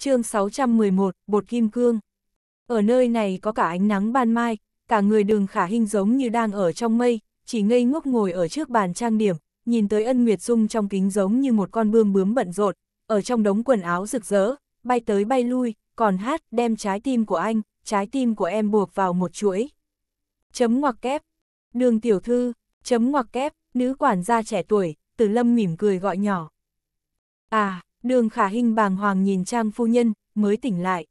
chương 611, bột kim cương. Ở nơi này có cả ánh nắng ban mai, cả người đường khả hình giống như đang ở trong mây, chỉ ngây ngốc ngồi ở trước bàn trang điểm, nhìn tới ân nguyệt dung trong kính giống như một con bươm bướm bận rộn, ở trong đống quần áo rực rỡ, bay tới bay lui, còn hát đem trái tim của anh, trái tim của em buộc vào một chuỗi. Chấm ngoặc kép, đường tiểu thư, chấm ngoặc kép, nữ quản gia trẻ tuổi, từ lâm mỉm cười gọi nhỏ. À, Đường khả hình bàng hoàng nhìn trang phu nhân, mới tỉnh lại.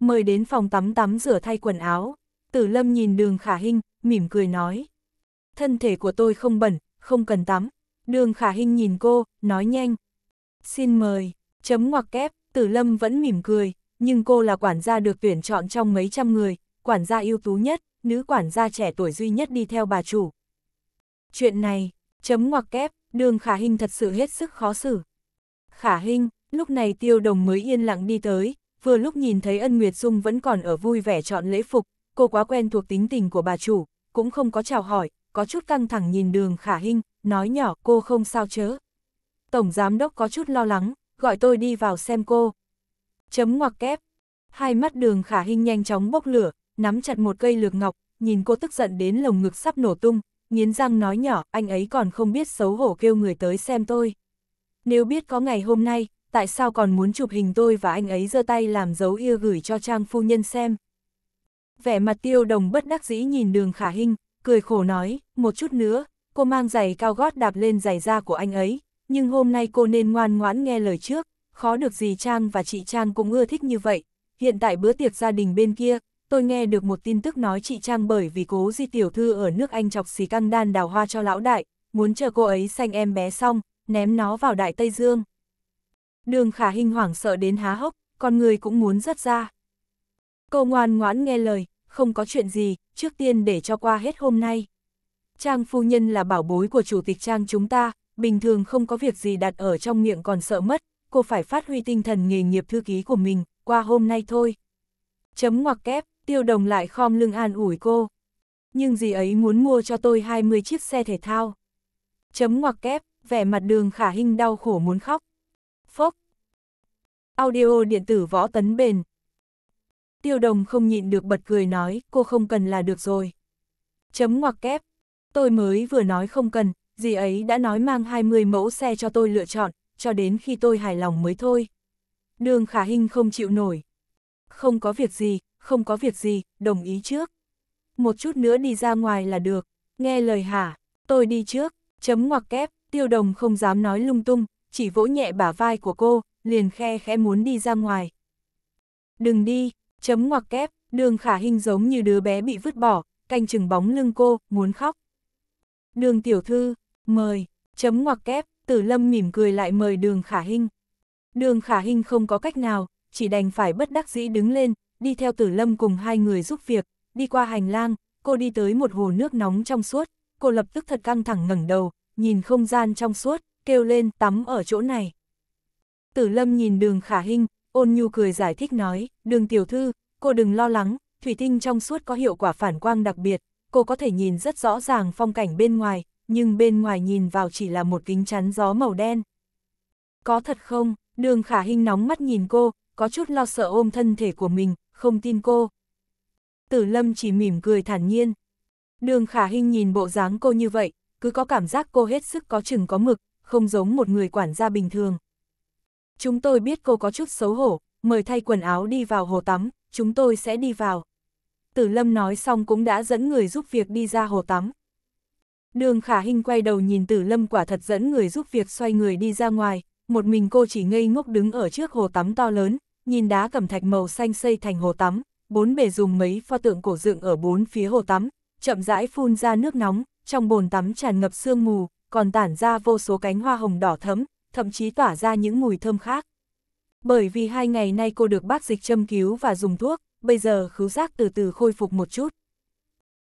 Mời đến phòng tắm tắm rửa thay quần áo. Tử lâm nhìn đường khả hình, mỉm cười nói. Thân thể của tôi không bẩn, không cần tắm. Đường khả hình nhìn cô, nói nhanh. Xin mời, chấm ngoặc kép, tử lâm vẫn mỉm cười, nhưng cô là quản gia được tuyển chọn trong mấy trăm người, quản gia ưu tú nhất, nữ quản gia trẻ tuổi duy nhất đi theo bà chủ. Chuyện này, chấm ngoặc kép, đường khả hình thật sự hết sức khó xử. Khả Hinh, lúc này Tiêu Đồng mới yên lặng đi tới, vừa lúc nhìn thấy Ân Nguyệt Dung vẫn còn ở vui vẻ chọn lễ phục, cô quá quen thuộc tính tình của bà chủ, cũng không có chào hỏi, có chút căng thẳng nhìn đường Khả Hinh, nói nhỏ cô không sao chớ. Tổng Giám Đốc có chút lo lắng, gọi tôi đi vào xem cô. Chấm ngoặc kép. Hai mắt đường Khả Hinh nhanh chóng bốc lửa, nắm chặt một cây lược ngọc, nhìn cô tức giận đến lồng ngực sắp nổ tung, nghiến răng nói nhỏ, anh ấy còn không biết xấu hổ kêu người tới xem tôi. Nếu biết có ngày hôm nay, tại sao còn muốn chụp hình tôi và anh ấy giơ tay làm dấu yêu gửi cho Trang phu nhân xem. Vẻ mặt tiêu đồng bất đắc dĩ nhìn đường khả hình, cười khổ nói, một chút nữa, cô mang giày cao gót đạp lên giày da của anh ấy, nhưng hôm nay cô nên ngoan ngoãn nghe lời trước, khó được gì Trang và chị Trang cũng ưa thích như vậy. Hiện tại bữa tiệc gia đình bên kia, tôi nghe được một tin tức nói chị Trang bởi vì cố di tiểu thư ở nước Anh chọc xì căng đan đào hoa cho lão đại, muốn chờ cô ấy sanh em bé xong, ném nó vào Đại Tây Dương. Đường khả hình hoảng sợ đến há hốc, con người cũng muốn rớt ra. Cô ngoan ngoãn nghe lời, không có chuyện gì, trước tiên để cho qua hết hôm nay. Trang phu nhân là bảo bối của chủ tịch Trang chúng ta, bình thường không có việc gì đặt ở trong miệng còn sợ mất, cô phải phát huy tinh thần nghề nghiệp thư ký của mình, qua hôm nay thôi. Chấm ngoặc kép, tiêu đồng lại khom lưng an ủi cô. Nhưng gì ấy muốn mua cho tôi 20 chiếc xe thể thao. Chấm ngoặc kép, vẻ mặt đường khả hình đau khổ muốn khóc. Phốc. Audio điện tử võ tấn bền. Tiêu đồng không nhịn được bật cười nói, cô không cần là được rồi. Chấm ngoặc kép. Tôi mới vừa nói không cần, dì ấy đã nói mang 20 mẫu xe cho tôi lựa chọn, cho đến khi tôi hài lòng mới thôi. Đường khả hình không chịu nổi. Không có việc gì, không có việc gì, đồng ý trước. Một chút nữa đi ra ngoài là được, nghe lời hả, tôi đi trước, chấm ngoặc kép, tiêu đồng không dám nói lung tung, chỉ vỗ nhẹ bả vai của cô, liền khe khẽ muốn đi ra ngoài. Đừng đi, chấm ngoặc kép, đường khả hình giống như đứa bé bị vứt bỏ, canh chừng bóng lưng cô, muốn khóc. Đường tiểu thư, mời, chấm ngoặc kép, tử lâm mỉm cười lại mời đường khả hình. Đường khả hình không có cách nào, chỉ đành phải bất đắc dĩ đứng lên, đi theo tử lâm cùng hai người giúp việc, đi qua hành lang, cô đi tới một hồ nước nóng trong suốt, cô lập tức thật căng thẳng ngẩng đầu, nhìn không gian trong suốt, kêu lên tắm ở chỗ này. Tử lâm nhìn đường khả hình ôn nhu cười giải thích nói, đường tiểu thư, cô đừng lo lắng, thủy tinh trong suốt có hiệu quả phản quang đặc biệt, cô có thể nhìn rất rõ ràng phong cảnh bên ngoài, nhưng bên ngoài nhìn vào chỉ là một kính chắn gió màu đen. Có thật không, đường khả hình nóng mắt nhìn cô, có chút lo sợ ôm thân thể của mình, không tin cô. Tử lâm chỉ mỉm cười thản nhiên. Đường khả hình nhìn bộ dáng cô như vậy, cứ có cảm giác cô hết sức có chừng có mực, không giống một người quản gia bình thường. Chúng tôi biết cô có chút xấu hổ, mời thay quần áo đi vào hồ tắm, chúng tôi sẽ đi vào. Tử Lâm nói xong cũng đã dẫn người giúp việc đi ra hồ tắm. Đường Khả Hinh quay đầu nhìn Tử Lâm quả thật dẫn người giúp việc xoay người đi ra ngoài, một mình cô chỉ ngây ngốc đứng ở trước hồ tắm to lớn, nhìn đá cẩm thạch màu xanh xây thành hồ tắm, bốn bề dùng mấy pho tượng cổ dựng ở bốn phía hồ tắm, chậm rãi phun ra nước nóng, trong bồn tắm tràn ngập sương mù, còn tản ra vô số cánh hoa hồng đỏ thấm, thậm chí tỏa ra những mùi thơm khác. Bởi vì hai ngày nay cô được bác dịch châm cứu và dùng thuốc, bây giờ khứu giác từ từ khôi phục một chút.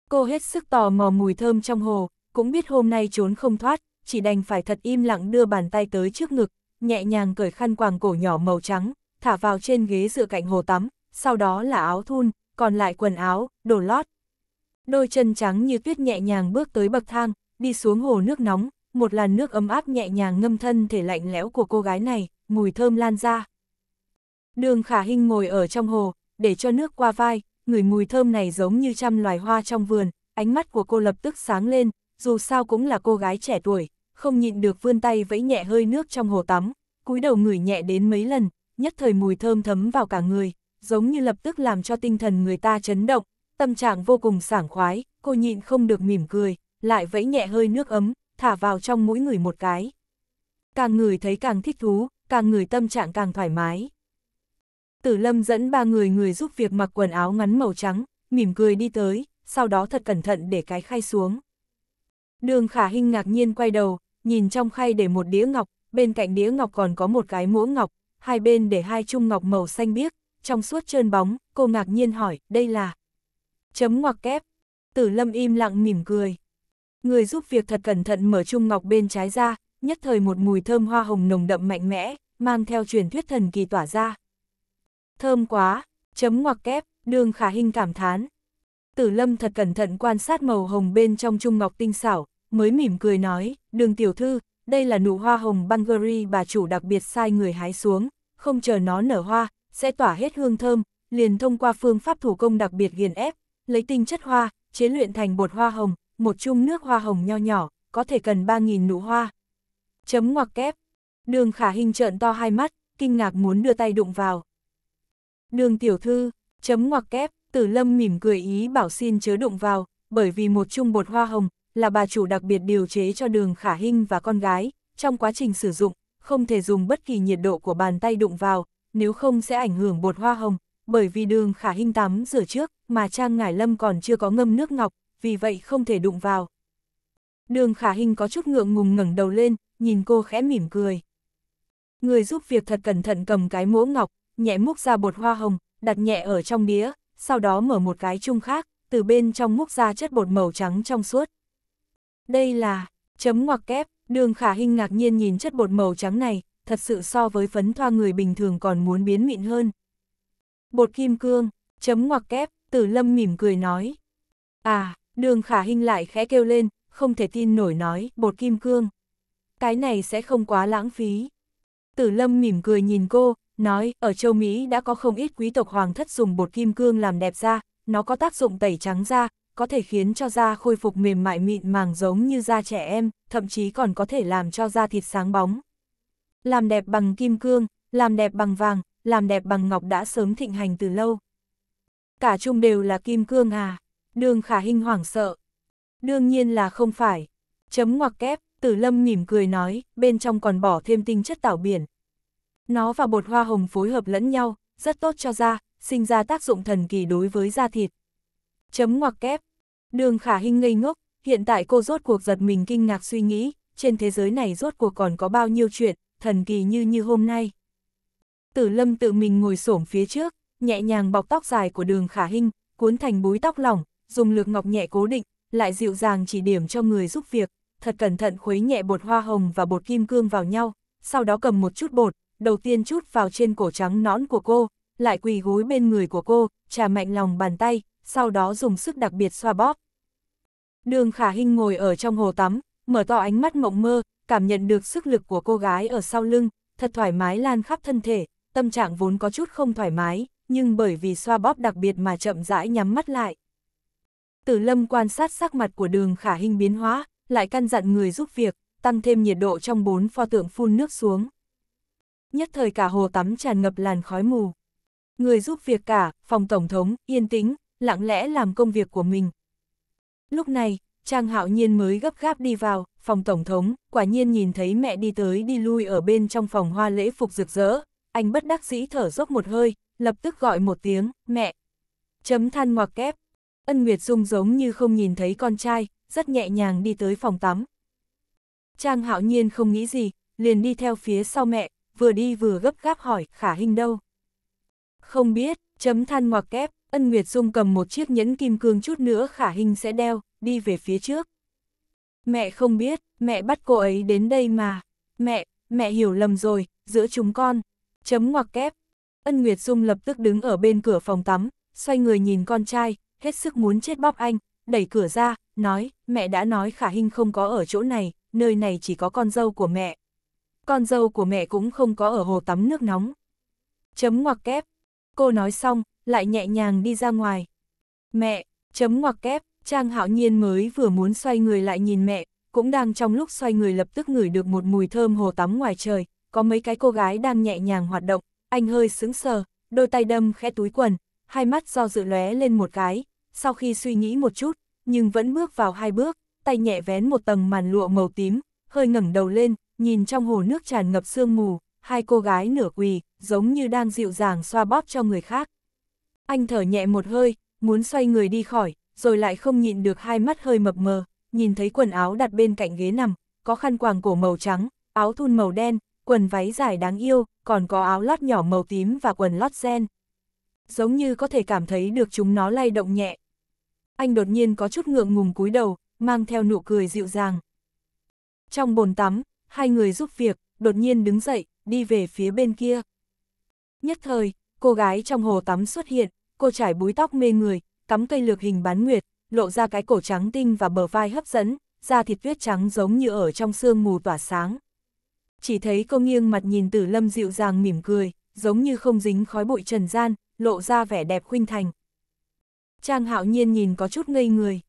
Cô hết sức tò mò mùi thơm trong hồ, cũng biết hôm nay trốn không thoát, chỉ đành phải thật im lặng đưa bàn tay tới trước ngực, nhẹ nhàng cởi khăn quàng cổ nhỏ màu trắng, thả vào trên ghế dựa cạnh hồ tắm, sau đó là áo thun, còn lại quần áo, đồ lót, Đôi chân trắng như tuyết nhẹ nhàng bước tới bậc thang, đi xuống hồ nước nóng, một làn nước ấm áp nhẹ nhàng ngâm thân thể lạnh lẽo của cô gái này, mùi thơm lan ra. Đường khả hình ngồi ở trong hồ, để cho nước qua vai, người mùi thơm này giống như trăm loài hoa trong vườn, ánh mắt của cô lập tức sáng lên, dù sao cũng là cô gái trẻ tuổi, không nhịn được vươn tay vẫy nhẹ hơi nước trong hồ tắm, cúi đầu ngửi nhẹ đến mấy lần, nhất thời mùi thơm thấm vào cả người, giống như lập tức làm cho tinh thần người ta chấn động, tâm trạng vô cùng sảng khoái, cô nhịn không được mỉm cười, lại vẫy nhẹ hơi nước ấm, thả vào trong mũi người một cái. Càng người thấy càng thích thú, càng người tâm trạng càng thoải mái. Tử Lâm dẫn ba người người giúp việc mặc quần áo ngắn màu trắng, mỉm cười đi tới, sau đó thật cẩn thận để cái khay xuống. Đường Khả Hinh ngạc nhiên quay đầu, nhìn trong khay để một đĩa ngọc, bên cạnh đĩa ngọc còn có một cái muỗng ngọc, hai bên để hai chung ngọc màu xanh biếc, trong suốt trơn bóng, cô ngạc nhiên hỏi, đây là... Chấm ngoặc kép. Tử Lâm im lặng mỉm cười. Người giúp việc thật cẩn thận mở trung ngọc bên trái ra, nhất thời một mùi thơm hoa hồng nồng đậm mạnh mẽ, mang theo truyền thuyết thần kỳ tỏa ra. Thơm quá, chấm ngoặc kép, đường khả hình cảm thán. Tử Lâm thật cẩn thận quan sát màu hồng bên trong trung ngọc tinh xảo, mới mỉm cười nói, đường tiểu thư, đây là nụ hoa hồng Bungary bà chủ đặc biệt sai người hái xuống, không chờ nó nở hoa, sẽ tỏa hết hương thơm, liền thông qua phương pháp thủ công đặc biệt ghiền ép, lấy tinh chất hoa, chế luyện thành bột hoa hồng, một chung nước hoa hồng nho nhỏ, có thể cần 3.000 nụ hoa. Chấm ngoặc kép. Đường khả hình trợn to hai mắt, kinh ngạc muốn đưa tay đụng vào. Đường tiểu thư, chấm ngoặc kép, tử lâm mỉm cười ý bảo xin chớ đụng vào, bởi vì một chung bột hoa hồng, là bà chủ đặc biệt điều chế cho đường khả hình và con gái, trong quá trình sử dụng, không thể dùng bất kỳ nhiệt độ của bàn tay đụng vào, nếu không sẽ ảnh hưởng bột hoa hồng, bởi vì đường khả hinh tắm rửa trước, mà Trang Ngải Lâm còn chưa có ngâm nước ngọc, vì vậy không thể đụng vào. Đường khả hinh có chút ngượng ngùng ngẩng đầu lên, nhìn cô khẽ mỉm cười. Người giúp việc thật cẩn thận cầm cái muỗng ngọc, nhẹ múc ra bột hoa hồng, đặt nhẹ ở trong đĩa, sau đó mở một cái chung khác, từ bên trong múc ra chất bột màu trắng trong suốt. Đây là, chấm ngoặc kép, đường khả hinh ngạc nhiên nhìn chất bột màu trắng này, thật sự so với phấn thoa người bình thường còn muốn biến mịn hơn. Bột kim cương, chấm ngoặc kép, tử lâm mỉm cười nói. À, đường khả hình lại khẽ kêu lên, không thể tin nổi nói, bột kim cương. Cái này sẽ không quá lãng phí. Tử lâm mỉm cười nhìn cô, nói, ở châu Mỹ đã có không ít quý tộc hoàng thất dùng bột kim cương làm đẹp da, nó có tác dụng tẩy trắng da, có thể khiến cho da khôi phục mềm mại mịn màng giống như da trẻ em, thậm chí còn có thể làm cho da thịt sáng bóng. Làm đẹp bằng kim cương, làm đẹp bằng vàng, làm đẹp bằng ngọc đã sớm thịnh hành từ lâu. Cả chung đều là kim cương à, đường khả hình hoảng sợ. Đương nhiên là không phải. Chấm ngoặc kép, tử lâm mỉm cười nói, bên trong còn bỏ thêm tinh chất tảo biển. Nó và bột hoa hồng phối hợp lẫn nhau, rất tốt cho da, sinh ra tác dụng thần kỳ đối với da thịt. Chấm ngoặc kép. Đường khả hình ngây ngốc, hiện tại cô rốt cuộc giật mình kinh ngạc suy nghĩ, trên thế giới này rốt cuộc còn có bao nhiêu chuyện, thần kỳ như như hôm nay. Tử Lâm tự mình ngồi xổm phía trước, nhẹ nhàng bọc tóc dài của đường khả hinh, cuốn thành búi tóc lỏng, dùng lược ngọc nhẹ cố định, lại dịu dàng chỉ điểm cho người giúp việc, thật cẩn thận khuấy nhẹ bột hoa hồng và bột kim cương vào nhau, sau đó cầm một chút bột, đầu tiên chút vào trên cổ trắng nõn của cô, lại quỳ gối bên người của cô, trà mạnh lòng bàn tay, sau đó dùng sức đặc biệt xoa bóp. Đường khả hinh ngồi ở trong hồ tắm, mở to ánh mắt mộng mơ, cảm nhận được sức lực của cô gái ở sau lưng, thật thoải mái lan khắp thân thể, tâm trạng vốn có chút không thoải mái, nhưng bởi vì xoa bóp đặc biệt mà chậm rãi nhắm mắt lại. Tử Lâm quan sát sắc mặt của đường khả hình biến hóa, lại căn dặn người giúp việc, tăng thêm nhiệt độ trong bốn pho tượng phun nước xuống. Nhất thời cả hồ tắm tràn ngập làn khói mù. Người giúp việc cả, phòng tổng thống, yên tĩnh, lặng lẽ làm công việc của mình. Lúc này, Trang Hạo Nhiên mới gấp gáp đi vào, phòng tổng thống, quả nhiên nhìn thấy mẹ đi tới đi lui ở bên trong phòng hoa lễ phục rực rỡ, anh bất đắc dĩ thở dốc một hơi, lập tức gọi một tiếng, mẹ. Chấm than ngoặc kép. Ân Nguyệt Dung giống như không nhìn thấy con trai, rất nhẹ nhàng đi tới phòng tắm. Trang hạo nhiên không nghĩ gì, liền đi theo phía sau mẹ, vừa đi vừa gấp gáp hỏi, khả hình đâu? Không biết, chấm than ngoặc kép, Ân Nguyệt Dung cầm một chiếc nhẫn kim cương chút nữa khả hình sẽ đeo, đi về phía trước. Mẹ không biết, mẹ bắt cô ấy đến đây mà. Mẹ, mẹ hiểu lầm rồi, giữa chúng con. Chấm ngoặc kép. Ân Nguyệt Dung lập tức đứng ở bên cửa phòng tắm, xoay người nhìn con trai, hết sức muốn chết bóp anh, đẩy cửa ra, nói, mẹ đã nói khả hình không có ở chỗ này, nơi này chỉ có con dâu của mẹ. Con dâu của mẹ cũng không có ở hồ tắm nước nóng. Chấm ngoặc kép. Cô nói xong, lại nhẹ nhàng đi ra ngoài. Mẹ, chấm ngoặc kép, Trang Hạo Nhiên mới vừa muốn xoay người lại nhìn mẹ, cũng đang trong lúc xoay người lập tức ngửi được một mùi thơm hồ tắm ngoài trời, có mấy cái cô gái đang nhẹ nhàng hoạt động, anh hơi sững sờ, đôi tay đâm khẽ túi quần, hai mắt do dự lóe lên một cái, sau khi suy nghĩ một chút, nhưng vẫn bước vào hai bước, tay nhẹ vén một tầng màn lụa màu tím, hơi ngẩng đầu lên, nhìn trong hồ nước tràn ngập sương mù, hai cô gái nửa quỳ, giống như đang dịu dàng xoa bóp cho người khác. Anh thở nhẹ một hơi, muốn xoay người đi khỏi, rồi lại không nhịn được hai mắt hơi mập mờ, nhìn thấy quần áo đặt bên cạnh ghế nằm, có khăn quàng cổ màu trắng, áo thun màu đen, quần váy dài đáng yêu, còn có áo lót nhỏ màu tím và quần lót gen. Giống như có thể cảm thấy được chúng nó lay động nhẹ. Anh đột nhiên có chút ngượng ngùng cúi đầu, mang theo nụ cười dịu dàng. Trong bồn tắm, hai người giúp việc, đột nhiên đứng dậy, đi về phía bên kia. Nhất thời, cô gái trong hồ tắm xuất hiện, cô trải búi tóc mê người, cắm cây lược hình bán nguyệt, lộ ra cái cổ trắng tinh và bờ vai hấp dẫn, da thịt tuyết trắng giống như ở trong sương mù tỏa sáng chỉ thấy cô nghiêng mặt nhìn tử lâm dịu dàng mỉm cười, giống như không dính khói bụi trần gian, lộ ra vẻ đẹp khuynh thành. Trang hạo nhiên nhìn có chút ngây người.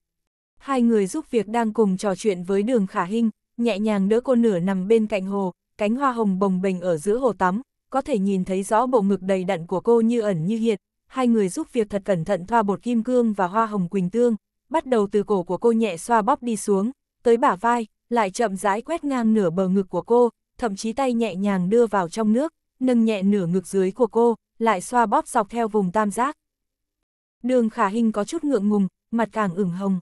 Hai người giúp việc đang cùng trò chuyện với đường khả hinh, nhẹ nhàng đỡ cô nửa nằm bên cạnh hồ, cánh hoa hồng bồng bềnh ở giữa hồ tắm, có thể nhìn thấy rõ bộ ngực đầy đặn của cô như ẩn như hiện. Hai người giúp việc thật cẩn thận thoa bột kim cương và hoa hồng quỳnh tương, bắt đầu từ cổ của cô nhẹ xoa bóp đi xuống, tới bả vai, lại chậm rãi quét ngang nửa bờ ngực của cô, thậm chí tay nhẹ nhàng đưa vào trong nước, nâng nhẹ nửa ngực dưới của cô, lại xoa bóp dọc theo vùng tam giác. Đường khả hình có chút ngượng ngùng, mặt càng ửng hồng.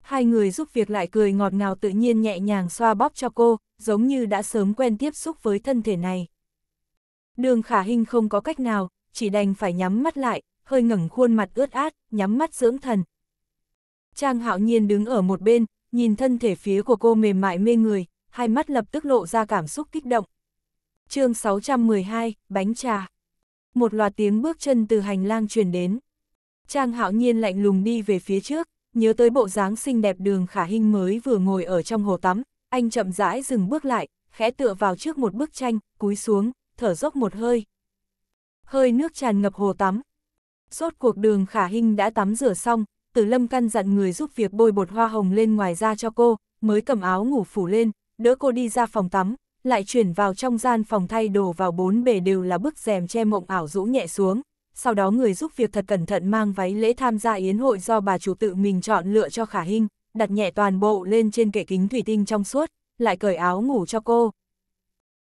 Hai người giúp việc lại cười ngọt ngào tự nhiên nhẹ nhàng xoa bóp cho cô, giống như đã sớm quen tiếp xúc với thân thể này. Đường khả hình không có cách nào, chỉ đành phải nhắm mắt lại, hơi ngẩng khuôn mặt ướt át, nhắm mắt dưỡng thần. Trang hạo nhiên đứng ở một bên, nhìn thân thể phía của cô mềm mại mê người, hai mắt lập tức lộ ra cảm xúc kích động. chương 612, Bánh trà. Một loạt tiếng bước chân từ hành lang truyền đến. Trang hạo nhiên lạnh lùng đi về phía trước, nhớ tới bộ dáng xinh đẹp đường khả hình mới vừa ngồi ở trong hồ tắm, anh chậm rãi dừng bước lại, khẽ tựa vào trước một bức tranh, cúi xuống, thở dốc một hơi. Hơi nước tràn ngập hồ tắm. Rốt cuộc đường khả hình đã tắm rửa xong, tử lâm căn dặn người giúp việc bôi bột hoa hồng lên ngoài da cho cô, mới cầm áo ngủ phủ lên, đỡ cô đi ra phòng tắm, lại chuyển vào trong gian phòng thay đồ vào bốn bề đều là bức rèm che mộng ảo rũ nhẹ xuống. Sau đó người giúp việc thật cẩn thận mang váy lễ tham gia yến hội do bà chủ tự mình chọn lựa cho khả hình, đặt nhẹ toàn bộ lên trên kệ kính thủy tinh trong suốt, lại cởi áo ngủ cho cô.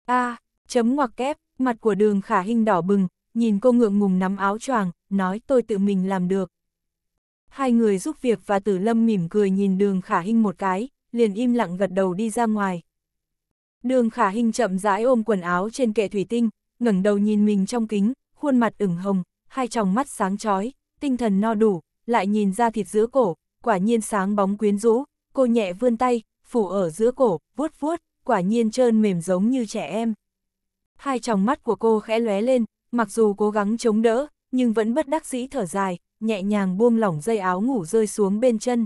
A, chấm ngoặc kép, mặt của đường khả hình đỏ bừng, nhìn cô ngượng ngùng nắm áo choàng, nói tôi tự mình làm được. Hai người giúp việc và tử lâm mỉm cười nhìn đường khả hình một cái, liền im lặng gật đầu đi ra ngoài. Đường khả hình chậm rãi ôm quần áo trên kệ thủy tinh, ngẩng đầu nhìn mình trong kính, khuôn mặt ửng hồng, hai tròng mắt sáng chói tinh thần no đủ, lại nhìn ra thịt giữa cổ, quả nhiên sáng bóng quyến rũ, cô nhẹ vươn tay, phủ ở giữa cổ, vuốt vuốt, quả nhiên trơn mềm giống như trẻ em. Hai tròng mắt của cô khẽ lóe lên, mặc dù cố gắng chống đỡ, nhưng vẫn bất đắc dĩ thở dài, nhẹ nhàng buông lỏng dây áo ngủ rơi xuống bên chân.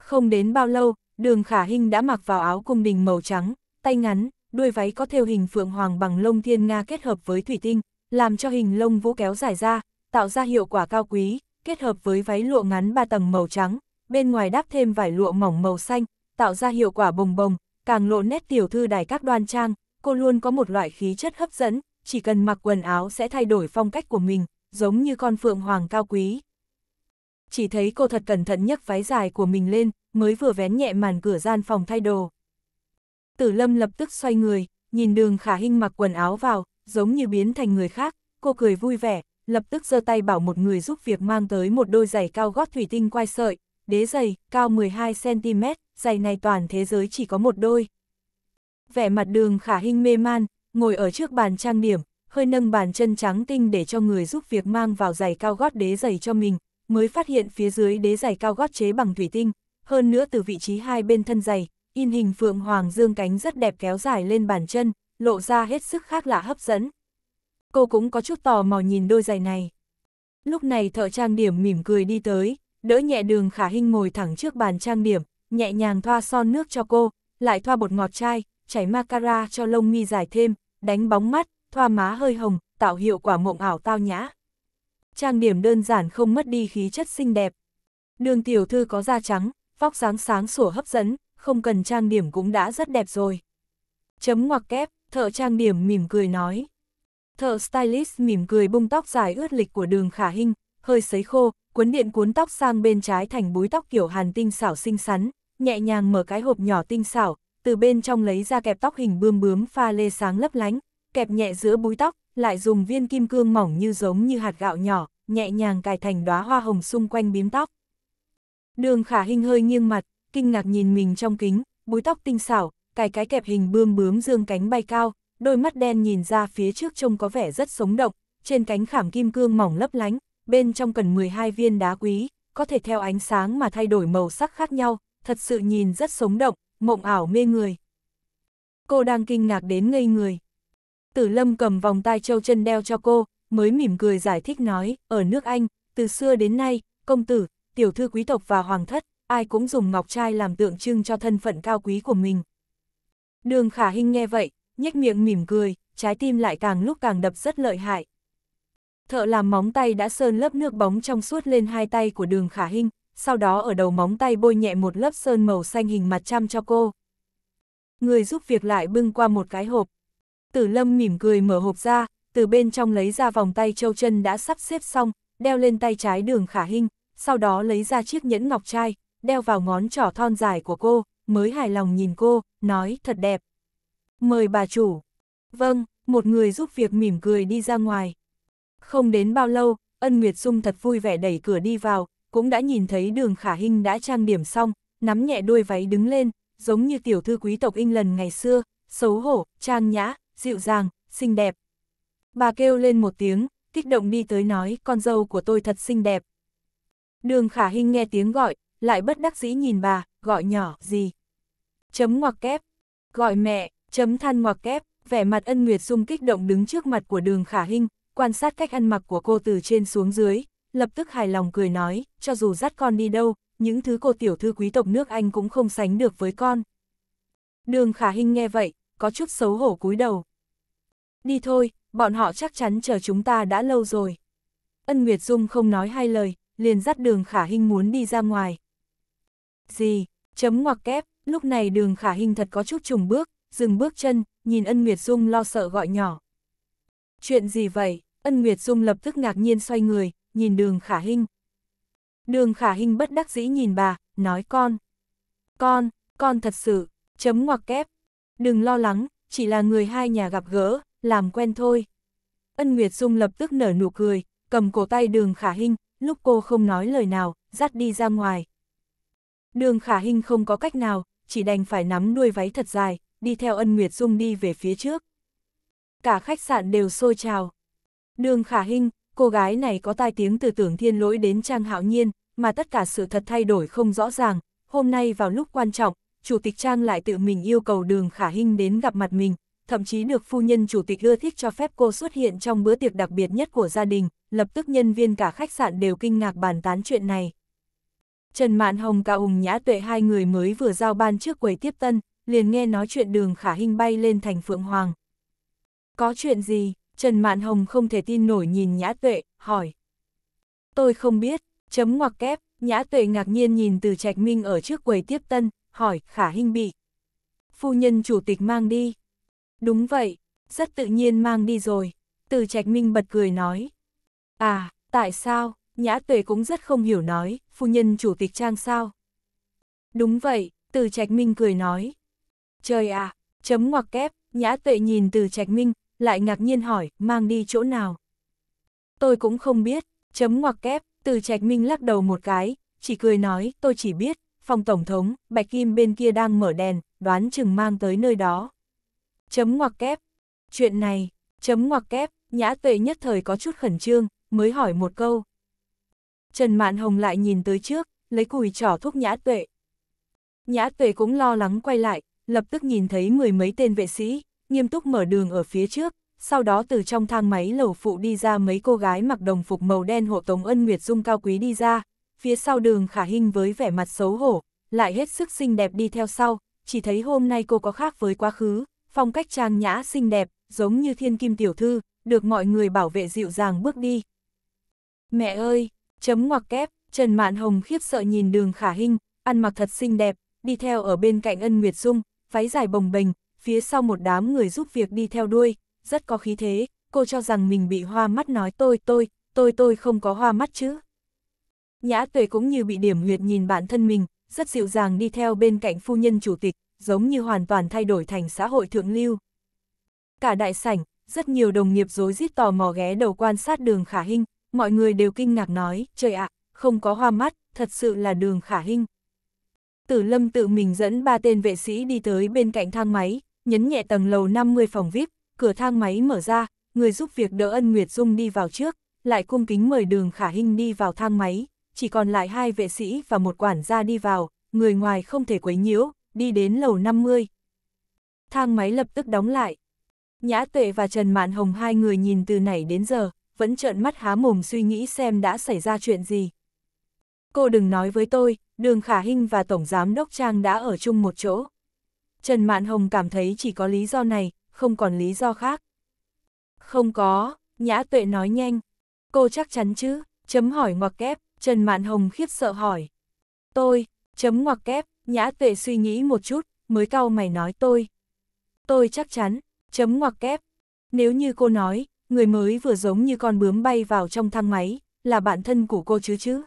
Không đến bao lâu, Đường khả Hinh đã mặc vào áo cung bình màu trắng, tay ngắn, đuôi váy có theo hình phượng hoàng bằng lông thiên nga kết hợp với thủy tinh, làm cho hình lông vũ kéo dài ra, tạo ra hiệu quả cao quý, kết hợp với váy lụa ngắn ba tầng màu trắng, bên ngoài đắp thêm vải lụa mỏng màu xanh, tạo ra hiệu quả bồng bồng, càng lộ nét tiểu thư đài các đoan trang, cô luôn có một loại khí chất hấp dẫn, chỉ cần mặc quần áo sẽ thay đổi phong cách của mình, giống như con phượng hoàng cao quý chỉ thấy cô thật cẩn thận nhấc váy dài của mình lên, mới vừa vén nhẹ màn cửa gian phòng thay đồ. Tử Lâm lập tức xoay người, nhìn đường khả hinh mặc quần áo vào, giống như biến thành người khác, cô cười vui vẻ, lập tức giơ tay bảo một người giúp việc mang tới một đôi giày cao gót thủy tinh quai sợi, đế giày, cao 12cm, giày này toàn thế giới chỉ có một đôi. Vẻ mặt đường khả hinh mê man, ngồi ở trước bàn trang điểm, hơi nâng bàn chân trắng tinh để cho người giúp việc mang vào giày cao gót đế giày cho mình, mới phát hiện phía dưới đế giày cao gót chế bằng thủy tinh, hơn nữa từ vị trí hai bên thân giày, in hình phượng hoàng dương cánh rất đẹp kéo dài lên bàn chân, lộ ra hết sức khác lạ hấp dẫn. Cô cũng có chút tò mò nhìn đôi giày này. Lúc này thợ trang điểm mỉm cười đi tới, đỡ nhẹ đường khả hình ngồi thẳng trước bàn trang điểm, nhẹ nhàng thoa son nước cho cô, lại thoa bột ngọt chai, chảy mascara cho lông mi dài thêm, đánh bóng mắt, thoa má hơi hồng, tạo hiệu quả mộng ảo tao nhã trang điểm đơn giản không mất đi khí chất xinh đẹp. Đường tiểu thư có da trắng, vóc dáng sáng sủa hấp dẫn, không cần trang điểm cũng đã rất đẹp rồi. Chấm ngoặc kép, thợ trang điểm mỉm cười nói. Thợ stylist mỉm cười bung tóc dài ướt lịch của đường khả hinh, hơi sấy khô, cuốn điện cuốn tóc sang bên trái thành búi tóc kiểu hàn tinh xảo xinh xắn, nhẹ nhàng mở cái hộp nhỏ tinh xảo, từ bên trong lấy ra kẹp tóc hình bươm bướm pha lê sáng lấp lánh, kẹp nhẹ giữa búi tóc, lại dùng viên kim cương mỏng như giống như hạt gạo nhỏ, nhẹ nhàng cài thành đóa hoa hồng xung quanh bím tóc. Đường khả hình hơi nghiêng mặt, kinh ngạc nhìn mình trong kính, búi tóc tinh xảo, cài cái kẹp hình bươm bướm dương cánh bay cao, đôi mắt đen nhìn ra phía trước trông có vẻ rất sống động, trên cánh khảm kim cương mỏng lấp lánh, bên trong cần 12 viên đá quý, có thể theo ánh sáng mà thay đổi màu sắc khác nhau, thật sự nhìn rất sống động, mộng ảo mê người. Cô đang kinh ngạc đến ngây người. Tử Lâm cầm vòng tay châu chân đeo cho cô, mới mỉm cười giải thích nói, ở nước Anh, từ xưa đến nay, công tử, tiểu thư quý tộc và hoàng thất, ai cũng dùng ngọc trai làm tượng trưng cho thân phận cao quý của mình. Đường Khả Hinh nghe vậy, nhếch miệng mỉm cười, trái tim lại càng lúc càng đập rất lợi hại. Thợ làm móng tay đã sơn lớp nước bóng trong suốt lên hai tay của đường Khả Hinh, sau đó ở đầu móng tay bôi nhẹ một lớp sơn màu xanh hình mặt trăm cho cô. Người giúp việc lại bưng qua một cái hộp, Tử Lâm mỉm cười mở hộp ra, từ bên trong lấy ra vòng tay châu chân đã sắp xếp xong, đeo lên tay trái đường khả hình, sau đó lấy ra chiếc nhẫn ngọc trai, đeo vào ngón trỏ thon dài của cô, mới hài lòng nhìn cô, nói thật đẹp. Mời bà chủ. Vâng, một người giúp việc mỉm cười đi ra ngoài. Không đến bao lâu, Ân Nguyệt Dung thật vui vẻ đẩy cửa đi vào, cũng đã nhìn thấy đường khả hình đã trang điểm xong, nắm nhẹ đuôi váy đứng lên, giống như tiểu thư quý tộc in lần ngày xưa, xấu hổ, trang nhã, dịu dàng, xinh đẹp. Bà kêu lên một tiếng, kích động đi tới nói, con dâu của tôi thật xinh đẹp. Đường khả hình nghe tiếng gọi, lại bất đắc dĩ nhìn bà, gọi nhỏ, gì? Chấm ngoặc kép, gọi mẹ, chấm than ngoặc kép, vẻ mặt ân nguyệt sung kích động đứng trước mặt của đường khả hình, quan sát cách ăn mặc của cô từ trên xuống dưới, lập tức hài lòng cười nói, cho dù dắt con đi đâu, những thứ cô tiểu thư quý tộc nước Anh cũng không sánh được với con. Đường khả hình nghe vậy, có chút xấu hổ cúi đầu. Đi thôi, bọn họ chắc chắn chờ chúng ta đã lâu rồi. Ân Nguyệt Dung không nói hai lời, liền dắt đường khả hình muốn đi ra ngoài. Gì, chấm ngoặc kép, lúc này đường khả hình thật có chút trùng bước, dừng bước chân, nhìn ân Nguyệt Dung lo sợ gọi nhỏ. Chuyện gì vậy? Ân Nguyệt Dung lập tức ngạc nhiên xoay người, nhìn đường khả hình. Đường khả hình bất đắc dĩ nhìn bà, nói con. Con, con thật sự, chấm ngoặc kép, Đừng lo lắng, chỉ là người hai nhà gặp gỡ, làm quen thôi. Ân Nguyệt Dung lập tức nở nụ cười, cầm cổ tay đường khả hình, lúc cô không nói lời nào, dắt đi ra ngoài. Đường khả hình không có cách nào, chỉ đành phải nắm đuôi váy thật dài, đi theo ân Nguyệt Dung đi về phía trước. Cả khách sạn đều sôi trào. Đường khả hình, cô gái này có tai tiếng từ tưởng thiên lỗi đến trang hạo nhiên, mà tất cả sự thật thay đổi không rõ ràng, hôm nay vào lúc quan trọng, Chủ tịch Trang lại tự mình yêu cầu đường khả hinh đến gặp mặt mình, thậm chí được phu nhân chủ tịch ưa thích cho phép cô xuất hiện trong bữa tiệc đặc biệt nhất của gia đình, lập tức nhân viên cả khách sạn đều kinh ngạc bàn tán chuyện này. Trần Mạn Hồng cả Ùng Nhã Tuệ hai người mới vừa giao ban trước quầy tiếp tân, liền nghe nói chuyện đường khả hinh bay lên thành Phượng Hoàng. Có chuyện gì? Trần Mạn Hồng không thể tin nổi nhìn Nhã Tuệ, hỏi. Tôi không biết, chấm ngoặc kép, Nhã Tuệ ngạc nhiên nhìn từ Trạch Minh ở trước quầy tiếp tân, hỏi, khả hình bị. Phu nhân chủ tịch mang đi. Đúng vậy, rất tự nhiên mang đi rồi. Từ trạch minh bật cười nói. À, tại sao? Nhã tuệ cũng rất không hiểu nói, phu nhân chủ tịch trang sao? Đúng vậy, từ trạch minh cười nói. Trời à, chấm ngoặc kép, nhã tuệ nhìn từ trạch minh, lại ngạc nhiên hỏi, mang đi chỗ nào? Tôi cũng không biết, chấm ngoặc kép, từ trạch minh lắc đầu một cái, chỉ cười nói, tôi chỉ biết, phòng tổng thống, Bạch Kim bên kia đang mở đèn, đoán chừng mang tới nơi đó. Chấm ngoặc kép. Chuyện này, chấm ngoặc kép, nhã tuệ nhất thời có chút khẩn trương, mới hỏi một câu. Trần Mạn Hồng lại nhìn tới trước, lấy cùi trỏ thuốc nhã tuệ. Nhã tuệ cũng lo lắng quay lại, lập tức nhìn thấy mười mấy tên vệ sĩ, nghiêm túc mở đường ở phía trước, sau đó từ trong thang máy lầu phụ đi ra mấy cô gái mặc đồng phục màu đen hộ tống ân Nguyệt Dung cao quý đi ra, phía sau đường khả hình với vẻ mặt xấu hổ, lại hết sức xinh đẹp đi theo sau, chỉ thấy hôm nay cô có khác với quá khứ, phong cách trang nhã xinh đẹp, giống như thiên kim tiểu thư, được mọi người bảo vệ dịu dàng bước đi. Mẹ ơi, chấm ngoặc kép, Trần Mạn Hồng khiếp sợ nhìn đường khả hình, ăn mặc thật xinh đẹp, đi theo ở bên cạnh ân Nguyệt Dung, váy dài bồng bềnh, phía sau một đám người giúp việc đi theo đuôi, rất có khí thế, cô cho rằng mình bị hoa mắt nói tôi tôi, tôi tôi không có hoa mắt chứ. Nhã tuệ cũng như bị điểm huyệt nhìn bản thân mình, rất dịu dàng đi theo bên cạnh phu nhân chủ tịch, giống như hoàn toàn thay đổi thành xã hội thượng lưu. Cả đại sảnh, rất nhiều đồng nghiệp rối rít tò mò ghé đầu quan sát đường khả hình, mọi người đều kinh ngạc nói, trời ạ, không có hoa mắt, thật sự là đường khả hình. Tử Lâm tự mình dẫn ba tên vệ sĩ đi tới bên cạnh thang máy, nhấn nhẹ tầng lầu 50 phòng VIP, cửa thang máy mở ra, người giúp việc đỡ ân Nguyệt Dung đi vào trước, lại cung kính mời đường khả hình đi vào thang máy chỉ còn lại hai vệ sĩ và một quản gia đi vào, người ngoài không thể quấy nhiễu, đi đến lầu 50. Thang máy lập tức đóng lại. Nhã Tuệ và Trần Mạn Hồng hai người nhìn từ nảy đến giờ, vẫn trợn mắt há mồm suy nghĩ xem đã xảy ra chuyện gì. Cô đừng nói với tôi, Đường Khả Hinh và Tổng Giám Đốc Trang đã ở chung một chỗ. Trần Mạn Hồng cảm thấy chỉ có lý do này, không còn lý do khác. Không có, Nhã Tuệ nói nhanh. Cô chắc chắn chứ, chấm hỏi ngoặc kép, Trần Mạn Hồng khiếp sợ hỏi. Tôi, chấm ngoặc kép, nhã tuệ suy nghĩ một chút, mới cau mày nói tôi. Tôi chắc chắn, chấm ngoặc kép. Nếu như cô nói, người mới vừa giống như con bướm bay vào trong thang máy, là bạn thân của cô chứ chứ.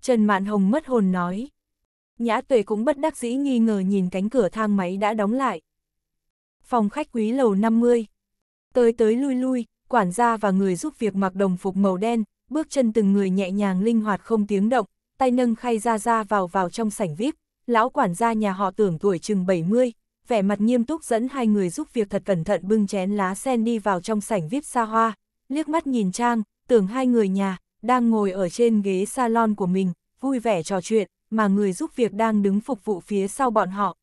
Trần Mạn Hồng mất hồn nói. Nhã tuệ cũng bất đắc dĩ nghi ngờ nhìn cánh cửa thang máy đã đóng lại. Phòng khách quý lầu 50. Tới tới lui lui, quản gia và người giúp việc mặc đồng phục màu đen, bước chân từng người nhẹ nhàng linh hoạt không tiếng động, tay nâng khay ra ra vào vào trong sảnh VIP, lão quản gia nhà họ tưởng tuổi chừng 70, vẻ mặt nghiêm túc dẫn hai người giúp việc thật cẩn thận bưng chén lá sen đi vào trong sảnh VIP xa hoa, liếc mắt nhìn Trang, tưởng hai người nhà, đang ngồi ở trên ghế salon của mình, vui vẻ trò chuyện, mà người giúp việc đang đứng phục vụ phía sau bọn họ.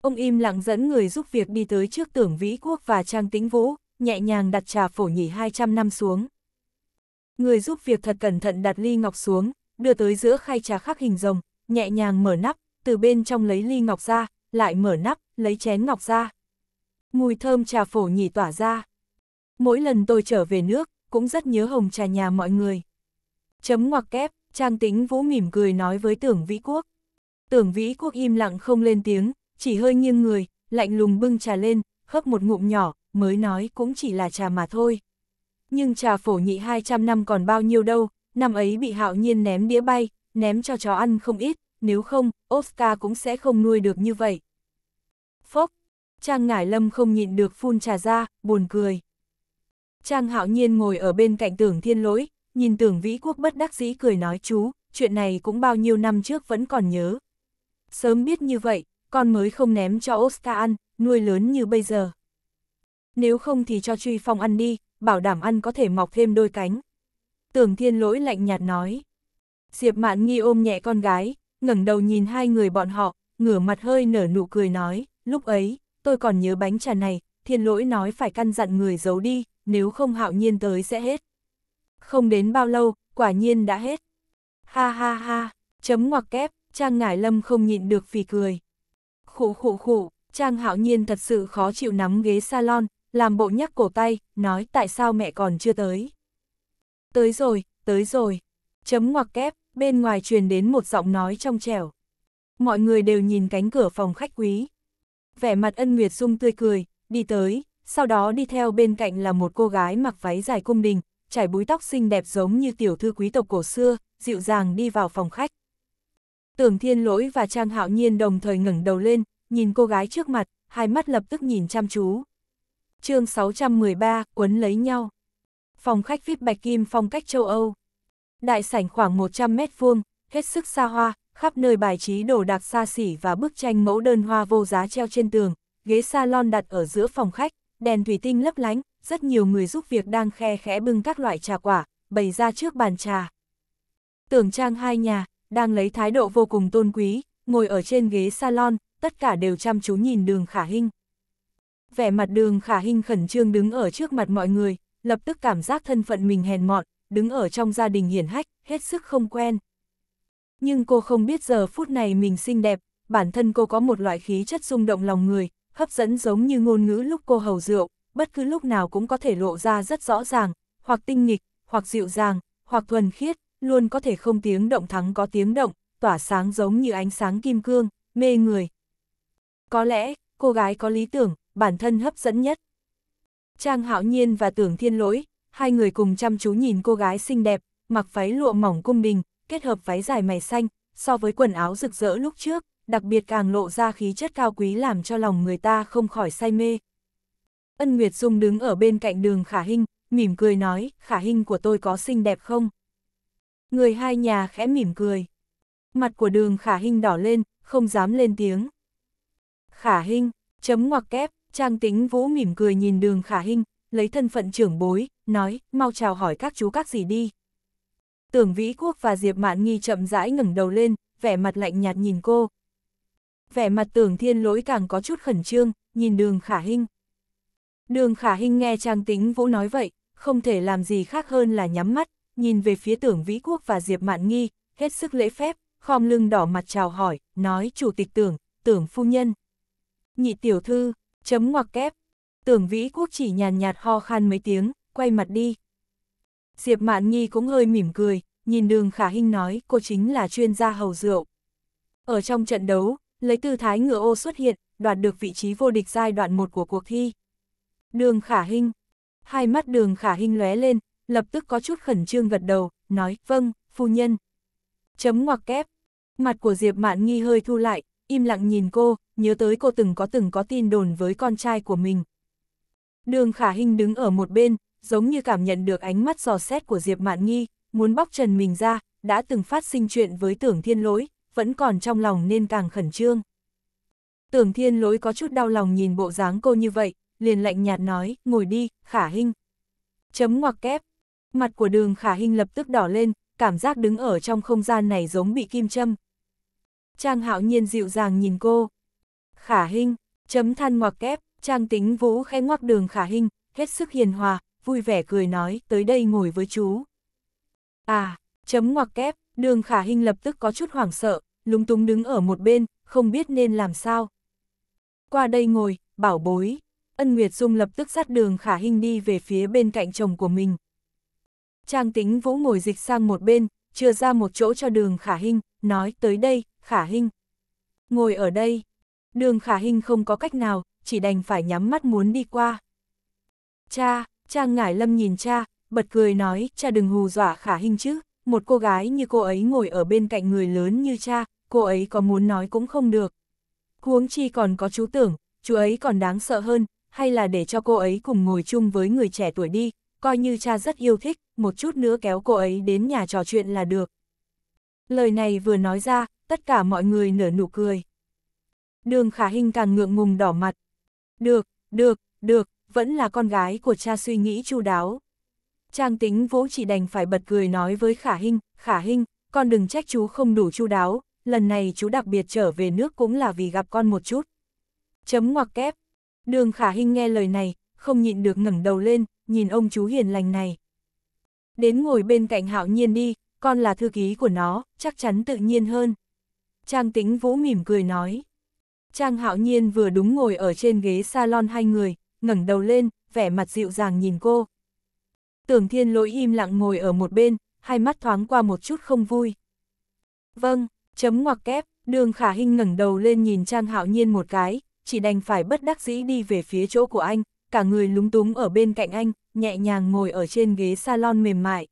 Ông im lặng dẫn người giúp việc đi tới trước tưởng Vĩ Quốc và Trang Tĩnh Vũ, nhẹ nhàng đặt trà phổ nhỉ 200 năm xuống. Người giúp việc thật cẩn thận đặt ly ngọc xuống, đưa tới giữa khay trà khắc hình rồng, nhẹ nhàng mở nắp, từ bên trong lấy ly ngọc ra, lại mở nắp, lấy chén ngọc ra. Mùi thơm trà phổ nhỉ tỏa ra. Mỗi lần tôi trở về nước, cũng rất nhớ hồng trà nhà mọi người. Chấm ngoặc kép, Trang Tĩnh Vũ mỉm cười nói với Tưởng Vĩ Quốc. Tưởng Vĩ Quốc im lặng không lên tiếng, chỉ hơi nghiêng người, lạnh lùng bưng trà lên, hấp một ngụm nhỏ, mới nói cũng chỉ là trà mà thôi nhưng trà phổ nhị 200 năm còn bao nhiêu đâu, năm ấy bị hạo nhiên ném đĩa bay, ném cho chó ăn không ít, nếu không, Oscar cũng sẽ không nuôi được như vậy. Phốc, Trang Ngải Lâm không nhịn được phun trà ra, buồn cười. Trang hạo nhiên ngồi ở bên cạnh tưởng thiên lỗi, nhìn tưởng vĩ quốc bất đắc dĩ cười nói chú, chuyện này cũng bao nhiêu năm trước vẫn còn nhớ. Sớm biết như vậy, con mới không ném cho Oscar ăn, nuôi lớn như bây giờ. Nếu không thì cho Truy Phong ăn đi, bảo đảm ăn có thể mọc thêm đôi cánh. Tưởng thiên lỗi lạnh nhạt nói. Diệp mạn nghi ôm nhẹ con gái, ngẩng đầu nhìn hai người bọn họ, ngửa mặt hơi nở nụ cười nói, lúc ấy, tôi còn nhớ bánh trà này, thiên lỗi nói phải căn dặn người giấu đi, nếu không hạo nhiên tới sẽ hết. Không đến bao lâu, quả nhiên đã hết. Ha ha ha, chấm ngoặc kép, Trang Ngải Lâm không nhịn được phì cười. Khụ khụ khụ, Trang Hạo Nhiên thật sự khó chịu nắm ghế salon, làm bộ nhắc cổ tay, nói tại sao mẹ còn chưa tới. Tới rồi, tới rồi. Chấm ngoặc kép, bên ngoài truyền đến một giọng nói trong trẻo. Mọi người đều nhìn cánh cửa phòng khách quý. Vẻ mặt ân nguyệt dung tươi cười, đi tới, sau đó đi theo bên cạnh là một cô gái mặc váy dài cung đình, trải búi tóc xinh đẹp giống như tiểu thư quý tộc cổ xưa, dịu dàng đi vào phòng khách. Tưởng thiên lỗi và Trang Hạo Nhiên đồng thời ngẩng đầu lên, nhìn cô gái trước mặt, hai mắt lập tức nhìn chăm chú chương 613, quấn lấy nhau. Phòng khách VIP Bạch Kim phong cách châu Âu. Đại sảnh khoảng 100 mét vuông, hết sức xa hoa, khắp nơi bài trí đồ đạc xa xỉ và bức tranh mẫu đơn hoa vô giá treo trên tường, ghế salon đặt ở giữa phòng khách, đèn thủy tinh lấp lánh, rất nhiều người giúp việc đang khe khẽ bưng các loại trà quả, bày ra trước bàn trà. Tưởng trang hai nhà, đang lấy thái độ vô cùng tôn quý, ngồi ở trên ghế salon, tất cả đều chăm chú nhìn đường khả hình vẻ mặt đường khả hình khẩn trương đứng ở trước mặt mọi người, lập tức cảm giác thân phận mình hèn mọn, đứng ở trong gia đình hiển hách, hết sức không quen. Nhưng cô không biết giờ phút này mình xinh đẹp, bản thân cô có một loại khí chất rung động lòng người, hấp dẫn giống như ngôn ngữ lúc cô hầu rượu, bất cứ lúc nào cũng có thể lộ ra rất rõ ràng, hoặc tinh nghịch, hoặc dịu dàng, hoặc thuần khiết, luôn có thể không tiếng động thắng có tiếng động, tỏa sáng giống như ánh sáng kim cương, mê người. Có lẽ, cô gái có lý tưởng, bản thân hấp dẫn nhất. Trang Hạo Nhiên và Tưởng Thiên Lỗi, hai người cùng chăm chú nhìn cô gái xinh đẹp, mặc váy lụa mỏng cung đình, kết hợp váy dài mày xanh, so với quần áo rực rỡ lúc trước, đặc biệt càng lộ ra khí chất cao quý làm cho lòng người ta không khỏi say mê. Ân Nguyệt Dung đứng ở bên cạnh đường Khả Hinh, mỉm cười nói, Khả Hinh của tôi có xinh đẹp không? Người hai nhà khẽ mỉm cười. Mặt của đường Khả Hinh đỏ lên, không dám lên tiếng. Khả Hinh, chấm ngoặc kép, Trang tính vũ mỉm cười nhìn đường khả hình, lấy thân phận trưởng bối, nói, mau chào hỏi các chú các gì đi. Tưởng Vĩ Quốc và Diệp Mạn Nghi chậm rãi ngẩng đầu lên, vẻ mặt lạnh nhạt nhìn cô. Vẻ mặt tưởng thiên lỗi càng có chút khẩn trương, nhìn đường khả hình. Đường khả hình nghe Trang tính vũ nói vậy, không thể làm gì khác hơn là nhắm mắt, nhìn về phía tưởng Vĩ Quốc và Diệp Mạn Nghi, hết sức lễ phép, khom lưng đỏ mặt chào hỏi, nói chủ tịch tưởng, tưởng phu nhân. Nhị tiểu thư, Chấm ngoặc kép. Tưởng Vĩ Quốc chỉ nhàn nhạt ho khan mấy tiếng, quay mặt đi. Diệp Mạn Nhi cũng hơi mỉm cười, nhìn đường khả hình nói cô chính là chuyên gia hầu rượu. Ở trong trận đấu, lấy tư thái ngựa ô xuất hiện, đoạt được vị trí vô địch giai đoạn 1 của cuộc thi. Đường khả hình Hai mắt đường khả hình lóe lên, lập tức có chút khẩn trương gật đầu, nói, vâng, phu nhân. Chấm ngoặc kép. Mặt của Diệp Mạn nhi hơi thu lại, im lặng nhìn cô, nhớ tới cô từng có từng có tin đồn với con trai của mình. Đường Khả Hinh đứng ở một bên, giống như cảm nhận được ánh mắt giò xét của Diệp Mạn Nghi, muốn bóc trần mình ra, đã từng phát sinh chuyện với tưởng thiên lỗi, vẫn còn trong lòng nên càng khẩn trương. Tưởng thiên lỗi có chút đau lòng nhìn bộ dáng cô như vậy, liền lạnh nhạt nói, ngồi đi, Khả Hinh. Chấm ngoặc kép. Mặt của đường Khả Hinh lập tức đỏ lên, cảm giác đứng ở trong không gian này giống bị kim châm. Trang hạo nhiên dịu dàng nhìn cô, khả hình, chấm than ngoặc kép, trang tính vũ khẽ ngoắc đường khả hình, hết sức hiền hòa, vui vẻ cười nói, tới đây ngồi với chú. À, chấm ngoặc kép, đường khả hình lập tức có chút hoảng sợ, lúng túng đứng ở một bên, không biết nên làm sao. Qua đây ngồi, bảo bối, ân Nguyệt Dung lập tức dắt đường khả hình đi về phía bên cạnh chồng của mình. Trang tính vũ ngồi dịch sang một bên, chừa ra một chỗ cho đường khả hình, nói tới đây, khả hình. Ngồi ở đây, Đường khả hình không có cách nào, chỉ đành phải nhắm mắt muốn đi qua. Cha, cha ngải lâm nhìn cha, bật cười nói, cha đừng hù dọa khả hình chứ, một cô gái như cô ấy ngồi ở bên cạnh người lớn như cha, cô ấy có muốn nói cũng không được. Huống chi còn có chú tưởng, chú ấy còn đáng sợ hơn, hay là để cho cô ấy cùng ngồi chung với người trẻ tuổi đi, coi như cha rất yêu thích, một chút nữa kéo cô ấy đến nhà trò chuyện là được. Lời này vừa nói ra, tất cả mọi người nở nụ cười. Đường khả hình càng ngượng ngùng đỏ mặt. Được, được, được, vẫn là con gái của cha suy nghĩ chu đáo. Trang tính vũ chỉ đành phải bật cười nói với khả hình, khả hình, con đừng trách chú không đủ chu đáo, lần này chú đặc biệt trở về nước cũng là vì gặp con một chút. Chấm ngoặc kép. Đường khả hình nghe lời này, không nhịn được ngẩng đầu lên, nhìn ông chú hiền lành này. Đến ngồi bên cạnh hạo nhiên đi, con là thư ký của nó, chắc chắn tự nhiên hơn. Trang tính vũ mỉm cười nói. Trang Hạo Nhiên vừa đúng ngồi ở trên ghế salon hai người, ngẩng đầu lên, vẻ mặt dịu dàng nhìn cô. Tưởng Thiên Lỗi im lặng ngồi ở một bên, hai mắt thoáng qua một chút không vui. Vâng, chấm ngoặc kép, Đường Khả Hinh ngẩng đầu lên nhìn Trang Hạo Nhiên một cái, chỉ đành phải bất đắc dĩ đi về phía chỗ của anh, cả người lúng túng ở bên cạnh anh, nhẹ nhàng ngồi ở trên ghế salon mềm mại.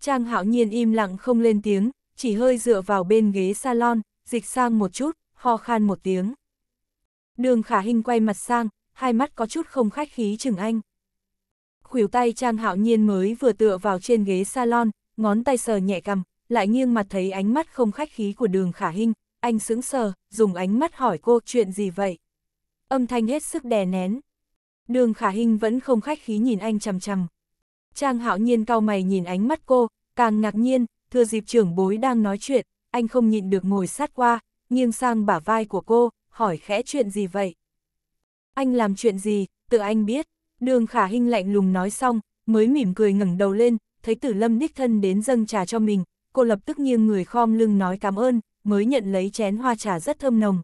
Trang Hạo Nhiên im lặng không lên tiếng, chỉ hơi dựa vào bên ghế salon, dịch sang một chút, ho khan một tiếng. Đường khả hình quay mặt sang, hai mắt có chút không khách khí chừng anh. Khủyểu tay Trang Hạo Nhiên mới vừa tựa vào trên ghế salon, ngón tay sờ nhẹ cầm, lại nghiêng mặt thấy ánh mắt không khách khí của đường khả hình, anh sững sờ, dùng ánh mắt hỏi cô chuyện gì vậy. Âm thanh hết sức đè nén. Đường khả hình vẫn không khách khí nhìn anh chằm chằm. Trang Hạo Nhiên cau mày nhìn ánh mắt cô, càng ngạc nhiên, thưa dịp trưởng bối đang nói chuyện, anh không nhịn được ngồi sát qua, nghiêng sang bả vai của cô, hỏi khẽ chuyện gì vậy? Anh làm chuyện gì, tự anh biết. Đường khả hinh lạnh lùng nói xong, mới mỉm cười ngẩng đầu lên, thấy tử lâm đích thân đến dâng trà cho mình, cô lập tức nghiêng người khom lưng nói cảm ơn, mới nhận lấy chén hoa trà rất thơm nồng.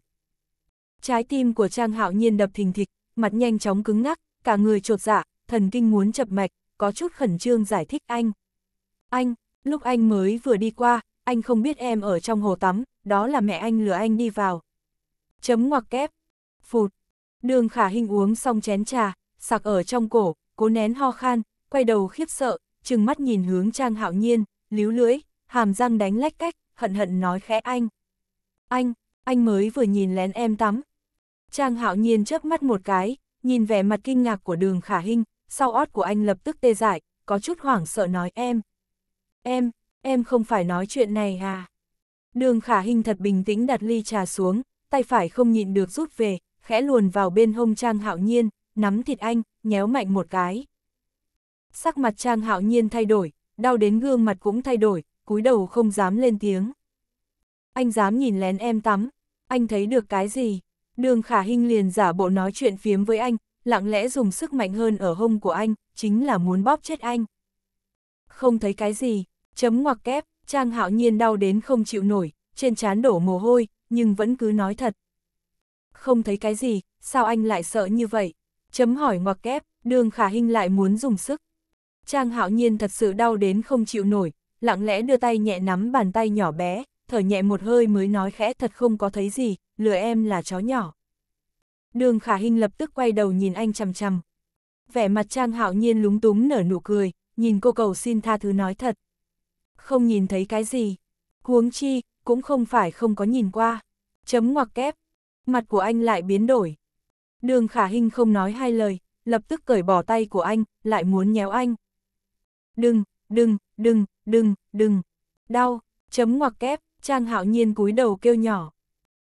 Trái tim của Trang Hạo Nhiên đập thình thịch, mặt nhanh chóng cứng ngắc, cả người trột dạ, thần kinh muốn chập mạch, có chút khẩn trương giải thích anh. Anh, lúc anh mới vừa đi qua, anh không biết em ở trong hồ tắm, đó là mẹ anh lừa anh đi vào. Chấm ngoặc kép. Phụt. Đường khả hình uống xong chén trà, sặc ở trong cổ, cố nén ho khan, quay đầu khiếp sợ, chừng mắt nhìn hướng Trang Hạo Nhiên, líu lưỡi, hàm răng đánh lách cách, hận hận nói khẽ anh. Anh, anh mới vừa nhìn lén em tắm. Trang Hạo Nhiên chớp mắt một cái, nhìn vẻ mặt kinh ngạc của đường khả hình, sau ót của anh lập tức tê dại, có chút hoảng sợ nói em. Em, em không phải nói chuyện này à? Đường khả hình thật bình tĩnh đặt ly trà xuống, tay phải không nhịn được rút về, khẽ luồn vào bên hông Trang Hạo Nhiên, nắm thịt anh, nhéo mạnh một cái. Sắc mặt Trang Hạo Nhiên thay đổi, đau đến gương mặt cũng thay đổi, cúi đầu không dám lên tiếng. Anh dám nhìn lén em tắm, anh thấy được cái gì? Đường khả hình liền giả bộ nói chuyện phiếm với anh, lặng lẽ dùng sức mạnh hơn ở hông của anh, chính là muốn bóp chết anh. Không thấy cái gì, chấm ngoặc kép, Trang hạo nhiên đau đến không chịu nổi, trên trán đổ mồ hôi, nhưng vẫn cứ nói thật. Không thấy cái gì, sao anh lại sợ như vậy? Chấm hỏi ngoặc kép, đường khả Hinh lại muốn dùng sức. Trang hạo nhiên thật sự đau đến không chịu nổi, lặng lẽ đưa tay nhẹ nắm bàn tay nhỏ bé, thở nhẹ một hơi mới nói khẽ thật không có thấy gì, lừa em là chó nhỏ. Đường khả Hinh lập tức quay đầu nhìn anh chằm chằm. Vẻ mặt Trang hạo nhiên lúng túng nở nụ cười, nhìn cô cầu xin tha thứ nói thật, không nhìn thấy cái gì. Huống chi, cũng không phải không có nhìn qua. Chấm ngoặc kép, mặt của anh lại biến đổi. Đường khả hình không nói hai lời, lập tức cởi bỏ tay của anh, lại muốn nhéo anh. Đừng, đừng, đừng, đừng, đừng, đau, chấm ngoặc kép, Trang hạo nhiên cúi đầu kêu nhỏ.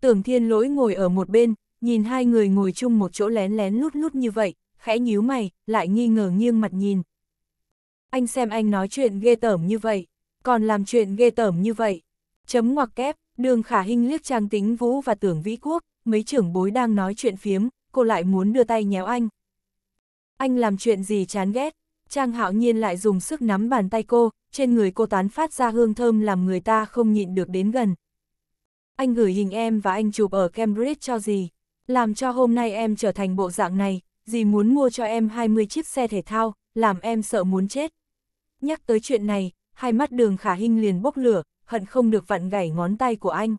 Tưởng thiên lỗi ngồi ở một bên, nhìn hai người ngồi chung một chỗ lén lén lút lút như vậy, khẽ nhíu mày, lại nghi ngờ nghiêng mặt nhìn. Anh xem anh nói chuyện ghê tởm như vậy còn làm chuyện ghê tởm như vậy. Chấm ngoặc kép, đường khả hình liếc trang tính vũ và tưởng vĩ quốc, mấy trưởng bối đang nói chuyện phiếm, cô lại muốn đưa tay nhéo anh. Anh làm chuyện gì chán ghét, trang hạo nhiên lại dùng sức nắm bàn tay cô, trên người cô tán phát ra hương thơm làm người ta không nhịn được đến gần. Anh gửi hình em và anh chụp ở Cambridge cho gì, làm cho hôm nay em trở thành bộ dạng này, gì muốn mua cho em 20 chiếc xe thể thao, làm em sợ muốn chết. Nhắc tới chuyện này, hai mắt đường khả hình liền bốc lửa, hận không được vặn gảy ngón tay của anh.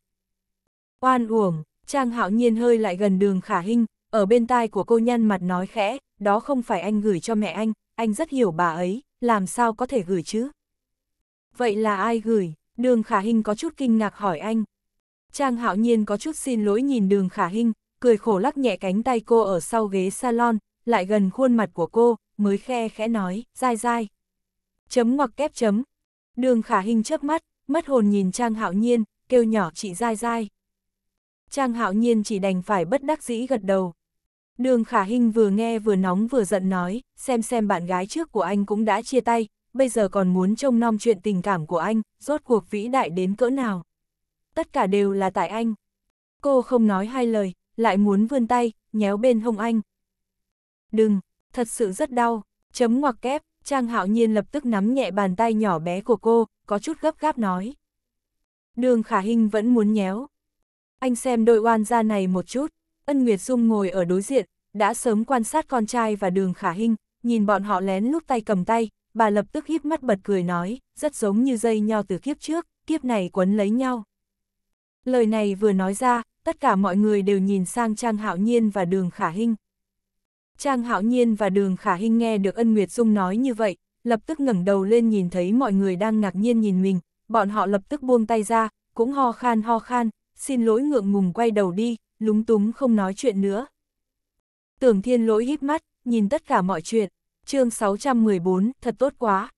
Oan uổng, Trang hạo nhiên hơi lại gần đường khả hình ở bên tai của cô nhăn mặt nói khẽ, đó không phải anh gửi cho mẹ anh, anh rất hiểu bà ấy, làm sao có thể gửi chứ? Vậy là ai gửi? Đường khả hình có chút kinh ngạc hỏi anh. Trang hạo nhiên có chút xin lỗi nhìn đường khả hình, cười khổ lắc nhẹ cánh tay cô ở sau ghế salon, lại gần khuôn mặt của cô, mới khe khẽ nói, dai dai. Chấm ngoặc kép chấm, Đường khả hình chớp mắt, mất hồn nhìn Trang Hạo Nhiên, kêu nhỏ chị dai dai. Trang Hạo Nhiên chỉ đành phải bất đắc dĩ gật đầu. Đường khả hình vừa nghe vừa nóng vừa giận nói, xem xem bạn gái trước của anh cũng đã chia tay, bây giờ còn muốn trông nom chuyện tình cảm của anh, rốt cuộc vĩ đại đến cỡ nào. Tất cả đều là tại anh. Cô không nói hai lời, lại muốn vươn tay, nhéo bên hông anh. Đừng, thật sự rất đau, chấm ngoặc kép, Trang Hạo Nhiên lập tức nắm nhẹ bàn tay nhỏ bé của cô, có chút gấp gáp nói. Đường Khả Hinh vẫn muốn nhéo. Anh xem đôi oan gia này một chút, Ân Nguyệt Dung ngồi ở đối diện, đã sớm quan sát con trai và đường Khả Hinh, nhìn bọn họ lén lút tay cầm tay, bà lập tức híp mắt bật cười nói, rất giống như dây nho từ kiếp trước, kiếp này quấn lấy nhau. Lời này vừa nói ra, tất cả mọi người đều nhìn sang Trang Hạo Nhiên và đường Khả Hinh. Trang Hạo Nhiên và Đường Khả Hinh nghe được Ân Nguyệt Dung nói như vậy, lập tức ngẩng đầu lên nhìn thấy mọi người đang ngạc nhiên nhìn mình, bọn họ lập tức buông tay ra, cũng ho khan ho khan, xin lỗi ngượng ngùng quay đầu đi, lúng túng không nói chuyện nữa. Tưởng Thiên Lỗi híp mắt, nhìn tất cả mọi chuyện, chương 614, thật tốt quá.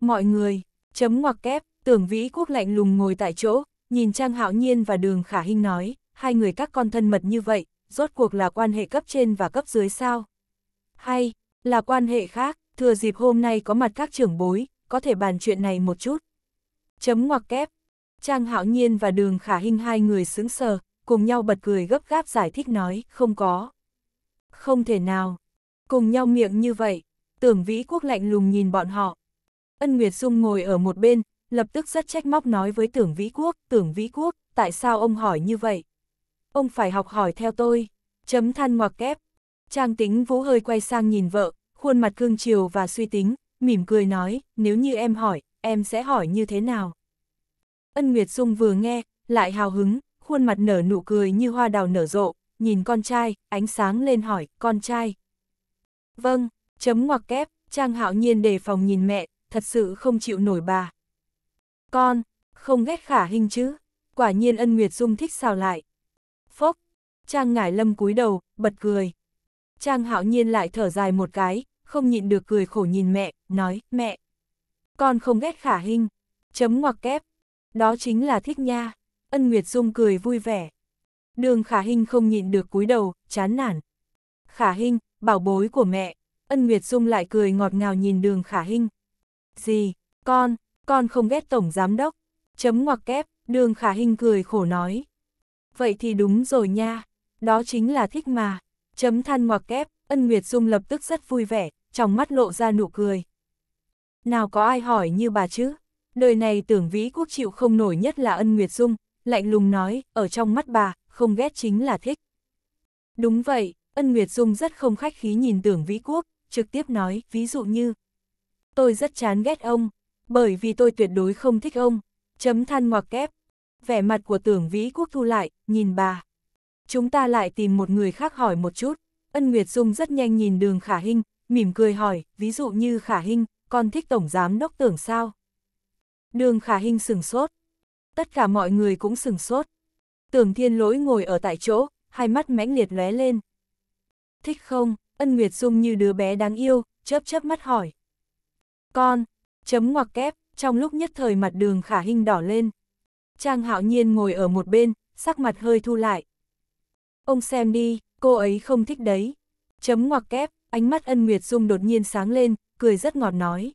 Mọi người, chấm ngoặc kép, Tưởng Vĩ Quốc lạnh lùng ngồi tại chỗ, nhìn Trang Hạo Nhiên và Đường Khả Hinh nói, hai người các con thân mật như vậy, rốt cuộc là quan hệ cấp trên và cấp dưới sao? Hay, là quan hệ khác, thừa dịp hôm nay có mặt các trưởng bối, có thể bàn chuyện này một chút. Chấm ngoặc kép. Trang Hạo Nhiên và Đường Khả Hinh hai người sững sờ, cùng nhau bật cười gấp gáp giải thích nói, không có. Không thể nào. Cùng nhau miệng như vậy, tưởng vĩ quốc lạnh lùng nhìn bọn họ. Ân Nguyệt Dung ngồi ở một bên, lập tức rất trách móc nói với tưởng vĩ quốc, tưởng vĩ quốc, tại sao ông hỏi như vậy? Ông phải học hỏi theo tôi, chấm than ngoặc kép, Trang tính vũ hơi quay sang nhìn vợ, khuôn mặt cương chiều và suy tính, mỉm cười nói, nếu như em hỏi, em sẽ hỏi như thế nào? Ân Nguyệt Dung vừa nghe, lại hào hứng, khuôn mặt nở nụ cười như hoa đào nở rộ, nhìn con trai, ánh sáng lên hỏi, con trai. Vâng, chấm ngoặc kép, Trang hạo nhiên đề phòng nhìn mẹ, thật sự không chịu nổi bà. Con, không ghét khả hình chứ, quả nhiên ân Nguyệt Dung thích xào lại. Phốc, Trang ngải lâm cúi đầu, bật cười. Trang hạo nhiên lại thở dài một cái, không nhịn được cười khổ nhìn mẹ, nói, mẹ, con không ghét khả hình, chấm ngoặc kép, đó chính là thích nha. Ân Nguyệt Dung cười vui vẻ. Đường khả hình không nhịn được cúi đầu, chán nản. Khả hình, bảo bối của mẹ. Ân Nguyệt Dung lại cười ngọt ngào nhìn đường khả hình. Gì, con, con không ghét tổng giám đốc. Chấm ngoặc kép, đường khả hình cười khổ nói. Vậy thì đúng rồi nha, đó chính là thích mà. Chấm than ngoặc kép, Ân Nguyệt Dung lập tức rất vui vẻ, trong mắt lộ ra nụ cười. Nào có ai hỏi như bà chứ? Đời này tưởng vĩ quốc chịu không nổi nhất là Ân Nguyệt Dung, lạnh lùng nói, ở trong mắt bà, không ghét chính là thích. Đúng vậy, Ân Nguyệt Dung rất không khách khí nhìn tưởng vĩ quốc, trực tiếp nói, ví dụ như. Tôi rất chán ghét ông, bởi vì tôi tuyệt đối không thích ông. Chấm than ngoặc kép. Vẻ mặt của tưởng vĩ quốc thu lại, nhìn bà. Chúng ta lại tìm một người khác hỏi một chút. Ân Nguyệt Dung rất nhanh nhìn đường Khả Hinh, mỉm cười hỏi, ví dụ như Khả Hinh, con thích Tổng Giám Đốc tưởng sao? Đường Khả Hinh sừng sốt. Tất cả mọi người cũng sừng sốt. Tưởng Thiên Lỗi ngồi ở tại chỗ, hai mắt mãnh liệt lóe lên. Thích không? Ân Nguyệt Dung như đứa bé đáng yêu, chớp chớp mắt hỏi. Con, chấm ngoặc kép, trong lúc nhất thời mặt đường Khả Hinh đỏ lên. Trang Hạo Nhiên ngồi ở một bên, sắc mặt hơi thu lại ông xem đi, cô ấy không thích đấy. Chấm ngoặc kép, ánh mắt ân Nguyệt Dung đột nhiên sáng lên, cười rất ngọt nói.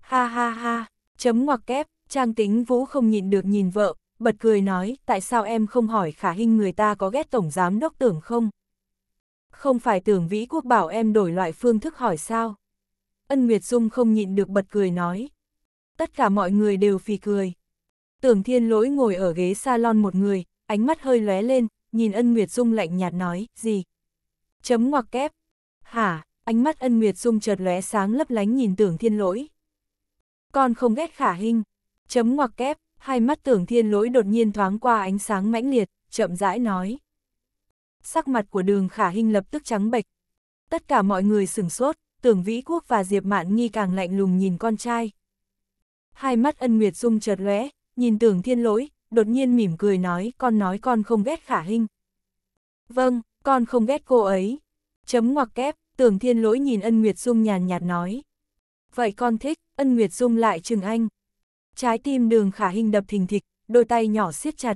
Ha ha ha, chấm ngoặc kép, Trang tính vũ không nhịn được nhìn vợ, bật cười nói, tại sao em không hỏi khả hình người ta có ghét tổng giám đốc tưởng không? Không phải tưởng vĩ quốc bảo em đổi loại phương thức hỏi sao? Ân Nguyệt Dung không nhịn được bật cười nói. Tất cả mọi người đều phì cười. Tưởng thiên lỗi ngồi ở ghế salon một người, ánh mắt hơi lóe lên, nhìn ân Nguyệt Dung lạnh nhạt nói, gì? Chấm ngoặc kép. Hả, ánh mắt ân Nguyệt Dung chợt lóe sáng lấp lánh nhìn tưởng thiên lỗi. Con không ghét khả hình. Chấm ngoặc kép, hai mắt tưởng thiên lỗi đột nhiên thoáng qua ánh sáng mãnh liệt, chậm rãi nói. Sắc mặt của đường khả hình lập tức trắng bệch. Tất cả mọi người sửng sốt, tưởng vĩ quốc và diệp mạn nghi càng lạnh lùng nhìn con trai. Hai mắt ân Nguyệt Dung chợt lóe, nhìn tưởng thiên lỗi, đột nhiên mỉm cười nói con nói con không ghét khả hình. Vâng, con không ghét cô ấy. Chấm ngoặc kép, tưởng thiên lỗi nhìn ân Nguyệt Dung nhàn nhạt nói. Vậy con thích, ân Nguyệt Dung lại trừng anh. Trái tim đường khả hình đập thình thịch, đôi tay nhỏ siết chặt.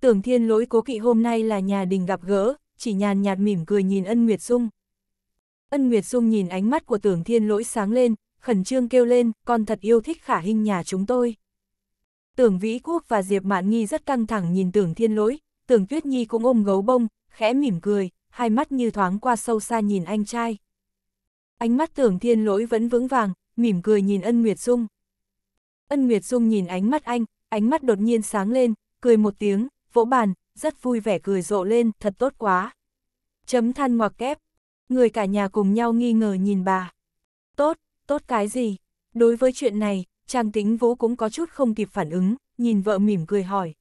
Tưởng thiên lỗi cố kỵ hôm nay là nhà đình gặp gỡ, chỉ nhàn nhạt mỉm cười nhìn ân Nguyệt Dung. Ân Nguyệt Dung nhìn ánh mắt của tưởng thiên lỗi sáng lên, khẩn trương kêu lên, con thật yêu thích khả hình nhà chúng tôi. Tưởng Vĩ Quốc và Diệp Mạn Nghi rất căng thẳng nhìn Tưởng Thiên Lỗi, Tưởng Tuyết Nhi cũng ôm gấu bông, khẽ mỉm cười, hai mắt như thoáng qua sâu xa nhìn anh trai. Ánh mắt Tưởng Thiên Lỗi vẫn vững vàng, mỉm cười nhìn Ân Nguyệt Dung. Ân Nguyệt Dung nhìn ánh mắt anh, ánh mắt đột nhiên sáng lên, cười một tiếng, vỗ bàn, rất vui vẻ cười rộ lên, thật tốt quá. Chấm than ngoặc kép, người cả nhà cùng nhau nghi ngờ nhìn bà. Tốt, tốt cái gì? Đối với chuyện này, Trang tính vỗ cũng có chút không kịp phản ứng, nhìn vợ mỉm cười hỏi.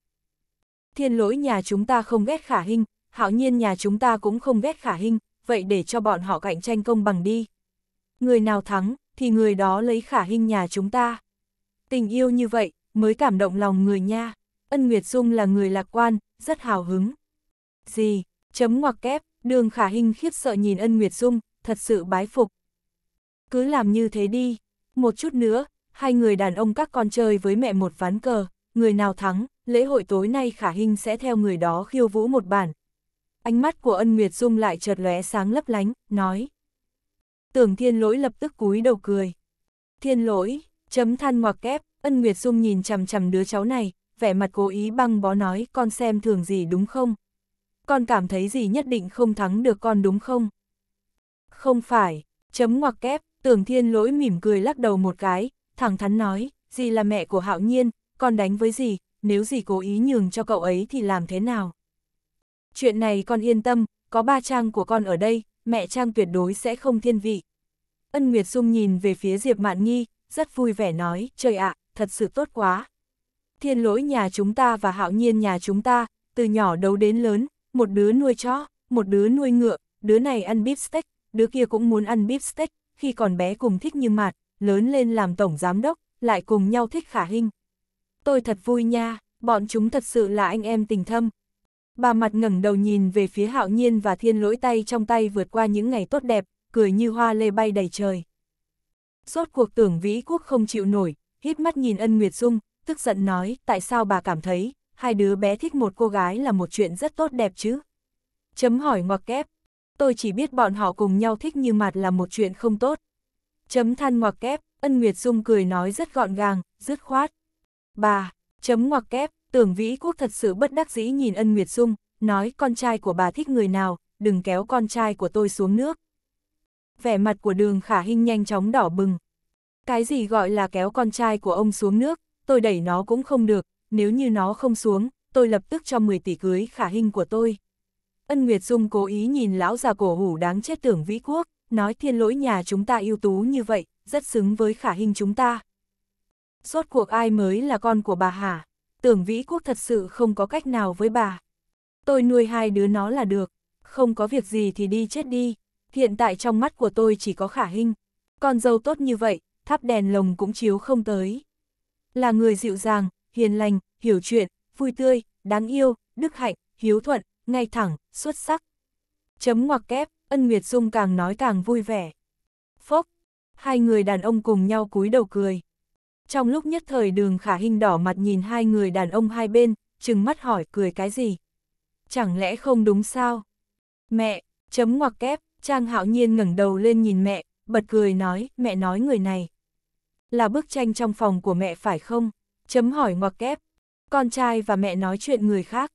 Thiên lỗi nhà chúng ta không ghét khả hình, hạo nhiên nhà chúng ta cũng không ghét khả hình, vậy để cho bọn họ cạnh tranh công bằng đi. Người nào thắng, thì người đó lấy khả hình nhà chúng ta. Tình yêu như vậy, mới cảm động lòng người nha. Ân Nguyệt Dung là người lạc quan, rất hào hứng. Gì, chấm ngoặc kép, đường khả hình khiếp sợ nhìn ân Nguyệt Dung, thật sự bái phục. Cứ làm như thế đi, một chút nữa, hai người đàn ông các con chơi với mẹ một ván cờ, người nào thắng, lễ hội tối nay khả hình sẽ theo người đó khiêu vũ một bản. Ánh mắt của ân Nguyệt Dung lại chợt lóe sáng lấp lánh, nói. Tưởng thiên lỗi lập tức cúi đầu cười. Thiên lỗi, chấm than ngoặc kép, ân Nguyệt Dung nhìn chằm chằm đứa cháu này, vẻ mặt cố ý băng bó nói con xem thường gì đúng không? Con cảm thấy gì nhất định không thắng được con đúng không? Không phải, chấm ngoặc kép, tưởng thiên lỗi mỉm cười lắc đầu một cái, thẳng thắn nói, gì là mẹ của hạo nhiên, con đánh với gì? nếu gì cố ý nhường cho cậu ấy thì làm thế nào? Chuyện này con yên tâm, có ba trang của con ở đây, mẹ trang tuyệt đối sẽ không thiên vị. Ân Nguyệt Dung nhìn về phía Diệp Mạn Nghi, rất vui vẻ nói, trời ạ, thật sự tốt quá. Thiên lỗi nhà chúng ta và hạo nhiên nhà chúng ta, từ nhỏ đấu đến lớn, một đứa nuôi chó, một đứa nuôi ngựa, đứa này ăn bíp steak, đứa kia cũng muốn ăn bíp steak, khi còn bé cùng thích như mạt, lớn lên làm tổng giám đốc, lại cùng nhau thích khả hình. Tôi thật vui nha, bọn chúng thật sự là anh em tình thâm. Bà mặt ngẩng đầu nhìn về phía hạo nhiên và thiên lỗi tay trong tay vượt qua những ngày tốt đẹp, cười như hoa lê bay đầy trời. suốt cuộc tưởng vĩ quốc không chịu nổi, hít mắt nhìn ân Nguyệt Dung, tức giận nói tại sao bà cảm thấy hai đứa bé thích một cô gái là một chuyện rất tốt đẹp chứ. Chấm hỏi ngoặc kép, tôi chỉ biết bọn họ cùng nhau thích như mặt là một chuyện không tốt. Chấm than ngoặc kép, ân Nguyệt Dung cười nói rất gọn gàng, dứt khoát. Bà, chấm ngoặc kép, tưởng vĩ quốc thật sự bất đắc dĩ nhìn ân Nguyệt Dung, nói con trai của bà thích người nào, đừng kéo con trai của tôi xuống nước. Vẻ mặt của đường khả hình nhanh chóng đỏ bừng. Cái gì gọi là kéo con trai của ông xuống nước, tôi đẩy nó cũng không được, nếu như nó không xuống, tôi lập tức cho 10 tỷ cưới khả hình của tôi. Ân Nguyệt Dung cố ý nhìn lão già cổ hủ đáng chết tưởng vĩ quốc, nói thiên lỗi nhà chúng ta ưu tú như vậy, rất xứng với khả hình chúng ta. Rốt cuộc ai mới là con của bà hả? Tưởng Vĩ Quốc thật sự không có cách nào với bà. Tôi nuôi hai đứa nó là được, không có việc gì thì đi chết đi. Hiện tại trong mắt của tôi chỉ có khả hình. Con dâu tốt như vậy, thắp đèn lồng cũng chiếu không tới. Là người dịu dàng, hiền lành, hiểu chuyện, vui tươi, đáng yêu, đức hạnh, hiếu thuận, ngay thẳng, xuất sắc. Chấm ngoặc kép. Ân Nguyệt Dung càng nói càng vui vẻ. Phốc, hai người đàn ông cùng nhau cúi đầu cười. Trong lúc nhất thời đường khả hình đỏ mặt nhìn hai người đàn ông hai bên, chừng mắt hỏi cười cái gì. Chẳng lẽ không đúng sao? Mẹ, chấm ngoặc kép, Trang hạo nhiên ngẩng đầu lên nhìn mẹ, bật cười nói, mẹ nói người này. Là bức tranh trong phòng của mẹ phải không? Chấm hỏi ngoặc kép. Con trai và mẹ nói chuyện người khác.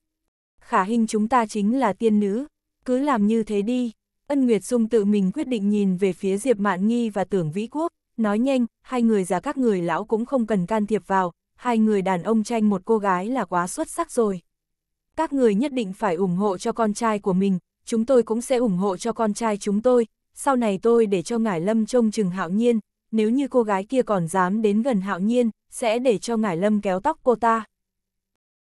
Khả hình chúng ta chính là tiên nữ, cứ làm như thế đi. Ân Nguyệt Dung tự mình quyết định nhìn về phía Diệp Mạn Nghi và Tưởng Vĩ Quốc, nói nhanh, hai người già các người lão cũng không cần can thiệp vào, hai người đàn ông tranh một cô gái là quá xuất sắc rồi. Các người nhất định phải ủng hộ cho con trai của mình, chúng tôi cũng sẽ ủng hộ cho con trai chúng tôi, sau này tôi để cho Ngải Lâm trông chừng Hạo Nhiên, nếu như cô gái kia còn dám đến gần Hạo Nhiên, sẽ để cho Ngải Lâm kéo tóc cô ta.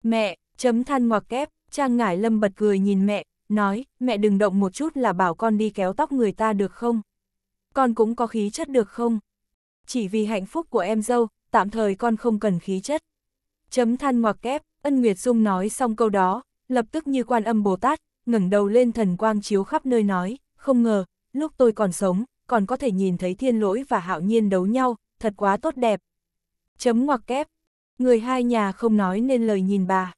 Mẹ, chấm than ngoặc kép, Trang Ngải Lâm bật cười nhìn mẹ, nói, mẹ đừng động một chút là bảo con đi kéo tóc người ta được không? Con cũng có khí chất được không? Chỉ vì hạnh phúc của em dâu, tạm thời con không cần khí chất. Chấm than ngoặc kép, Ân Nguyệt Dung nói xong câu đó, lập tức như quan âm Bồ Tát, ngẩng đầu lên thần quang chiếu khắp nơi nói, không ngờ, lúc tôi còn sống, còn có thể nhìn thấy thiên lỗi và hạo nhiên đấu nhau, thật quá tốt đẹp. Chấm ngoặc kép, người hai nhà không nói nên lời nhìn bà.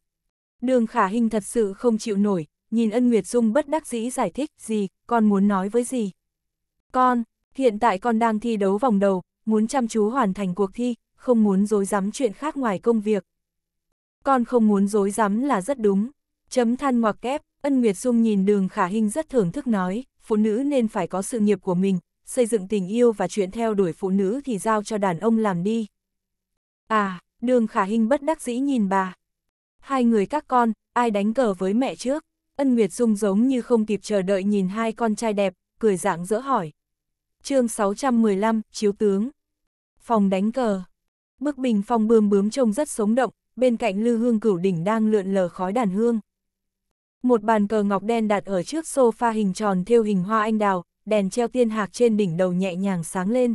Đường khả hình thật sự không chịu nổi, nhìn ân Nguyệt Dung bất đắc dĩ giải thích gì, con muốn nói với gì. Con, hiện tại con đang thi đấu vòng đầu, muốn chăm chú hoàn thành cuộc thi, không muốn dối rắm chuyện khác ngoài công việc. Con không muốn dối rắm là rất đúng. Chấm than ngoặc kép, ân Nguyệt Dung nhìn đường khả hình rất thưởng thức nói, phụ nữ nên phải có sự nghiệp của mình, xây dựng tình yêu và chuyện theo đuổi phụ nữ thì giao cho đàn ông làm đi. À, đường khả hình bất đắc dĩ nhìn bà. Hai người các con, ai đánh cờ với mẹ trước? Ân Nguyệt Dung giống như không kịp chờ đợi nhìn hai con trai đẹp, cười dạng dỡ hỏi. chương 615, Chiếu Tướng Phòng đánh cờ Bức bình phong bươm bướm trông rất sống động, bên cạnh lư hương cửu đỉnh đang lượn lờ khói đàn hương. Một bàn cờ ngọc đen đặt ở trước sofa hình tròn theo hình hoa anh đào, đèn treo tiên hạc trên đỉnh đầu nhẹ nhàng sáng lên.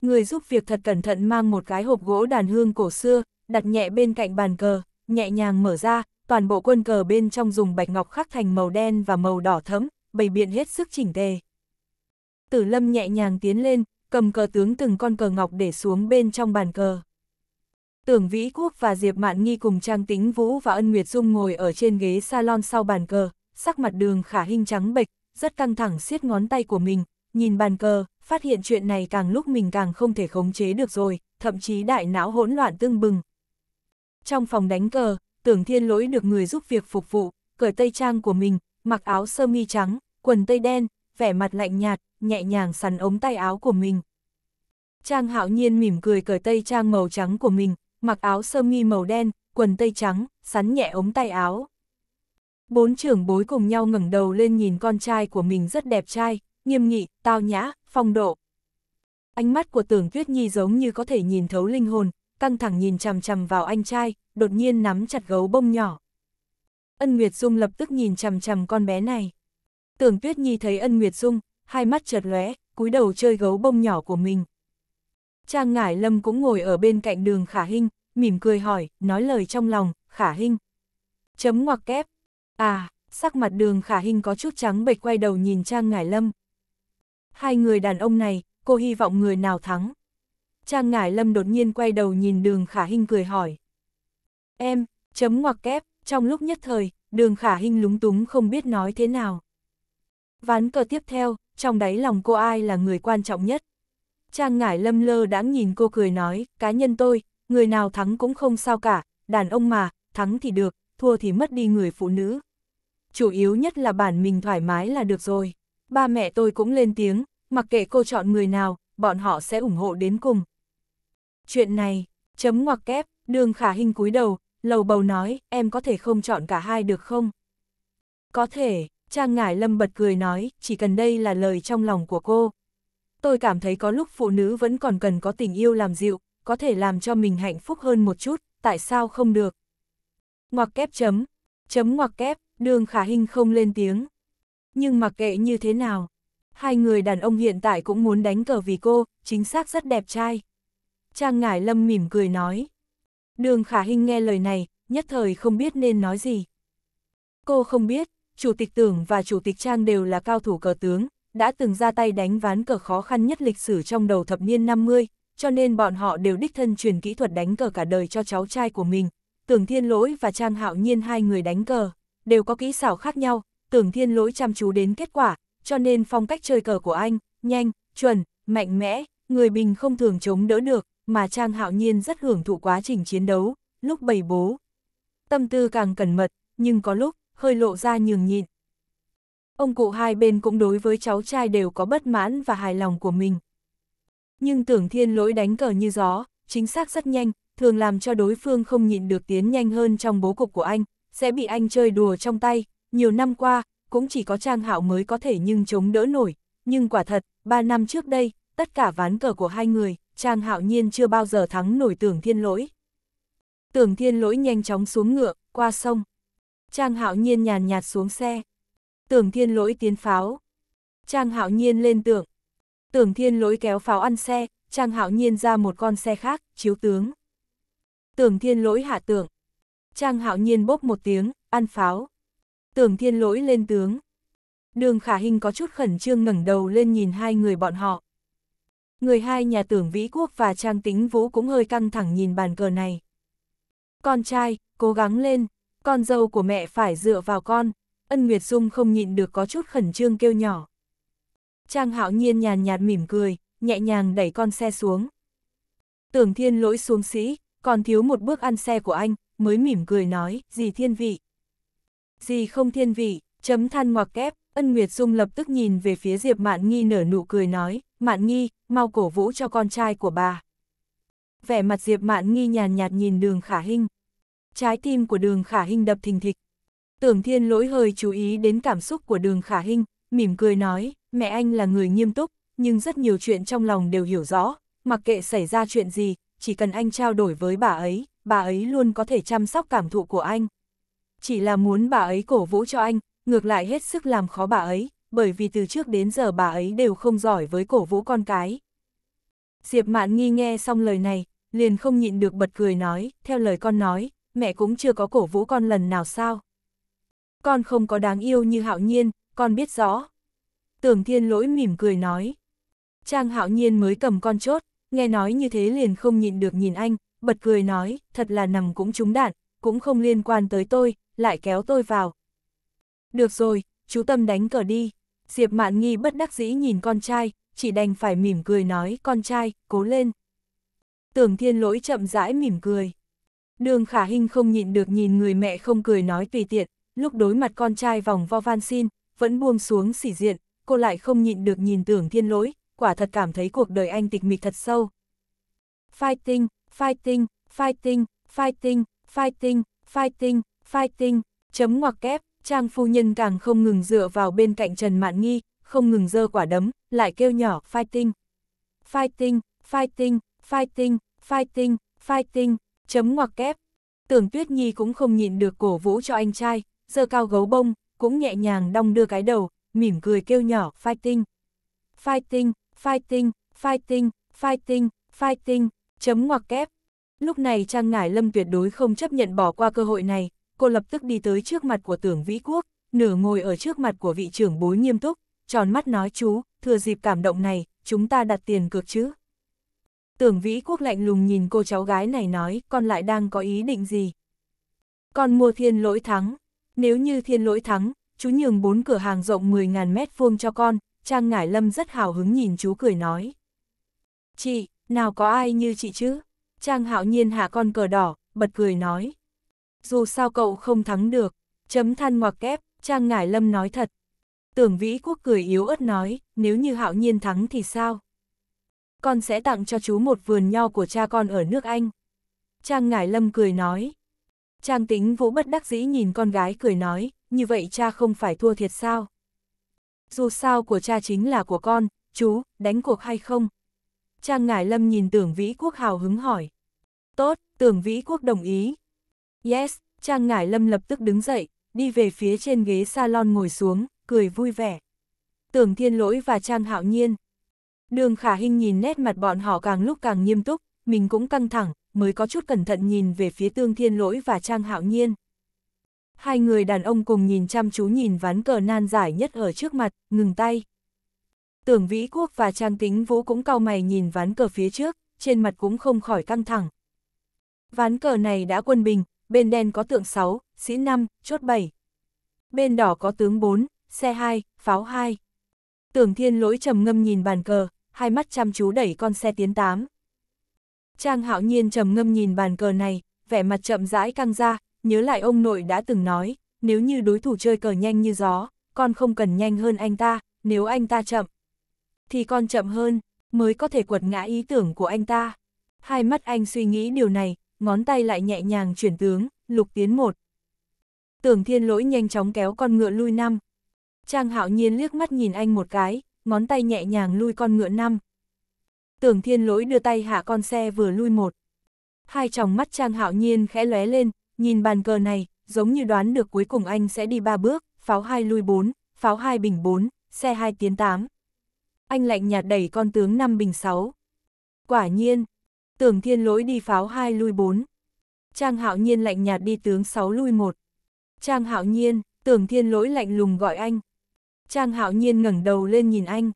Người giúp việc thật cẩn thận mang một cái hộp gỗ đàn hương cổ xưa, đặt nhẹ bên cạnh bàn cờ, nhẹ nhàng mở ra, toàn bộ quân cờ bên trong dùng bạch ngọc khắc thành màu đen và màu đỏ thẫm, bày biện hết sức chỉnh tề. Tử Lâm nhẹ nhàng tiến lên, cầm cờ tướng từng con cờ ngọc để xuống bên trong bàn cờ. Tưởng Vĩ Quốc và Diệp Mạn Nghi cùng Trang Tĩnh Vũ và Ân Nguyệt Dung ngồi ở trên ghế salon sau bàn cờ, sắc mặt đường khả hình trắng bệch, rất căng thẳng siết ngón tay của mình, nhìn bàn cờ, phát hiện chuyện này càng lúc mình càng không thể khống chế được rồi, thậm chí đại não hỗn loạn tương bừng. Trong phòng đánh cờ, tưởng thiên lỗi được người giúp việc phục vụ, cởi tây trang của mình, mặc áo sơ mi trắng, quần tây đen, vẻ mặt lạnh nhạt, nhẹ nhàng sắn ống tay áo của mình. Trang hạo nhiên mỉm cười cởi tây trang màu trắng của mình, mặc áo sơ mi màu đen, quần tây trắng, sắn nhẹ ống tay áo. Bốn trưởng bối cùng nhau ngẩng đầu lên nhìn con trai của mình rất đẹp trai, nghiêm nghị, tao nhã, phong độ. Ánh mắt của tưởng tuyết nhi giống như có thể nhìn thấu linh hồn, căng thẳng nhìn chằm chằm vào anh trai, đột nhiên nắm chặt gấu bông nhỏ. Ân Nguyệt Dung lập tức nhìn chằm chằm con bé này. Tưởng Tuyết Nhi thấy Ân Nguyệt Dung, hai mắt chợt lóe, cúi đầu chơi gấu bông nhỏ của mình. Trang Ngải Lâm cũng ngồi ở bên cạnh đường Khả Hinh, mỉm cười hỏi, nói lời trong lòng, Khả Hinh. Chấm ngoặc kép. À, sắc mặt đường Khả Hinh có chút trắng bệch quay đầu nhìn Trang Ngải Lâm. Hai người đàn ông này, cô hy vọng người nào thắng. Trang Ngải Lâm đột nhiên quay đầu nhìn đường Khả Hinh cười hỏi. Em, chấm ngoặc kép, trong lúc nhất thời, đường khả hình lúng túng không biết nói thế nào. Ván cờ tiếp theo, trong đáy lòng cô ai là người quan trọng nhất? Trang ngải lâm lơ đã nhìn cô cười nói, cá nhân tôi, người nào thắng cũng không sao cả, đàn ông mà, thắng thì được, thua thì mất đi người phụ nữ. Chủ yếu nhất là bản mình thoải mái là được rồi. Ba mẹ tôi cũng lên tiếng, mặc kệ cô chọn người nào, bọn họ sẽ ủng hộ đến cùng. Chuyện này, chấm ngoặc kép, đường khả hình cúi đầu, lầu bầu nói, em có thể không chọn cả hai được không? Có thể, Trang Ngải Lâm bật cười nói, chỉ cần đây là lời trong lòng của cô. Tôi cảm thấy có lúc phụ nữ vẫn còn cần có tình yêu làm dịu, có thể làm cho mình hạnh phúc hơn một chút, tại sao không được? Ngoặc kép chấm, chấm ngoặc kép, đường khả hình không lên tiếng. Nhưng mặc kệ như thế nào, hai người đàn ông hiện tại cũng muốn đánh cờ vì cô, chính xác rất đẹp trai. Trang Ngải Lâm mỉm cười nói, Đường khả hình nghe lời này, nhất thời không biết nên nói gì. Cô không biết, chủ tịch tưởng và chủ tịch trang đều là cao thủ cờ tướng, đã từng ra tay đánh ván cờ khó khăn nhất lịch sử trong đầu thập niên 50, cho nên bọn họ đều đích thân truyền kỹ thuật đánh cờ cả đời cho cháu trai của mình. Tưởng Thiên Lỗi và Trang Hạo Nhiên hai người đánh cờ, đều có kỹ xảo khác nhau, Tưởng Thiên Lỗi chăm chú đến kết quả, cho nên phong cách chơi cờ của anh, nhanh, chuẩn, mạnh mẽ, người bình không thường chống đỡ được, mà Trang Hạo Nhiên rất hưởng thụ quá trình chiến đấu, lúc bày bố. Tâm tư càng cẩn mật, nhưng có lúc, hơi lộ ra nhường nhịn. Ông cụ hai bên cũng đối với cháu trai đều có bất mãn và hài lòng của mình. Nhưng tưởng thiên lỗi đánh cờ như gió, chính xác rất nhanh, thường làm cho đối phương không nhịn được tiến nhanh hơn trong bố cục của anh, sẽ bị anh chơi đùa trong tay. Nhiều năm qua, cũng chỉ có Trang Hạo mới có thể nhưng chống đỡ nổi. Nhưng quả thật, ba năm trước đây, tất cả ván cờ của hai người Trang Hạo Nhiên chưa bao giờ thắng nổi tưởng thiên lỗi. Tưởng thiên lỗi nhanh chóng xuống ngựa, qua sông. Trang Hạo Nhiên nhàn nhạt xuống xe. Tưởng thiên lỗi tiến pháo. Trang Hạo Nhiên lên tưởng. Tưởng thiên lỗi kéo pháo ăn xe, Trang Hạo Nhiên ra một con xe khác, chiếu tướng. Tưởng thiên lỗi hạ tưởng. Trang Hạo Nhiên bốc một tiếng, ăn pháo. Tưởng thiên lỗi lên tướng. Đường khả hình có chút khẩn trương ngẩng đầu lên nhìn hai người bọn họ. Người hai nhà tưởng Vĩ Quốc và Trang Tính Vũ cũng hơi căng thẳng nhìn bàn cờ này. Con trai, cố gắng lên, con dâu của mẹ phải dựa vào con, ân Nguyệt Dung không nhịn được có chút khẩn trương kêu nhỏ. Trang hạo nhiên nhàn nhạt mỉm cười, nhẹ nhàng đẩy con xe xuống. Tưởng thiên lỗi xuống sĩ, còn thiếu một bước ăn xe của anh, mới mỉm cười nói, gì thiên vị. Gì không thiên vị, chấm than ngoặc kép, ân Nguyệt Dung lập tức nhìn về phía Diệp Mạn Nghi nở nụ cười nói, Mạn Nghi, mau cổ vũ cho con trai của bà. Vẻ mặt Diệp Mạn Nghi nhàn nhạt nhìn đường khả hình. Trái tim của đường khả hình đập thình thịch. Tưởng thiên lỗi hơi chú ý đến cảm xúc của đường khả hình, mỉm cười nói, mẹ anh là người nghiêm túc, nhưng rất nhiều chuyện trong lòng đều hiểu rõ, mặc kệ xảy ra chuyện gì, chỉ cần anh trao đổi với bà ấy, bà ấy luôn có thể chăm sóc cảm thụ của anh. Chỉ là muốn bà ấy cổ vũ cho anh, ngược lại hết sức làm khó bà ấy, bởi vì từ trước đến giờ bà ấy đều không giỏi với cổ vũ con cái. Diệp Mạn nghi nghe xong lời này, liền không nhịn được bật cười nói, theo lời con nói, mẹ cũng chưa có cổ vũ con lần nào sao. Con không có đáng yêu như hạo nhiên, con biết rõ. Tưởng thiên lỗi mỉm cười nói. Trang hạo nhiên mới cầm con chốt, nghe nói như thế liền không nhịn được nhìn anh, bật cười nói, thật là nằm cũng trúng đạn, cũng không liên quan tới tôi, lại kéo tôi vào. Được rồi, chú Tâm đánh cờ đi. Diệp Mạn Nghi bất đắc dĩ nhìn con trai, chỉ đành phải mỉm cười nói con trai, cố lên. Tưởng thiên lỗi chậm rãi mỉm cười. Đường khả hình không nhịn được nhìn người mẹ không cười nói tùy tiện, lúc đối mặt con trai vòng vo van xin, vẫn buông xuống xỉ diện, cô lại không nhịn được nhìn tưởng thiên lỗi, quả thật cảm thấy cuộc đời anh tịch mịch thật sâu. Fighting, fighting, fighting, fighting, fighting, fighting, fighting, chấm ngoặc kép, Trang phu nhân càng không ngừng dựa vào bên cạnh Trần Mạn Nghi, không ngừng dơ quả đấm, lại kêu nhỏ fighting. Fighting, fighting, fighting, fighting, fighting, chấm ngoặc kép. Tưởng Tuyết Nhi cũng không nhịn được cổ vũ cho anh trai, dơ cao gấu bông, cũng nhẹ nhàng đong đưa cái đầu, mỉm cười kêu nhỏ fighting. Fighting, fighting, fighting, fighting, fighting, chấm ngoặc kép. Lúc này Trang Ngải Lâm tuyệt đối không chấp nhận bỏ qua cơ hội này, cô lập tức đi tới trước mặt của tưởng vĩ quốc, nửa ngồi ở trước mặt của vị trưởng bối nghiêm túc, tròn mắt nói chú, thừa dịp cảm động này, chúng ta đặt tiền cược chứ. Tưởng vĩ quốc lạnh lùng nhìn cô cháu gái này nói, con lại đang có ý định gì? Con mua thiên lỗi thắng, nếu như thiên lỗi thắng, chú nhường bốn cửa hàng rộng 10.000 mét vuông cho con, Trang Ngải Lâm rất hào hứng nhìn chú cười nói. Chị, nào có ai như chị chứ? Trang hạo nhiên hạ con cờ đỏ, bật cười nói dù sao cậu không thắng được, chấm than ngoặc kép, Trang Ngải Lâm nói thật. Tưởng Vĩ Quốc cười yếu ớt nói, nếu như hạo nhiên thắng thì sao? Con sẽ tặng cho chú một vườn nho của cha con ở nước Anh. Trang Ngải Lâm cười nói. Trang tính vũ bất đắc dĩ nhìn con gái cười nói, như vậy cha không phải thua thiệt sao? Dù sao của cha chính là của con, chú, đánh cuộc hay không? Trang Ngải Lâm nhìn tưởng Vĩ Quốc hào hứng hỏi. Tốt, tưởng Vĩ Quốc đồng ý, Yes, Trang Ngải Lâm lập tức đứng dậy, đi về phía trên ghế salon ngồi xuống, cười vui vẻ. Tưởng Thiên Lỗi và Trang Hạo Nhiên. Đường Khả Hinh nhìn nét mặt bọn họ càng lúc càng nghiêm túc, mình cũng căng thẳng, mới có chút cẩn thận nhìn về phía Tương Thiên Lỗi và Trang Hạo Nhiên. Hai người đàn ông cùng nhìn chăm chú nhìn ván cờ nan giải nhất ở trước mặt, ngừng tay. Tưởng Vĩ Quốc và Trang Tính Vũ cũng cau mày nhìn ván cờ phía trước, trên mặt cũng không khỏi căng thẳng. Ván cờ này đã quân bình, bên đen có tượng 6, sĩ 5, chốt 7. Bên đỏ có tướng 4, xe 2, pháo 2. Tưởng thiên lỗi trầm ngâm nhìn bàn cờ, hai mắt chăm chú đẩy con xe tiến 8. Trang hạo nhiên trầm ngâm nhìn bàn cờ này, vẻ mặt chậm rãi căng ra, nhớ lại ông nội đã từng nói, nếu như đối thủ chơi cờ nhanh như gió, con không cần nhanh hơn anh ta, nếu anh ta chậm, thì con chậm hơn, mới có thể quật ngã ý tưởng của anh ta. Hai mắt anh suy nghĩ điều này, ngón tay lại nhẹ nhàng chuyển tướng, lục tiến một. Tưởng thiên lỗi nhanh chóng kéo con ngựa lui năm. Trang hạo nhiên liếc mắt nhìn anh một cái, ngón tay nhẹ nhàng lui con ngựa năm. Tưởng thiên lỗi đưa tay hạ con xe vừa lui một. Hai tròng mắt Trang hạo nhiên khẽ lóe lên, nhìn bàn cờ này, giống như đoán được cuối cùng anh sẽ đi ba bước, pháo hai lui bốn, pháo hai bình bốn, xe hai tiến tám. Anh lạnh nhạt đẩy con tướng năm bình sáu. Quả nhiên, Tưởng thiên lỗi đi pháo 2 lui 4. Trang hạo nhiên lạnh nhạt đi tướng 6 lui 1. Trang hạo nhiên, tưởng thiên lỗi lạnh lùng gọi anh. Trang hạo nhiên ngẩng đầu lên nhìn anh.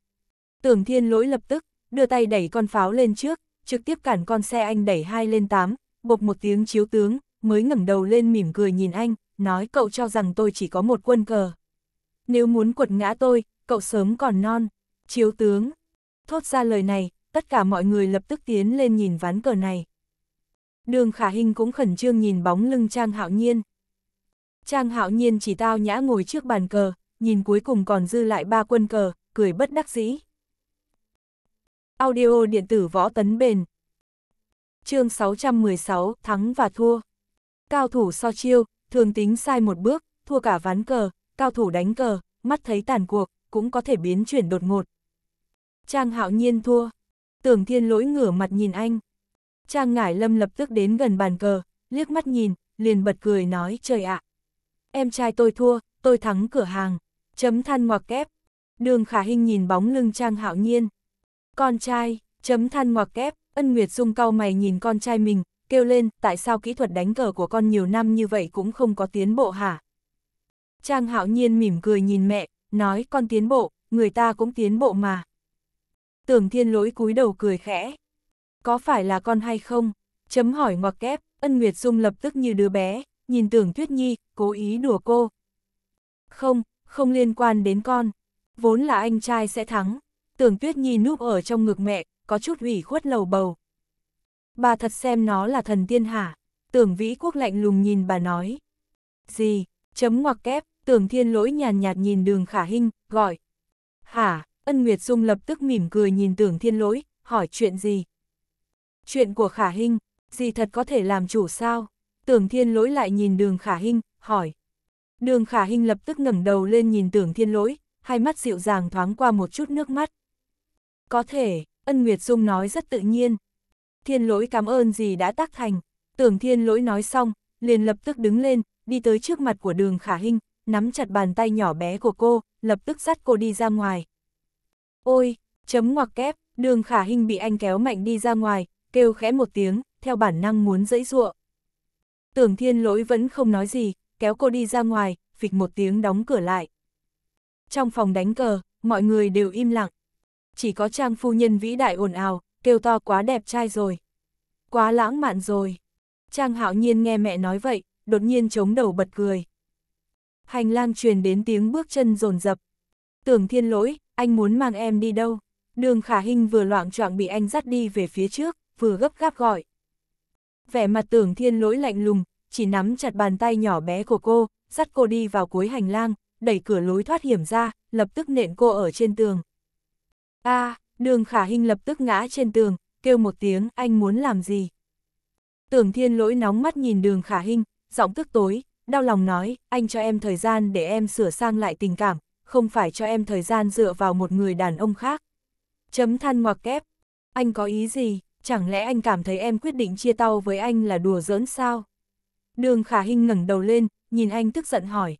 Tưởng thiên lỗi lập tức, đưa tay đẩy con pháo lên trước, trực tiếp cản con xe anh đẩy hai lên 8, bộc một tiếng chiếu tướng, mới ngẩng đầu lên mỉm cười nhìn anh, nói cậu cho rằng tôi chỉ có một quân cờ. Nếu muốn quật ngã tôi, cậu sớm còn non. Chiếu tướng, thốt ra lời này, tất cả mọi người lập tức tiến lên nhìn ván cờ này. Đường khả hình cũng khẩn trương nhìn bóng lưng Trang Hạo Nhiên. Trang Hạo Nhiên chỉ tao nhã ngồi trước bàn cờ, nhìn cuối cùng còn dư lại ba quân cờ, cười bất đắc dĩ. Audio điện tử võ tấn bền. chương 616, thắng và thua. Cao thủ so chiêu, thường tính sai một bước, thua cả ván cờ, cao thủ đánh cờ, mắt thấy tàn cuộc, cũng có thể biến chuyển đột ngột. Trang hạo nhiên thua. Tưởng thiên lỗi ngửa mặt nhìn anh. Trang ngải lâm lập tức đến gần bàn cờ, liếc mắt nhìn, liền bật cười nói trời ạ. em trai tôi thua, tôi thắng cửa hàng. Chấm than ngoặc kép. Đường khả hình nhìn bóng lưng Trang hạo nhiên. Con trai, chấm than ngoặc kép, ân nguyệt dung cau mày nhìn con trai mình, kêu lên tại sao kỹ thuật đánh cờ của con nhiều năm như vậy cũng không có tiến bộ hả. Trang hạo nhiên mỉm cười nhìn mẹ, nói con tiến bộ, người ta cũng tiến bộ mà. Tưởng thiên lỗi cúi đầu cười khẽ. Có phải là con hay không? Chấm hỏi ngoặc kép, ân Nguyệt Dung lập tức như đứa bé, nhìn tưởng Tuyết Nhi, cố ý đùa cô. Không, không liên quan đến con. Vốn là anh trai sẽ thắng. Tưởng Tuyết Nhi núp ở trong ngực mẹ, có chút ủy khuất lầu bầu. Bà thật xem nó là thần tiên hả? Tưởng Vĩ Quốc lạnh lùng nhìn bà nói. Gì? Chấm ngoặc kép, tưởng thiên lỗi nhàn nhạt nhìn đường khả hinh, gọi. Hả? Ân Nguyệt Dung lập tức mỉm cười nhìn tưởng thiên lỗi, hỏi chuyện gì? Chuyện của khả Hinh. gì thật có thể làm chủ sao? Tưởng thiên lỗi lại nhìn đường khả Hinh, hỏi. Đường khả Hinh lập tức ngẩng đầu lên nhìn tưởng thiên lỗi, hai mắt dịu dàng thoáng qua một chút nước mắt. Có thể, ân Nguyệt Dung nói rất tự nhiên. Thiên lỗi cảm ơn gì đã tác thành. Tưởng thiên lỗi nói xong, liền lập tức đứng lên, đi tới trước mặt của đường khả Hinh, nắm chặt bàn tay nhỏ bé của cô, lập tức dắt cô đi ra ngoài, Ôi, chấm ngoặc kép, đường khả hình bị anh kéo mạnh đi ra ngoài, kêu khẽ một tiếng, theo bản năng muốn dẫy dụa. Tưởng thiên lỗi vẫn không nói gì, kéo cô đi ra ngoài, phịch một tiếng đóng cửa lại. Trong phòng đánh cờ, mọi người đều im lặng. Chỉ có trang phu nhân vĩ đại ồn ào, kêu to quá đẹp trai rồi. Quá lãng mạn rồi. Trang hạo nhiên nghe mẹ nói vậy, đột nhiên chống đầu bật cười. Hành lang truyền đến tiếng bước chân rồn rập. Tưởng thiên lỗi, anh muốn mang em đi đâu? Đường khả Hinh vừa loạn choạng bị anh dắt đi về phía trước, vừa gấp gáp gọi. Vẻ mặt tưởng thiên lỗi lạnh lùng, chỉ nắm chặt bàn tay nhỏ bé của cô, dắt cô đi vào cuối hành lang, đẩy cửa lối thoát hiểm ra, lập tức nện cô ở trên tường. a à, đường khả Hinh lập tức ngã trên tường, kêu một tiếng anh muốn làm gì. Tưởng thiên lỗi nóng mắt nhìn đường khả Hinh, giọng tức tối, đau lòng nói, anh cho em thời gian để em sửa sang lại tình cảm, không phải cho em thời gian dựa vào một người đàn ông khác. Chấm than ngoặc kép. Anh có ý gì? Chẳng lẽ anh cảm thấy em quyết định chia tao với anh là đùa giỡn sao? Đường khả hình ngẩng đầu lên, nhìn anh tức giận hỏi.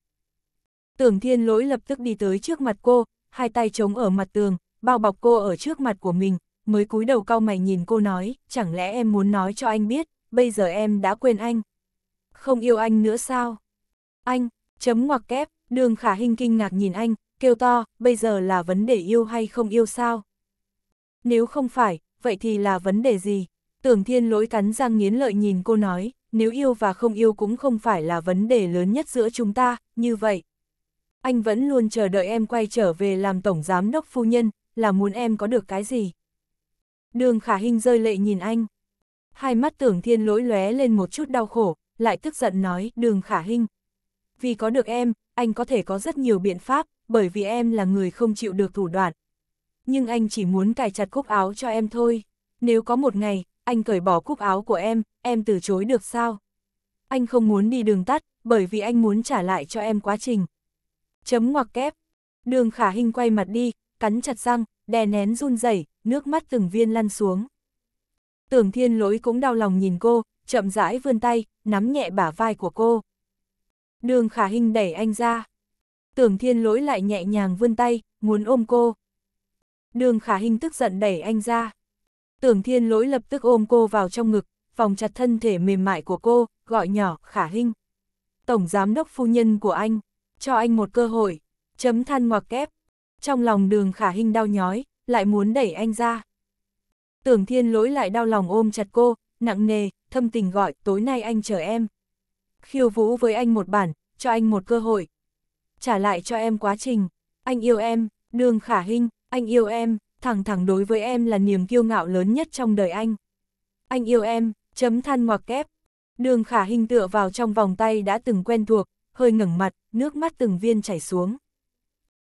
Tưởng thiên lỗi lập tức đi tới trước mặt cô, hai tay chống ở mặt tường, bao bọc cô ở trước mặt của mình, mới cúi đầu cau mày nhìn cô nói, chẳng lẽ em muốn nói cho anh biết, bây giờ em đã quên anh. Không yêu anh nữa sao? Anh, chấm ngoặc kép, Đường khả hình kinh ngạc nhìn anh, kêu to, bây giờ là vấn đề yêu hay không yêu sao? Nếu không phải, vậy thì là vấn đề gì? Tưởng thiên lỗi cắn răng nghiến lợi nhìn cô nói, nếu yêu và không yêu cũng không phải là vấn đề lớn nhất giữa chúng ta, như vậy. Anh vẫn luôn chờ đợi em quay trở về làm tổng giám đốc phu nhân, là muốn em có được cái gì? Đường khả hình rơi lệ nhìn anh. Hai mắt tưởng thiên lỗi lóe lên một chút đau khổ, lại tức giận nói, đường khả hình. Vì có được em, anh có thể có rất nhiều biện pháp, bởi vì em là người không chịu được thủ đoạn. Nhưng anh chỉ muốn cài chặt cúc áo cho em thôi. Nếu có một ngày, anh cởi bỏ cúc áo của em, em từ chối được sao? Anh không muốn đi đường tắt, bởi vì anh muốn trả lại cho em quá trình. Chấm ngoặc kép. Đường khả hình quay mặt đi, cắn chặt răng, đè nén run rẩy, nước mắt từng viên lăn xuống. Tưởng thiên lỗi cũng đau lòng nhìn cô, chậm rãi vươn tay, nắm nhẹ bả vai của cô. Đường khả hình đẩy anh ra. Tưởng thiên lỗi lại nhẹ nhàng vươn tay, muốn ôm cô. Đường khả hình tức giận đẩy anh ra. Tưởng thiên lỗi lập tức ôm cô vào trong ngực, vòng chặt thân thể mềm mại của cô, gọi nhỏ, khả hình. Tổng giám đốc phu nhân của anh, cho anh một cơ hội, chấm than ngoặc kép. Trong lòng đường khả hình đau nhói, lại muốn đẩy anh ra. Tưởng thiên lỗi lại đau lòng ôm chặt cô, nặng nề, thâm tình gọi, tối nay anh chờ em khiêu vũ với anh một bản, cho anh một cơ hội. Trả lại cho em quá trình, anh yêu em, đường khả hình, anh yêu em, thẳng thẳng đối với em là niềm kiêu ngạo lớn nhất trong đời anh. Anh yêu em, chấm than ngoặc kép. Đường khả hình tựa vào trong vòng tay đã từng quen thuộc, hơi ngẩng mặt, nước mắt từng viên chảy xuống.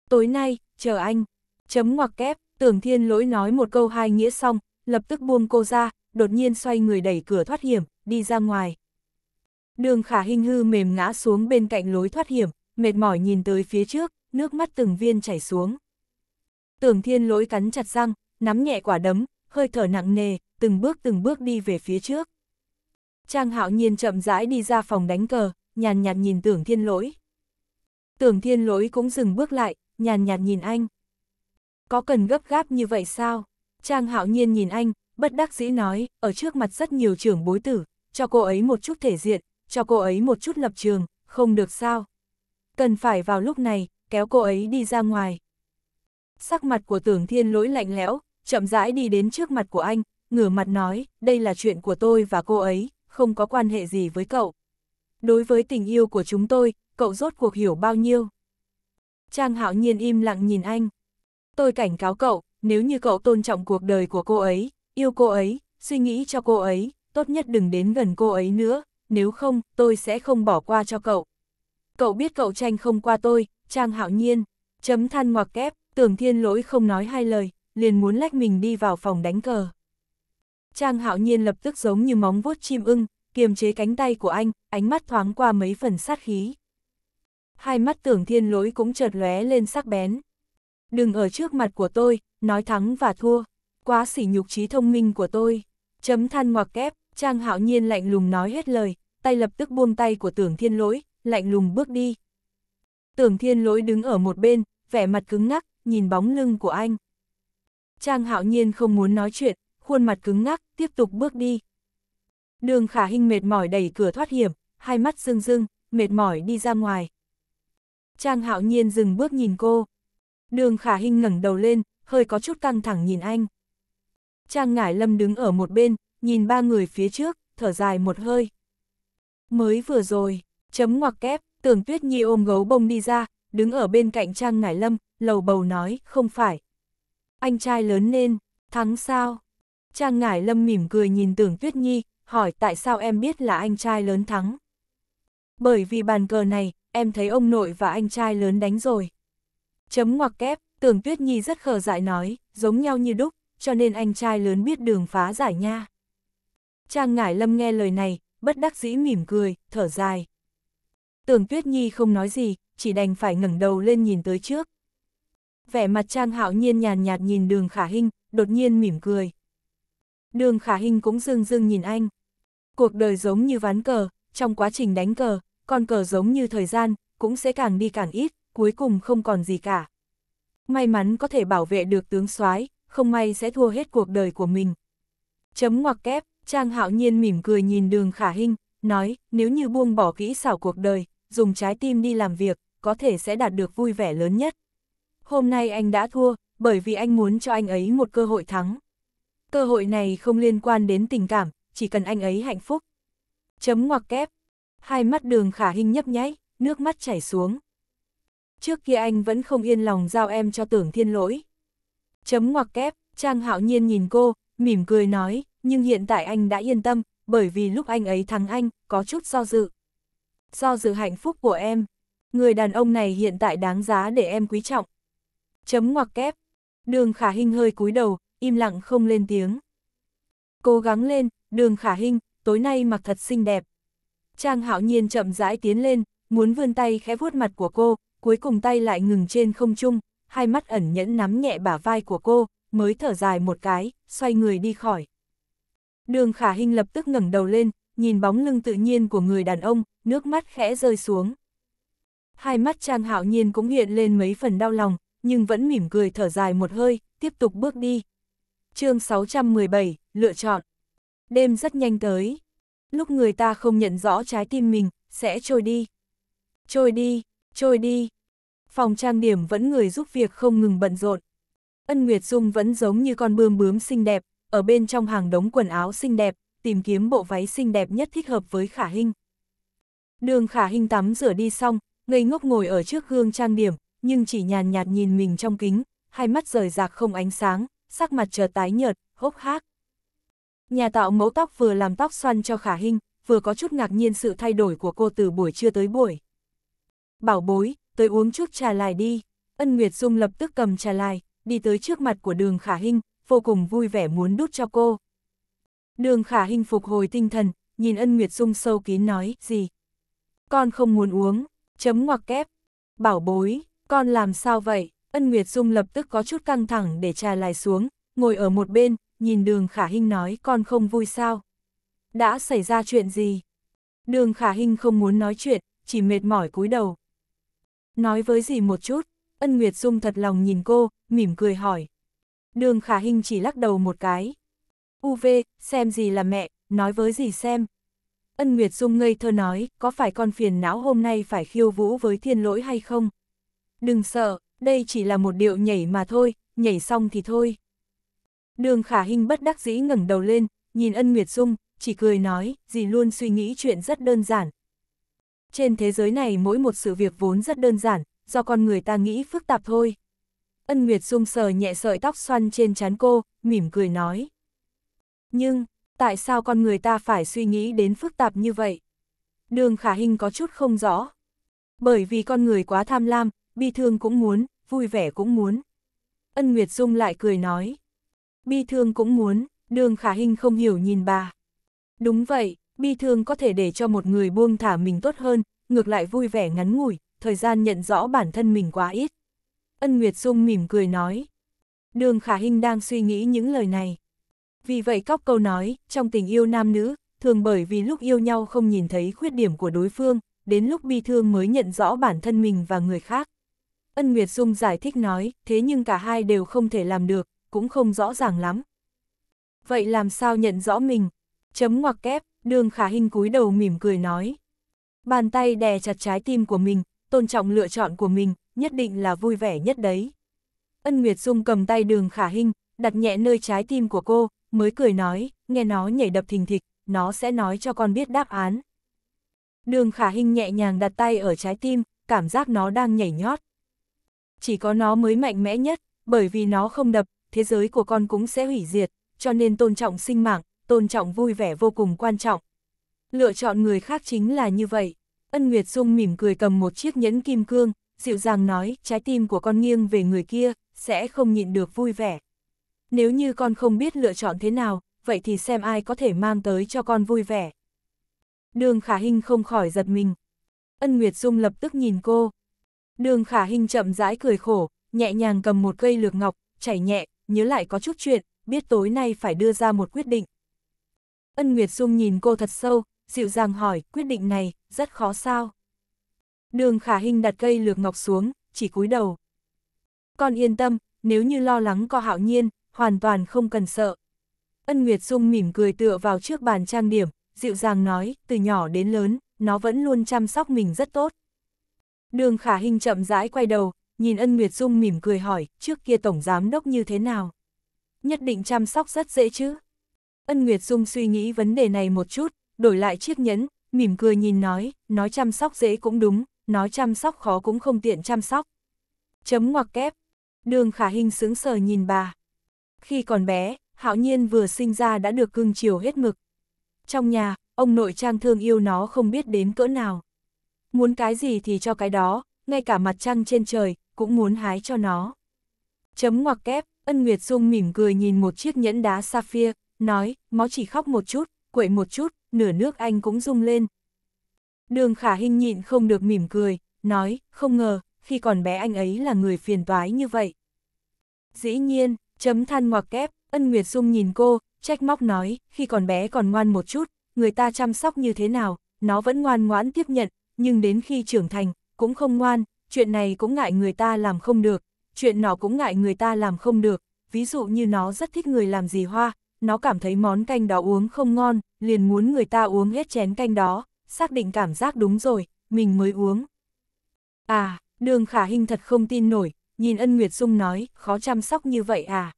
Tối nay, chờ anh. Chấm ngoặc kép, tưởng thiên lỗi nói một câu hai nghĩa xong, lập tức buông cô ra, đột nhiên xoay người đẩy cửa thoát hiểm, đi ra ngoài. Đường khả hình hư mềm ngã xuống bên cạnh lối thoát hiểm, mệt mỏi nhìn tới phía trước, nước mắt từng viên chảy xuống. Tưởng thiên lỗi cắn chặt răng, nắm nhẹ quả đấm, hơi thở nặng nề, từng bước từng bước đi về phía trước. Trang hạo nhiên chậm rãi đi ra phòng đánh cờ, nhàn nhạt nhìn tưởng thiên lỗi. Tưởng thiên lỗi cũng dừng bước lại, nhàn nhạt nhìn anh. Có cần gấp gáp như vậy sao? Trang hạo nhiên nhìn anh, bất đắc dĩ nói, ở trước mặt rất nhiều trưởng bối tử, cho cô ấy một chút thể diện, cho cô ấy một chút lập trường, không được sao. Cần phải vào lúc này, kéo cô ấy đi ra ngoài. Sắc mặt của tưởng thiên lỗi lạnh lẽo, chậm rãi đi đến trước mặt của anh, ngửa mặt nói, đây là chuyện của tôi và cô ấy, không có quan hệ gì với cậu. Đối với tình yêu của chúng tôi, cậu rốt cuộc hiểu bao nhiêu. Trang hạo nhiên im lặng nhìn anh. Tôi cảnh cáo cậu, nếu như cậu tôn trọng cuộc đời của cô ấy, yêu cô ấy, suy nghĩ cho cô ấy, tốt nhất đừng đến gần cô ấy nữa, nếu không, tôi sẽ không bỏ qua cho cậu. Cậu biết cậu tranh không qua tôi, Trang Hạo Nhiên, chấm than ngoặc kép, tưởng thiên lỗi không nói hai lời, liền muốn lách mình đi vào phòng đánh cờ. Trang Hạo Nhiên lập tức giống như móng vuốt chim ưng, kiềm chế cánh tay của anh, ánh mắt thoáng qua mấy phần sát khí. Hai mắt tưởng thiên lỗi cũng chợt lóe lên sắc bén. Đừng ở trước mặt của tôi, nói thắng và thua, quá sỉ nhục trí thông minh của tôi. Chấm than ngoặc kép, Trang hạo nhiên lạnh lùng nói hết lời, tay lập tức buông tay của tưởng thiên lỗi, lạnh lùng bước đi. Tưởng thiên lỗi đứng ở một bên, vẻ mặt cứng ngắc, nhìn bóng lưng của anh. Trang hạo nhiên không muốn nói chuyện, khuôn mặt cứng ngắc, tiếp tục bước đi. Đường khả Hinh mệt mỏi đẩy cửa thoát hiểm, hai mắt rưng rưng, mệt mỏi đi ra ngoài. Trang hạo nhiên dừng bước nhìn cô. Đường khả Hinh ngẩng đầu lên, hơi có chút căng thẳng nhìn anh. Trang ngải lâm đứng ở một bên, nhìn ba người phía trước, thở dài một hơi. Mới vừa rồi, chấm ngoặc kép, tưởng tuyết nhi ôm gấu bông đi ra, đứng ở bên cạnh trang ngải lâm, lầu bầu nói, không phải. Anh trai lớn lên, thắng sao? Trang ngải lâm mỉm cười nhìn tưởng tuyết nhi, hỏi tại sao em biết là anh trai lớn thắng? Bởi vì bàn cờ này, em thấy ông nội và anh trai lớn đánh rồi. Chấm ngoặc kép, tưởng tuyết nhi rất khờ dại nói, giống nhau như đúc, cho nên anh trai lớn biết đường phá giải nha. Trang Ngải Lâm nghe lời này, bất đắc dĩ mỉm cười, thở dài. Tưởng Tuyết Nhi không nói gì, chỉ đành phải ngẩng đầu lên nhìn tới trước. Vẻ mặt Trang Hạo Nhiên nhàn nhạt, nhìn Đường Khả hình đột nhiên mỉm cười. Đường Khả hình cũng dưng dưng nhìn anh. Cuộc đời giống như ván cờ, trong quá trình đánh cờ, con cờ giống như thời gian, cũng sẽ càng đi càng ít, cuối cùng không còn gì cả. May mắn có thể bảo vệ được tướng soái, không may sẽ thua hết cuộc đời của mình. Chấm ngoặc kép, Trang hạo nhiên mỉm cười nhìn đường khả hinh, nói, nếu như buông bỏ kỹ xảo cuộc đời, dùng trái tim đi làm việc, có thể sẽ đạt được vui vẻ lớn nhất. Hôm nay anh đã thua, bởi vì anh muốn cho anh ấy một cơ hội thắng. Cơ hội này không liên quan đến tình cảm, chỉ cần anh ấy hạnh phúc. Chấm ngoặc kép. Hai mắt đường khả hình nhấp nháy, nước mắt chảy xuống. Trước kia anh vẫn không yên lòng giao em cho tưởng thiên lỗi. Chấm ngoặc kép, Trang hạo nhiên nhìn cô, mỉm cười nói, nhưng hiện tại anh đã yên tâm, bởi vì lúc anh ấy thắng anh, có chút do dự. Do dự hạnh phúc của em, người đàn ông này hiện tại đáng giá để em quý trọng. Chấm ngoặc kép, đường khả hình hơi cúi đầu, im lặng không lên tiếng. Cố gắng lên, đường khả hình, tối nay mặc thật xinh đẹp. Trang hạo nhiên chậm rãi tiến lên, muốn vươn tay khẽ vuốt mặt của cô, cuối cùng tay lại ngừng trên không trung, hai mắt ẩn nhẫn nắm nhẹ bả vai của cô, mới thở dài một cái, xoay người đi khỏi. Đường khả hình lập tức ngẩng đầu lên, nhìn bóng lưng tự nhiên của người đàn ông, nước mắt khẽ rơi xuống. Hai mắt Trang Hạo Nhiên cũng hiện lên mấy phần đau lòng, nhưng vẫn mỉm cười thở dài một hơi, tiếp tục bước đi. chương 617, lựa chọn. Đêm rất nhanh tới. Lúc người ta không nhận rõ trái tim mình, sẽ trôi đi. Trôi đi, trôi đi. Phòng trang điểm vẫn người giúp việc không ngừng bận rộn. Ân Nguyệt Dung vẫn giống như con bươm bướm xinh đẹp, ở bên trong hàng đống quần áo xinh đẹp, tìm kiếm bộ váy xinh đẹp nhất thích hợp với Khả Hinh. Đường Khả Hinh tắm rửa đi xong, ngây ngốc ngồi ở trước gương trang điểm, nhưng chỉ nhàn nhạt nhìn mình trong kính, hai mắt rời rạc không ánh sáng, sắc mặt chợt tái nhợt, hốc hác. Nhà tạo mẫu tóc vừa làm tóc xoăn cho Khả Hinh, vừa có chút ngạc nhiên sự thay đổi của cô từ buổi trưa tới buổi. Bảo bối, tới uống chút trà lại đi. Ân Nguyệt Dung lập tức cầm trà lại, đi tới trước mặt của đường Khả Hinh, vô cùng vui vẻ muốn đút cho cô. Đường khả hình phục hồi tinh thần, nhìn ân nguyệt dung sâu kín nói, gì? Con không muốn uống, chấm ngoặc kép. Bảo bối, con làm sao vậy? Ân Nguyệt Dung lập tức có chút căng thẳng để trà lại xuống, ngồi ở một bên, nhìn đường khả hình nói con không vui sao? Đã xảy ra chuyện gì? Đường khả hình không muốn nói chuyện, chỉ mệt mỏi cúi đầu. Nói với gì một chút, ân Nguyệt Dung thật lòng nhìn cô, mỉm cười hỏi. Đường khả hình chỉ lắc đầu một cái. UV, xem gì là mẹ, nói với gì xem. Ân Nguyệt Dung ngây thơ nói, có phải con phiền não hôm nay phải khiêu vũ với thiên lỗi hay không? Đừng sợ, đây chỉ là một điệu nhảy mà thôi, nhảy xong thì thôi. Đường khả hình bất đắc dĩ ngẩng đầu lên, nhìn ân Nguyệt Dung, chỉ cười nói, dì luôn suy nghĩ chuyện rất đơn giản. Trên thế giới này mỗi một sự việc vốn rất đơn giản, do con người ta nghĩ phức tạp thôi. Ân Nguyệt Dung sờ nhẹ sợi tóc xoăn trên trán cô, mỉm cười nói. Nhưng, tại sao con người ta phải suy nghĩ đến phức tạp như vậy? Đường khả Hinh có chút không rõ. Bởi vì con người quá tham lam, bi thương cũng muốn, vui vẻ cũng muốn. Ân Nguyệt Dung lại cười nói. Bi thương cũng muốn, đường khả Hinh không hiểu nhìn bà. Đúng vậy, bi thương có thể để cho một người buông thả mình tốt hơn, ngược lại vui vẻ ngắn ngủi, thời gian nhận rõ bản thân mình quá ít. Ân Nguyệt Dung mỉm cười nói. Đường Khả Hinh đang suy nghĩ những lời này. Vì vậy cóc câu nói, trong tình yêu nam nữ, thường bởi vì lúc yêu nhau không nhìn thấy khuyết điểm của đối phương, đến lúc bi thương mới nhận rõ bản thân mình và người khác. Ân Nguyệt Dung giải thích nói, thế nhưng cả hai đều không thể làm được, cũng không rõ ràng lắm. Vậy làm sao nhận rõ mình? Chấm ngoặc kép, đường khả Hinh cúi đầu mỉm cười nói. Bàn tay đè chặt trái tim của mình, tôn trọng lựa chọn của mình, nhất định là vui vẻ nhất đấy. Ân Nguyệt Dung cầm tay đường khả hình, đặt nhẹ nơi trái tim của cô, mới cười nói, nghe nó nhảy đập thình thịch, nó sẽ nói cho con biết đáp án. Đường khả hình nhẹ nhàng đặt tay ở trái tim, cảm giác nó đang nhảy nhót. Chỉ có nó mới mạnh mẽ nhất, bởi vì nó không đập, thế giới của con cũng sẽ hủy diệt, cho nên tôn trọng sinh mạng, tôn trọng vui vẻ vô cùng quan trọng. Lựa chọn người khác chính là như vậy. Ân Nguyệt Dung mỉm cười cầm một chiếc nhẫn kim cương, dịu dàng nói, trái tim của con nghiêng về người kia, sẽ không nhịn được vui vẻ. Nếu như con không biết lựa chọn thế nào, vậy thì xem ai có thể mang tới cho con vui vẻ. Đường Khả Hinh không khỏi giật mình. Ân Nguyệt Dung lập tức nhìn cô. Đường Khả Hinh chậm rãi cười khổ, nhẹ nhàng cầm một cây lược ngọc, chảy nhẹ, nhớ lại có chút chuyện, biết tối nay phải đưa ra một quyết định. Ân Nguyệt Dung nhìn cô thật sâu, dịu dàng hỏi, quyết định này, rất khó sao? Đường khả hình đặt cây lược ngọc xuống, chỉ cúi đầu. Con yên tâm, nếu như lo lắng có hạo nhiên, hoàn toàn không cần sợ. Ân Nguyệt Dung mỉm cười tựa vào trước bàn trang điểm, dịu dàng nói, từ nhỏ đến lớn, nó vẫn luôn chăm sóc mình rất tốt. Đường khả hình chậm rãi quay đầu, nhìn ân Nguyệt Dung mỉm cười hỏi, trước kia tổng giám đốc như thế nào? Nhất định chăm sóc rất dễ chứ. Ân Nguyệt Dung suy nghĩ vấn đề này một chút, đổi lại chiếc nhẫn, mỉm cười nhìn nói, nói chăm sóc dễ cũng đúng, nói chăm sóc khó cũng không tiện chăm sóc. Chấm ngoặc kép, đường khả hình sướng sờ nhìn bà. Khi còn bé, hạo nhiên vừa sinh ra đã được cưng chiều hết mực. Trong nhà, ông nội trang thương yêu nó không biết đến cỡ nào. Muốn cái gì thì cho cái đó, ngay cả mặt trăng trên trời, cũng muốn hái cho nó. Chấm ngoặc kép, ân Nguyệt Dung mỉm cười nhìn một chiếc nhẫn đá sapphire, nói, nó chỉ khóc một chút, quậy một chút, nửa nước anh cũng rung lên, Đường khả hình nhịn không được mỉm cười, nói, không ngờ, khi còn bé anh ấy là người phiền toái như vậy. Dĩ nhiên, chấm than ngoặc kép, ân Nguyệt sung nhìn cô, trách móc nói, khi còn bé còn ngoan một chút, người ta chăm sóc như thế nào, nó vẫn ngoan ngoãn tiếp nhận, nhưng đến khi trưởng thành, cũng không ngoan, chuyện này cũng ngại người ta làm không được, chuyện nó cũng ngại người ta làm không được, ví dụ như nó rất thích người làm gì hoa, nó cảm thấy món canh đó uống không ngon, liền muốn người ta uống hết chén canh đó, xác định cảm giác đúng rồi, mình mới uống. À, đường khả hình thật không tin nổi, nhìn ân Nguyệt Dung nói, khó chăm sóc như vậy à.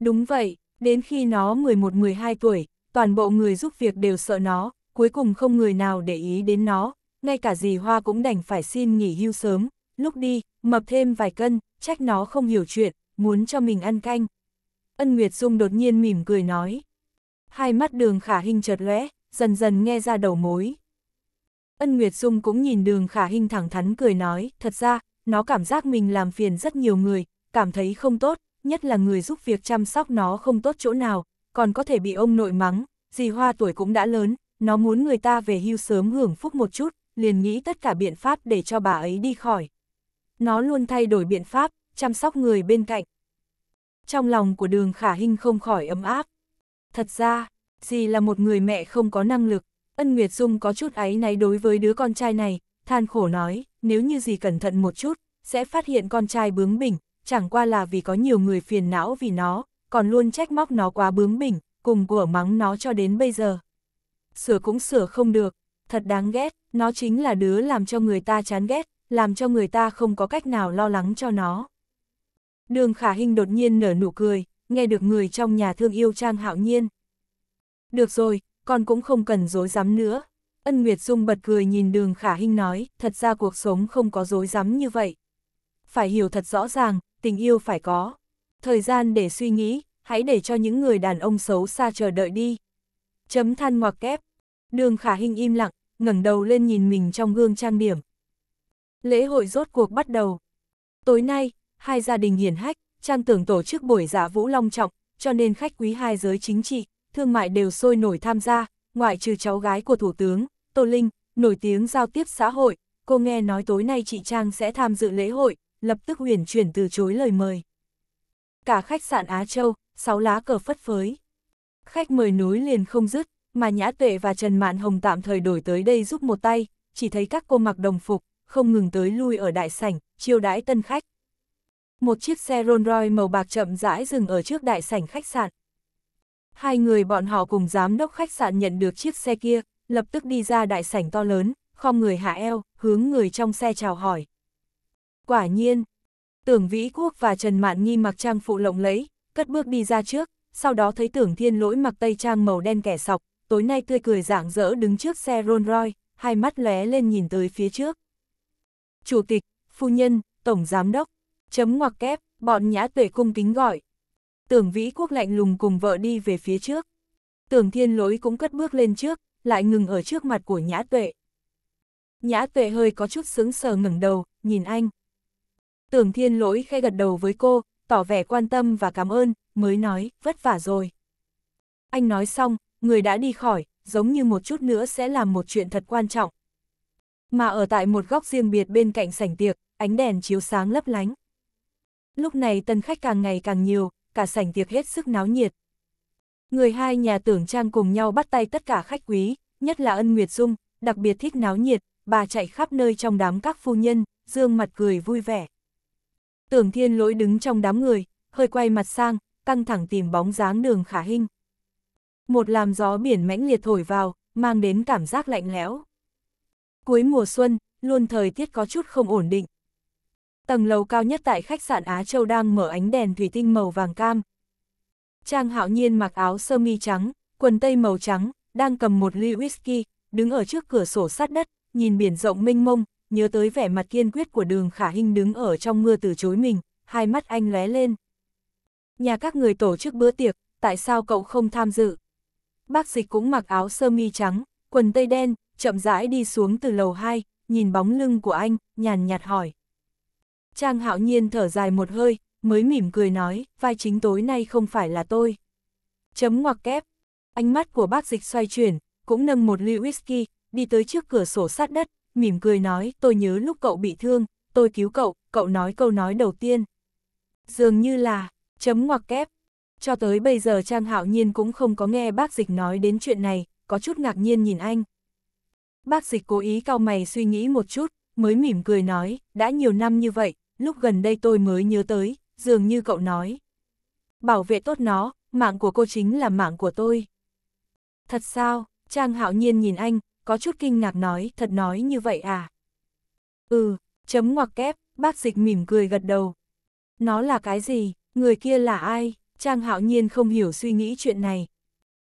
Đúng vậy, đến khi nó 11-12 tuổi, toàn bộ người giúp việc đều sợ nó, cuối cùng không người nào để ý đến nó, ngay cả dì Hoa cũng đành phải xin nghỉ hưu sớm, lúc đi, mập thêm vài cân, trách nó không hiểu chuyện, muốn cho mình ăn canh. Ân Nguyệt Dung đột nhiên mỉm cười nói. Hai mắt đường khả hình chợt lóe, dần dần nghe ra đầu mối. Ân Nguyệt Dung cũng nhìn đường khả hình thẳng thắn cười nói, thật ra, nó cảm giác mình làm phiền rất nhiều người, cảm thấy không tốt, nhất là người giúp việc chăm sóc nó không tốt chỗ nào, còn có thể bị ông nội mắng, dì Hoa tuổi cũng đã lớn, nó muốn người ta về hưu sớm hưởng phúc một chút, liền nghĩ tất cả biện pháp để cho bà ấy đi khỏi. Nó luôn thay đổi biện pháp, chăm sóc người bên cạnh. Trong lòng của đường khả hình không khỏi ấm áp. Thật ra, dì là một người mẹ không có năng lực. Ân Nguyệt Dung có chút áy náy đối với đứa con trai này, than khổ nói, nếu như dì cẩn thận một chút, sẽ phát hiện con trai bướng bỉnh, chẳng qua là vì có nhiều người phiền não vì nó, còn luôn trách móc nó quá bướng bỉnh, cùng của mắng nó cho đến bây giờ. Sửa cũng sửa không được, thật đáng ghét, nó chính là đứa làm cho người ta chán ghét, làm cho người ta không có cách nào lo lắng cho nó. Đường Khả Hinh đột nhiên nở nụ cười, nghe được người trong nhà thương yêu Trang Hạo Nhiên. Được rồi, con cũng không cần dối rắm nữa. Ân Nguyệt Dung bật cười nhìn đường khả hinh nói, thật ra cuộc sống không có dối rắm như vậy. Phải hiểu thật rõ ràng, tình yêu phải có. Thời gian để suy nghĩ, hãy để cho những người đàn ông xấu xa chờ đợi đi. Chấm than ngoặc kép. Đường khả hinh im lặng, ngẩng đầu lên nhìn mình trong gương trang điểm. Lễ hội rốt cuộc bắt đầu. Tối nay, hai gia đình hiển hách, trang tưởng tổ chức buổi giả dạ vũ long trọng, cho nên khách quý hai giới chính trị, thương mại đều sôi nổi tham gia, ngoại trừ cháu gái của Thủ tướng, Tô Linh, nổi tiếng giao tiếp xã hội, cô nghe nói tối nay chị Trang sẽ tham dự lễ hội, lập tức huyền chuyển từ chối lời mời. Cả khách sạn Á Châu, sáu lá cờ phất phới. Khách mời núi liền không dứt, mà Nhã Tuệ và Trần Mạn Hồng tạm thời đổi tới đây giúp một tay, chỉ thấy các cô mặc đồng phục, không ngừng tới lui ở đại sảnh, chiêu đãi tân khách. Một chiếc xe Rolls Royce màu bạc chậm rãi dừng ở trước đại sảnh khách sạn, Hai người bọn họ cùng giám đốc khách sạn nhận được chiếc xe kia, lập tức đi ra đại sảnh to lớn, khom người hạ eo, hướng người trong xe chào hỏi. Quả nhiên, Tưởng Vĩ Quốc và Trần Mạn Nhi mặc trang phụ lộng lẫy, cất bước đi ra trước, sau đó thấy Tưởng Thiên Lỗi mặc tây trang màu đen kẻ sọc, tối nay tươi cười rạng rỡ đứng trước xe Rolls Royce, hai mắt lóe lên nhìn tới phía trước. Chủ tịch, phu nhân, tổng giám đốc, chấm ngoặc kép, bọn nhã tuệ cung kính gọi, Tưởng Vĩ Quốc lạnh lùng cùng vợ đi về phía trước. Tưởng Thiên Lỗi cũng cất bước lên trước, lại ngừng ở trước mặt của Nhã Tuệ. Nhã Tuệ hơi có chút sững sờ ngẩng đầu, nhìn anh. Tưởng Thiên Lỗi khẽ gật đầu với cô, tỏ vẻ quan tâm và cảm ơn, mới nói, vất vả rồi. Anh nói xong, người đã đi khỏi, giống như một chút nữa sẽ làm một chuyện thật quan trọng. Mà ở tại một góc riêng biệt bên cạnh sảnh tiệc, ánh đèn chiếu sáng lấp lánh. Lúc này tân khách càng ngày càng nhiều, cả sảnh tiệc hết sức náo nhiệt. Người hai nhà tưởng trang cùng nhau bắt tay tất cả khách quý, nhất là ân Nguyệt Dung, đặc biệt thích náo nhiệt, bà chạy khắp nơi trong đám các phu nhân, dương mặt cười vui vẻ. Tưởng thiên lỗi đứng trong đám người, hơi quay mặt sang, căng thẳng tìm bóng dáng đường khả hình. Một làm gió biển mãnh liệt thổi vào, mang đến cảm giác lạnh lẽo. Cuối mùa xuân, luôn thời tiết có chút không ổn định, Tầng lầu cao nhất tại khách sạn Á Châu đang mở ánh đèn thủy tinh màu vàng cam. Trang hạo nhiên mặc áo sơ mi trắng, quần tây màu trắng, đang cầm một ly whisky, đứng ở trước cửa sổ sát đất, nhìn biển rộng mênh mông, nhớ tới vẻ mặt kiên quyết của đường khả hình đứng ở trong mưa từ chối mình, hai mắt anh lóe lên. Nhà các người tổ chức bữa tiệc, tại sao cậu không tham dự? Bác dịch cũng mặc áo sơ mi trắng, quần tây đen, chậm rãi đi xuống từ lầu 2, nhìn bóng lưng của anh, nhàn nhạt hỏi. Trang hạo nhiên thở dài một hơi, mới mỉm cười nói, vai chính tối nay không phải là tôi. Chấm ngoặc kép. Ánh mắt của bác dịch xoay chuyển, cũng nâng một ly whisky, đi tới trước cửa sổ sát đất, mỉm cười nói, tôi nhớ lúc cậu bị thương, tôi cứu cậu, cậu nói câu nói đầu tiên. Dường như là, chấm ngoặc kép. Cho tới bây giờ Trang Hạo Nhiên cũng không có nghe bác dịch nói đến chuyện này, có chút ngạc nhiên nhìn anh. Bác dịch cố ý cau mày suy nghĩ một chút, mới mỉm cười nói, đã nhiều năm như vậy, lúc gần đây tôi mới nhớ tới, dường như cậu nói. Bảo vệ tốt nó, mạng của cô chính là mạng của tôi. Thật sao, Trang hạo nhiên nhìn anh, có chút kinh ngạc nói, thật nói như vậy à? Ừ, chấm ngoặc kép, bác dịch mỉm cười gật đầu. Nó là cái gì, người kia là ai? Trang hạo nhiên không hiểu suy nghĩ chuyện này.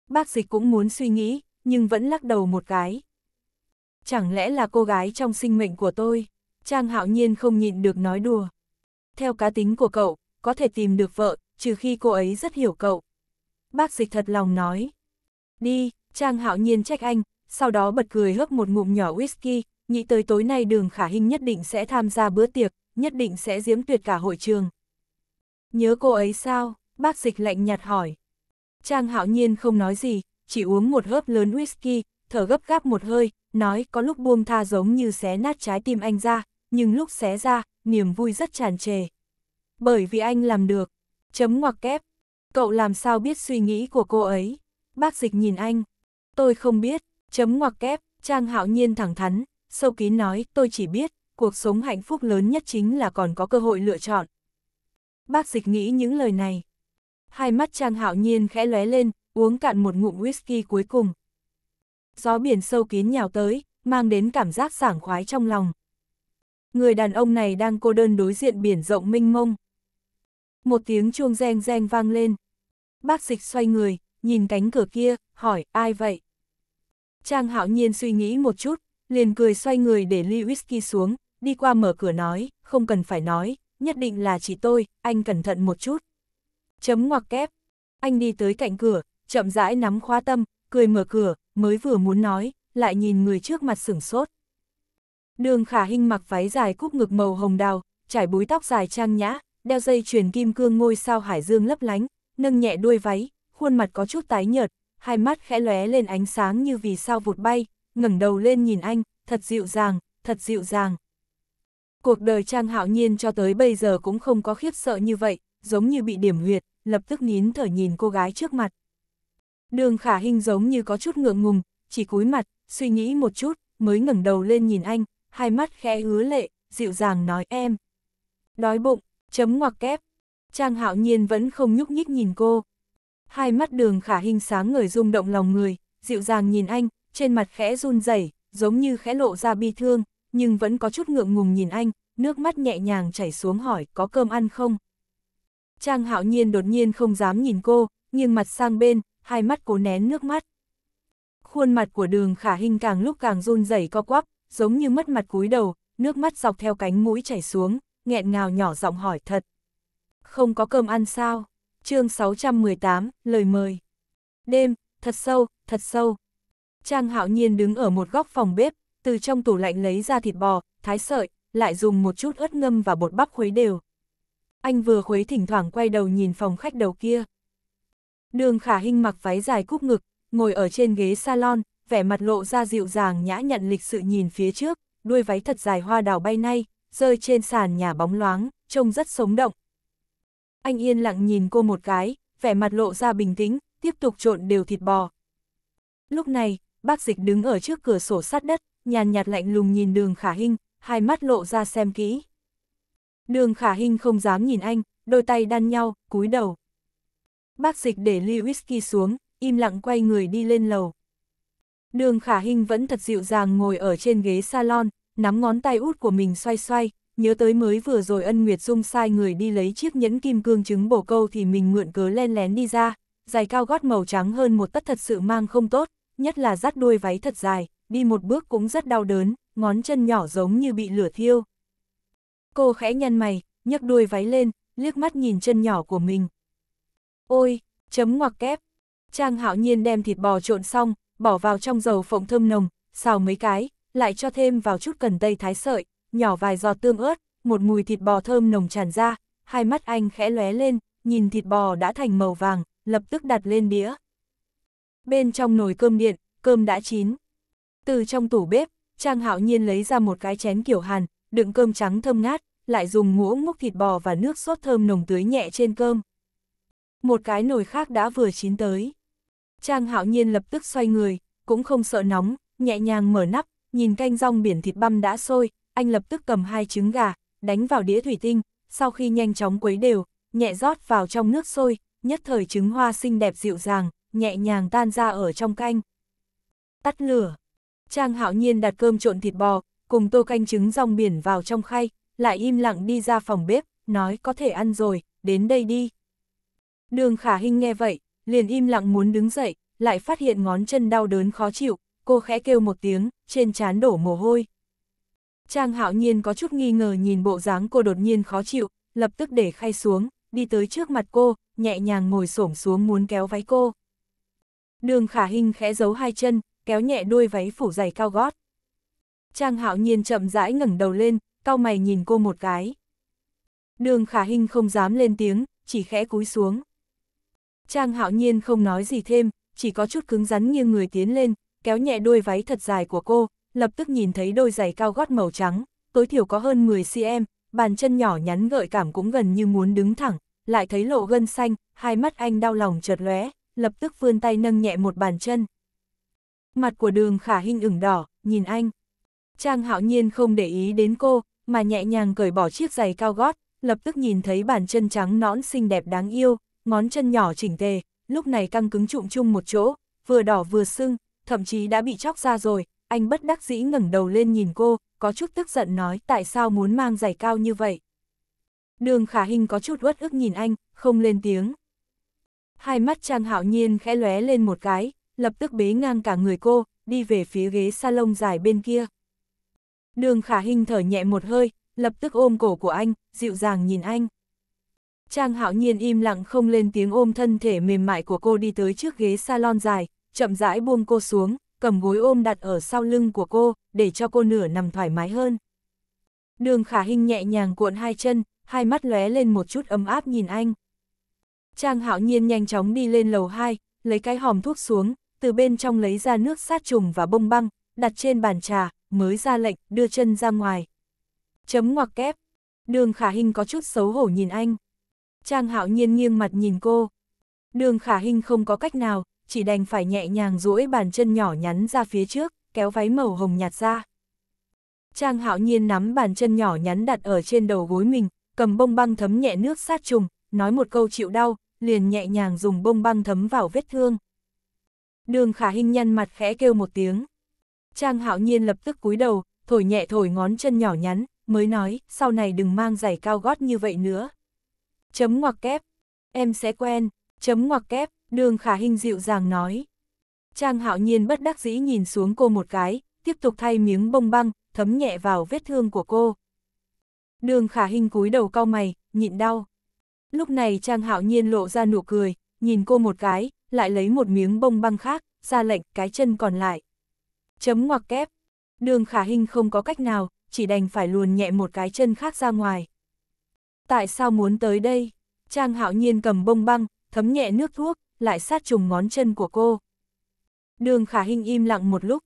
Bác dịch cũng muốn suy nghĩ, nhưng vẫn lắc đầu một cái. Chẳng lẽ là cô gái trong sinh mệnh của tôi? Trang hạo nhiên không nhịn được nói đùa. Theo cá tính của cậu, có thể tìm được vợ, trừ khi cô ấy rất hiểu cậu. Bác dịch thật lòng nói. Đi, Trang hạo nhiên trách anh, sau đó bật cười hớp một ngụm nhỏ whisky, nghĩ tới tối nay đường khả hình nhất định sẽ tham gia bữa tiệc, nhất định sẽ diễm tuyệt cả hội trường. Nhớ cô ấy sao? Bác dịch lạnh nhạt hỏi. Trang hạo nhiên không nói gì, chỉ uống một hớp lớn whisky, thở gấp gáp một hơi, nói có lúc buông tha giống như xé nát trái tim anh ra, nhưng lúc xé ra, niềm vui rất tràn trề. Bởi vì anh làm được. Chấm ngoặc kép. Cậu làm sao biết suy nghĩ của cô ấy? Bác dịch nhìn anh. Tôi không biết. Chấm ngoặc kép. Trang hạo nhiên thẳng thắn. Sâu kín nói, tôi chỉ biết, cuộc sống hạnh phúc lớn nhất chính là còn có cơ hội lựa chọn. Bác dịch nghĩ những lời này. Hai mắt Trang hạo nhiên khẽ lóe lên, uống cạn một ngụm whisky cuối cùng. Gió biển sâu kín nhào tới, mang đến cảm giác sảng khoái trong lòng. Người đàn ông này đang cô đơn đối diện biển rộng minh mông. Một tiếng chuông reng reng vang lên. Bác dịch xoay người, nhìn cánh cửa kia, hỏi, ai vậy? Trang hạo nhiên suy nghĩ một chút, liền cười xoay người để ly whisky xuống, đi qua mở cửa nói, không cần phải nói, nhất định là chỉ tôi, anh cẩn thận một chút. Chấm ngoặc kép. Anh đi tới cạnh cửa, chậm rãi nắm khóa tâm, cười mở cửa, mới vừa muốn nói, lại nhìn người trước mặt sửng sốt. Đường khả Hinh mặc váy dài cúp ngực màu hồng đào, trải búi tóc dài trang nhã, đeo dây chuyền kim cương ngôi sao hải dương lấp lánh, nâng nhẹ đuôi váy, khuôn mặt có chút tái nhợt, hai mắt khẽ lóe lên ánh sáng như vì sao vụt bay, ngẩng đầu lên nhìn anh, thật dịu dàng, thật dịu dàng. Cuộc đời Trang Hạo Nhiên cho tới bây giờ cũng không có khiếp sợ như vậy, giống như bị điểm huyệt, lập tức nín thở nhìn cô gái trước mặt. Đường Khả Hinh giống như có chút ngượng ngùng, chỉ cúi mặt, suy nghĩ một chút, mới ngẩng đầu lên nhìn anh, hai mắt khẽ hứa lệ, dịu dàng nói em. Đói bụng, chấm ngoặc kép. Trang hạo nhiên vẫn không nhúc nhích nhìn cô. Hai mắt đường khả hình sáng người rung động lòng người, dịu dàng nhìn anh, trên mặt khẽ run rẩy giống như khẽ lộ ra bi thương, nhưng vẫn có chút ngượng ngùng nhìn anh, nước mắt nhẹ nhàng chảy xuống hỏi có cơm ăn không. Trang hạo nhiên đột nhiên không dám nhìn cô, nghiêng mặt sang bên, hai mắt cố nén nước mắt. Khuôn mặt của đường khả hình càng lúc càng run rẩy co quắp, giống như mất mặt cúi đầu, nước mắt dọc theo cánh mũi chảy xuống, nghẹn ngào nhỏ giọng hỏi thật. Không có cơm ăn sao? chương 618, lời mời. Đêm, thật sâu, thật sâu. Trang hạo nhiên đứng ở một góc phòng bếp, từ trong tủ lạnh lấy ra thịt bò, thái sợi, lại dùng một chút ớt ngâm và bột bắp khuấy đều. Anh vừa khuấy thỉnh thoảng quay đầu nhìn phòng khách đầu kia. Đường khả hình mặc váy dài cúp ngực, ngồi ở trên ghế salon, vẻ mặt lộ ra dịu dàng nhã nhận lịch sự nhìn phía trước, đuôi váy thật dài hoa đào bay nay, rơi trên sàn nhà bóng loáng, trông rất sống động. Anh yên lặng nhìn cô một cái, vẻ mặt lộ ra bình tĩnh, tiếp tục trộn đều thịt bò. Lúc này, bác dịch đứng ở trước cửa sổ sát đất, nhàn nhạt lạnh lùng nhìn đường khả hinh, hai mắt lộ ra xem kỹ. Đường khả hinh không dám nhìn anh, đôi tay đan nhau, cúi đầu. Bác dịch để ly whisky xuống, im lặng quay người đi lên lầu. Đường khả hình vẫn thật dịu dàng ngồi ở trên ghế salon, nắm ngón tay út của mình xoay xoay, nhớ tới mới vừa rồi ân Nguyệt Dung sai người đi lấy chiếc nhẫn kim cương trứng bổ câu thì mình mượn cớ len lén đi ra, giày cao gót màu trắng hơn một tất thật sự mang không tốt, nhất là dắt đuôi váy thật dài, đi một bước cũng rất đau đớn, ngón chân nhỏ giống như bị lửa thiêu. Cô khẽ nhăn mày, nhấc đuôi váy lên, liếc mắt nhìn chân nhỏ của mình. Ôi, chấm ngoặc kép. Trang hạo nhiên đem thịt bò trộn xong, bỏ vào trong dầu phộng thơm nồng, xào mấy cái, lại cho thêm vào chút cần tây thái sợi, nhỏ vài giọt tương ớt, một mùi thịt bò thơm nồng tràn ra, hai mắt anh khẽ lóe lên, nhìn thịt bò đã thành màu vàng, lập tức đặt lên đĩa. Bên trong nồi cơm điện, cơm đã chín. Từ trong tủ bếp, Trang Hạo Nhiên lấy ra một cái chén kiểu Hàn, đựng cơm trắng thơm ngát, lại dùng muỗng múc thịt bò và nước sốt thơm nồng tưới nhẹ trên cơm. Một cái nồi khác đã vừa chín tới. Trang hạo nhiên lập tức xoay người, cũng không sợ nóng, nhẹ nhàng mở nắp, nhìn canh rong biển thịt băm đã sôi, anh lập tức cầm hai trứng gà, đánh vào đĩa thủy tinh, sau khi nhanh chóng quấy đều, nhẹ rót vào trong nước sôi, nhất thời trứng hoa xinh đẹp dịu dàng, nhẹ nhàng tan ra ở trong canh. Tắt lửa. Trang hạo nhiên đặt cơm trộn thịt bò, cùng tô canh trứng rong biển vào trong khay, lại im lặng đi ra phòng bếp, nói có thể ăn rồi, đến đây đi. Đường khả hình nghe vậy, liền im lặng muốn đứng dậy, lại phát hiện ngón chân đau đớn khó chịu, cô khẽ kêu một tiếng, trên trán đổ mồ hôi. Trang hạo nhiên có chút nghi ngờ nhìn bộ dáng cô đột nhiên khó chịu, lập tức để khay xuống, đi tới trước mặt cô, nhẹ nhàng ngồi xổm xuống muốn kéo váy cô. Đường khả hình khẽ giấu hai chân, kéo nhẹ đuôi váy phủ dày cao gót. Trang hạo nhiên chậm rãi ngẩng đầu lên, cau mày nhìn cô một cái. Đường khả hình không dám lên tiếng, chỉ khẽ cúi xuống. Trang hạo nhiên không nói gì thêm, chỉ có chút cứng rắn như người tiến lên, kéo nhẹ đôi váy thật dài của cô, lập tức nhìn thấy đôi giày cao gót màu trắng, tối thiểu có hơn 10cm, bàn chân nhỏ nhắn gợi cảm cũng gần như muốn đứng thẳng, lại thấy lộ gân xanh, hai mắt anh đau lòng chợt lóe, lập tức vươn tay nâng nhẹ một bàn chân. Mặt của đường khả hình ửng đỏ, nhìn anh. Trang hạo nhiên không để ý đến cô, mà nhẹ nhàng cởi bỏ chiếc giày cao gót, lập tức nhìn thấy bàn chân trắng nõn xinh đẹp đáng yêu, ngón chân nhỏ chỉnh tề, lúc này căng cứng trụm chung một chỗ, vừa đỏ vừa sưng, thậm chí đã bị chóc ra rồi, anh bất đắc dĩ ngẩng đầu lên nhìn cô, có chút tức giận nói tại sao muốn mang giày cao như vậy. Đường khả hình có chút uất ức nhìn anh, không lên tiếng. Hai mắt Trang Hạo Nhiên khẽ lóe lên một cái, lập tức bế ngang cả người cô, đi về phía ghế salon dài bên kia. Đường khả hình thở nhẹ một hơi, lập tức ôm cổ của anh, dịu dàng nhìn anh. Trang hạo nhiên im lặng không lên tiếng ôm thân thể mềm mại của cô đi tới trước ghế salon dài, chậm rãi buông cô xuống, cầm gối ôm đặt ở sau lưng của cô, để cho cô nửa nằm thoải mái hơn. Đường khả Hinh nhẹ nhàng cuộn hai chân, hai mắt lóe lên một chút ấm áp nhìn anh. Trang hạo nhiên nhanh chóng đi lên lầu 2, lấy cái hòm thuốc xuống, từ bên trong lấy ra nước sát trùng và bông băng, đặt trên bàn trà, mới ra lệnh, đưa chân ra ngoài. Chấm ngoặc kép. Đường khả Hinh có chút xấu hổ nhìn anh. Trang hạo nhiên nghiêng mặt nhìn cô. Đường khả Hinh không có cách nào, chỉ đành phải nhẹ nhàng duỗi bàn chân nhỏ nhắn ra phía trước, kéo váy màu hồng nhạt ra. Trang hạo nhiên nắm bàn chân nhỏ nhắn đặt ở trên đầu gối mình, cầm bông băng thấm nhẹ nước sát trùng, nói một câu chịu đau, liền nhẹ nhàng dùng bông băng thấm vào vết thương. Đường khả Hinh nhăn mặt khẽ kêu một tiếng. Trang hạo nhiên lập tức cúi đầu, thổi nhẹ thổi ngón chân nhỏ nhắn, mới nói, sau này đừng mang giày cao gót như vậy nữa chấm ngoặc kép, em sẽ quen, chấm ngoặc kép, đường khả hình dịu dàng nói. Trang hạo nhiên bất đắc dĩ nhìn xuống cô một cái, tiếp tục thay miếng bông băng, thấm nhẹ vào vết thương của cô. Đường khả hình cúi đầu cau mày, nhịn đau. Lúc này Trang hạo nhiên lộ ra nụ cười, nhìn cô một cái, lại lấy một miếng bông băng khác, ra lệnh cái chân còn lại. Chấm ngoặc kép. Đường khả hình không có cách nào, chỉ đành phải luồn nhẹ một cái chân khác ra ngoài. Tại sao muốn tới đây? Trang hạo nhiên cầm bông băng, thấm nhẹ nước thuốc, lại sát trùng ngón chân của cô. Đường khả hình im lặng một lúc.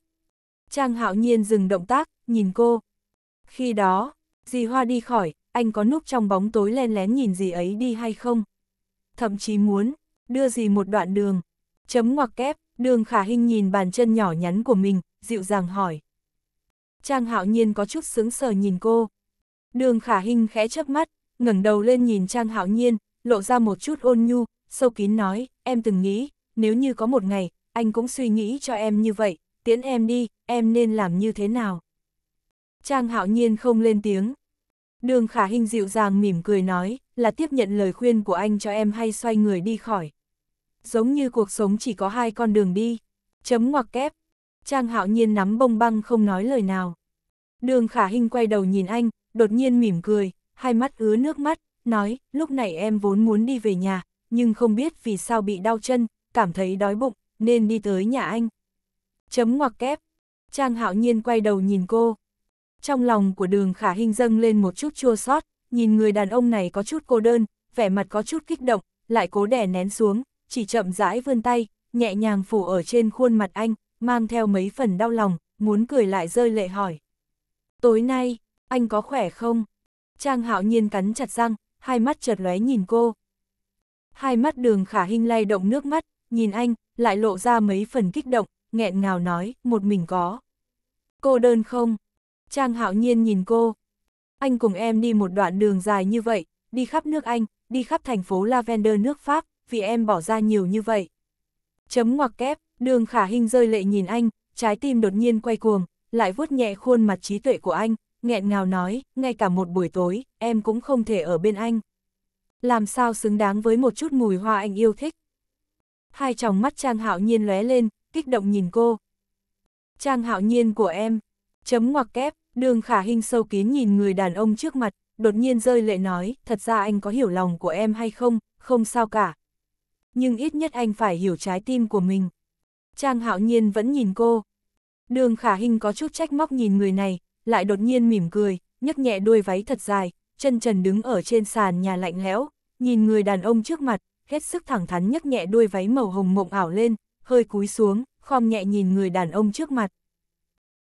Trang hạo nhiên dừng động tác, nhìn cô. Khi đó, dì Hoa đi khỏi, anh có núp trong bóng tối len lén nhìn dì ấy đi hay không? Thậm chí muốn, đưa dì một đoạn đường. Chấm ngoặc kép, đường khả hình nhìn bàn chân nhỏ nhắn của mình, dịu dàng hỏi. Trang hạo nhiên có chút sướng sờ nhìn cô. Đường khả hình khẽ chớp mắt, ngẩng đầu lên nhìn Trang Hạo Nhiên, lộ ra một chút ôn nhu, sâu kín nói, em từng nghĩ, nếu như có một ngày, anh cũng suy nghĩ cho em như vậy, tiễn em đi, em nên làm như thế nào? Trang Hạo Nhiên không lên tiếng. Đường Khả Hinh dịu dàng mỉm cười nói, là tiếp nhận lời khuyên của anh cho em hay xoay người đi khỏi. Giống như cuộc sống chỉ có hai con đường đi, chấm ngoặc kép. Trang Hạo Nhiên nắm bông băng không nói lời nào. Đường Khả Hinh quay đầu nhìn anh, đột nhiên mỉm cười, hai mắt ứa nước mắt, nói, lúc này em vốn muốn đi về nhà, nhưng không biết vì sao bị đau chân, cảm thấy đói bụng, nên đi tới nhà anh. Chấm ngoặc kép. Trang hạo nhiên quay đầu nhìn cô. Trong lòng của đường khả hình dâng lên một chút chua sót, nhìn người đàn ông này có chút cô đơn, vẻ mặt có chút kích động, lại cố đè nén xuống, chỉ chậm rãi vươn tay, nhẹ nhàng phủ ở trên khuôn mặt anh, mang theo mấy phần đau lòng, muốn cười lại rơi lệ hỏi. Tối nay, anh có khỏe không? Trang hạo nhiên cắn chặt răng, hai mắt chợt lóe nhìn cô. Hai mắt đường khả hình lay động nước mắt, nhìn anh, lại lộ ra mấy phần kích động, nghẹn ngào nói, một mình có. Cô đơn không? Trang hạo nhiên nhìn cô. Anh cùng em đi một đoạn đường dài như vậy, đi khắp nước Anh, đi khắp thành phố Lavender nước Pháp, vì em bỏ ra nhiều như vậy. Chấm ngoặc kép, đường khả hình rơi lệ nhìn anh, trái tim đột nhiên quay cuồng, lại vuốt nhẹ khuôn mặt trí tuệ của anh, nghẹn ngào nói, ngay cả một buổi tối, em cũng không thể ở bên anh. Làm sao xứng đáng với một chút mùi hoa anh yêu thích. Hai tròng mắt Trang Hạo Nhiên lóe lên, kích động nhìn cô. Trang Hạo Nhiên của em, chấm ngoặc kép, đường khả hình sâu kín nhìn người đàn ông trước mặt, đột nhiên rơi lệ nói, thật ra anh có hiểu lòng của em hay không, không sao cả. Nhưng ít nhất anh phải hiểu trái tim của mình. Trang Hạo Nhiên vẫn nhìn cô. Đường khả hình có chút trách móc nhìn người này, lại đột nhiên mỉm cười, nhấc nhẹ đuôi váy thật dài, chân trần đứng ở trên sàn nhà lạnh lẽo, nhìn người đàn ông trước mặt, hết sức thẳng thắn nhấc nhẹ đuôi váy màu hồng mộng ảo lên, hơi cúi xuống, khom nhẹ nhìn người đàn ông trước mặt.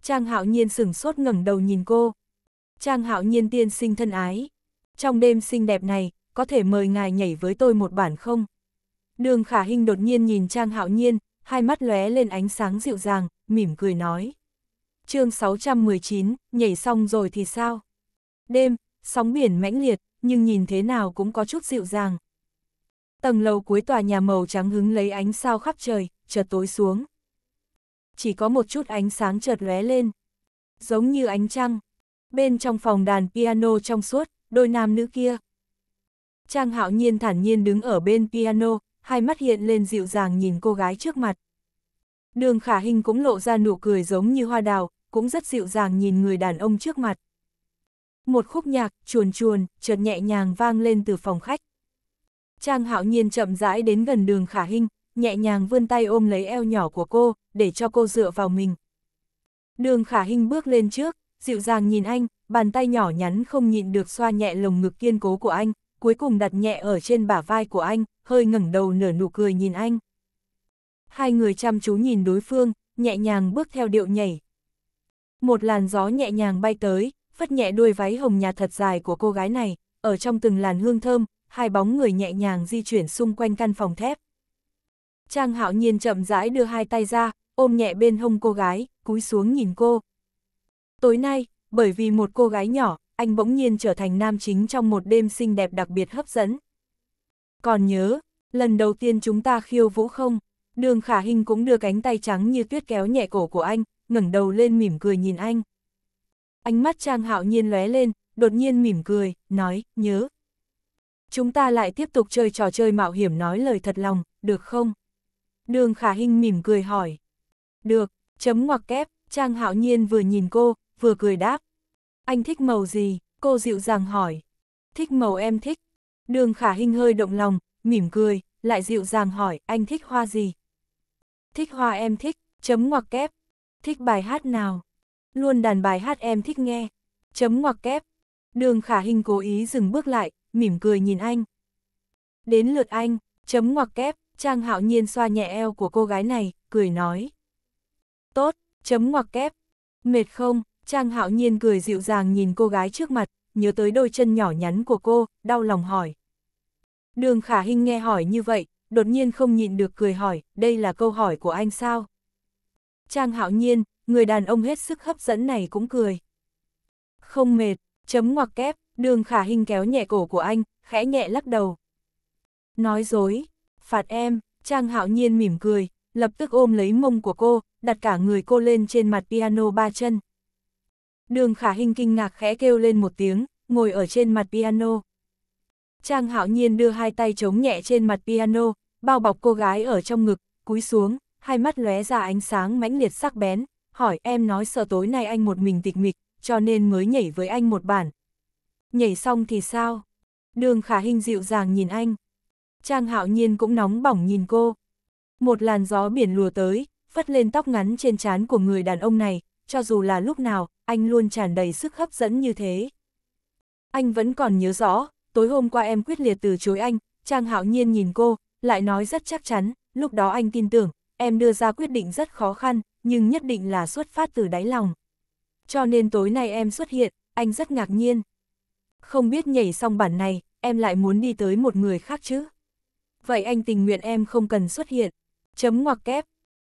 Trang hạo nhiên sửng sốt ngẩng đầu nhìn cô. Trang hạo nhiên tiên sinh thân ái. Trong đêm xinh đẹp này, có thể mời ngài nhảy với tôi một bản không? Đường khả hình đột nhiên nhìn Trang hạo nhiên, hai mắt lóe lên ánh sáng dịu dàng, mỉm cười nói chương 619, nhảy xong rồi thì sao? Đêm, sóng biển mãnh liệt, nhưng nhìn thế nào cũng có chút dịu dàng. Tầng lầu cuối tòa nhà màu trắng hứng lấy ánh sao khắp trời, chợt tối xuống. Chỉ có một chút ánh sáng chợt lóe lên, giống như ánh trăng. Bên trong phòng đàn piano trong suốt, đôi nam nữ kia. Trang hạo nhiên thản nhiên đứng ở bên piano, hai mắt hiện lên dịu dàng nhìn cô gái trước mặt. Đường khả hình cũng lộ ra nụ cười giống như hoa đào, cũng rất dịu dàng nhìn người đàn ông trước mặt. Một khúc nhạc chuồn chuồn, chợt nhẹ nhàng vang lên từ phòng khách. Trang hạo nhiên chậm rãi đến gần đường khả hinh, nhẹ nhàng vươn tay ôm lấy eo nhỏ của cô, để cho cô dựa vào mình. Đường khả hinh bước lên trước, dịu dàng nhìn anh, bàn tay nhỏ nhắn không nhịn được xoa nhẹ lồng ngực kiên cố của anh, cuối cùng đặt nhẹ ở trên bả vai của anh, hơi ngẩng đầu nở nụ cười nhìn anh. Hai người chăm chú nhìn đối phương, nhẹ nhàng bước theo điệu nhảy, một làn gió nhẹ nhàng bay tới, phất nhẹ đuôi váy hồng nhà thật dài của cô gái này, ở trong từng làn hương thơm, hai bóng người nhẹ nhàng di chuyển xung quanh căn phòng thép. Trang hạo nhiên chậm rãi đưa hai tay ra, ôm nhẹ bên hông cô gái, cúi xuống nhìn cô. Tối nay, bởi vì một cô gái nhỏ, anh bỗng nhiên trở thành nam chính trong một đêm xinh đẹp đặc biệt hấp dẫn. Còn nhớ, lần đầu tiên chúng ta khiêu vũ không, đường khả hình cũng đưa cánh tay trắng như tuyết kéo nhẹ cổ của anh, ngẩng đầu lên mỉm cười nhìn anh. Ánh mắt Trang Hạo Nhiên lóe lên, đột nhiên mỉm cười, nói, nhớ. Chúng ta lại tiếp tục chơi trò chơi mạo hiểm nói lời thật lòng, được không? Đường Khả Hinh mỉm cười hỏi. Được, chấm ngoặc kép, Trang Hạo Nhiên vừa nhìn cô, vừa cười đáp. Anh thích màu gì? Cô dịu dàng hỏi. Thích màu em thích. Đường Khả Hinh hơi động lòng, mỉm cười, lại dịu dàng hỏi, anh thích hoa gì? Thích hoa em thích, chấm ngoặc kép, thích bài hát nào? Luôn đàn bài hát em thích nghe. Chấm ngoặc kép. Đường khả hình cố ý dừng bước lại, mỉm cười nhìn anh. Đến lượt anh, chấm ngoặc kép, Trang hạo nhiên xoa nhẹ eo của cô gái này, cười nói. Tốt, chấm ngoặc kép. Mệt không, Trang hạo nhiên cười dịu dàng nhìn cô gái trước mặt, nhớ tới đôi chân nhỏ nhắn của cô, đau lòng hỏi. Đường khả hình nghe hỏi như vậy, đột nhiên không nhịn được cười hỏi, đây là câu hỏi của anh sao? Trang hạo nhiên, người đàn ông hết sức hấp dẫn này cũng cười. Không mệt, chấm ngoặc kép, đường khả hình kéo nhẹ cổ của anh, khẽ nhẹ lắc đầu. Nói dối, phạt em, Trang hạo nhiên mỉm cười, lập tức ôm lấy mông của cô, đặt cả người cô lên trên mặt piano ba chân. Đường khả hình kinh ngạc khẽ kêu lên một tiếng, ngồi ở trên mặt piano. Trang hạo nhiên đưa hai tay chống nhẹ trên mặt piano, bao bọc cô gái ở trong ngực, cúi xuống, hai mắt lóe ra ánh sáng mãnh liệt sắc bén, hỏi em nói sợ tối nay anh một mình tịch mịch, cho nên mới nhảy với anh một bản. Nhảy xong thì sao? Đường khả hình dịu dàng nhìn anh. Trang hạo nhiên cũng nóng bỏng nhìn cô. Một làn gió biển lùa tới, phất lên tóc ngắn trên trán của người đàn ông này, cho dù là lúc nào, anh luôn tràn đầy sức hấp dẫn như thế. Anh vẫn còn nhớ rõ, tối hôm qua em quyết liệt từ chối anh, Trang Hạo Nhiên nhìn cô, lại nói rất chắc chắn, lúc đó anh tin tưởng, em đưa ra quyết định rất khó khăn, nhưng nhất định là xuất phát từ đáy lòng. Cho nên tối nay em xuất hiện, anh rất ngạc nhiên. Không biết nhảy xong bản này, em lại muốn đi tới một người khác chứ. Vậy anh tình nguyện em không cần xuất hiện. Chấm ngoặc kép.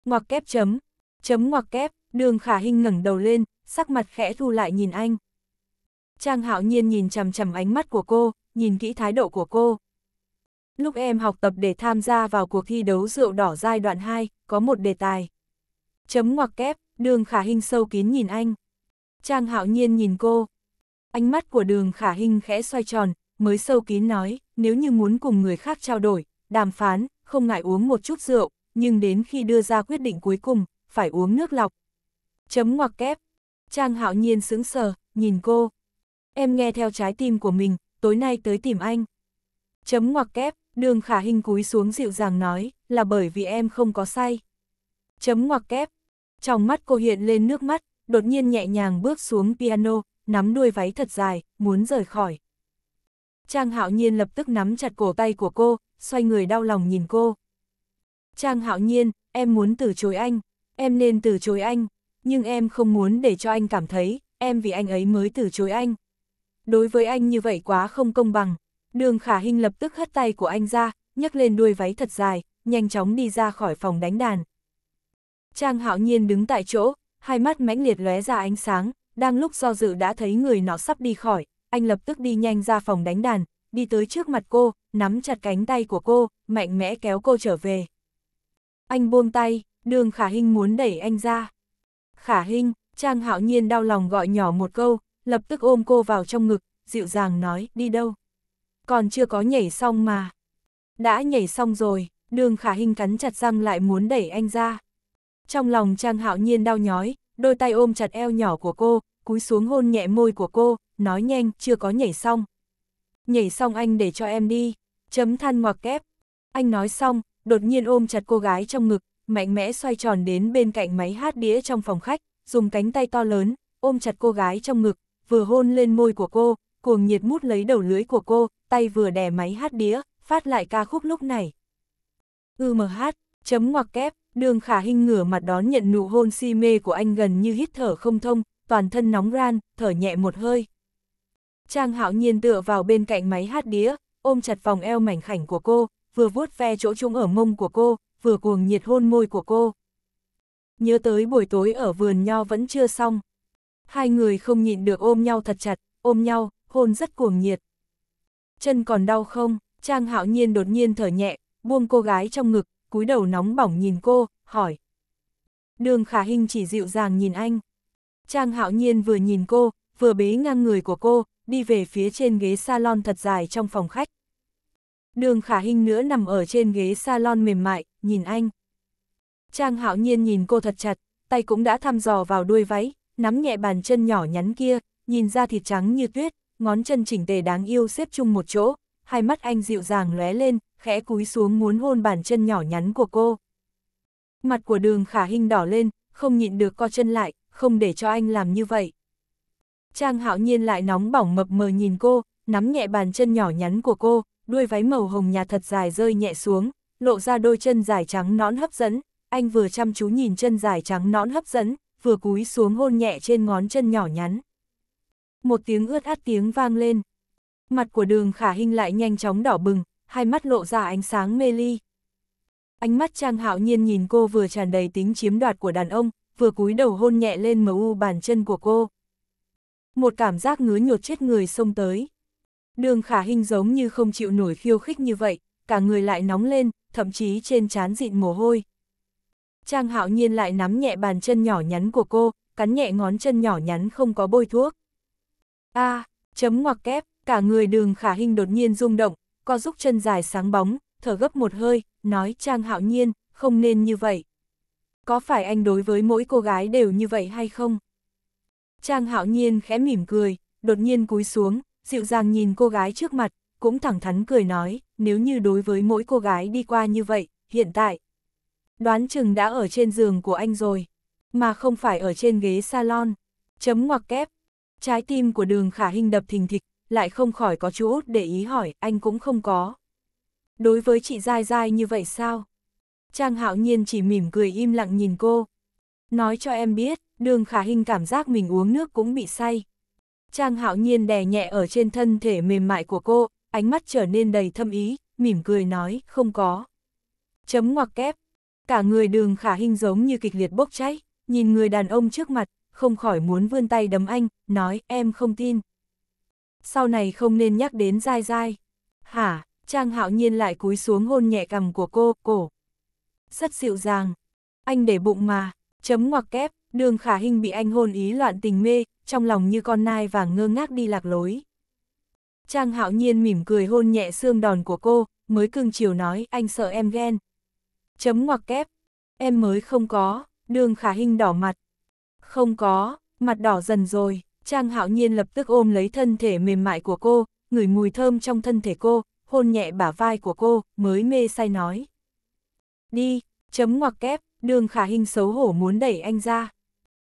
Ngoặc kép chấm. Chấm ngoặc kép, đường khả hình ngẩng đầu lên, sắc mặt khẽ thu lại nhìn anh. Trang hạo nhiên nhìn chằm chằm ánh mắt của cô, nhìn kỹ thái độ của cô. Lúc em học tập để tham gia vào cuộc thi đấu rượu đỏ giai đoạn 2, có một đề tài. Chấm ngoặc kép, đường khả hình sâu kín nhìn anh. Trang hạo nhiên nhìn cô. Ánh mắt của đường khả hình khẽ xoay tròn, mới sâu kín nói, nếu như muốn cùng người khác trao đổi, đàm phán, không ngại uống một chút rượu, nhưng đến khi đưa ra quyết định cuối cùng, phải uống nước lọc. Chấm ngoặc kép. Trang hạo nhiên sững sờ, nhìn cô. Em nghe theo trái tim của mình, tối nay tới tìm anh. Chấm ngoặc kép. Đường khả hình cúi xuống dịu dàng nói, là bởi vì em không có say. Chấm ngoặc kép. Trong mắt cô hiện lên nước mắt, đột nhiên nhẹ nhàng bước xuống piano, nắm đuôi váy thật dài, muốn rời khỏi. Trang hạo nhiên lập tức nắm chặt cổ tay của cô, xoay người đau lòng nhìn cô. Trang hạo nhiên, em muốn từ chối anh, em nên từ chối anh, nhưng em không muốn để cho anh cảm thấy, em vì anh ấy mới từ chối anh. Đối với anh như vậy quá không công bằng. Đường khả hình lập tức hất tay của anh ra, nhấc lên đuôi váy thật dài, nhanh chóng đi ra khỏi phòng đánh đàn. Trang hạo nhiên đứng tại chỗ, hai mắt mãnh liệt lóe ra ánh sáng, đang lúc do dự đã thấy người nó sắp đi khỏi, anh lập tức đi nhanh ra phòng đánh đàn, đi tới trước mặt cô, nắm chặt cánh tay của cô, mạnh mẽ kéo cô trở về. Anh buông tay, đường khả hình muốn đẩy anh ra. Khả hình, Trang hạo nhiên đau lòng gọi nhỏ một câu, lập tức ôm cô vào trong ngực, dịu dàng nói, đi đâu còn chưa có nhảy xong mà. Đã nhảy xong rồi, đường khả hình cắn chặt răng lại muốn đẩy anh ra. Trong lòng Trang Hạo Nhiên đau nhói, đôi tay ôm chặt eo nhỏ của cô, cúi xuống hôn nhẹ môi của cô, nói nhanh, chưa có nhảy xong. Nhảy xong anh để cho em đi, chấm than ngoặc kép. Anh nói xong, đột nhiên ôm chặt cô gái trong ngực, mạnh mẽ xoay tròn đến bên cạnh máy hát đĩa trong phòng khách, dùng cánh tay to lớn, ôm chặt cô gái trong ngực, vừa hôn lên môi của cô, cuồng nhiệt mút lấy đầu lưỡi của cô, tay vừa đè máy hát đĩa, phát lại ca khúc lúc này. Ư mờ hát, chấm ngoặc kép, đường khả hình ngửa mặt đón nhận nụ hôn si mê của anh gần như hít thở không thông, toàn thân nóng ran, thở nhẹ một hơi. Trang hạo nhiên tựa vào bên cạnh máy hát đĩa, ôm chặt vòng eo mảnh khảnh của cô, vừa vuốt ve chỗ trũng ở mông của cô, vừa cuồng nhiệt hôn môi của cô. Nhớ tới buổi tối ở vườn nho vẫn chưa xong. Hai người không nhịn được ôm nhau thật chặt, ôm nhau, hôn rất cuồng nhiệt. Chân còn đau không? Trang hạo nhiên đột nhiên thở nhẹ, buông cô gái trong ngực, cúi đầu nóng bỏng nhìn cô, hỏi. Đường khả hình chỉ dịu dàng nhìn anh. Trang hạo nhiên vừa nhìn cô, vừa bế ngang người của cô, đi về phía trên ghế salon thật dài trong phòng khách. Đường khả hình nữa nằm ở trên ghế salon mềm mại, nhìn anh. Trang hạo nhiên nhìn cô thật chặt, tay cũng đã thăm dò vào đuôi váy, nắm nhẹ bàn chân nhỏ nhắn kia, nhìn ra thịt trắng như tuyết, ngón chân chỉnh tề đáng yêu xếp chung một chỗ, hai mắt anh dịu dàng lóe lên, khẽ cúi xuống muốn hôn bàn chân nhỏ nhắn của cô. Mặt của đường khả hình đỏ lên, không nhịn được co chân lại, không để cho anh làm như vậy. Trang hạo nhiên lại nóng bỏng mập mờ nhìn cô, nắm nhẹ bàn chân nhỏ nhắn của cô, đuôi váy màu hồng nhà thật dài rơi nhẹ xuống, lộ ra đôi chân dài trắng nõn hấp dẫn, anh vừa chăm chú nhìn chân dài trắng nõn hấp dẫn, vừa cúi xuống hôn nhẹ trên ngón chân nhỏ nhắn một tiếng ướt át tiếng vang lên. Mặt của đường khả hình lại nhanh chóng đỏ bừng, hai mắt lộ ra ánh sáng mê ly. Ánh mắt Trang Hạo Nhiên nhìn cô vừa tràn đầy tính chiếm đoạt của đàn ông, vừa cúi đầu hôn nhẹ lên mờ u bàn chân của cô. Một cảm giác ngứa nhột chết người xông tới. Đường khả hình giống như không chịu nổi khiêu khích như vậy, cả người lại nóng lên, thậm chí trên trán dịn mồ hôi. Trang Hạo Nhiên lại nắm nhẹ bàn chân nhỏ nhắn của cô, cắn nhẹ ngón chân nhỏ nhắn không có bôi thuốc. A, à, chấm ngoặc kép, cả người đường khả hình đột nhiên rung động, co giúp chân dài sáng bóng, thở gấp một hơi, nói Trang hạo nhiên, không nên như vậy. Có phải anh đối với mỗi cô gái đều như vậy hay không? Trang hạo nhiên khẽ mỉm cười, đột nhiên cúi xuống, dịu dàng nhìn cô gái trước mặt, cũng thẳng thắn cười nói, nếu như đối với mỗi cô gái đi qua như vậy, hiện tại. Đoán chừng đã ở trên giường của anh rồi, mà không phải ở trên ghế salon. Chấm ngoặc kép, Trái tim của đường khả hình đập thình thịch, lại không khỏi có chú út để ý hỏi, anh cũng không có. Đối với chị dai dai như vậy sao? Trang hạo nhiên chỉ mỉm cười im lặng nhìn cô. Nói cho em biết, đường khả hình cảm giác mình uống nước cũng bị say. Trang hạo nhiên đè nhẹ ở trên thân thể mềm mại của cô, ánh mắt trở nên đầy thâm ý, mỉm cười nói, không có. Chấm ngoặc kép. Cả người đường khả hình giống như kịch liệt bốc cháy, nhìn người đàn ông trước mặt, không khỏi muốn vươn tay đấm anh, nói em không tin. Sau này không nên nhắc đến dai dai. Hả, Trang hạo nhiên lại cúi xuống hôn nhẹ cằm của cô, cổ. Rất dịu dàng. Anh để bụng mà, chấm ngoặc kép, đường khả hình bị anh hôn ý loạn tình mê, trong lòng như con nai vàng ngơ ngác đi lạc lối. Trang hạo nhiên mỉm cười hôn nhẹ xương đòn của cô, mới cưng chiều nói anh sợ em ghen. Chấm ngoặc kép, em mới không có, đường khả hình đỏ mặt, không có, mặt đỏ dần rồi, Trang Hạo Nhiên lập tức ôm lấy thân thể mềm mại của cô, ngửi mùi thơm trong thân thể cô, hôn nhẹ bả vai của cô, mới mê say nói. Đi, chấm ngoặc kép, đường khả hình xấu hổ muốn đẩy anh ra.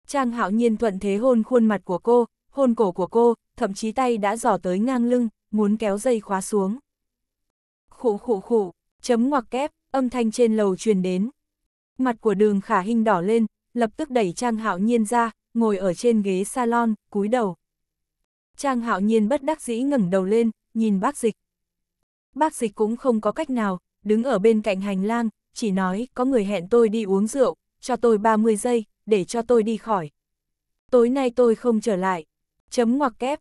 Trang Hạo Nhiên thuận thế hôn khuôn mặt của cô, hôn cổ của cô, thậm chí tay đã dò tới ngang lưng, muốn kéo dây khóa xuống. Khụ khụ khụ, chấm ngoặc kép, âm thanh trên lầu truyền đến. Mặt của đường khả hình đỏ lên, lập tức đẩy Trang Hạo Nhiên ra, ngồi ở trên ghế salon, cúi đầu. Trang Hạo Nhiên bất đắc dĩ ngẩng đầu lên, nhìn bác dịch. Bác dịch cũng không có cách nào, đứng ở bên cạnh hành lang, chỉ nói có người hẹn tôi đi uống rượu, cho tôi 30 giây, để cho tôi đi khỏi. Tối nay tôi không trở lại. Chấm ngoặc kép.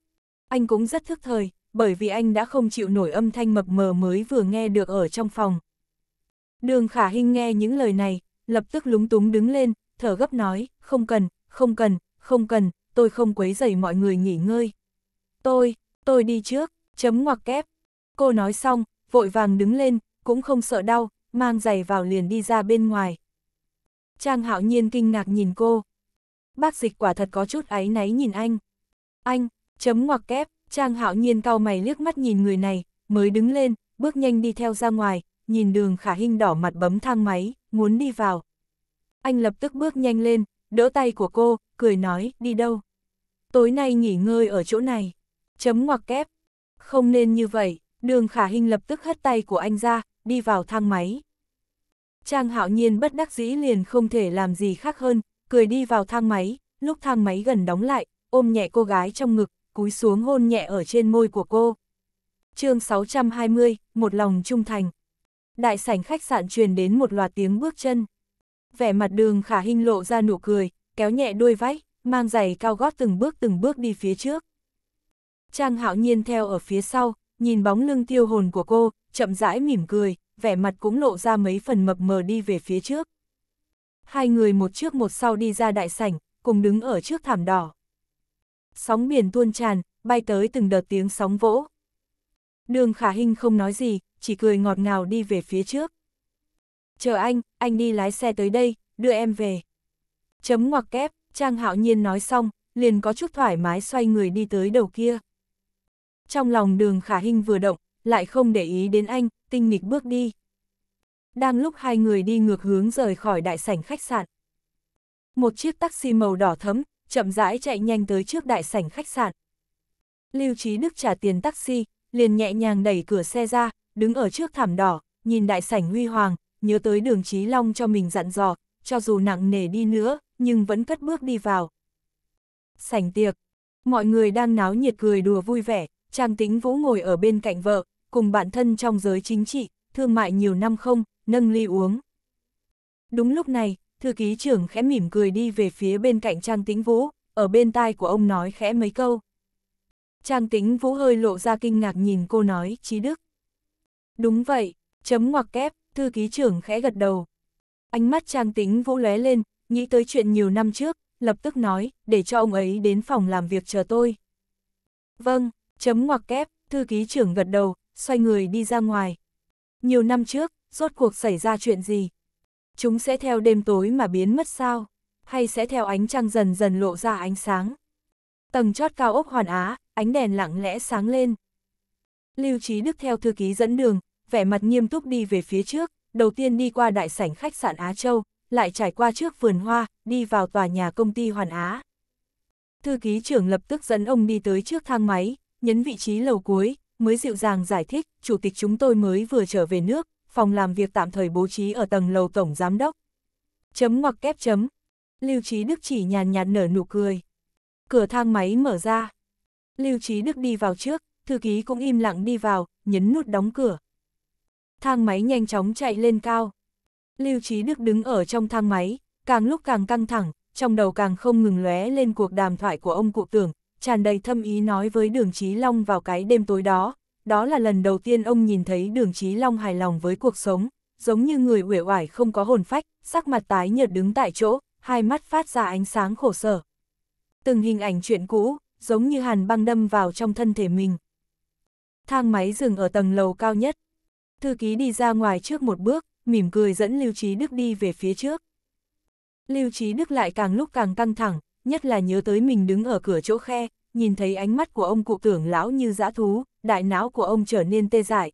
Anh cũng rất thức thời, bởi vì anh đã không chịu nổi âm thanh mập mờ mới vừa nghe được ở trong phòng. Đường Khả Hinh nghe những lời này, lập tức lúng túng đứng lên, thở gấp nói, không cần, không cần, không cần, tôi không quấy dậy mọi người nghỉ ngơi. Tôi, tôi đi trước, chấm ngoặc kép. Cô nói xong, vội vàng đứng lên, cũng không sợ đau, mang giày vào liền đi ra bên ngoài. Trang hạo nhiên kinh ngạc nhìn cô. Bác dịch quả thật có chút áy náy nhìn anh. Anh, chấm ngoặc kép, Trang hạo nhiên cau mày liếc mắt nhìn người này, mới đứng lên, bước nhanh đi theo ra ngoài, nhìn đường khả hình đỏ mặt bấm thang máy, muốn đi vào anh lập tức bước nhanh lên, đỡ tay của cô, cười nói, đi đâu? Tối nay nghỉ ngơi ở chỗ này. Chấm ngoặc kép. Không nên như vậy, đường khả hình lập tức hất tay của anh ra, đi vào thang máy. Trang hạo nhiên bất đắc dĩ liền không thể làm gì khác hơn, cười đi vào thang máy, lúc thang máy gần đóng lại, ôm nhẹ cô gái trong ngực, cúi xuống hôn nhẹ ở trên môi của cô. chương 620, một lòng trung thành. Đại sảnh khách sạn truyền đến một loạt tiếng bước chân vẻ mặt đường khả hình lộ ra nụ cười, kéo nhẹ đuôi vách, mang giày cao gót từng bước từng bước đi phía trước. Trang hạo nhiên theo ở phía sau, nhìn bóng lưng tiêu hồn của cô, chậm rãi mỉm cười, vẻ mặt cũng lộ ra mấy phần mập mờ đi về phía trước. Hai người một trước một sau đi ra đại sảnh, cùng đứng ở trước thảm đỏ. Sóng biển tuôn tràn, bay tới từng đợt tiếng sóng vỗ. Đường khả hình không nói gì, chỉ cười ngọt ngào đi về phía trước. Chờ anh, anh đi lái xe tới đây, đưa em về. Chấm ngoặc kép, Trang Hạo Nhiên nói xong, liền có chút thoải mái xoay người đi tới đầu kia. Trong lòng đường khả hình vừa động, lại không để ý đến anh, tinh nghịch bước đi. Đang lúc hai người đi ngược hướng rời khỏi đại sảnh khách sạn. Một chiếc taxi màu đỏ thấm, chậm rãi chạy nhanh tới trước đại sảnh khách sạn. Lưu Trí Đức trả tiền taxi, liền nhẹ nhàng đẩy cửa xe ra, đứng ở trước thảm đỏ, nhìn đại sảnh huy hoàng, nhớ tới đường Chí Long cho mình dặn dò, cho dù nặng nề đi nữa, nhưng vẫn cất bước đi vào. Sảnh tiệc, mọi người đang náo nhiệt cười đùa vui vẻ, Trang Tĩnh Vũ ngồi ở bên cạnh vợ, cùng bạn thân trong giới chính trị, thương mại nhiều năm không, nâng ly uống. Đúng lúc này, thư ký trưởng khẽ mỉm cười đi về phía bên cạnh Trang Tĩnh Vũ, ở bên tai của ông nói khẽ mấy câu. Trang Tĩnh Vũ hơi lộ ra kinh ngạc nhìn cô nói, Chí Đức. Đúng vậy, chấm ngoặc kép, thư ký trưởng khẽ gật đầu. Ánh mắt trang tính vũ lóe lên, nghĩ tới chuyện nhiều năm trước, lập tức nói, để cho ông ấy đến phòng làm việc chờ tôi. Vâng, chấm ngoặc kép, thư ký trưởng gật đầu, xoay người đi ra ngoài. Nhiều năm trước, rốt cuộc xảy ra chuyện gì? Chúng sẽ theo đêm tối mà biến mất sao? Hay sẽ theo ánh trăng dần dần lộ ra ánh sáng? Tầng chót cao ốc hoàn á, ánh đèn lặng lẽ sáng lên. Lưu Trí Đức theo thư ký dẫn đường, vẻ mặt nghiêm túc đi về phía trước, đầu tiên đi qua đại sảnh khách sạn Á Châu, lại trải qua trước vườn hoa, đi vào tòa nhà công ty Hoàn Á. Thư ký trưởng lập tức dẫn ông đi tới trước thang máy, nhấn vị trí lầu cuối, mới dịu dàng giải thích, chủ tịch chúng tôi mới vừa trở về nước, phòng làm việc tạm thời bố trí ở tầng lầu tổng giám đốc. Chấm ngoặc kép chấm. Lưu Trí Đức chỉ nhàn nhạt nở nụ cười. Cửa thang máy mở ra. Lưu Trí Đức đi vào trước, thư ký cũng im lặng đi vào, nhấn nút đóng cửa thang máy nhanh chóng chạy lên cao. Lưu Trí Đức đứng ở trong thang máy, càng lúc càng căng thẳng, trong đầu càng không ngừng lóe lên cuộc đàm thoại của ông cụ tưởng, tràn đầy thâm ý nói với Đường Trí Long vào cái đêm tối đó. Đó là lần đầu tiên ông nhìn thấy Đường Trí Long hài lòng với cuộc sống, giống như người uể oải không có hồn phách, sắc mặt tái nhợt đứng tại chỗ, hai mắt phát ra ánh sáng khổ sở. Từng hình ảnh chuyện cũ, giống như hàn băng đâm vào trong thân thể mình. Thang máy dừng ở tầng lầu cao nhất, Thư ký đi ra ngoài trước một bước, mỉm cười dẫn Lưu Trí Đức đi về phía trước. Lưu Trí Đức lại càng lúc càng căng thẳng, nhất là nhớ tới mình đứng ở cửa chỗ khe, nhìn thấy ánh mắt của ông cụ tưởng lão như dã thú, đại não của ông trở nên tê dại.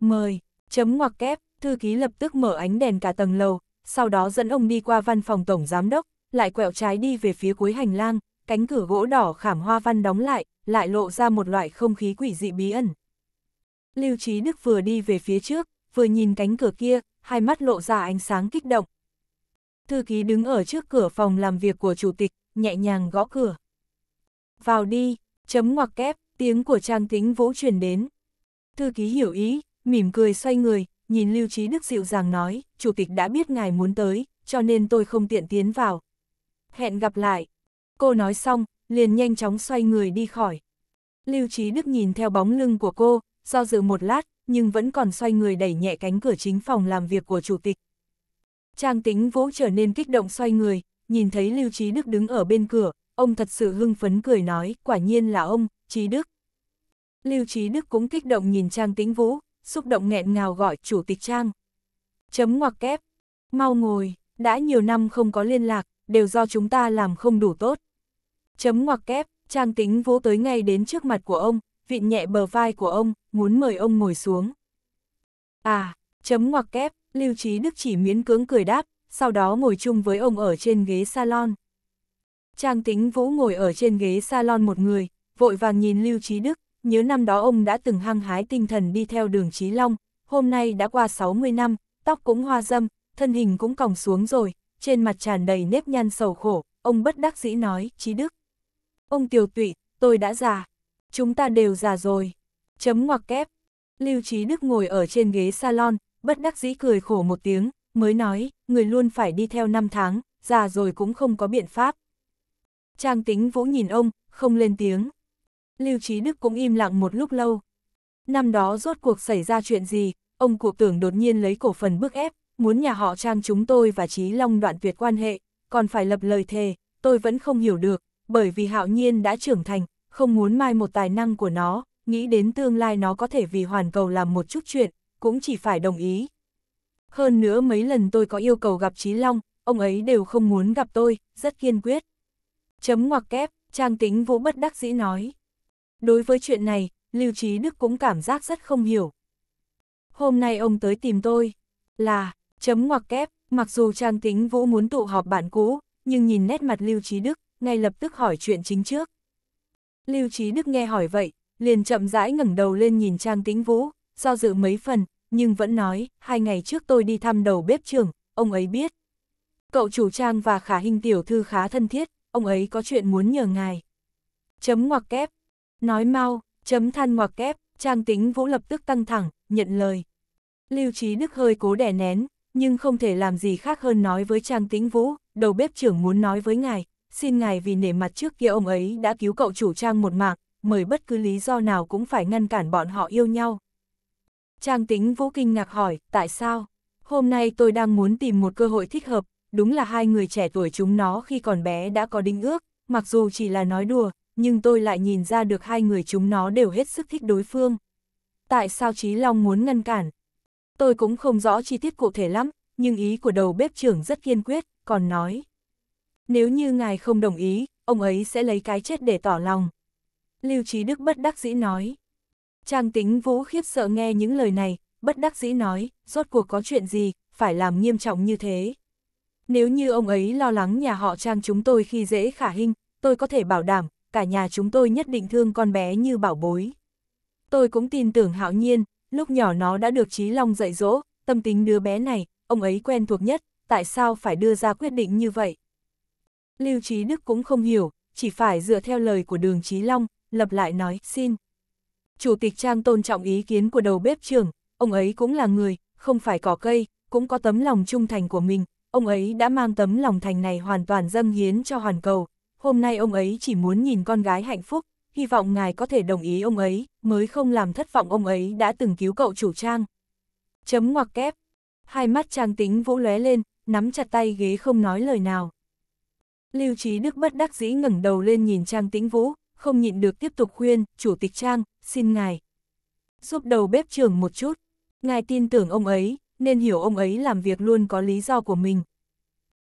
Mời, chấm ngoặc kép, thư ký lập tức mở ánh đèn cả tầng lầu, sau đó dẫn ông đi qua văn phòng tổng giám đốc, lại quẹo trái đi về phía cuối hành lang, cánh cửa gỗ đỏ khảm hoa văn đóng lại, lại lộ ra một loại không khí quỷ dị bí ẩn. Lưu Trí Đức vừa đi về phía trước, vừa nhìn cánh cửa kia, hai mắt lộ ra ánh sáng kích động. Thư ký đứng ở trước cửa phòng làm việc của chủ tịch, nhẹ nhàng gõ cửa. Vào đi, chấm ngoặc kép, tiếng của Trang Tính Vũ truyền đến. Thư ký hiểu ý, mỉm cười xoay người, nhìn Lưu Trí Đức dịu dàng nói, chủ tịch đã biết ngài muốn tới, cho nên tôi không tiện tiến vào. Hẹn gặp lại. Cô nói xong, liền nhanh chóng xoay người đi khỏi. Lưu Trí Đức nhìn theo bóng lưng của cô, do dự một lát, nhưng vẫn còn xoay người đẩy nhẹ cánh cửa chính phòng làm việc của chủ tịch. Trang tính Vũ trở nên kích động xoay người, nhìn thấy Lưu Trí Đức đứng ở bên cửa, ông thật sự hưng phấn cười nói, quả nhiên là ông, Trí Đức. Lưu Trí Đức cũng kích động nhìn Trang Tính Vũ, xúc động nghẹn ngào gọi chủ tịch Trang. Chấm ngoặc kép, mau ngồi, đã nhiều năm không có liên lạc, đều do chúng ta làm không đủ tốt. Chấm ngoặc kép, Trang Tính Vũ tới ngay đến trước mặt của ông, vịn nhẹ bờ vai của ông, muốn mời ông ngồi xuống. À, chấm ngoặc kép, Lưu Trí Đức chỉ miễn cưỡng cười đáp, sau đó ngồi chung với ông ở trên ghế salon. Trang tính vũ ngồi ở trên ghế salon một người, vội vàng nhìn Lưu Trí Đức, nhớ năm đó ông đã từng hăng hái tinh thần đi theo đường Trí Long, hôm nay đã qua 60 năm, tóc cũng hoa dâm, thân hình cũng còng xuống rồi, trên mặt tràn đầy nếp nhăn sầu khổ, ông bất đắc dĩ nói, Trí Đức. Ông tiều tụy, tôi đã già, chúng ta đều già rồi. Chấm ngoặc kép. Lưu Trí Đức ngồi ở trên ghế salon, bất đắc dĩ cười khổ một tiếng, mới nói, người luôn phải đi theo năm tháng, già rồi cũng không có biện pháp. Trang tính vũ nhìn ông, không lên tiếng. Lưu Trí Đức cũng im lặng một lúc lâu. Năm đó rốt cuộc xảy ra chuyện gì, ông cụ tưởng đột nhiên lấy cổ phần bức ép, muốn nhà họ Trang chúng tôi và Trí Long đoạn tuyệt quan hệ, còn phải lập lời thề, tôi vẫn không hiểu được, bởi vì hạo nhiên đã trưởng thành, không muốn mai một tài năng của nó, nghĩ đến tương lai nó có thể vì hoàn cầu làm một chút chuyện, cũng chỉ phải đồng ý. Hơn nữa mấy lần tôi có yêu cầu gặp Trí Long, ông ấy đều không muốn gặp tôi, rất kiên quyết. Chấm ngoặc kép, Trang Tính Vũ bất đắc dĩ nói. Đối với chuyện này, Lưu Trí Đức cũng cảm giác rất không hiểu. Hôm nay ông tới tìm tôi, là, chấm ngoặc kép, mặc dù Trang Tính Vũ muốn tụ họp bạn cũ, nhưng nhìn nét mặt Lưu Trí Đức, ngay lập tức hỏi chuyện chính trước. Lưu Trí Đức nghe hỏi vậy, liền chậm rãi ngẩng đầu lên nhìn Trang Tĩnh Vũ, do dự mấy phần, nhưng vẫn nói, hai ngày trước tôi đi thăm đầu bếp trưởng, ông ấy biết. Cậu chủ Trang và khả hình tiểu thư khá thân thiết, ông ấy có chuyện muốn nhờ ngài. Chấm ngoặc kép. Nói mau, chấm than ngoặc kép, Trang Tĩnh Vũ lập tức căng thẳng, nhận lời. Lưu Trí Đức hơi cố đè nén, nhưng không thể làm gì khác hơn nói với Trang Tĩnh Vũ, đầu bếp trưởng muốn nói với ngài, xin ngài vì nể mặt trước kia ông ấy đã cứu cậu chủ Trang một mạng, mời bất cứ lý do nào cũng phải ngăn cản bọn họ yêu nhau. Trang tính vũ kinh ngạc hỏi, tại sao? Hôm nay tôi đang muốn tìm một cơ hội thích hợp, đúng là hai người trẻ tuổi chúng nó khi còn bé đã có đính ước, mặc dù chỉ là nói đùa, nhưng tôi lại nhìn ra được hai người chúng nó đều hết sức thích đối phương. Tại sao Chí Long muốn ngăn cản? Tôi cũng không rõ chi tiết cụ thể lắm, nhưng ý của đầu bếp trưởng rất kiên quyết, còn nói. Nếu như ngài không đồng ý, ông ấy sẽ lấy cái chết để tỏ lòng. Lưu Trí Đức bất đắc dĩ nói. Trang tính vũ khiếp sợ nghe những lời này, bất đắc dĩ nói, rốt cuộc có chuyện gì, phải làm nghiêm trọng như thế. Nếu như ông ấy lo lắng nhà họ Trang chúng tôi khi dễ khả hình, tôi có thể bảo đảm, cả nhà chúng tôi nhất định thương con bé như bảo bối. Tôi cũng tin tưởng hạo nhiên, lúc nhỏ nó đã được Trí Long dạy dỗ, tâm tính đứa bé này, ông ấy quen thuộc nhất, tại sao phải đưa ra quyết định như vậy? Lưu Trí Đức cũng không hiểu, chỉ phải dựa theo lời của đường Trí Long, lập lại nói, xin. Chủ tịch Trang tôn trọng ý kiến của đầu bếp trưởng, ông ấy cũng là người, không phải cỏ cây, cũng có tấm lòng trung thành của mình, ông ấy đã mang tấm lòng thành này hoàn toàn dâng hiến cho hoàn cầu, hôm nay ông ấy chỉ muốn nhìn con gái hạnh phúc, hy vọng ngài có thể đồng ý ông ấy, mới không làm thất vọng ông ấy đã từng cứu cậu chủ Trang. Chấm ngoặc kép, hai mắt Trang tính vỗ lóe lên, nắm chặt tay ghế không nói lời nào. Lưu Trí Đức bất đắc dĩ ngẩng đầu lên nhìn Trang Tĩnh Vũ, không nhịn được tiếp tục khuyên, Chủ tịch Trang, xin ngài. Giúp đầu bếp trưởng một chút, ngài tin tưởng ông ấy, nên hiểu ông ấy làm việc luôn có lý do của mình.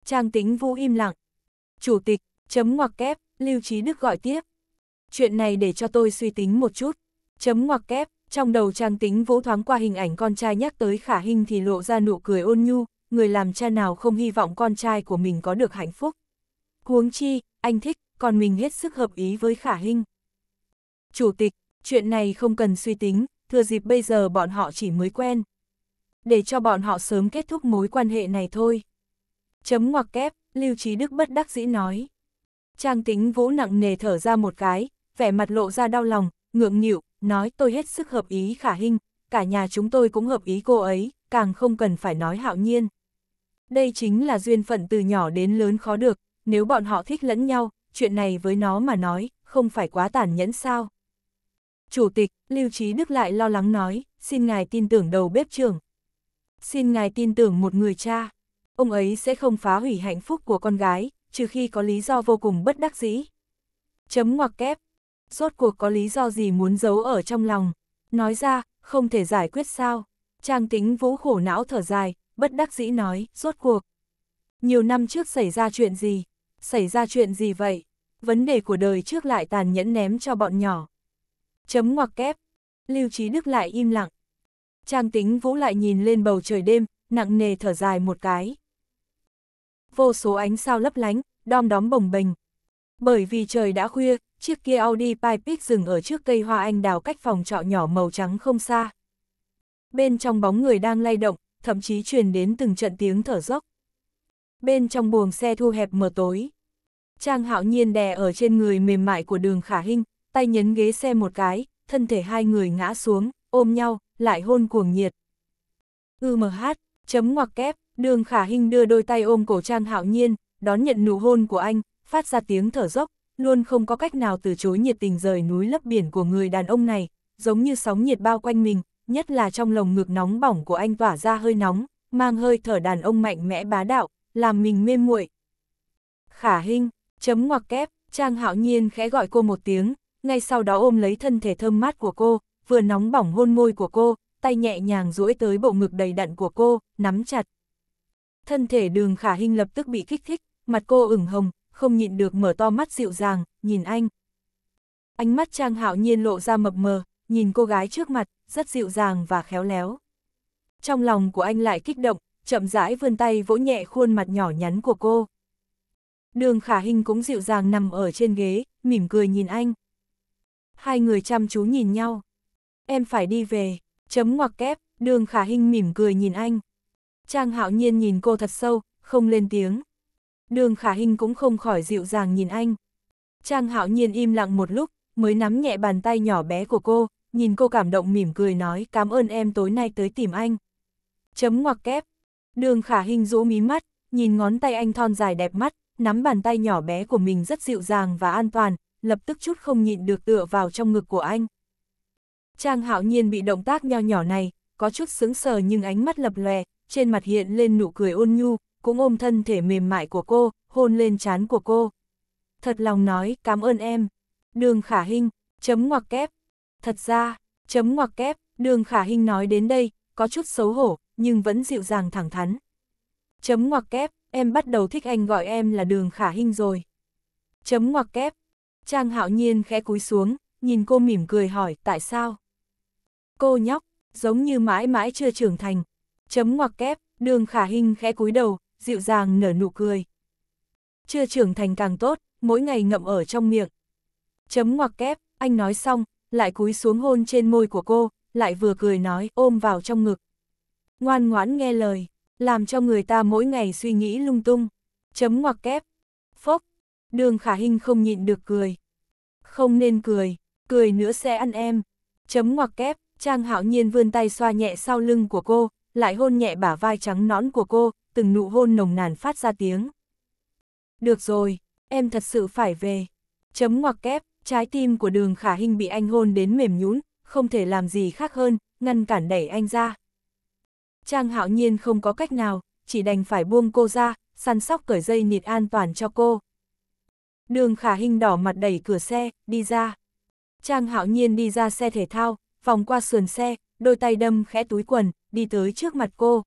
Trang Tĩnh Vũ im lặng. Chủ tịch, chấm ngoặc kép, Lưu Trí Đức gọi tiếp. Chuyện này để cho tôi suy tính một chút. Chấm ngoặc kép, trong đầu Trang Tĩnh Vũ thoáng qua hình ảnh con trai nhắc tới khả hình thì lộ ra nụ cười ôn nhu, người làm cha nào không hy vọng con trai của mình có được hạnh phúc. Huống chi, anh thích, còn mình hết sức hợp ý với khả hình. Chủ tịch, chuyện này không cần suy tính, thừa dịp bây giờ bọn họ chỉ mới quen. Để cho bọn họ sớm kết thúc mối quan hệ này thôi. Chấm ngoặc kép, Lưu Trí Đức bất đắc dĩ nói. Trang tính vũ nặng nề thở ra một cái, vẻ mặt lộ ra đau lòng, ngượng nghịu, nói tôi hết sức hợp ý khả hình, cả nhà chúng tôi cũng hợp ý cô ấy, càng không cần phải nói hạo nhiên. Đây chính là duyên phận từ nhỏ đến lớn khó được, nếu bọn họ thích lẫn nhau, chuyện này với nó mà nói, không phải quá tàn nhẫn sao. Chủ tịch, Lưu Trí Đức lại lo lắng nói, xin ngài tin tưởng đầu bếp trưởng. Xin ngài tin tưởng một người cha, ông ấy sẽ không phá hủy hạnh phúc của con gái, trừ khi có lý do vô cùng bất đắc dĩ. Chấm ngoặc kép, rốt cuộc có lý do gì muốn giấu ở trong lòng, nói ra, không thể giải quyết sao. Trang tính vũ khổ não thở dài, bất đắc dĩ nói, rốt cuộc. Nhiều năm trước xảy ra chuyện gì, xảy ra chuyện gì vậy? Vấn đề của đời trước lại tàn nhẫn ném cho bọn nhỏ. Chấm ngoặc kép, Lưu Trí Đức lại im lặng. Trang tính vũ lại nhìn lên bầu trời đêm, nặng nề thở dài một cái. Vô số ánh sao lấp lánh, đom đóm bồng bềnh. Bởi vì trời đã khuya, chiếc kia Audi Pipic dừng ở trước cây hoa anh đào cách phòng trọ nhỏ màu trắng không xa. Bên trong bóng người đang lay động, thậm chí truyền đến từng trận tiếng thở dốc. Bên trong buồng xe thu hẹp mờ tối. Trang hạo nhiên đè ở trên người mềm mại của đường khả hình, tay nhấn ghế xe một cái, thân thể hai người ngã xuống, ôm nhau, lại hôn cuồng nhiệt. Ư mờ hát, chấm ngoặc kép, đường khả hình đưa đôi tay ôm cổ trang hạo nhiên, đón nhận nụ hôn của anh, phát ra tiếng thở dốc, luôn không có cách nào từ chối nhiệt tình rời núi lấp biển của người đàn ông này, giống như sóng nhiệt bao quanh mình, nhất là trong lồng ngực nóng bỏng của anh tỏa ra hơi nóng, mang hơi thở đàn ông mạnh mẽ bá đạo, làm mình mê muội. Khả Hinh, chấm ngoặc kép, Trang Hạo Nhiên khẽ gọi cô một tiếng, ngay sau đó ôm lấy thân thể thơm mát của cô, vừa nóng bỏng hôn môi của cô, tay nhẹ nhàng duỗi tới bộ ngực đầy đặn của cô, nắm chặt. Thân thể Đường Khả Hinh lập tức bị kích thích, mặt cô ửng hồng, không nhịn được mở to mắt dịu dàng, nhìn anh. Ánh mắt Trang Hạo Nhiên lộ ra mập mờ, nhìn cô gái trước mặt, rất dịu dàng và khéo léo. Trong lòng của anh lại kích động, chậm rãi vươn tay vỗ nhẹ khuôn mặt nhỏ nhắn của cô. Đường khả hình cũng dịu dàng nằm ở trên ghế, mỉm cười nhìn anh. Hai người chăm chú nhìn nhau. Em phải đi về, chấm ngoặc kép, đường khả hình mỉm cười nhìn anh. Trang hạo nhiên nhìn cô thật sâu, không lên tiếng. Đường khả hình cũng không khỏi dịu dàng nhìn anh. Trang hạo nhiên im lặng một lúc, mới nắm nhẹ bàn tay nhỏ bé của cô, nhìn cô cảm động mỉm cười nói cảm ơn em tối nay tới tìm anh. Chấm ngoặc kép, Đường khả hình rũ mí mắt, nhìn ngón tay anh thon dài đẹp mắt, nắm bàn tay nhỏ bé của mình rất dịu dàng và an toàn, lập tức chút không nhịn được tựa vào trong ngực của anh. Trang hạo nhiên bị động tác nho nhỏ này, có chút sướng sờ nhưng ánh mắt lập lòe, trên mặt hiện lên nụ cười ôn nhu, cũng ôm thân thể mềm mại của cô, hôn lên trán của cô. Thật lòng nói, cảm ơn em. Đường khả hình, chấm ngoặc kép. Thật ra, chấm ngoặc kép, đường khả hình nói đến đây, có chút xấu hổ, nhưng vẫn dịu dàng thẳng thắn. Chấm ngoặc kép, em bắt đầu thích anh gọi em là đường khả hình rồi. Chấm ngoặc kép, Trang hạo nhiên khẽ cúi xuống, nhìn cô mỉm cười hỏi tại sao. Cô nhóc, giống như mãi mãi chưa trưởng thành. Chấm ngoặc kép, đường khả hình khẽ cúi đầu, dịu dàng nở nụ cười. Chưa trưởng thành càng tốt, mỗi ngày ngậm ở trong miệng. Chấm ngoặc kép, anh nói xong, lại cúi xuống hôn trên môi của cô, lại vừa cười nói ôm vào trong ngực ngoan ngoãn nghe lời, làm cho người ta mỗi ngày suy nghĩ lung tung, chấm ngoặc kép, phốc, đường khả hình không nhịn được cười. Không nên cười, cười nữa sẽ ăn em, chấm ngoặc kép, Trang hạo nhiên vươn tay xoa nhẹ sau lưng của cô, lại hôn nhẹ bả vai trắng nõn của cô, từng nụ hôn nồng nàn phát ra tiếng. Được rồi, em thật sự phải về. Chấm ngoặc kép, trái tim của đường khả hình bị anh hôn đến mềm nhũn không thể làm gì khác hơn, ngăn cản đẩy anh ra. Trang hạo nhiên không có cách nào, chỉ đành phải buông cô ra, săn sóc cởi dây nịt an toàn cho cô. Đường khả hình đỏ mặt đẩy cửa xe, đi ra. Trang hạo nhiên đi ra xe thể thao, vòng qua sườn xe, đôi tay đâm khẽ túi quần, đi tới trước mặt cô.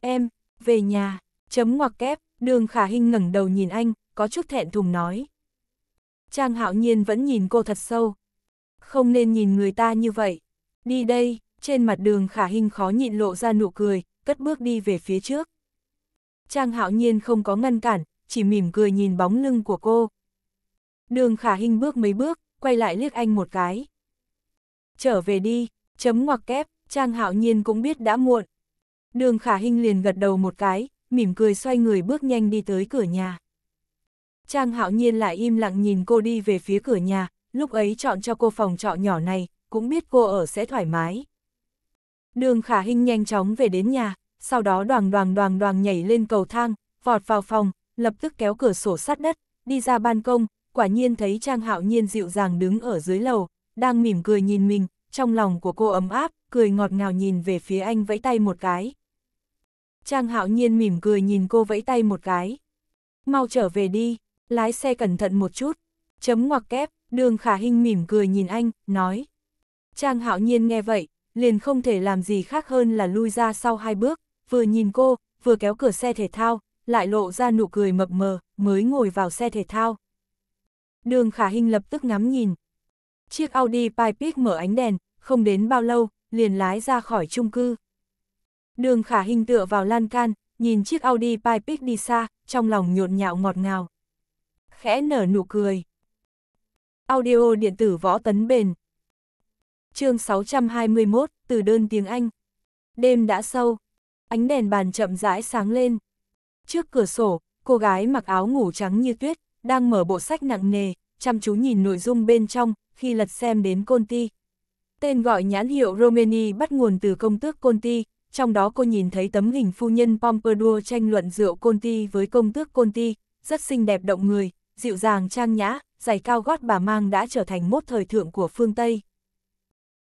Em, về nhà, chấm ngoặc kép, đường khả hình ngẩng đầu nhìn anh, có chút thẹn thùng nói. Trang hạo nhiên vẫn nhìn cô thật sâu. Không nên nhìn người ta như vậy. Đi đây, trên mặt đường khả hình khó nhịn lộ ra nụ cười, cất bước đi về phía trước. Trang hạo nhiên không có ngăn cản, chỉ mỉm cười nhìn bóng lưng của cô. Đường khả hình bước mấy bước, quay lại liếc anh một cái. Trở về đi, chấm ngoặc kép, Trang hạo nhiên cũng biết đã muộn. Đường khả hình liền gật đầu một cái, mỉm cười xoay người bước nhanh đi tới cửa nhà. Trang hạo nhiên lại im lặng nhìn cô đi về phía cửa nhà, lúc ấy chọn cho cô phòng trọ nhỏ này, cũng biết cô ở sẽ thoải mái. Đường khả hình nhanh chóng về đến nhà, sau đó đoàn đoàn đoàn đoàn nhảy lên cầu thang, vọt vào phòng, lập tức kéo cửa sổ sát đất, đi ra ban công, quả nhiên thấy Trang Hạo Nhiên dịu dàng đứng ở dưới lầu, đang mỉm cười nhìn mình, trong lòng của cô ấm áp, cười ngọt ngào nhìn về phía anh vẫy tay một cái. Trang Hạo Nhiên mỉm cười nhìn cô vẫy tay một cái. Mau trở về đi, lái xe cẩn thận một chút. Chấm ngoặc kép, đường khả hình mỉm cười nhìn anh, nói. Trang Hạo Nhiên nghe vậy, liền không thể làm gì khác hơn là lui ra sau hai bước, vừa nhìn cô, vừa kéo cửa xe thể thao, lại lộ ra nụ cười mập mờ, mới ngồi vào xe thể thao. Đường Khả Hinh lập tức ngắm nhìn. Chiếc Audi Pipeak mở ánh đèn, không đến bao lâu, liền lái ra khỏi chung cư. Đường Khả Hinh tựa vào lan can, nhìn chiếc Audi Pipeak đi xa, trong lòng nhộn nhạo ngọt ngào. Khẽ nở nụ cười. Audio điện tử võ tấn bền, chương 621, từ đơn tiếng Anh. Đêm đã sâu, ánh đèn bàn chậm rãi sáng lên. Trước cửa sổ, cô gái mặc áo ngủ trắng như tuyết, đang mở bộ sách nặng nề, chăm chú nhìn nội dung bên trong, khi lật xem đến Conti. Tên gọi nhãn hiệu Romani bắt nguồn từ công tước Conti, trong đó cô nhìn thấy tấm hình phu nhân Pompadour tranh luận rượu Conti với công tước Conti, rất xinh đẹp động người, dịu dàng trang nhã, giày cao gót bà mang đã trở thành mốt thời thượng của phương Tây.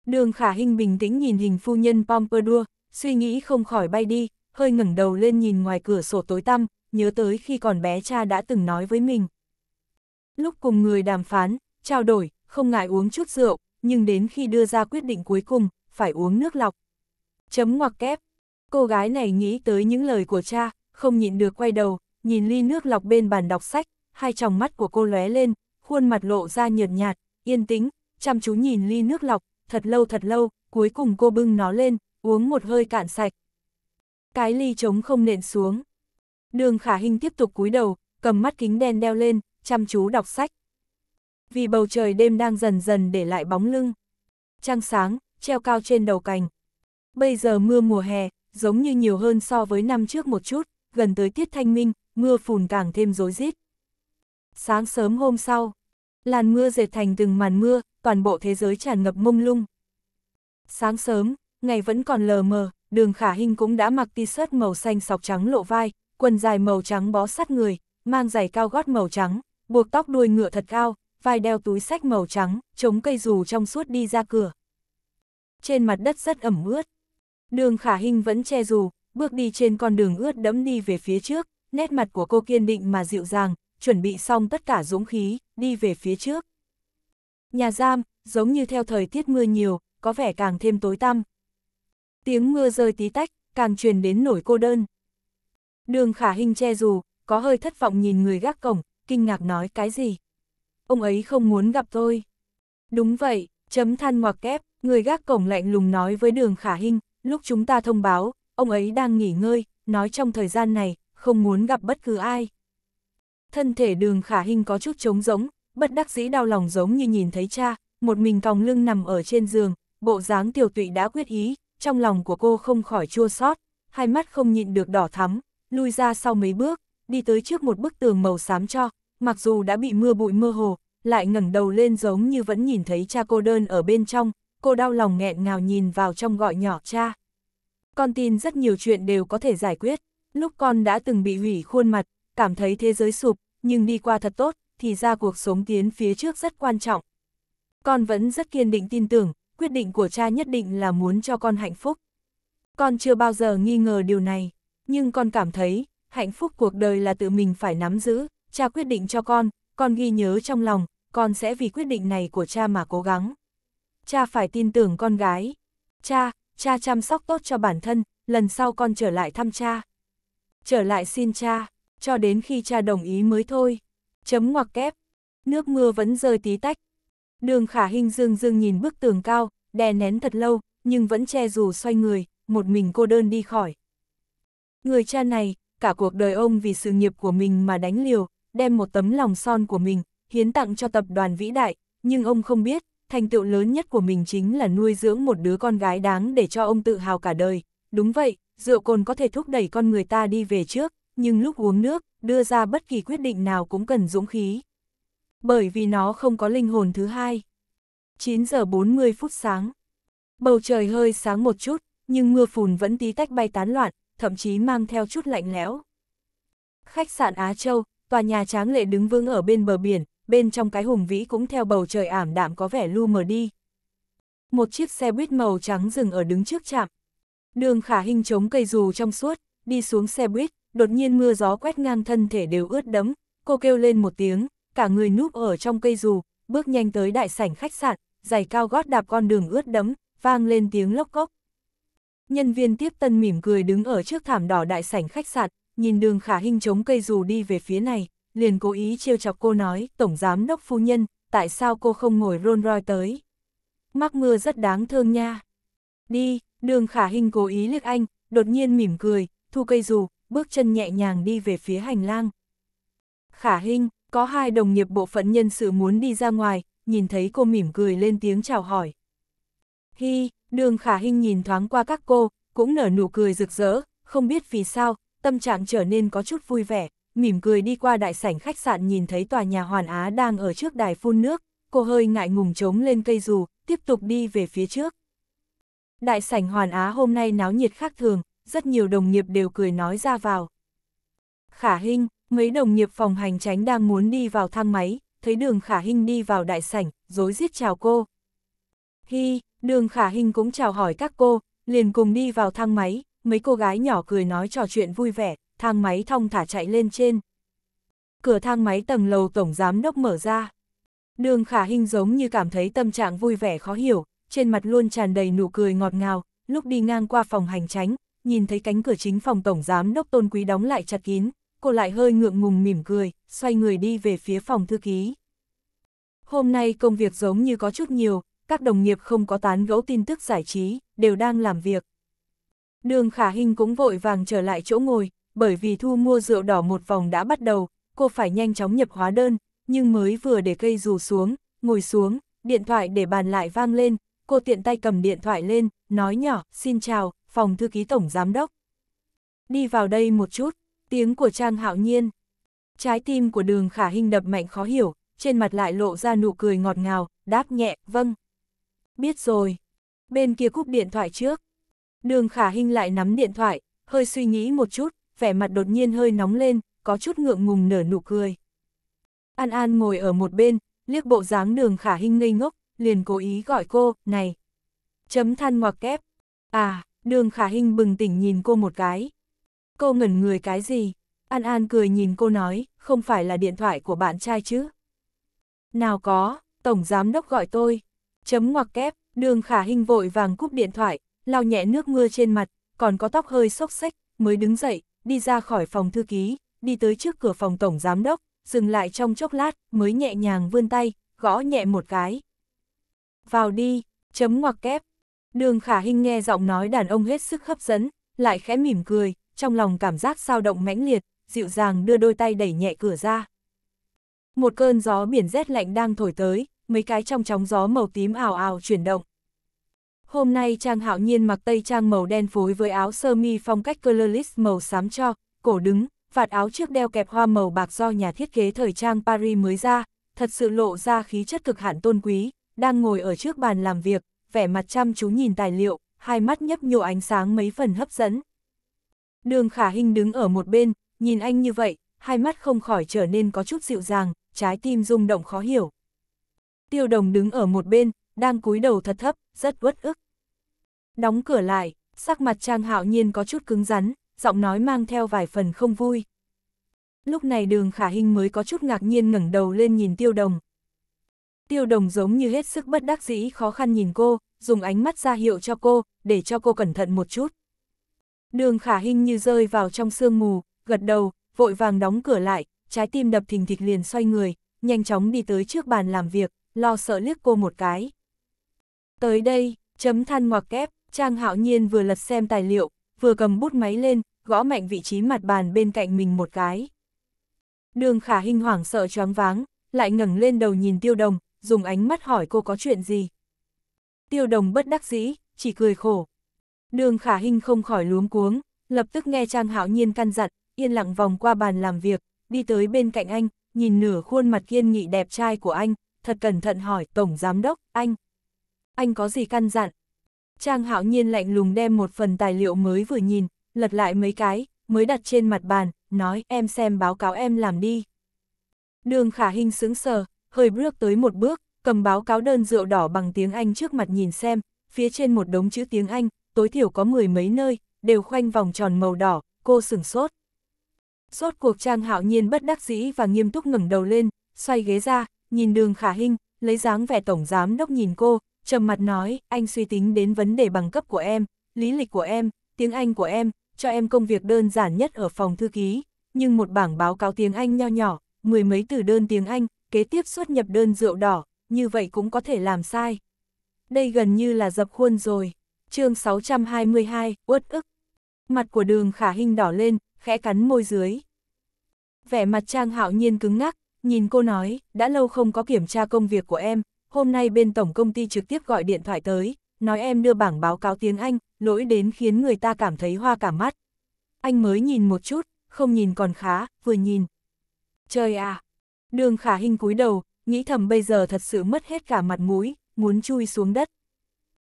Đường khả hình bình tĩnh nhìn hình phu nhân Pompadour, suy nghĩ không khỏi bay đi, hơi ngẩng đầu lên nhìn ngoài cửa sổ tối tăm, nhớ tới khi còn bé cha đã từng nói với mình. Lúc cùng người đàm phán, trao đổi, không ngại uống chút rượu, nhưng đến khi đưa ra quyết định cuối cùng, phải uống nước lọc. Chấm ngoặc kép. Cô gái này nghĩ tới những lời của cha, không nhịn được quay đầu, nhìn ly nước lọc bên bàn đọc sách, hai tròng mắt của cô lóe lên, khuôn mặt lộ ra nhợt nhạt, yên tĩnh, chăm chú nhìn ly nước lọc, thật lâu thật lâu, cuối cùng cô bưng nó lên, uống một hơi cạn sạch. Cái ly trống không nện xuống. Đường khả hình tiếp tục cúi đầu, cầm mắt kính đen đeo lên, chăm chú đọc sách. Vì bầu trời đêm đang dần dần để lại bóng lưng. Trăng sáng, treo cao trên đầu cành. Bây giờ mưa mùa hè, giống như nhiều hơn so với năm trước một chút, gần tới tiết thanh minh, mưa phùn càng thêm rối rít. Sáng sớm hôm sau, Làn mưa dệt thành từng màn mưa, toàn bộ thế giới tràn ngập mông lung. Sáng sớm, ngày vẫn còn lờ mờ, đường khả hình cũng đã mặc t-shirt màu xanh sọc trắng lộ vai, quần dài màu trắng bó sát người, mang giày cao gót màu trắng, buộc tóc đuôi ngựa thật cao, vai đeo túi sách màu trắng, chống cây dù trong suốt đi ra cửa. Trên mặt đất rất ẩm ướt. Đường khả hình vẫn che dù, bước đi trên con đường ướt đẫm đi về phía trước, nét mặt của cô kiên định mà dịu dàng, chuẩn bị xong tất cả dũng khí, đi về phía trước. Nhà giam, giống như theo thời tiết mưa nhiều, có vẻ càng thêm tối tăm. Tiếng mưa rơi tí tách, càng truyền đến nổi cô đơn. Đường khả hình che dù, có hơi thất vọng nhìn người gác cổng, kinh ngạc nói cái gì. Ông ấy không muốn gặp tôi. Đúng vậy, chấm than ngoặc kép, người gác cổng lạnh lùng nói với đường khả hình, lúc chúng ta thông báo, ông ấy đang nghỉ ngơi, nói trong thời gian này, không muốn gặp bất cứ ai thân thể đường khả hình có chút trống rỗng, bất đắc dĩ đau lòng giống như nhìn thấy cha, một mình còng lưng nằm ở trên giường, bộ dáng tiểu tụy đã quyết ý, trong lòng của cô không khỏi chua xót, hai mắt không nhịn được đỏ thắm, lui ra sau mấy bước, đi tới trước một bức tường màu xám cho, mặc dù đã bị mưa bụi mơ hồ, lại ngẩng đầu lên giống như vẫn nhìn thấy cha cô đơn ở bên trong, cô đau lòng nghẹn ngào nhìn vào trong gọi nhỏ cha. Con tin rất nhiều chuyện đều có thể giải quyết, lúc con đã từng bị hủy khuôn mặt, cảm thấy thế giới sụp, nhưng đi qua thật tốt, thì ra cuộc sống tiến phía trước rất quan trọng. Con vẫn rất kiên định tin tưởng, quyết định của cha nhất định là muốn cho con hạnh phúc. Con chưa bao giờ nghi ngờ điều này, nhưng con cảm thấy, hạnh phúc cuộc đời là tự mình phải nắm giữ, cha quyết định cho con, con ghi nhớ trong lòng, con sẽ vì quyết định này của cha mà cố gắng. Cha phải tin tưởng con gái. Cha, cha chăm sóc tốt cho bản thân, lần sau con trở lại thăm cha. Trở lại xin cha cho đến khi cha đồng ý mới thôi. Chấm ngoặc kép, nước mưa vẫn rơi tí tách. Đường khả hình dương dương nhìn bức tường cao, đè nén thật lâu, nhưng vẫn che dù xoay người, một mình cô đơn đi khỏi. Người cha này, cả cuộc đời ông vì sự nghiệp của mình mà đánh liều, đem một tấm lòng son của mình, hiến tặng cho tập đoàn vĩ đại, nhưng ông không biết, thành tựu lớn nhất của mình chính là nuôi dưỡng một đứa con gái đáng để cho ông tự hào cả đời. Đúng vậy, rượu cồn có thể thúc đẩy con người ta đi về trước, nhưng lúc uống nước, đưa ra bất kỳ quyết định nào cũng cần dũng khí. Bởi vì nó không có linh hồn thứ hai. 9 giờ 40 phút sáng. Bầu trời hơi sáng một chút, nhưng mưa phùn vẫn tí tách bay tán loạn, thậm chí mang theo chút lạnh lẽo. Khách sạn Á Châu, tòa nhà tráng lệ đứng vương ở bên bờ biển, bên trong cái hùng vĩ cũng theo bầu trời ảm đạm có vẻ lu mờ đi. Một chiếc xe buýt màu trắng dừng ở đứng trước trạm. Đường khả hình chống cây dù trong suốt, đi xuống xe buýt, đột nhiên mưa gió quét ngang thân thể đều ướt đẫm, cô kêu lên một tiếng, cả người núp ở trong cây dù, bước nhanh tới đại sảnh khách sạn, giày cao gót đạp con đường ướt đẫm, vang lên tiếng lốc cốc. Nhân viên tiếp tân mỉm cười đứng ở trước thảm đỏ đại sảnh khách sạn, nhìn đường khả hình chống cây dù đi về phía này, liền cố ý trêu chọc cô nói, Tổng Giám Đốc Phu Nhân, tại sao cô không ngồi rôn roi tới? Mắc mưa rất đáng thương nha. Đi, đường khả hình cố ý liếc anh, đột nhiên mỉm cười, thu cây dù, bước chân nhẹ nhàng đi về phía hành lang. Khả Hinh, có hai đồng nghiệp bộ phận nhân sự muốn đi ra ngoài, nhìn thấy cô mỉm cười lên tiếng chào hỏi. Hi, đường Khả Hinh nhìn thoáng qua các cô, cũng nở nụ cười rực rỡ, không biết vì sao, tâm trạng trở nên có chút vui vẻ, mỉm cười đi qua đại sảnh khách sạn nhìn thấy tòa nhà Hoàn Á đang ở trước đài phun nước, cô hơi ngại ngùng trống lên cây dù, tiếp tục đi về phía trước. Đại sảnh Hoàn Á hôm nay náo nhiệt khác thường, rất nhiều đồng nghiệp đều cười nói ra vào. Khả Hinh, mấy đồng nghiệp phòng hành tránh đang muốn đi vào thang máy, thấy đường Khả Hinh đi vào đại sảnh, dối giết chào cô. Hi, đường Khả Hinh cũng chào hỏi các cô, liền cùng đi vào thang máy, mấy cô gái nhỏ cười nói trò chuyện vui vẻ, thang máy thong thả chạy lên trên. Cửa thang máy tầng lầu tổng giám đốc mở ra. Đường Khả Hinh giống như cảm thấy tâm trạng vui vẻ khó hiểu, trên mặt luôn tràn đầy nụ cười ngọt ngào, lúc đi ngang qua phòng hành tránh, nhìn thấy cánh cửa chính phòng tổng giám đốc tôn quý đóng lại chặt kín, cô lại hơi ngượng ngùng mỉm cười, xoay người đi về phía phòng thư ký. Hôm nay công việc giống như có chút nhiều, các đồng nghiệp không có tán gẫu tin tức giải trí, đều đang làm việc. Đường Khả Hinh cũng vội vàng trở lại chỗ ngồi, bởi vì thu mua rượu đỏ một vòng đã bắt đầu, cô phải nhanh chóng nhập hóa đơn, nhưng mới vừa để cây dù xuống, ngồi xuống, điện thoại để bàn lại vang lên, cô tiện tay cầm điện thoại lên, nói nhỏ, xin chào, phòng thư ký tổng giám đốc. Đi vào đây một chút, tiếng của Trang Hạo Nhiên. Trái tim của đường khả hình đập mạnh khó hiểu, trên mặt lại lộ ra nụ cười ngọt ngào, đáp nhẹ, vâng. Biết rồi. Bên kia cúp điện thoại trước. Đường khả hình lại nắm điện thoại, hơi suy nghĩ một chút, vẻ mặt đột nhiên hơi nóng lên, có chút ngượng ngùng nở nụ cười. An An ngồi ở một bên, liếc bộ dáng đường khả hình ngây ngốc, liền cố ý gọi cô, này. Chấm than ngoặc kép. À, Đường khả hình bừng tỉnh nhìn cô một cái. Cô ngẩn người cái gì? An An cười nhìn cô nói, không phải là điện thoại của bạn trai chứ? Nào có, Tổng Giám Đốc gọi tôi. Chấm ngoặc kép, đường khả hình vội vàng cúp điện thoại, lau nhẹ nước mưa trên mặt, còn có tóc hơi xốc xách, mới đứng dậy, đi ra khỏi phòng thư ký, đi tới trước cửa phòng Tổng Giám Đốc, dừng lại trong chốc lát, mới nhẹ nhàng vươn tay, gõ nhẹ một cái. Vào đi, chấm ngoặc kép, Đường khả hình nghe giọng nói đàn ông hết sức hấp dẫn, lại khẽ mỉm cười, trong lòng cảm giác sao động mãnh liệt, dịu dàng đưa đôi tay đẩy nhẹ cửa ra. Một cơn gió biển rét lạnh đang thổi tới, mấy cái trong chóng gió màu tím ảo ảo chuyển động. Hôm nay Trang Hạo Nhiên mặc tây trang màu đen phối với áo sơ mi phong cách colorless màu xám cho, cổ đứng, vạt áo trước đeo kẹp hoa màu bạc do nhà thiết kế thời trang Paris mới ra, thật sự lộ ra khí chất cực hạn tôn quý, đang ngồi ở trước bàn làm việc, vẻ mặt chăm chú nhìn tài liệu, hai mắt nhấp nhô ánh sáng mấy phần hấp dẫn. Đường khả hình đứng ở một bên, nhìn anh như vậy, hai mắt không khỏi trở nên có chút dịu dàng, trái tim rung động khó hiểu. Tiêu đồng đứng ở một bên, đang cúi đầu thật thấp, rất uất ức. Đóng cửa lại, sắc mặt Trang Hạo Nhiên có chút cứng rắn, giọng nói mang theo vài phần không vui. Lúc này đường khả hình mới có chút ngạc nhiên ngẩng đầu lên nhìn tiêu đồng, Tiêu đồng giống như hết sức bất đắc dĩ khó khăn nhìn cô, dùng ánh mắt ra hiệu cho cô, để cho cô cẩn thận một chút. Đường khả hình như rơi vào trong sương mù, gật đầu, vội vàng đóng cửa lại, trái tim đập thình thịch liền xoay người, nhanh chóng đi tới trước bàn làm việc, lo sợ liếc cô một cái. Tới đây, chấm than ngoặc kép, Trang Hạo Nhiên vừa lật xem tài liệu, vừa cầm bút máy lên, gõ mạnh vị trí mặt bàn bên cạnh mình một cái. Đường khả hình hoảng sợ choáng váng, lại ngẩng lên đầu nhìn tiêu đồng, dùng ánh mắt hỏi cô có chuyện gì. Tiêu đồng bất đắc dĩ, chỉ cười khổ. Đường khả hình không khỏi luống cuống, lập tức nghe Trang Hạo Nhiên căn dặn, yên lặng vòng qua bàn làm việc, đi tới bên cạnh anh, nhìn nửa khuôn mặt kiên nghị đẹp trai của anh, thật cẩn thận hỏi Tổng Giám Đốc, anh. Anh có gì căn dặn? Trang Hạo Nhiên lạnh lùng đem một phần tài liệu mới vừa nhìn, lật lại mấy cái, mới đặt trên mặt bàn, nói em xem báo cáo em làm đi. Đường khả hình sững sờ, hơi bước tới một bước, cầm báo cáo đơn rượu đỏ bằng tiếng Anh trước mặt nhìn xem, phía trên một đống chữ tiếng Anh, tối thiểu có mười mấy nơi, đều khoanh vòng tròn màu đỏ, cô sửng sốt. Sốt cuộc Trang Hạo Nhiên bất đắc dĩ và nghiêm túc ngẩng đầu lên, xoay ghế ra, nhìn Đường Khả hình lấy dáng vẻ tổng giám đốc nhìn cô, trầm mặt nói, anh suy tính đến vấn đề bằng cấp của em, lý lịch của em, tiếng Anh của em, cho em công việc đơn giản nhất ở phòng thư ký, nhưng một bảng báo cáo tiếng Anh nho nhỏ, mười mấy từ đơn tiếng Anh, kế tiếp xuất nhập đơn rượu đỏ, như vậy cũng có thể làm sai. Đây gần như là dập khuôn rồi. chương 622, uất ức. Mặt của đường khả hình đỏ lên, khẽ cắn môi dưới. Vẻ mặt Trang hạo nhiên cứng ngắc, nhìn cô nói, đã lâu không có kiểm tra công việc của em, hôm nay bên tổng công ty trực tiếp gọi điện thoại tới, nói em đưa bảng báo cáo tiếng Anh, lỗi đến khiến người ta cảm thấy hoa cả mắt. Anh mới nhìn một chút, không nhìn còn khá, vừa nhìn. Trời à, Đường khả hình cúi đầu, nghĩ thầm bây giờ thật sự mất hết cả mặt mũi, muốn chui xuống đất.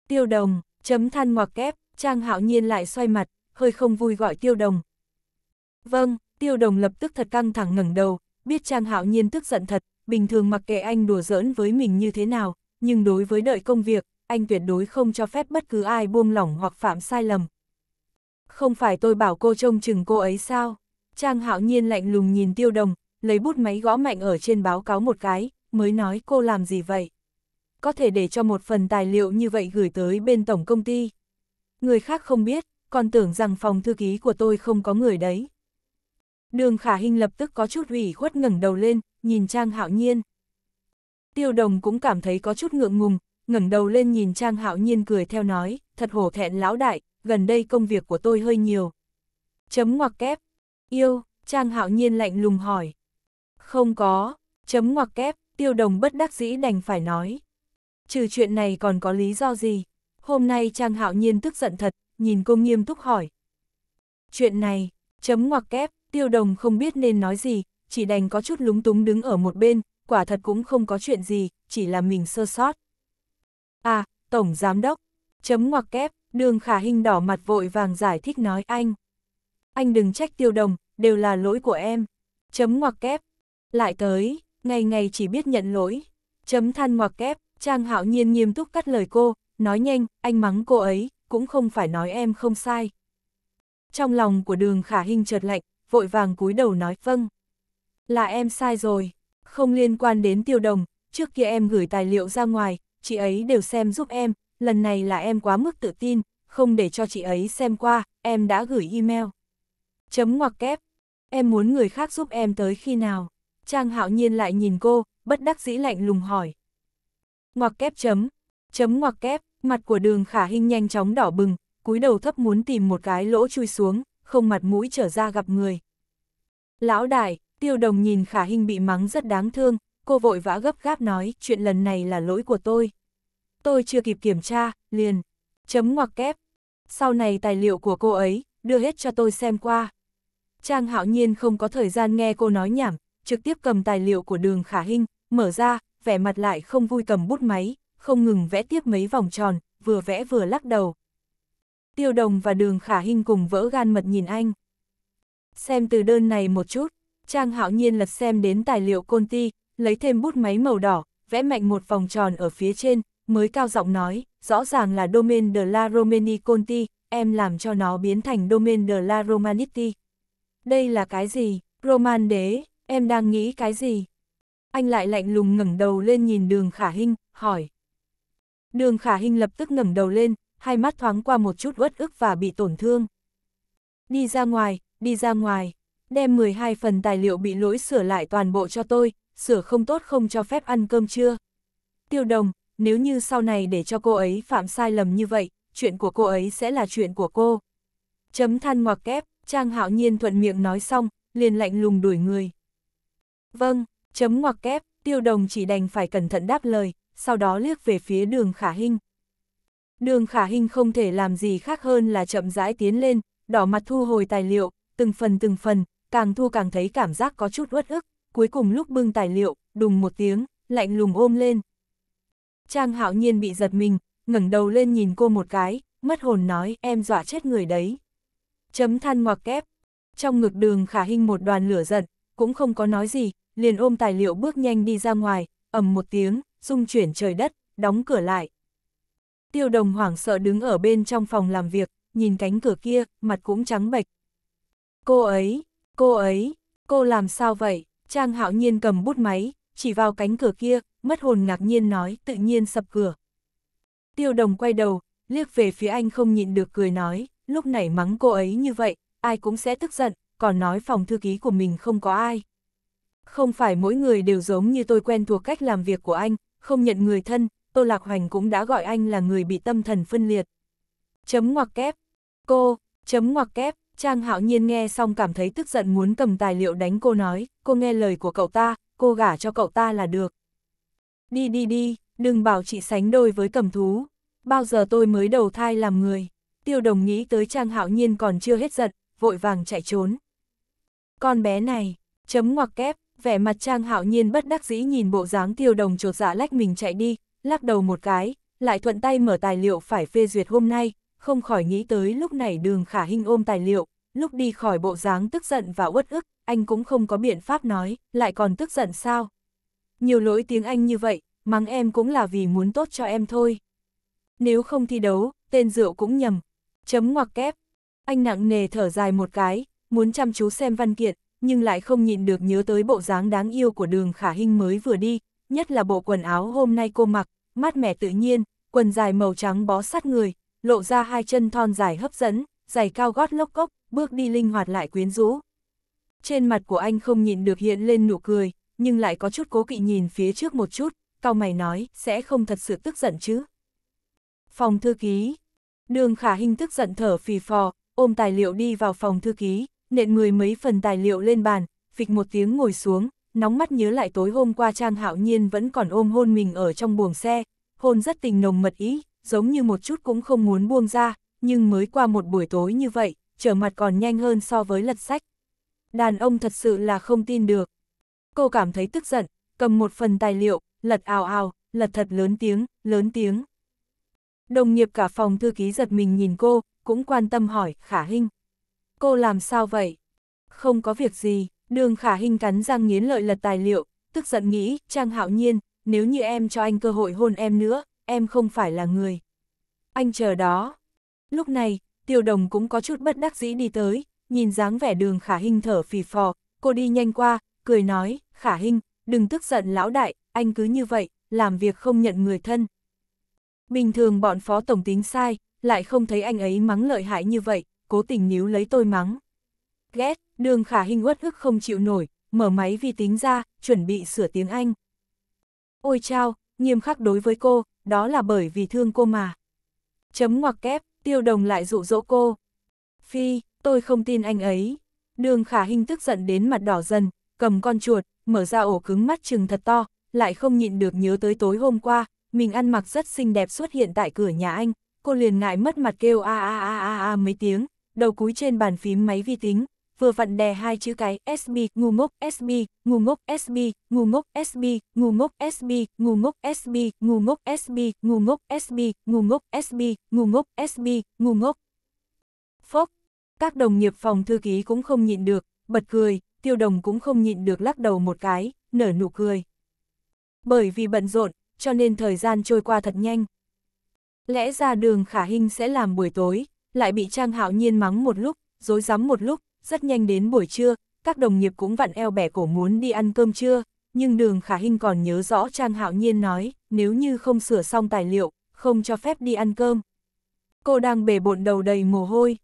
Tiêu đồng, chấm than ngoặc kép, Trang hạo nhiên lại xoay mặt, hơi không vui gọi tiêu đồng. Vâng, tiêu đồng lập tức thật căng thẳng ngẩng đầu, biết Trang hạo nhiên tức giận thật, bình thường mặc kệ anh đùa giỡn với mình như thế nào, nhưng đối với đợi công việc, anh tuyệt đối không cho phép bất cứ ai buông lỏng hoặc phạm sai lầm. Không phải tôi bảo cô trông chừng cô ấy sao? Trang hạo nhiên lạnh lùng nhìn tiêu đồng, lấy bút máy gõ mạnh ở trên báo cáo một cái, mới nói cô làm gì vậy. Có thể để cho một phần tài liệu như vậy gửi tới bên tổng công ty. Người khác không biết, còn tưởng rằng phòng thư ký của tôi không có người đấy. Đường khả hình lập tức có chút ủy khuất ngẩng đầu lên, nhìn Trang Hạo Nhiên. Tiêu đồng cũng cảm thấy có chút ngượng ngùng, ngẩng đầu lên nhìn Trang Hạo Nhiên cười theo nói, thật hổ thẹn lão đại, gần đây công việc của tôi hơi nhiều. Chấm ngoặc kép, yêu, Trang Hạo Nhiên lạnh lùng hỏi, không có, chấm ngoặc kép, tiêu đồng bất đắc dĩ đành phải nói. Trừ chuyện này còn có lý do gì? Hôm nay Trang Hạo Nhiên tức giận thật, nhìn cô nghiêm túc hỏi. Chuyện này, chấm ngoặc kép, tiêu đồng không biết nên nói gì, chỉ đành có chút lúng túng đứng ở một bên, quả thật cũng không có chuyện gì, chỉ là mình sơ sót. À, Tổng Giám Đốc, chấm ngoặc kép, đường khả hình đỏ mặt vội vàng giải thích nói anh. Anh đừng trách tiêu đồng, đều là lỗi của em. Chấm ngoặc kép, lại tới, ngày ngày chỉ biết nhận lỗi. Chấm than ngoặc kép, Trang Hạo Nhiên nghiêm túc cắt lời cô, nói nhanh, anh mắng cô ấy, cũng không phải nói em không sai. Trong lòng của đường khả hình chợt lạnh, vội vàng cúi đầu nói vâng. Là em sai rồi, không liên quan đến tiêu đồng, trước kia em gửi tài liệu ra ngoài, chị ấy đều xem giúp em, lần này là em quá mức tự tin, không để cho chị ấy xem qua, em đã gửi email. Chấm ngoặc kép, em muốn người khác giúp em tới khi nào? Trang hạo nhiên lại nhìn cô, bất đắc dĩ lạnh lùng hỏi. Ngoặc kép chấm, chấm ngoặc kép, mặt của đường khả hình nhanh chóng đỏ bừng, cúi đầu thấp muốn tìm một cái lỗ chui xuống, không mặt mũi trở ra gặp người. Lão đại, tiêu đồng nhìn khả hình bị mắng rất đáng thương, cô vội vã gấp gáp nói chuyện lần này là lỗi của tôi. Tôi chưa kịp kiểm tra, liền, chấm ngoặc kép. Sau này tài liệu của cô ấy, đưa hết cho tôi xem qua. Trang hạo nhiên không có thời gian nghe cô nói nhảm, trực tiếp cầm tài liệu của đường khả hinh, mở ra, vẻ mặt lại không vui cầm bút máy, không ngừng vẽ tiếp mấy vòng tròn, vừa vẽ vừa lắc đầu. Tiêu đồng và đường khả hinh cùng vỡ gan mật nhìn anh. Xem từ đơn này một chút, Trang hạo nhiên lật xem đến tài liệu côn ti, lấy thêm bút máy màu đỏ, vẽ mạnh một vòng tròn ở phía trên, mới cao giọng nói, rõ ràng là Domain de la Romani Conti, em làm cho nó biến thành Domain de la Romanitti. Đây là cái gì? Roman đế, em đang nghĩ cái gì? Anh lại lạnh lùng ngẩng đầu lên nhìn đường khả hình hỏi. Đường khả hình lập tức ngẩng đầu lên, hai mắt thoáng qua một chút uất ức và bị tổn thương. Đi ra ngoài, đi ra ngoài, đem 12 phần tài liệu bị lỗi sửa lại toàn bộ cho tôi, sửa không tốt không cho phép ăn cơm trưa. Tiêu đồng, nếu như sau này để cho cô ấy phạm sai lầm như vậy, chuyện của cô ấy sẽ là chuyện của cô. Chấm than ngoặc kép, Trang Hạo Nhiên thuận miệng nói xong, liền lạnh lùng đuổi người. Vâng, chấm ngoặc kép, tiêu đồng chỉ đành phải cẩn thận đáp lời, sau đó liếc về phía đường khả hình. Đường khả hình không thể làm gì khác hơn là chậm rãi tiến lên, đỏ mặt thu hồi tài liệu, từng phần từng phần, càng thu càng thấy cảm giác có chút uất ức, cuối cùng lúc bưng tài liệu, đùng một tiếng, lạnh lùng ôm lên. Trang hạo nhiên bị giật mình, ngẩng đầu lên nhìn cô một cái, mất hồn nói em dọa chết người đấy. Chấm than ngoặc kép. Trong ngực đường khả hình một đoàn lửa giận, cũng không có nói gì, liền ôm tài liệu bước nhanh đi ra ngoài, ầm một tiếng, rung chuyển trời đất, đóng cửa lại. Tiêu đồng hoảng sợ đứng ở bên trong phòng làm việc, nhìn cánh cửa kia, mặt cũng trắng bệch. Cô ấy, cô ấy, cô làm sao vậy? Trang hạo nhiên cầm bút máy, chỉ vào cánh cửa kia, mất hồn ngạc nhiên nói, tự nhiên sập cửa. Tiêu đồng quay đầu, liếc về phía anh không nhịn được cười nói, lúc này mắng cô ấy như vậy, ai cũng sẽ tức giận, còn nói phòng thư ký của mình không có ai không phải mỗi người đều giống như tôi quen thuộc cách làm việc của anh, không nhận người thân, Tô Lạc Hoành cũng đã gọi anh là người bị tâm thần phân liệt. Chấm ngoặc kép, cô, chấm ngoặc kép, Trang Hạo Nhiên nghe xong cảm thấy tức giận muốn cầm tài liệu đánh cô nói, cô nghe lời của cậu ta, cô gả cho cậu ta là được. Đi đi đi, đừng bảo chị sánh đôi với cầm thú, bao giờ tôi mới đầu thai làm người. Tiêu đồng nghĩ tới Trang Hạo Nhiên còn chưa hết giận, vội vàng chạy trốn. Con bé này, chấm ngoặc kép, vẻ mặt Trang Hạo Nhiên bất đắc dĩ nhìn bộ dáng tiêu đồng trột dạ lách mình chạy đi, lắc đầu một cái, lại thuận tay mở tài liệu phải phê duyệt hôm nay, không khỏi nghĩ tới lúc này đường khả hình ôm tài liệu, lúc đi khỏi bộ dáng tức giận và uất ức, anh cũng không có biện pháp nói, lại còn tức giận sao. Nhiều lỗi tiếng Anh như vậy, mắng em cũng là vì muốn tốt cho em thôi. Nếu không thi đấu, tên rượu cũng nhầm. Chấm ngoặc kép. Anh nặng nề thở dài một cái, muốn chăm chú xem văn kiện, nhưng lại không nhịn được nhớ tới bộ dáng đáng yêu của đường khả hinh mới vừa đi, nhất là bộ quần áo hôm nay cô mặc, mát mẻ tự nhiên, quần dài màu trắng bó sát người, lộ ra hai chân thon dài hấp dẫn, giày cao gót lốc cốc, bước đi linh hoạt lại quyến rũ. Trên mặt của anh không nhịn được hiện lên nụ cười, nhưng lại có chút cố kỵ nhìn phía trước một chút, cao mày nói, sẽ không thật sự tức giận chứ. Phòng thư ký Đường khả hình tức giận thở phì phò, ôm tài liệu đi vào phòng thư ký, nện người mấy phần tài liệu lên bàn, phịch một tiếng ngồi xuống, nóng mắt nhớ lại tối hôm qua Trang Hạo Nhiên vẫn còn ôm hôn mình ở trong buồng xe, hôn rất tình nồng mật ý, giống như một chút cũng không muốn buông ra, nhưng mới qua một buổi tối như vậy, trở mặt còn nhanh hơn so với lật sách. Đàn ông thật sự là không tin được. Cô cảm thấy tức giận, cầm một phần tài liệu, lật ào ào, lật thật lớn tiếng, lớn tiếng. Đồng nghiệp cả phòng thư ký giật mình nhìn cô, cũng quan tâm hỏi, khả hình, cô làm sao vậy? Không có việc gì, đường khả hình cắn răng nghiến lợi lật tài liệu, tức giận nghĩ, Trang Hạo Nhiên, nếu như em cho anh cơ hội hôn em nữa, em không phải là người. Anh chờ đó. Lúc này, tiêu đồng cũng có chút bất đắc dĩ đi tới, nhìn dáng vẻ đường khả hình thở phì phò, cô đi nhanh qua, cười nói, khả hình, đừng tức giận lão đại, anh cứ như vậy, làm việc không nhận người thân. Bình thường bọn phó tổng tính sai, lại không thấy anh ấy mắng lợi hại như vậy, cố tình níu lấy tôi mắng. Ghét, đường khả hình uất ức không chịu nổi, mở máy vi tính ra, chuẩn bị sửa tiếng Anh. Ôi chao, nghiêm khắc đối với cô, đó là bởi vì thương cô mà. Chấm ngoặc kép, tiêu đồng lại dụ dỗ cô. Phi, tôi không tin anh ấy. Đường khả hình tức giận đến mặt đỏ dần, cầm con chuột, mở ra ổ cứng mắt chừng thật to, lại không nhịn được nhớ tới tối hôm qua, mình ăn mặc rất xinh đẹp xuất hiện tại cửa nhà anh, cô liền ngại mất mặt kêu a a a a a mấy tiếng, đầu cúi trên bàn phím máy vi tính, vừa vặn đè hai chữ cái SB, ngu ngốc SB, ngu ngốc SB, ngu ngốc SB, ngu ngốc SB, ngu ngốc SB, ngu ngốc SB, ngu ngốc SB, ngu ngốc SB, ngu ngốc SB, ngu ngốc. Phốc, các đồng nghiệp phòng thư ký cũng không nhịn được, bật cười, tiêu đồng cũng không nhịn được lắc đầu một cái, nở nụ cười. Bởi vì bận rộn, cho nên thời gian trôi qua thật nhanh. Lẽ ra đường khả hình sẽ làm buổi tối, lại bị Trang Hạo Nhiên mắng một lúc, dối rắm một lúc, rất nhanh đến buổi trưa, các đồng nghiệp cũng vặn eo bẻ cổ muốn đi ăn cơm trưa, nhưng đường khả hình còn nhớ rõ Trang Hạo Nhiên nói, nếu như không sửa xong tài liệu, không cho phép đi ăn cơm. Cô đang bề bộn đầu đầy mồ hôi.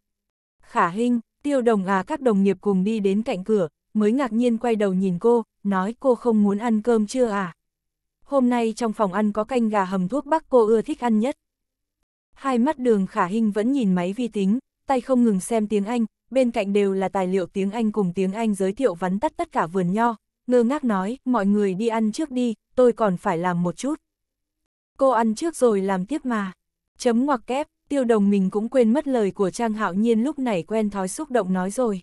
Khả hình, tiêu đồng à các đồng nghiệp cùng đi đến cạnh cửa, mới ngạc nhiên quay đầu nhìn cô, nói cô không muốn ăn cơm trưa à. Hôm nay trong phòng ăn có canh gà hầm thuốc bắc cô ưa thích ăn nhất hai mắt đường khả hình vẫn nhìn máy vi tính, tay không ngừng xem tiếng Anh, bên cạnh đều là tài liệu tiếng Anh cùng tiếng Anh giới thiệu vắn tắt tất cả vườn nho, ngơ ngác nói, mọi người đi ăn trước đi, tôi còn phải làm một chút. Cô ăn trước rồi làm tiếp mà. Chấm ngoặc kép, tiêu đồng mình cũng quên mất lời của Trang Hạo Nhiên lúc này quen thói xúc động nói rồi.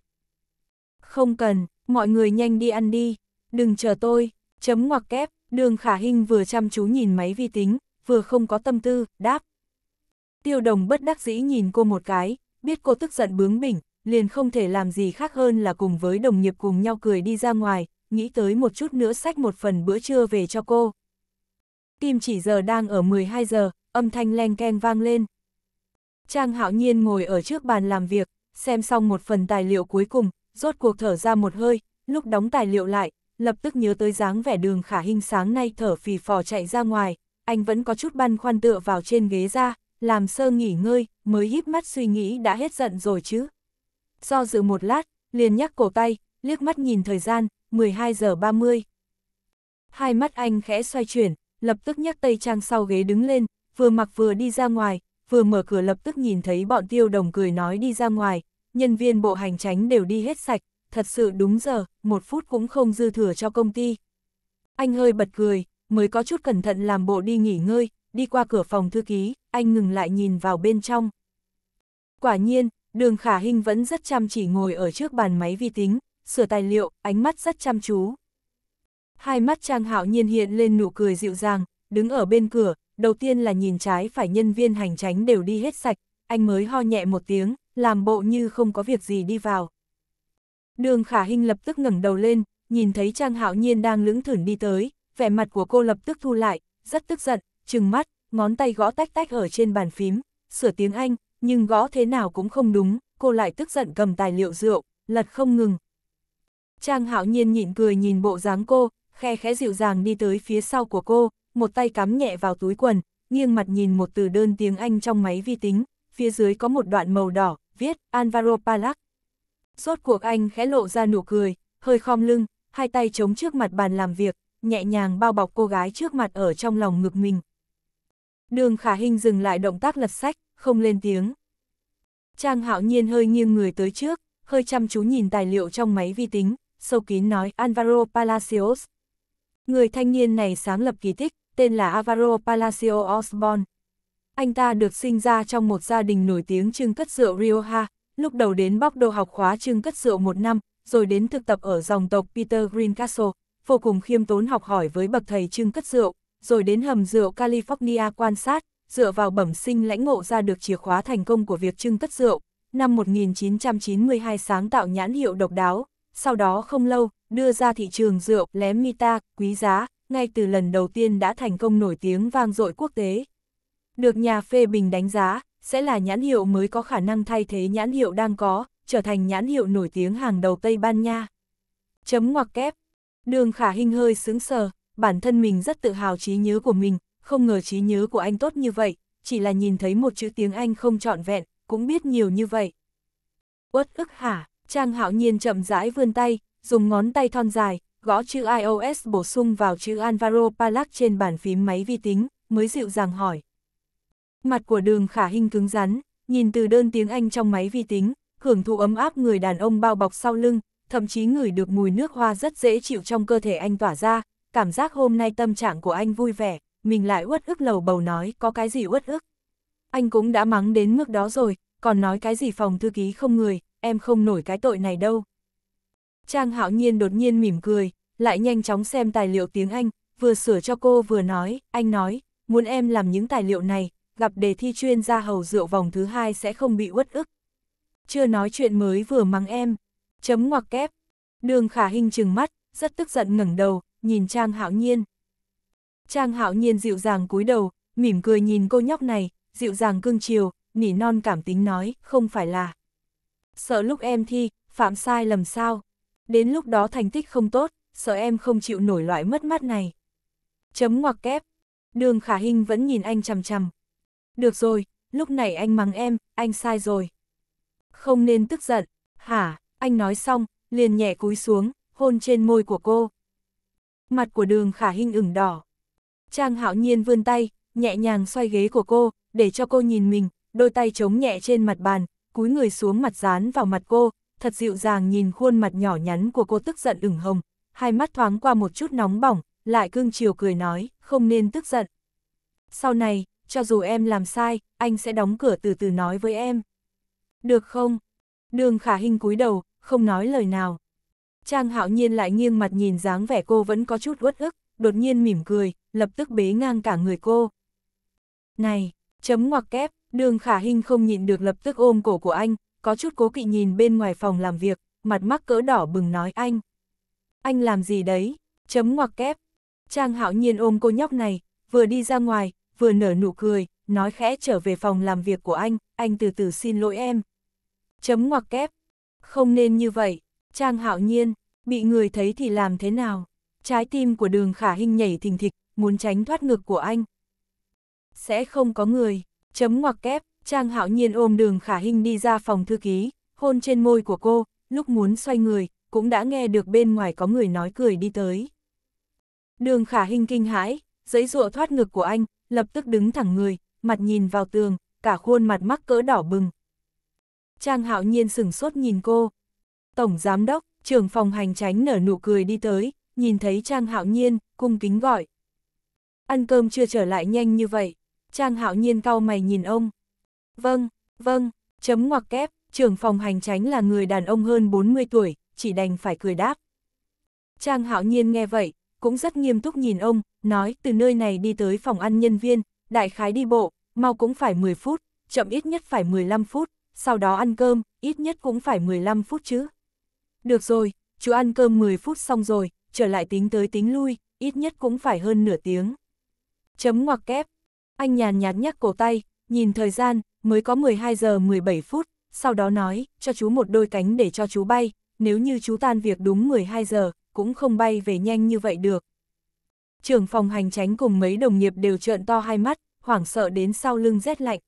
Không cần, mọi người nhanh đi ăn đi, đừng chờ tôi, chấm ngoặc kép, đường khả hình vừa chăm chú nhìn máy vi tính, vừa không có tâm tư, đáp, Tiêu đồng bất đắc dĩ nhìn cô một cái, biết cô tức giận bướng bỉnh, liền không thể làm gì khác hơn là cùng với đồng nghiệp cùng nhau cười đi ra ngoài, nghĩ tới một chút nữa sách một phần bữa trưa về cho cô. Kim chỉ giờ đang ở 12 giờ, âm thanh leng keng vang lên. Trang hạo nhiên ngồi ở trước bàn làm việc, xem xong một phần tài liệu cuối cùng, rốt cuộc thở ra một hơi, lúc đóng tài liệu lại, lập tức nhớ tới dáng vẻ đường khả hình sáng nay thở phì phò chạy ra ngoài, anh vẫn có chút băn khoăn tựa vào trên ghế ra, làm sơ nghỉ ngơi, mới híp mắt suy nghĩ đã hết giận rồi chứ. Do dự một lát, liền nhắc cổ tay, liếc mắt nhìn thời gian, 12 giờ 30. Hai mắt anh khẽ xoay chuyển, lập tức nhắc tay trang sau ghế đứng lên, vừa mặc vừa đi ra ngoài, vừa mở cửa lập tức nhìn thấy bọn tiêu đồng cười nói đi ra ngoài, nhân viên bộ hành tránh đều đi hết sạch, thật sự đúng giờ, một phút cũng không dư thừa cho công ty. Anh hơi bật cười, mới có chút cẩn thận làm bộ đi nghỉ ngơi, đi qua cửa phòng thư ký, anh ngừng lại nhìn vào bên trong. Quả nhiên, đường khả hình vẫn rất chăm chỉ ngồi ở trước bàn máy vi tính, sửa tài liệu, ánh mắt rất chăm chú. Hai mắt Trang Hạo Nhiên hiện lên nụ cười dịu dàng, đứng ở bên cửa, đầu tiên là nhìn trái phải nhân viên hành tránh đều đi hết sạch, anh mới ho nhẹ một tiếng, làm bộ như không có việc gì đi vào. Đường Khả hình lập tức ngẩng đầu lên, nhìn thấy Trang Hạo Nhiên đang lững thững đi tới, vẻ mặt của cô lập tức thu lại, rất tức giận, trừng mắt, ngón tay gõ tách tách ở trên bàn phím, sửa tiếng Anh, nhưng gõ thế nào cũng không đúng, cô lại tức giận cầm tài liệu rượu, lật không ngừng. Trang hạo nhiên nhịn cười nhìn bộ dáng cô, khe khẽ dịu dàng đi tới phía sau của cô, một tay cắm nhẹ vào túi quần, nghiêng mặt nhìn một từ đơn tiếng Anh trong máy vi tính, phía dưới có một đoạn màu đỏ, viết Alvaro Palak. Rốt cuộc anh khẽ lộ ra nụ cười, hơi khom lưng, hai tay chống trước mặt bàn làm việc, nhẹ nhàng bao bọc cô gái trước mặt ở trong lòng ngực mình. Đường khả hình dừng lại động tác lật sách, không lên tiếng. Trang hạo nhiên hơi nghiêng người tới trước, hơi chăm chú nhìn tài liệu trong máy vi tính, sâu kín nói Alvaro Palacios. Người thanh niên này sáng lập kỳ tích, tên là Alvaro Palacio Osborne. Anh ta được sinh ra trong một gia đình nổi tiếng trưng cất rượu Rioja, lúc đầu đến bóc đô học khóa trưng cất rượu một năm, rồi đến thực tập ở dòng tộc Peter Greencastle, vô cùng khiêm tốn học hỏi với bậc thầy trưng cất rượu, rồi đến hầm rượu California quan sát, dựa vào bẩm sinh lãnh ngộ ra được chìa khóa thành công của việc trưng cất rượu, năm 1992 sáng tạo nhãn hiệu độc đáo, sau đó không lâu, đưa ra thị trường rượu lém mita, quý giá, ngay từ lần đầu tiên đã thành công nổi tiếng vang dội quốc tế. Được nhà phê bình đánh giá, sẽ là nhãn hiệu mới có khả năng thay thế nhãn hiệu đang có, trở thành nhãn hiệu nổi tiếng hàng đầu Tây Ban Nha. Chấm ngoặc kép. Đường khả hình hơi sướng sờ, bản thân mình rất tự hào trí nhớ của mình, không ngờ trí nhớ của anh tốt như vậy, chỉ là nhìn thấy một chữ tiếng Anh không trọn vẹn, cũng biết nhiều như vậy. Uất ức hả, Trang hạo nhiên chậm rãi vươn tay, dùng ngón tay thon dài, gõ chữ iOS bổ sung vào chữ Alvaro palac trên bàn phím máy vi tính, mới dịu dàng hỏi. Mặt của đường khả hình cứng rắn, nhìn từ đơn tiếng Anh trong máy vi tính, hưởng thụ ấm áp người đàn ông bao bọc sau lưng, thậm chí ngửi được mùi nước hoa rất dễ chịu trong cơ thể anh tỏa ra, cảm giác hôm nay tâm trạng của anh vui vẻ, mình lại uất ức lầu bầu nói có cái gì uất ức. Anh cũng đã mắng đến mức đó rồi, còn nói cái gì phòng thư ký không người, em không nổi cái tội này đâu. Trang hạo nhiên đột nhiên mỉm cười, lại nhanh chóng xem tài liệu tiếng Anh, vừa sửa cho cô vừa nói, anh nói, muốn em làm những tài liệu này, gặp đề thi chuyên gia hầu rượu vòng thứ hai sẽ không bị uất ức. Chưa nói chuyện mới vừa mắng em, chấm ngoặc kép. Đường khả hình chừng mắt, rất tức giận ngẩng đầu, nhìn Trang Hạo Nhiên. Trang Hạo Nhiên dịu dàng cúi đầu, mỉm cười nhìn cô nhóc này, dịu dàng cưng chiều, nỉ non cảm tính nói, không phải là. Sợ lúc em thi, phạm sai lầm sao. Đến lúc đó thành tích không tốt, sợ em không chịu nổi loại mất mát này. Chấm ngoặc kép. Đường Khả Hinh vẫn nhìn anh chằm chằm. Được rồi, lúc này anh mắng em, anh sai rồi. Không nên tức giận, hả, anh nói xong, liền nhẹ cúi xuống, hôn trên môi của cô. Mặt của đường khả Hinh ửng đỏ. Trang hạo nhiên vươn tay, nhẹ nhàng xoay ghế của cô, để cho cô nhìn mình, đôi tay chống nhẹ trên mặt bàn, cúi người xuống mặt dán vào mặt cô, thật dịu dàng nhìn khuôn mặt nhỏ nhắn của cô tức giận ửng hồng, hai mắt thoáng qua một chút nóng bỏng, lại cưng chiều cười nói, không nên tức giận. Sau này, cho dù em làm sai, anh sẽ đóng cửa từ từ nói với em. Được không? Đường khả Hinh cúi đầu, không nói lời nào. Trang hạo nhiên lại nghiêng mặt nhìn dáng vẻ cô vẫn có chút uất ức, đột nhiên mỉm cười, lập tức bế ngang cả người cô. Này, chấm ngoặc kép, đường khả hình không nhịn được lập tức ôm cổ của anh, có chút cố kỵ nhìn bên ngoài phòng làm việc, mặt mắc cỡ đỏ bừng nói anh. Anh làm gì đấy, chấm ngoặc kép. Trang hạo nhiên ôm cô nhóc này, vừa đi ra ngoài, vừa nở nụ cười, nói khẽ trở về phòng làm việc của anh, anh từ từ xin lỗi em. Chấm ngoặc kép, không nên như vậy, Trang hạo nhiên, bị người thấy thì làm thế nào? Trái tim của đường khả hình nhảy thình thịch, muốn tránh thoát ngực của anh. Sẽ không có người, chấm ngoặc kép, Trang hạo nhiên ôm đường khả hình đi ra phòng thư ký, hôn trên môi của cô, lúc muốn xoay người, cũng đã nghe được bên ngoài có người nói cười đi tới. Đường khả hình kinh hãi, giấy rụa thoát ngực của anh, lập tức đứng thẳng người, mặt nhìn vào tường, cả khuôn mặt mắc cỡ đỏ bừng. Trang hạo nhiên sửng sốt nhìn cô, Tổng Giám đốc, trưởng phòng hành tránh nở nụ cười đi tới, nhìn thấy Trang Hạo Nhiên, cung kính gọi. Ăn cơm chưa trở lại nhanh như vậy, Trang Hạo Nhiên cau mày nhìn ông. Vâng, vâng, chấm ngoặc kép, trưởng phòng hành tránh là người đàn ông hơn 40 tuổi, chỉ đành phải cười đáp. Trang Hạo Nhiên nghe vậy, cũng rất nghiêm túc nhìn ông, nói từ nơi này đi tới phòng ăn nhân viên, đại khái đi bộ, mau cũng phải 10 phút, chậm ít nhất phải 15 phút, sau đó ăn cơm, ít nhất cũng phải 15 phút chứ. Được rồi, chú ăn cơm 10 phút xong rồi, trở lại tính tới tính lui, ít nhất cũng phải hơn nửa tiếng. Chấm ngoặc kép. Anh nhàn nhạt nhắc cổ tay, nhìn thời gian, mới có 12 giờ 17 phút, sau đó nói, cho chú một đôi cánh để cho chú bay, nếu như chú tan việc đúng 12 giờ, cũng không bay về nhanh như vậy được. Trưởng phòng hành tránh cùng mấy đồng nghiệp đều trợn to hai mắt, hoảng sợ đến sau lưng rét lạnh.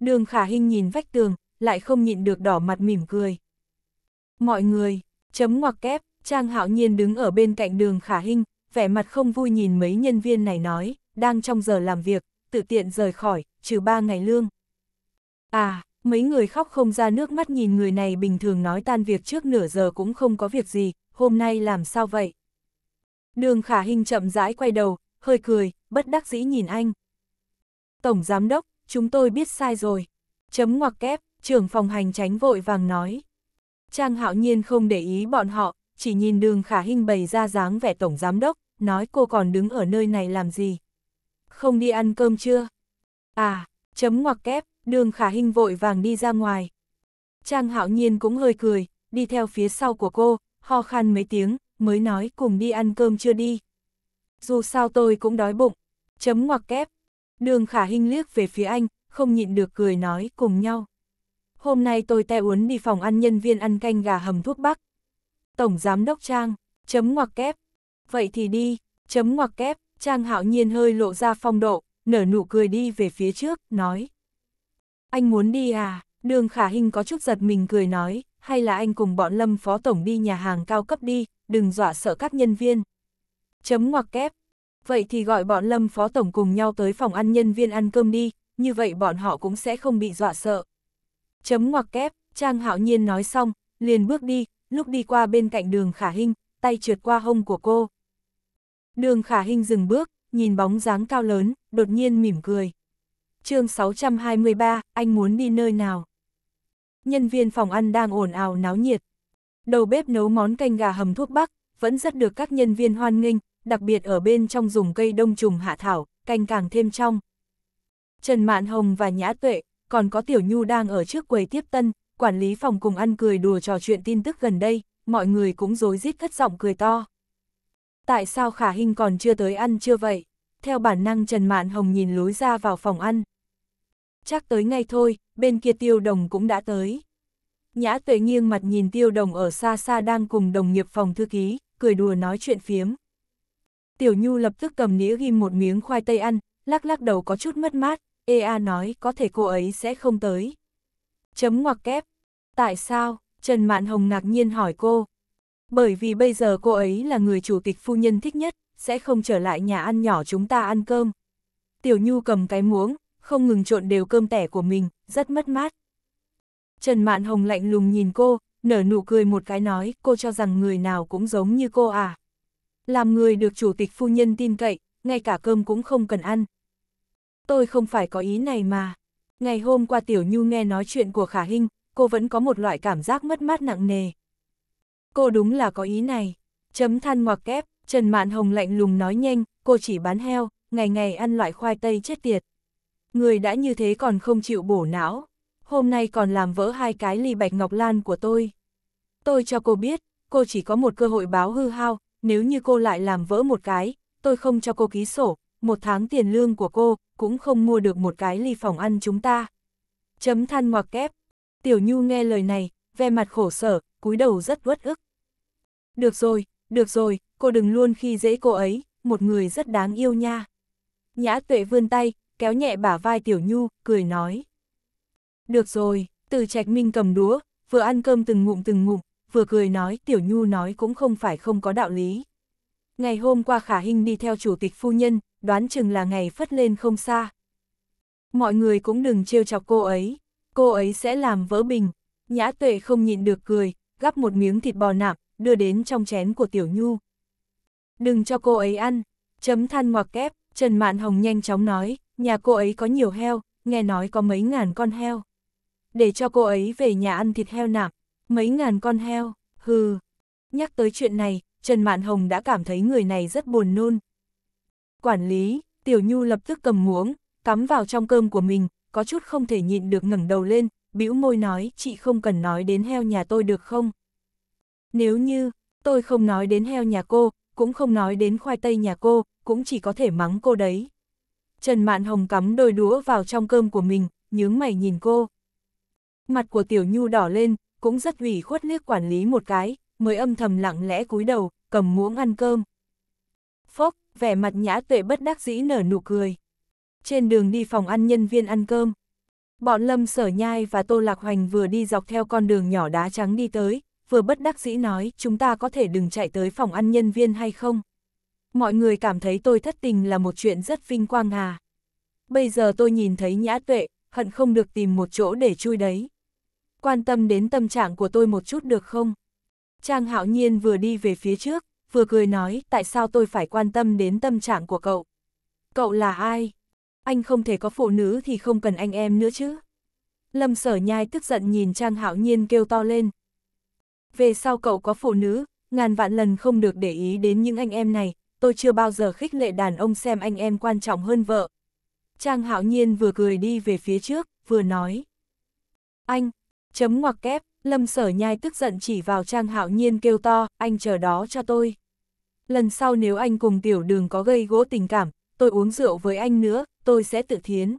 Đường khả hình nhìn vách tường, lại không nhịn được đỏ mặt mỉm cười. Mọi người, chấm ngoặc kép, Trang Hạo Nhiên đứng ở bên cạnh đường Khả Hinh, vẻ mặt không vui nhìn mấy nhân viên này nói, đang trong giờ làm việc, tự tiện rời khỏi, trừ ba ngày lương. À, mấy người khóc không ra nước mắt nhìn người này bình thường nói tan việc trước nửa giờ cũng không có việc gì, hôm nay làm sao vậy? Đường Khả Hinh chậm rãi quay đầu, hơi cười, bất đắc dĩ nhìn anh. Tổng Giám Đốc, chúng tôi biết sai rồi. Chấm ngoặc kép, trưởng phòng hành tránh vội vàng nói. Trang hạo nhiên không để ý bọn họ, chỉ nhìn đường khả hinh bày ra dáng vẻ tổng giám đốc, nói cô còn đứng ở nơi này làm gì. Không đi ăn cơm chưa? À, chấm ngoặc kép, đường khả hinh vội vàng đi ra ngoài. Trang hạo nhiên cũng hơi cười, đi theo phía sau của cô, ho khan mấy tiếng, mới nói cùng đi ăn cơm chưa đi. Dù sao tôi cũng đói bụng, chấm ngoặc kép. Đường khả hinh liếc về phía anh, không nhịn được cười nói cùng nhau hôm nay tôi te uốn đi phòng ăn nhân viên ăn canh gà hầm thuốc bắc. Tổng giám đốc Trang, chấm ngoặc kép. Vậy thì đi, chấm ngoặc kép, Trang hạo nhiên hơi lộ ra phong độ, nở nụ cười đi về phía trước, nói. Anh muốn đi à? Đường khả Hinh có chút giật mình cười nói, hay là anh cùng bọn lâm phó tổng đi nhà hàng cao cấp đi, đừng dọa sợ các nhân viên. Chấm ngoặc kép. Vậy thì gọi bọn lâm phó tổng cùng nhau tới phòng ăn nhân viên ăn cơm đi, như vậy bọn họ cũng sẽ không bị dọa sợ chấm ngoặc kép, Trang Hạo Nhiên nói xong, liền bước đi, lúc đi qua bên cạnh đường khả Hinh, tay trượt qua hông của cô. Đường khả Hinh dừng bước, nhìn bóng dáng cao lớn, đột nhiên mỉm cười. chương 623, anh muốn đi nơi nào? Nhân viên phòng ăn đang ồn ào náo nhiệt. Đầu bếp nấu món canh gà hầm thuốc bắc, vẫn rất được các nhân viên hoan nghênh, đặc biệt ở bên trong dùng cây đông trùng hạ thảo, canh càng thêm trong. Trần Mạn Hồng và Nhã Tuệ còn có Tiểu Nhu đang ở trước quầy tiếp tân, quản lý phòng cùng ăn cười đùa trò chuyện tin tức gần đây, mọi người cũng rối rít cất giọng cười to. Tại sao Khả Hinh còn chưa tới ăn chưa vậy? Theo bản năng Trần Mạn Hồng nhìn lối ra vào phòng ăn. Chắc tới ngay thôi, bên kia Tiêu Đồng cũng đã tới. Nhã tuệ nghiêng mặt nhìn Tiêu Đồng ở xa xa đang cùng đồng nghiệp phòng thư ký, cười đùa nói chuyện phiếm. Tiểu Nhu lập tức cầm nĩa ghim một miếng khoai tây ăn, lắc lắc đầu có chút mất mát, EA nói có thể cô ấy sẽ không tới. Chấm ngoặc kép. Tại sao? Trần Mạn Hồng ngạc nhiên hỏi cô. Bởi vì bây giờ cô ấy là người chủ tịch phu nhân thích nhất, sẽ không trở lại nhà ăn nhỏ chúng ta ăn cơm. Tiểu Nhu cầm cái muỗng, không ngừng trộn đều cơm tẻ của mình, rất mất mát. Trần Mạn Hồng lạnh lùng nhìn cô, nở nụ cười một cái nói cô cho rằng người nào cũng giống như cô à. Làm người được chủ tịch phu nhân tin cậy, ngay cả cơm cũng không cần ăn tôi không phải có ý này mà. Ngày hôm qua Tiểu Nhu nghe nói chuyện của Khả Hinh, cô vẫn có một loại cảm giác mất mát nặng nề. Cô đúng là có ý này. Chấm than ngoặc kép, Trần Mạn Hồng lạnh lùng nói nhanh, cô chỉ bán heo, ngày ngày ăn loại khoai tây chết tiệt. Người đã như thế còn không chịu bổ não. Hôm nay còn làm vỡ hai cái ly bạch ngọc lan của tôi. Tôi cho cô biết, cô chỉ có một cơ hội báo hư hao, nếu như cô lại làm vỡ một cái, tôi không cho cô ký sổ, một tháng tiền lương của cô, cũng không mua được một cái ly phòng ăn chúng ta. Chấm than ngoặc kép. Tiểu Nhu nghe lời này, ve mặt khổ sở, cúi đầu rất uất ức. Được rồi, được rồi, cô đừng luôn khi dễ cô ấy, một người rất đáng yêu nha. Nhã tuệ vươn tay, kéo nhẹ bả vai Tiểu Nhu, cười nói. Được rồi, từ trạch minh cầm đũa, vừa ăn cơm từng ngụm từng ngụm, vừa cười nói Tiểu Nhu nói cũng không phải không có đạo lý. Ngày hôm qua Khả Hinh đi theo chủ tịch phu nhân, đoán chừng là ngày phất lên không xa. Mọi người cũng đừng trêu chọc cô ấy, cô ấy sẽ làm vỡ bình. Nhã tuệ không nhịn được cười, gắp một miếng thịt bò nạm, đưa đến trong chén của Tiểu Nhu. Đừng cho cô ấy ăn, chấm than ngoặc kép, Trần Mạn Hồng nhanh chóng nói, nhà cô ấy có nhiều heo, nghe nói có mấy ngàn con heo. Để cho cô ấy về nhà ăn thịt heo nạm, mấy ngàn con heo, hừ. Nhắc tới chuyện này, Trần Mạn Hồng đã cảm thấy người này rất buồn nôn, quản lý, Tiểu Nhu lập tức cầm muỗng, cắm vào trong cơm của mình, có chút không thể nhịn được ngẩng đầu lên, bĩu môi nói, chị không cần nói đến heo nhà tôi được không? Nếu như, tôi không nói đến heo nhà cô, cũng không nói đến khoai tây nhà cô, cũng chỉ có thể mắng cô đấy. Trần Mạn Hồng cắm đôi đũa vào trong cơm của mình, nhướng mày nhìn cô. Mặt của Tiểu Nhu đỏ lên, cũng rất ủy khuất liếc quản lý một cái, mới âm thầm lặng lẽ cúi đầu, cầm muỗng ăn cơm. Phốc, vẻ mặt nhã tuệ bất đắc dĩ nở nụ cười. Trên đường đi phòng ăn nhân viên ăn cơm, bọn Lâm Sở Nhai và Tô Lạc Hoành vừa đi dọc theo con đường nhỏ đá trắng đi tới, vừa bất đắc dĩ nói chúng ta có thể đừng chạy tới phòng ăn nhân viên hay không. Mọi người cảm thấy tôi thất tình là một chuyện rất vinh quang à. Bây giờ tôi nhìn thấy nhã tuệ, hận không được tìm một chỗ để chui đấy. Quan tâm đến tâm trạng của tôi một chút được không? Trang hạo nhiên vừa đi về phía trước, vừa cười nói, tại sao tôi phải quan tâm đến tâm trạng của cậu? Cậu là ai? Anh không thể có phụ nữ thì không cần anh em nữa chứ. Lâm sở nhai tức giận nhìn Trang Hạo Nhiên kêu to lên. Về sau cậu có phụ nữ, ngàn vạn lần không được để ý đến những anh em này, tôi chưa bao giờ khích lệ đàn ông xem anh em quan trọng hơn vợ. Trang Hạo Nhiên vừa cười đi về phía trước, vừa nói. Anh, chấm ngoặc kép, Lâm Sở Nhai tức giận chỉ vào Trang Hạo Nhiên kêu to, anh chờ đó cho tôi lần sau nếu anh cùng tiểu đường có gây gỗ tình cảm, tôi uống rượu với anh nữa, tôi sẽ tự thiến.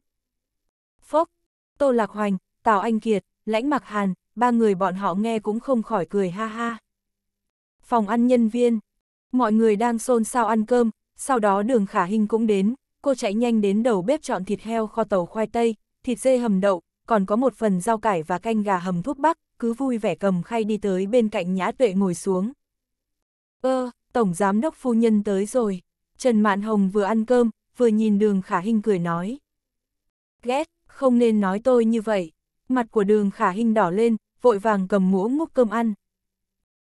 Phốc, Tô Lạc Hoành, Tào Anh Kiệt, Lãnh Mặc Hàn, ba người bọn họ nghe cũng không khỏi cười ha ha. Phòng ăn nhân viên, mọi người đang xôn xao ăn cơm, sau đó đường khả hình cũng đến, cô chạy nhanh đến đầu bếp chọn thịt heo kho tàu khoai tây, thịt dê hầm đậu, còn có một phần rau cải và canh gà hầm thuốc bắc, cứ vui vẻ cầm khay đi tới bên cạnh nhã tuệ ngồi xuống. Ơ, Tổng Giám Đốc Phu Nhân tới rồi. Trần Mạn Hồng vừa ăn cơm, vừa nhìn đường khả Hinh cười nói. Ghét, không nên nói tôi như vậy. Mặt của đường khả Hinh đỏ lên, vội vàng cầm muỗng múc cơm ăn.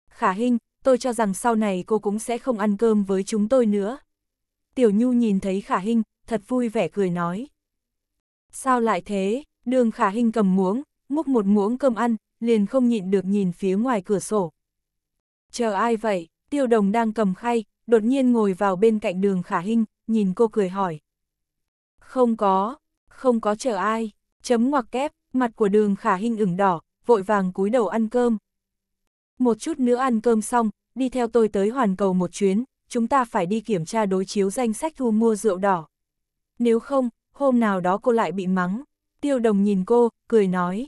Khả Hinh, tôi cho rằng sau này cô cũng sẽ không ăn cơm với chúng tôi nữa. Tiểu Nhu nhìn thấy khả Hinh, thật vui vẻ cười nói. Sao lại thế, đường khả Hinh cầm muỗng, múc một muỗng cơm ăn, liền không nhịn được nhìn phía ngoài cửa sổ. Chờ ai vậy? Tiêu đồng đang cầm khay, đột nhiên ngồi vào bên cạnh đường khả hinh, nhìn cô cười hỏi. Không có, không có chờ ai, chấm ngoặc kép, mặt của đường khả hinh ửng đỏ, vội vàng cúi đầu ăn cơm. Một chút nữa ăn cơm xong, đi theo tôi tới hoàn cầu một chuyến, chúng ta phải đi kiểm tra đối chiếu danh sách thu mua rượu đỏ. Nếu không, hôm nào đó cô lại bị mắng. Tiêu đồng nhìn cô, cười nói.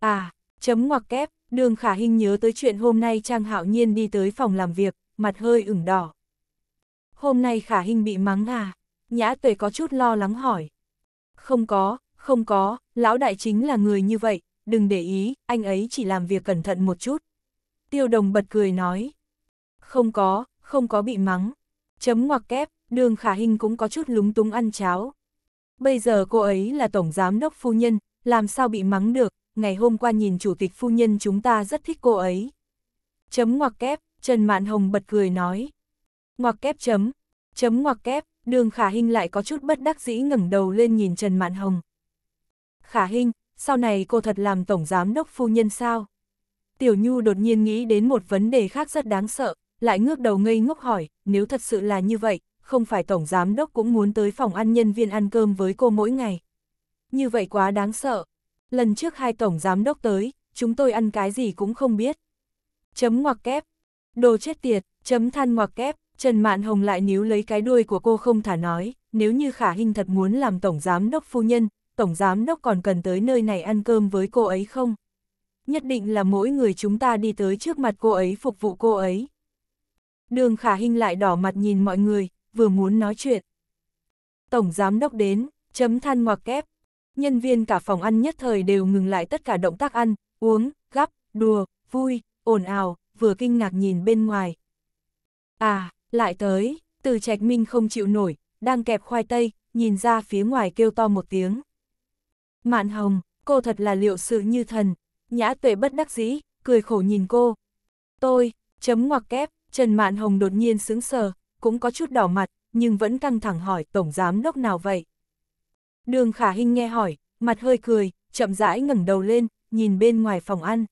À, chấm ngoặc kép, Đường khả hình nhớ tới chuyện hôm nay Trang Hạo Nhiên đi tới phòng làm việc, mặt hơi ửng đỏ. Hôm nay khả hình bị mắng à? Nhã tuệ có chút lo lắng hỏi. Không có, không có, lão đại chính là người như vậy, đừng để ý, anh ấy chỉ làm việc cẩn thận một chút. Tiêu đồng bật cười nói. Không có, không có bị mắng. Chấm ngoặc kép, đường khả hình cũng có chút lúng túng ăn cháo. Bây giờ cô ấy là tổng giám đốc phu nhân, làm sao bị mắng được, ngày hôm qua nhìn chủ tịch phu nhân chúng ta rất thích cô ấy. Chấm ngoặc kép, Trần Mạn Hồng bật cười nói. Ngoặc kép chấm, chấm ngoặc kép, đường Khả Hinh lại có chút bất đắc dĩ ngẩng đầu lên nhìn Trần Mạn Hồng. Khả Hinh, sau này cô thật làm tổng giám đốc phu nhân sao? Tiểu Nhu đột nhiên nghĩ đến một vấn đề khác rất đáng sợ, lại ngước đầu ngây ngốc hỏi, nếu thật sự là như vậy, không phải tổng giám đốc cũng muốn tới phòng ăn nhân viên ăn cơm với cô mỗi ngày. Như vậy quá đáng sợ. Lần trước hai tổng giám đốc tới, chúng tôi ăn cái gì cũng không biết. Chấm ngoặc kép. Đồ chết tiệt, chấm than ngoặc kép. Trần Mạn Hồng lại níu lấy cái đuôi của cô không thả nói, nếu như khả Hinh thật muốn làm tổng giám đốc phu nhân, tổng giám đốc còn cần tới nơi này ăn cơm với cô ấy không? Nhất định là mỗi người chúng ta đi tới trước mặt cô ấy phục vụ cô ấy. Đường khả Hinh lại đỏ mặt nhìn mọi người, vừa muốn nói chuyện. Tổng giám đốc đến, chấm than ngoặc kép, nhân viên cả phòng ăn nhất thời đều ngừng lại tất cả động tác ăn, uống, gắp, đùa, vui, ồn ào, vừa kinh ngạc nhìn bên ngoài. À, lại tới, từ trạch minh không chịu nổi, đang kẹp khoai tây, nhìn ra phía ngoài kêu to một tiếng. Mạn hồng, cô thật là liệu sự như thần, nhã tuệ bất đắc dĩ, cười khổ nhìn cô. Tôi, chấm ngoặc kép, Trần Mạn Hồng đột nhiên sững sờ, cũng có chút đỏ mặt, nhưng vẫn căng thẳng hỏi Tổng Giám Đốc nào vậy? Đường khả hình nghe hỏi, mặt hơi cười, chậm rãi ngẩng đầu lên, nhìn bên ngoài phòng ăn.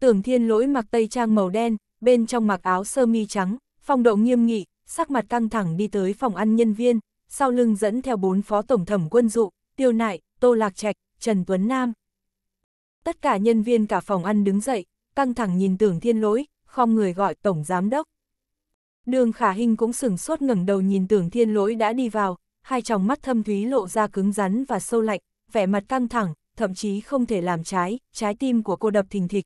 Tưởng thiên lỗi mặc tây trang màu đen, bên trong mặc áo sơ mi trắng, phong độ nghiêm nghị, sắc mặt căng thẳng đi tới phòng ăn nhân viên, sau lưng dẫn theo bốn phó tổng thẩm quân dụ, tiêu nại, tô lạc trạch, Trần Tuấn Nam. Tất cả nhân viên cả phòng ăn đứng dậy, căng thẳng nhìn tưởng thiên lỗi, không người gọi tổng giám đốc. Đường khả hình cũng sửng sốt ngẩng đầu nhìn tưởng thiên lỗi đã đi vào, hai tròng mắt thâm thúy lộ ra cứng rắn và sâu lạnh, vẻ mặt căng thẳng, thậm chí không thể làm trái, trái tim của cô đập thình thịch.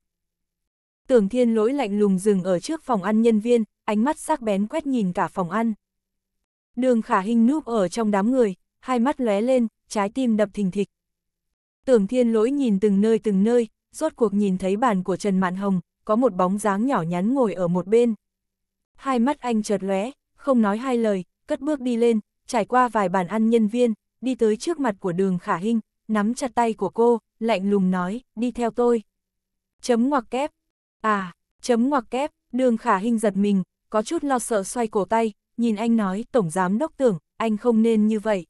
Tưởng thiên lỗi lạnh lùng dừng ở trước phòng ăn nhân viên, ánh mắt sắc bén quét nhìn cả phòng ăn. Đường khả hình núp ở trong đám người, hai mắt lóe lên, trái tim đập thình thịch. Tưởng thiên lỗi nhìn từng nơi từng nơi, rốt cuộc nhìn thấy bàn của Trần Mạn Hồng, có một bóng dáng nhỏ nhắn ngồi ở một bên. Hai mắt anh chợt lóe, không nói hai lời, cất bước đi lên, trải qua vài bàn ăn nhân viên, đi tới trước mặt của đường khả hinh, nắm chặt tay của cô, lạnh lùng nói, đi theo tôi. Chấm ngoặc kép. À, chấm ngoặc kép, đường khả hinh giật mình, có chút lo sợ xoay cổ tay, nhìn anh nói, tổng giám đốc tưởng, anh không nên như vậy.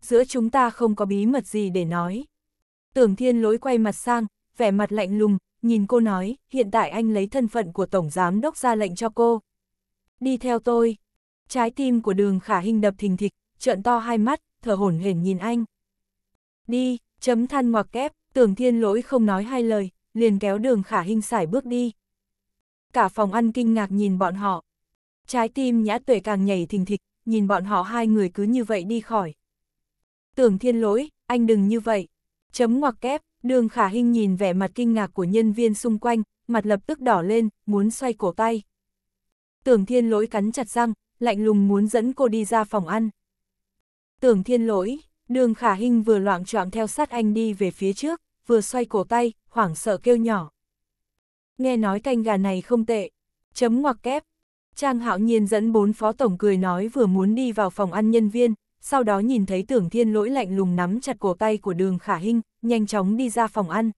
Giữa chúng ta không có bí mật gì để nói. Tưởng thiên lối quay mặt sang, vẻ mặt lạnh lùng, nhìn cô nói, hiện tại anh lấy thân phận của tổng giám đốc ra lệnh cho cô. Đi theo tôi, Trái tim của đường khả hình đập thình thịch, trợn to hai mắt, thở hổn hển nhìn anh. Đi, chấm than ngoặc kép, tưởng thiên lỗi không nói hai lời, liền kéo đường khả hình xải bước đi. Cả phòng ăn kinh ngạc nhìn bọn họ. Trái tim nhã tuệ càng nhảy thình thịch, nhìn bọn họ hai người cứ như vậy đi khỏi. Tưởng thiên lỗi, anh đừng như vậy. Chấm ngoặc kép, đường khả hình nhìn vẻ mặt kinh ngạc của nhân viên xung quanh, mặt lập tức đỏ lên, muốn xoay cổ tay. Tưởng thiên lỗi cắn chặt răng, lạnh lùng muốn dẫn cô đi ra phòng ăn. Tưởng thiên lỗi, đường khả hình vừa loạn choạng theo sát anh đi về phía trước, vừa xoay cổ tay, hoảng sợ kêu nhỏ. Nghe nói canh gà này không tệ, chấm ngoặc kép. Trang hạo nhiên dẫn bốn phó tổng cười nói vừa muốn đi vào phòng ăn nhân viên, sau đó nhìn thấy tưởng thiên lỗi lạnh lùng nắm chặt cổ tay của đường khả hình, nhanh chóng đi ra phòng ăn.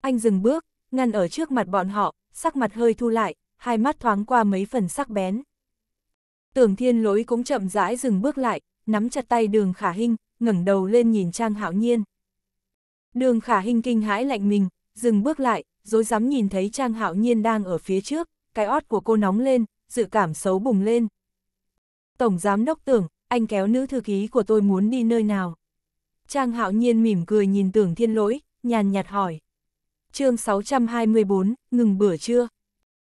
Anh dừng bước, ngăn ở trước mặt bọn họ, sắc mặt hơi thu lại, hai mắt thoáng qua mấy phần sắc bén. Tưởng thiên lỗi cũng chậm rãi dừng bước lại, nắm chặt tay đường khả hinh, ngẩng đầu lên nhìn Trang Hạo Nhiên. Đường khả hinh kinh hãi lạnh mình, dừng bước lại, dối dám nhìn thấy Trang Hạo Nhiên đang ở phía trước, cái ót của cô nóng lên, dự cảm xấu bùng lên. Tổng giám đốc tưởng, anh kéo nữ thư ký của tôi muốn đi nơi nào. Trang Hạo Nhiên mỉm cười nhìn tưởng thiên lỗi, nhàn nhạt hỏi. chương 624, ngừng bữa trưa.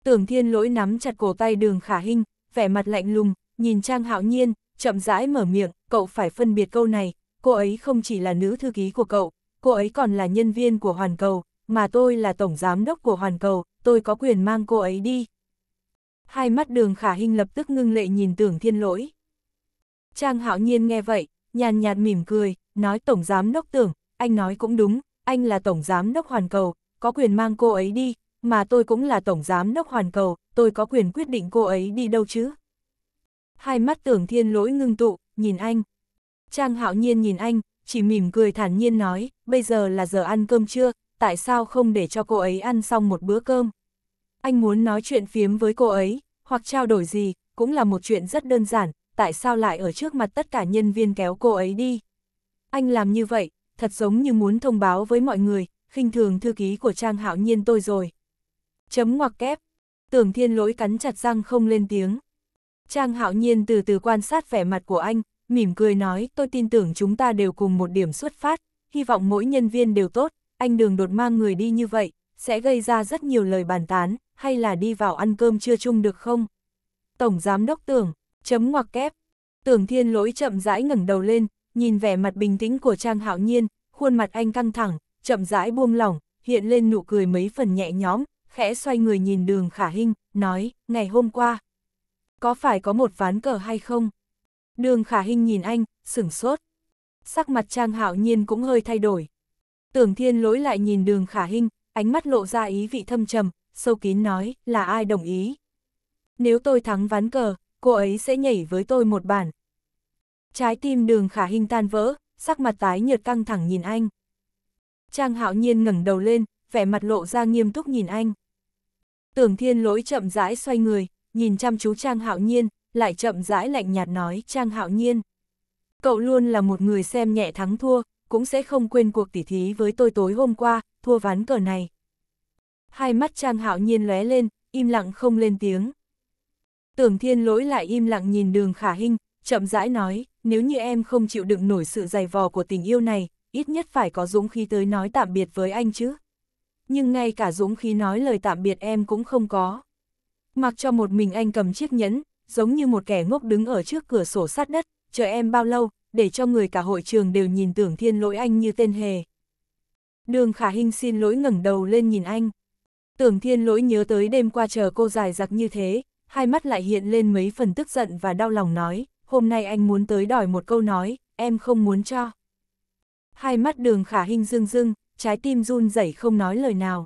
Tưởng thiên lỗi nắm chặt cổ tay đường khả hinh, vẻ mặt lạnh lùng, nhìn Trang Hạo Nhiên, chậm rãi mở miệng, cậu phải phân biệt câu này, cô ấy không chỉ là nữ thư ký của cậu, cô ấy còn là nhân viên của Hoàn Cầu, mà tôi là tổng giám đốc của Hoàn Cầu, tôi có quyền mang cô ấy đi. Hai mắt đường khả hình lập tức ngưng lệ nhìn tưởng thiên lỗi. Trang Hạo Nhiên nghe vậy, nhàn nhạt mỉm cười, nói tổng giám đốc tưởng, anh nói cũng đúng, anh là tổng giám đốc Hoàn Cầu, có quyền mang cô ấy đi, mà tôi cũng là tổng giám đốc Hoàn Cầu, tôi có quyền quyết định cô ấy đi đâu chứ? Hai mắt tưởng thiên lỗi ngưng tụ, nhìn anh. Trang hạo nhiên nhìn anh, chỉ mỉm cười thản nhiên nói, bây giờ là giờ ăn cơm trưa, tại sao không để cho cô ấy ăn xong một bữa cơm? Anh muốn nói chuyện phiếm với cô ấy, hoặc trao đổi gì, cũng là một chuyện rất đơn giản, tại sao lại ở trước mặt tất cả nhân viên kéo cô ấy đi? Anh làm như vậy, thật giống như muốn thông báo với mọi người, khinh thường thư ký của Trang Hạo Nhiên tôi rồi. Chấm ngoặc kép, Tưởng thiên lỗi cắn chặt răng không lên tiếng. Trang hạo nhiên từ từ quan sát vẻ mặt của anh, mỉm cười nói tôi tin tưởng chúng ta đều cùng một điểm xuất phát, hy vọng mỗi nhân viên đều tốt, anh đường đột mang người đi như vậy, sẽ gây ra rất nhiều lời bàn tán, hay là đi vào ăn cơm chưa chung được không? Tổng Giám Đốc Tưởng, chấm ngoặc kép. Tưởng Thiên Lỗi chậm rãi ngẩng đầu lên, nhìn vẻ mặt bình tĩnh của Trang Hạo Nhiên, khuôn mặt anh căng thẳng, chậm rãi buông lỏng, hiện lên nụ cười mấy phần nhẹ nhõm, khẽ xoay người nhìn đường khả hình nói, ngày hôm qua. Có phải có một ván cờ hay không? Đường khả hình nhìn anh, sửng sốt. Sắc mặt trang hạo nhiên cũng hơi thay đổi. Tưởng thiên lỗi lại nhìn đường khả hình ánh mắt lộ ra ý vị thâm trầm, sâu kín nói, là ai đồng ý. Nếu tôi thắng ván cờ, cô ấy sẽ nhảy với tôi một bản. Trái tim đường khả hình tan vỡ, sắc mặt tái nhợt căng thẳng nhìn anh. Trang hạo nhiên ngẩng đầu lên, vẻ mặt lộ ra nghiêm túc nhìn anh. Tưởng thiên lỗi chậm rãi xoay người, nhìn chăm chú Trang Hạo Nhiên, lại chậm rãi lạnh nhạt nói Trang Hạo Nhiên. Cậu luôn là một người xem nhẹ thắng thua, cũng sẽ không quên cuộc tỉ thí với tôi tối hôm qua, thua ván cờ này. Hai mắt Trang Hạo Nhiên lóe lên, im lặng không lên tiếng. Tưởng thiên lỗi lại im lặng nhìn đường khả hình, chậm rãi nói, nếu như em không chịu đựng nổi sự dày vò của tình yêu này, ít nhất phải có dũng khí tới nói tạm biệt với anh chứ nhưng ngay cả dũng khí nói lời tạm biệt em cũng không có. Mặc cho một mình anh cầm chiếc nhẫn, giống như một kẻ ngốc đứng ở trước cửa sổ sát đất, chờ em bao lâu, để cho người cả hội trường đều nhìn tưởng thiên lỗi anh như tên hề. Đường khả hình xin lỗi ngẩng đầu lên nhìn anh. Tưởng thiên lỗi nhớ tới đêm qua chờ cô dài giặc như thế, hai mắt lại hiện lên mấy phần tức giận và đau lòng nói, hôm nay anh muốn tới đòi một câu nói, em không muốn cho. Hai mắt đường khả hình dưng dưng, trái tim run rẩy không nói lời nào.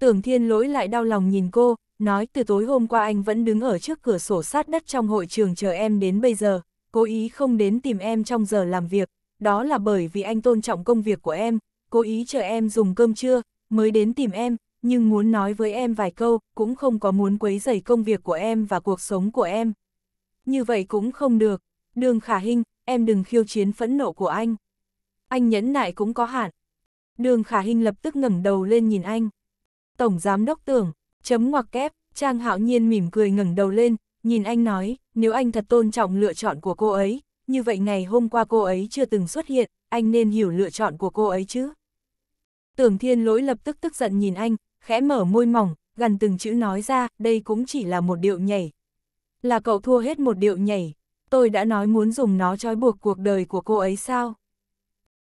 Tưởng thiên lỗi lại đau lòng nhìn cô, nói từ tối hôm qua anh vẫn đứng ở trước cửa sổ sát đất trong hội trường chờ em đến bây giờ, cố ý không đến tìm em trong giờ làm việc, đó là bởi vì anh tôn trọng công việc của em, cố ý chờ em dùng cơm trưa, mới đến tìm em, nhưng muốn nói với em vài câu, cũng không có muốn quấy rầy công việc của em và cuộc sống của em. Như vậy cũng không được, đường khả hình, em đừng khiêu chiến phẫn nộ của anh. Anh nhẫn nại cũng có hạn, Đường Khả Hinh lập tức ngẩng đầu lên nhìn anh. Tổng giám đốc tưởng, chấm ngoặc kép, Trang Hạo Nhiên mỉm cười ngẩng đầu lên, nhìn anh nói, nếu anh thật tôn trọng lựa chọn của cô ấy, như vậy ngày hôm qua cô ấy chưa từng xuất hiện, anh nên hiểu lựa chọn của cô ấy chứ. Tưởng Thiên Lỗi lập tức tức giận nhìn anh, khẽ mở môi mỏng, gần từng chữ nói ra, đây cũng chỉ là một điệu nhảy. Là cậu thua hết một điệu nhảy, tôi đã nói muốn dùng nó trói buộc cuộc đời của cô ấy sao?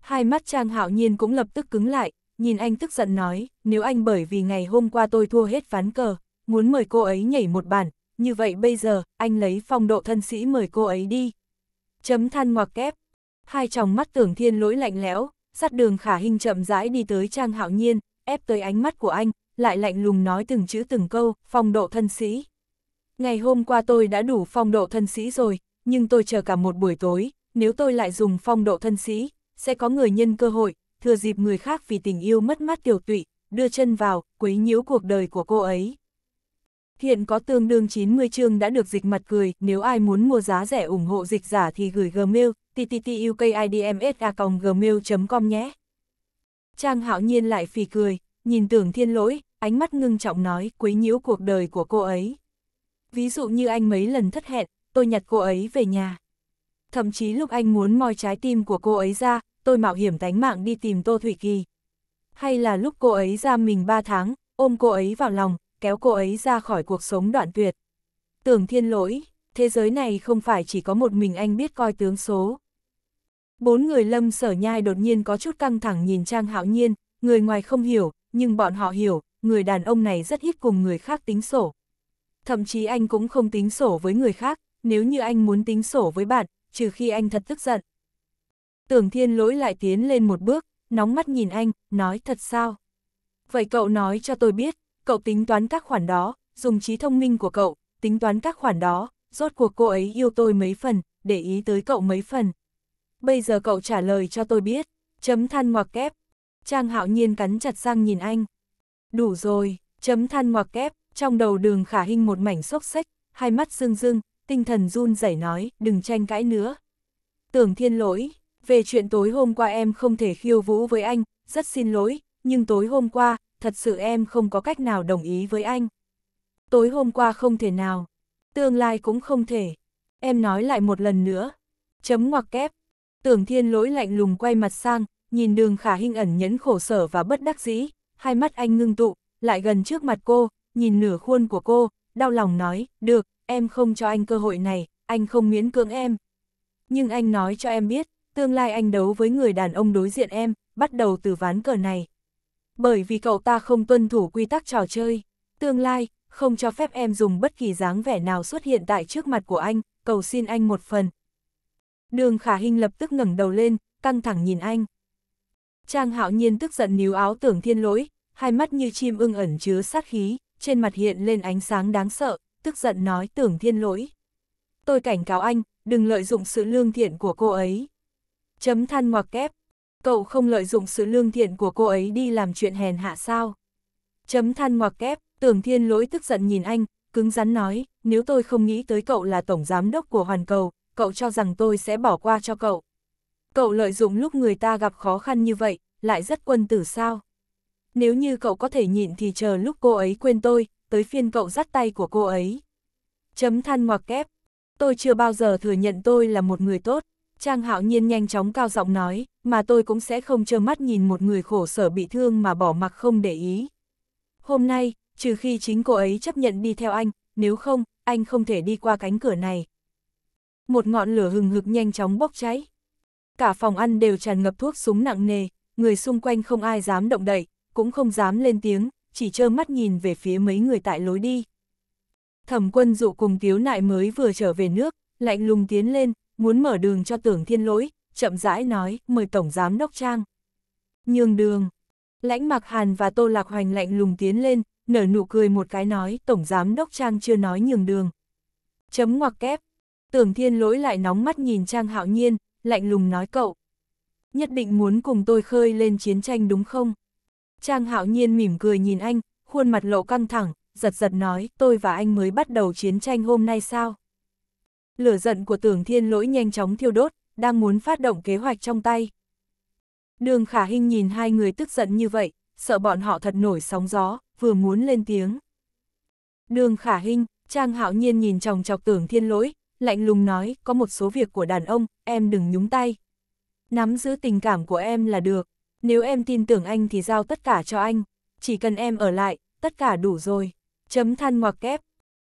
Hai mắt Trang Hạo Nhiên cũng lập tức cứng lại, nhìn anh tức giận nói, nếu anh bởi vì ngày hôm qua tôi thua hết ván cờ, muốn mời cô ấy nhảy một bản, như vậy bây giờ, anh lấy phong độ thân sĩ mời cô ấy đi. Chấm than ngoặc kép, hai tròng mắt tưởng thiên lỗi lạnh lẽo, sát đường khả hình chậm rãi đi tới Trang Hạo Nhiên, ép tới ánh mắt của anh, lại lạnh lùng nói từng chữ từng câu, phong độ thân sĩ. Ngày hôm qua tôi đã đủ phong độ thân sĩ rồi, nhưng tôi chờ cả một buổi tối, nếu tôi lại dùng phong độ thân sĩ, sẽ có người nhân cơ hội, thừa dịp người khác vì tình yêu mất mát tiểu tụy, đưa chân vào, quấy nhiễu cuộc đời của cô ấy. Hiện có tương đương 90 chương đã được dịch mặt cười, nếu ai muốn mua giá rẻ ủng hộ dịch giả thì gửi gmail, tttukidmsa.gmail.com nhé. Trang hạo nhiên lại phì cười, nhìn tưởng thiên lỗi, ánh mắt ngưng trọng nói quấy nhiễu cuộc đời của cô ấy. Ví dụ như anh mấy lần thất hẹn, tôi nhặt cô ấy về nhà. Thậm chí lúc anh muốn moi trái tim của cô ấy ra, tôi mạo hiểm tánh mạng đi tìm Tô Thủy Kỳ. Hay là lúc cô ấy ra mình 3 tháng, ôm cô ấy vào lòng, kéo cô ấy ra khỏi cuộc sống đoạn tuyệt. Tưởng thiên lỗi, thế giới này không phải chỉ có một mình anh biết coi tướng số. Bốn người lâm sở nhai đột nhiên có chút căng thẳng nhìn Trang Hạo Nhiên, người ngoài không hiểu, nhưng bọn họ hiểu, người đàn ông này rất ít cùng người khác tính sổ. Thậm chí anh cũng không tính sổ với người khác, nếu như anh muốn tính sổ với bạn, trừ khi anh thật tức giận, Tưởng thiên lỗi lại tiến lên một bước, nóng mắt nhìn anh, nói thật sao? Vậy cậu nói cho tôi biết, cậu tính toán các khoản đó, dùng trí thông minh của cậu, tính toán các khoản đó, rốt cuộc cô ấy yêu tôi mấy phần, để ý tới cậu mấy phần. Bây giờ cậu trả lời cho tôi biết, chấm than ngoặc kép. Trang hạo nhiên cắn chặt răng nhìn anh. Đủ rồi, chấm than ngoặc kép, trong đầu đường khả hình một mảnh xốc xách, hai mắt rưng rưng, tinh thần run rẩy nói, đừng tranh cãi nữa. Tưởng thiên lỗi, về chuyện tối hôm qua em không thể khiêu vũ với anh, rất xin lỗi, nhưng tối hôm qua, thật sự em không có cách nào đồng ý với anh. Tối hôm qua không thể nào, tương lai cũng không thể. Em nói lại một lần nữa. Chấm ngoặc kép. Tưởng thiên lỗi lạnh lùng quay mặt sang, nhìn đường khả hình ẩn nhẫn khổ sở và bất đắc dĩ, hai mắt anh ngưng tụ, lại gần trước mặt cô, nhìn nửa khuôn của cô, đau lòng nói, được, em không cho anh cơ hội này, anh không miễn cưỡng em. Nhưng anh nói cho em biết, Tương lai anh đấu với người đàn ông đối diện em, bắt đầu từ ván cờ này. Bởi vì cậu ta không tuân thủ quy tắc trò chơi, tương lai, không cho phép em dùng bất kỳ dáng vẻ nào xuất hiện tại trước mặt của anh, cầu xin anh một phần. Đường khả hình lập tức ngẩng đầu lên, căng thẳng nhìn anh. Trang hạo nhiên tức giận níu áo tưởng thiên lỗi, hai mắt như chim ưng ẩn chứa sát khí, trên mặt hiện lên ánh sáng đáng sợ, tức giận nói tưởng thiên lỗi. Tôi cảnh cáo anh, đừng lợi dụng sự lương thiện của cô ấy. Chấm than ngoặc kép. Cậu không lợi dụng sự lương thiện của cô ấy đi làm chuyện hèn hạ sao? Chấm than ngoặc kép, tưởng thiên lỗi tức giận nhìn anh, cứng rắn nói, nếu tôi không nghĩ tới cậu là tổng giám đốc của Hoàn Cầu, cậu cho rằng tôi sẽ bỏ qua cho cậu. Cậu lợi dụng lúc người ta gặp khó khăn như vậy, lại rất quân tử sao? Nếu như cậu có thể nhịn thì chờ lúc cô ấy quên tôi, tới phiên cậu dắt tay của cô ấy. Chấm than ngoặc kép. Tôi chưa bao giờ thừa nhận tôi là một người tốt. Trang Hạo Nhiên nhanh chóng cao giọng nói, mà tôi cũng sẽ không trơ mắt nhìn một người khổ sở bị thương mà bỏ mặc không để ý. Hôm nay, trừ khi chính cô ấy chấp nhận đi theo anh, nếu không, anh không thể đi qua cánh cửa này. Một ngọn lửa hừng hực nhanh chóng bốc cháy. Cả phòng ăn đều tràn ngập thuốc súng nặng nề, người xung quanh không ai dám động đậy, cũng không dám lên tiếng, chỉ trơ mắt nhìn về phía mấy người tại lối đi. Thẩm quân dụ cùng tiếu nại mới vừa trở về nước, lạnh lùng tiến lên, muốn mở đường cho tưởng thiên lỗi, chậm rãi nói, mời Tổng Giám Đốc Trang. Nhường đường. Lãnh mặc Hàn và Tô Lạc Hoành lạnh lùng tiến lên, nở nụ cười một cái nói, Tổng Giám Đốc Trang chưa nói nhường đường. Chấm ngoặc kép. Tưởng thiên lỗi lại nóng mắt nhìn Trang hạo nhiên, lạnh lùng nói cậu. Nhất định muốn cùng tôi khơi lên chiến tranh đúng không? Trang hạo nhiên mỉm cười nhìn anh, khuôn mặt lộ căng thẳng, giật giật nói, tôi và anh mới bắt đầu chiến tranh hôm nay sao? Lửa giận của tưởng thiên lỗi nhanh chóng thiêu đốt, đang muốn phát động kế hoạch trong tay. Đường khả hình nhìn hai người tức giận như vậy, sợ bọn họ thật nổi sóng gió, vừa muốn lên tiếng. Đường khả hình, Trang hạo nhiên nhìn chồng chọc tưởng thiên lỗi, lạnh lùng nói, có một số việc của đàn ông, em đừng nhúng tay. Nắm giữ tình cảm của em là được, nếu em tin tưởng anh thì giao tất cả cho anh, chỉ cần em ở lại, tất cả đủ rồi. Chấm than ngoặc kép,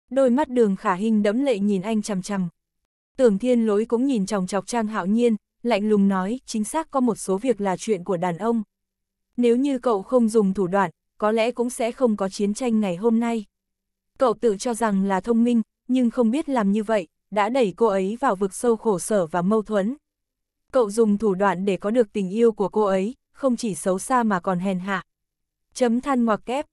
đôi mắt đường khả hình đẫm lệ nhìn anh chằm chằm, Tưởng thiên lỗi cũng nhìn chòng chọc Trang Hạo Nhiên, lạnh lùng nói, chính xác có một số việc là chuyện của đàn ông. Nếu như cậu không dùng thủ đoạn, có lẽ cũng sẽ không có chiến tranh ngày hôm nay. Cậu tự cho rằng là thông minh, nhưng không biết làm như vậy, đã đẩy cô ấy vào vực sâu khổ sở và mâu thuẫn. Cậu dùng thủ đoạn để có được tình yêu của cô ấy, không chỉ xấu xa mà còn hèn hạ. Chấm than ngoặc kép.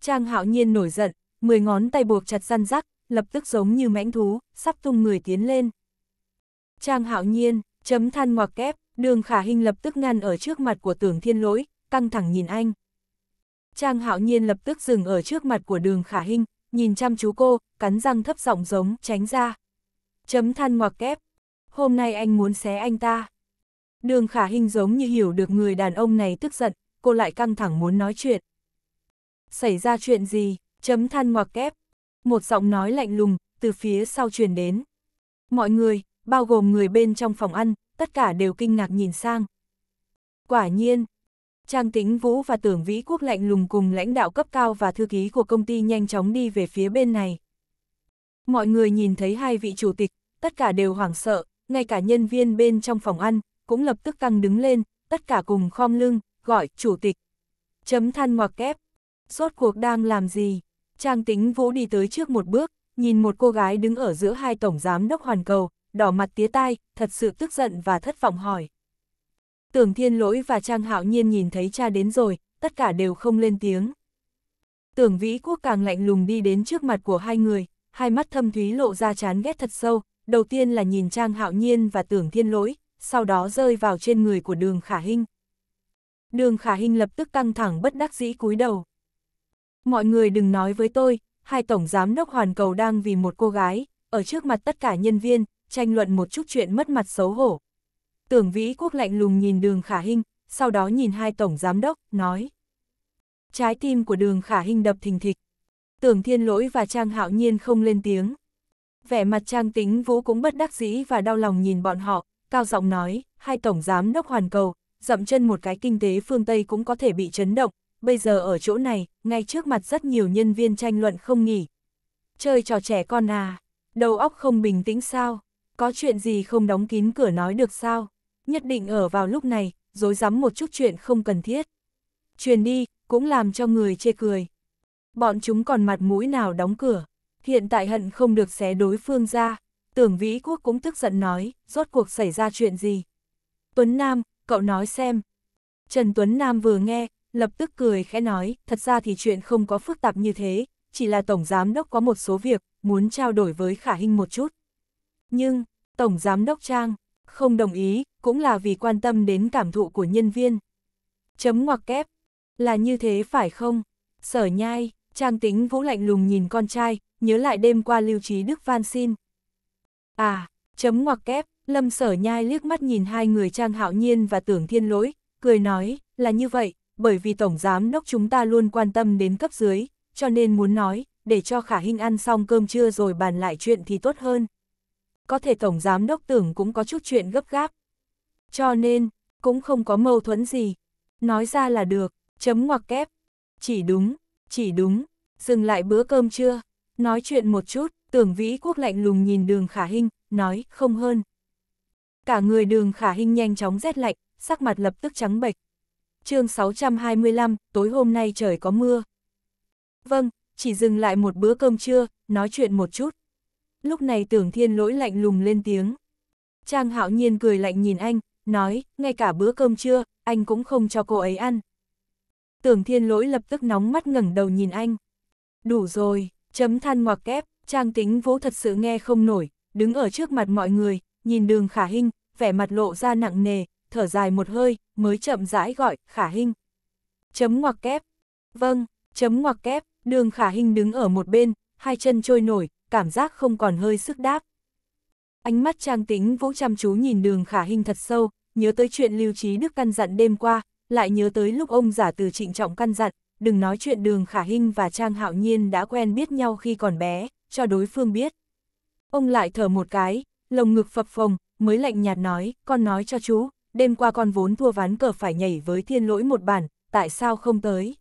Trang hạo nhiên nổi giận, mười ngón tay buộc chặt răn rắc, lập tức giống như mãnh thú, sắp tung người tiến lên. Trang hạo nhiên, chấm than ngoặc kép, đường khả hình lập tức ngăn ở trước mặt của tưởng thiên lỗi, căng thẳng nhìn anh. Trang hạo nhiên lập tức dừng ở trước mặt của đường khả hình, nhìn chăm chú cô, cắn răng thấp giọng giống, tránh ra. Chấm than ngoặc kép, hôm nay anh muốn xé anh ta. Đường khả hình giống như hiểu được người đàn ông này tức giận, cô lại căng thẳng muốn nói chuyện. Xảy ra chuyện gì, chấm than ngoặc kép. Một giọng nói lạnh lùng, từ phía sau truyền đến. Mọi người, bao gồm người bên trong phòng ăn, tất cả đều kinh ngạc nhìn sang. Quả nhiên, Trang Tĩnh Vũ và Tưởng Vĩ Quốc lạnh lùng cùng lãnh đạo cấp cao và thư ký của công ty nhanh chóng đi về phía bên này. Mọi người nhìn thấy hai vị chủ tịch, tất cả đều hoảng sợ, ngay cả nhân viên bên trong phòng ăn, cũng lập tức căng đứng lên, tất cả cùng khom lưng, gọi chủ tịch. Chấm than ngoặc kép, suốt cuộc đang làm gì? Trang Tĩnh Vũ đi tới trước một bước, nhìn một cô gái đứng ở giữa hai tổng giám đốc hoàn cầu, đỏ mặt tía tai, thật sự tức giận và thất vọng hỏi. Tưởng thiên lỗi và Trang Hạo Nhiên nhìn thấy cha đến rồi, tất cả đều không lên tiếng. Tưởng vĩ quốc càng lạnh lùng đi đến trước mặt của hai người, hai mắt thâm thúy lộ ra chán ghét thật sâu, đầu tiên là nhìn Trang Hạo Nhiên và tưởng thiên lỗi, sau đó rơi vào trên người của đường khả hinh. Đường khả hinh lập tức căng thẳng bất đắc dĩ cúi đầu. Mọi người đừng nói với tôi, hai tổng giám đốc hoàn cầu đang vì một cô gái, ở trước mặt tất cả nhân viên, tranh luận một chút chuyện mất mặt xấu hổ. Tưởng Vĩ Quốc lạnh lùng nhìn đường khả hinh, sau đó nhìn hai tổng giám đốc, nói. Trái tim của đường khả hinh đập thình thịch. Tưởng Thiên Lỗi và Trang Hạo Nhiên không lên tiếng. Vẻ mặt Trang Tính Vũ cũng bất đắc dĩ và đau lòng nhìn bọn họ, cao giọng nói, hai tổng giám đốc hoàn cầu, dậm chân một cái kinh tế phương Tây cũng có thể bị chấn động, bây giờ ở chỗ này, ngay trước mặt rất nhiều nhân viên tranh luận không nghỉ. Chơi trò trẻ con à, đầu óc không bình tĩnh sao? Có chuyện gì không đóng kín cửa nói được sao? Nhất định ở vào lúc này, dối rắm một chút chuyện không cần thiết. Truyền đi, cũng làm cho người chê cười. Bọn chúng còn mặt mũi nào đóng cửa. Hiện tại hận không được xé đối phương ra. Tưởng Vĩ Quốc cũng tức giận nói, rốt cuộc xảy ra chuyện gì. Tuấn Nam, cậu nói xem. Trần Tuấn Nam vừa nghe, lập tức cười khẽ nói, thật ra thì chuyện không có phức tạp như thế, chỉ là Tổng Giám Đốc có một số việc, muốn trao đổi với Khả Hinh một chút. Nhưng, Tổng Giám Đốc Trang, không đồng ý, cũng là vì quan tâm đến cảm thụ của nhân viên. Chấm ngoặc kép, là như thế phải không? Sở nhai, Trang tính vũ lạnh lùng nhìn con trai, nhớ lại đêm qua lưu trí Đức van xin. À, chấm ngoặc kép, lâm sở nhai liếc mắt nhìn hai người Trang hạo nhiên và tưởng thiên lỗi, cười nói, là như vậy, bởi vì Tổng Giám Đốc chúng ta luôn quan tâm đến cấp dưới, cho nên muốn nói, để cho khả Hinh ăn xong cơm trưa rồi bàn lại chuyện thì tốt hơn có thể Tổng Giám Đốc tưởng cũng có chút chuyện gấp gáp. Cho nên, cũng không có mâu thuẫn gì. Nói ra là được, chấm ngoặc kép. Chỉ đúng, chỉ đúng, dừng lại bữa cơm trưa, nói chuyện một chút, tưởng vĩ quốc lạnh lùng nhìn đường khả hình nói, không hơn. Cả người đường khả hình nhanh chóng rét lạnh, sắc mặt lập tức trắng bệch. chương 625, tối hôm nay trời có mưa. Vâng, chỉ dừng lại một bữa cơm trưa, nói chuyện một chút lúc này tưởng thiên lỗi lạnh lùng lên tiếng. Trang hạo nhiên cười lạnh nhìn anh, nói, ngay cả bữa cơm trưa, anh cũng không cho cô ấy ăn. Tưởng thiên lỗi lập tức nóng mắt ngẩng đầu nhìn anh. Đủ rồi, chấm than ngoặc kép, trang tính vũ thật sự nghe không nổi, đứng ở trước mặt mọi người, nhìn đường khả hình vẻ mặt lộ ra nặng nề, thở dài một hơi, mới chậm rãi gọi, khả hình Chấm ngoặc kép. Vâng, chấm ngoặc kép, đường khả hình đứng ở một bên, hai chân trôi nổi, cảm giác không còn hơi sức đáp. Ánh mắt trang tính vũ chăm chú nhìn đường khả hình thật sâu, nhớ tới chuyện lưu trí đức căn dặn đêm qua, lại nhớ tới lúc ông giả từ trịnh trọng căn dặn, đừng nói chuyện đường khả hình và trang hạo nhiên đã quen biết nhau khi còn bé, cho đối phương biết. Ông lại thở một cái, lồng ngực phập phồng, mới lạnh nhạt nói, con nói cho chú, đêm qua con vốn thua ván cờ phải nhảy với thiên lỗi một bản, tại sao không tới?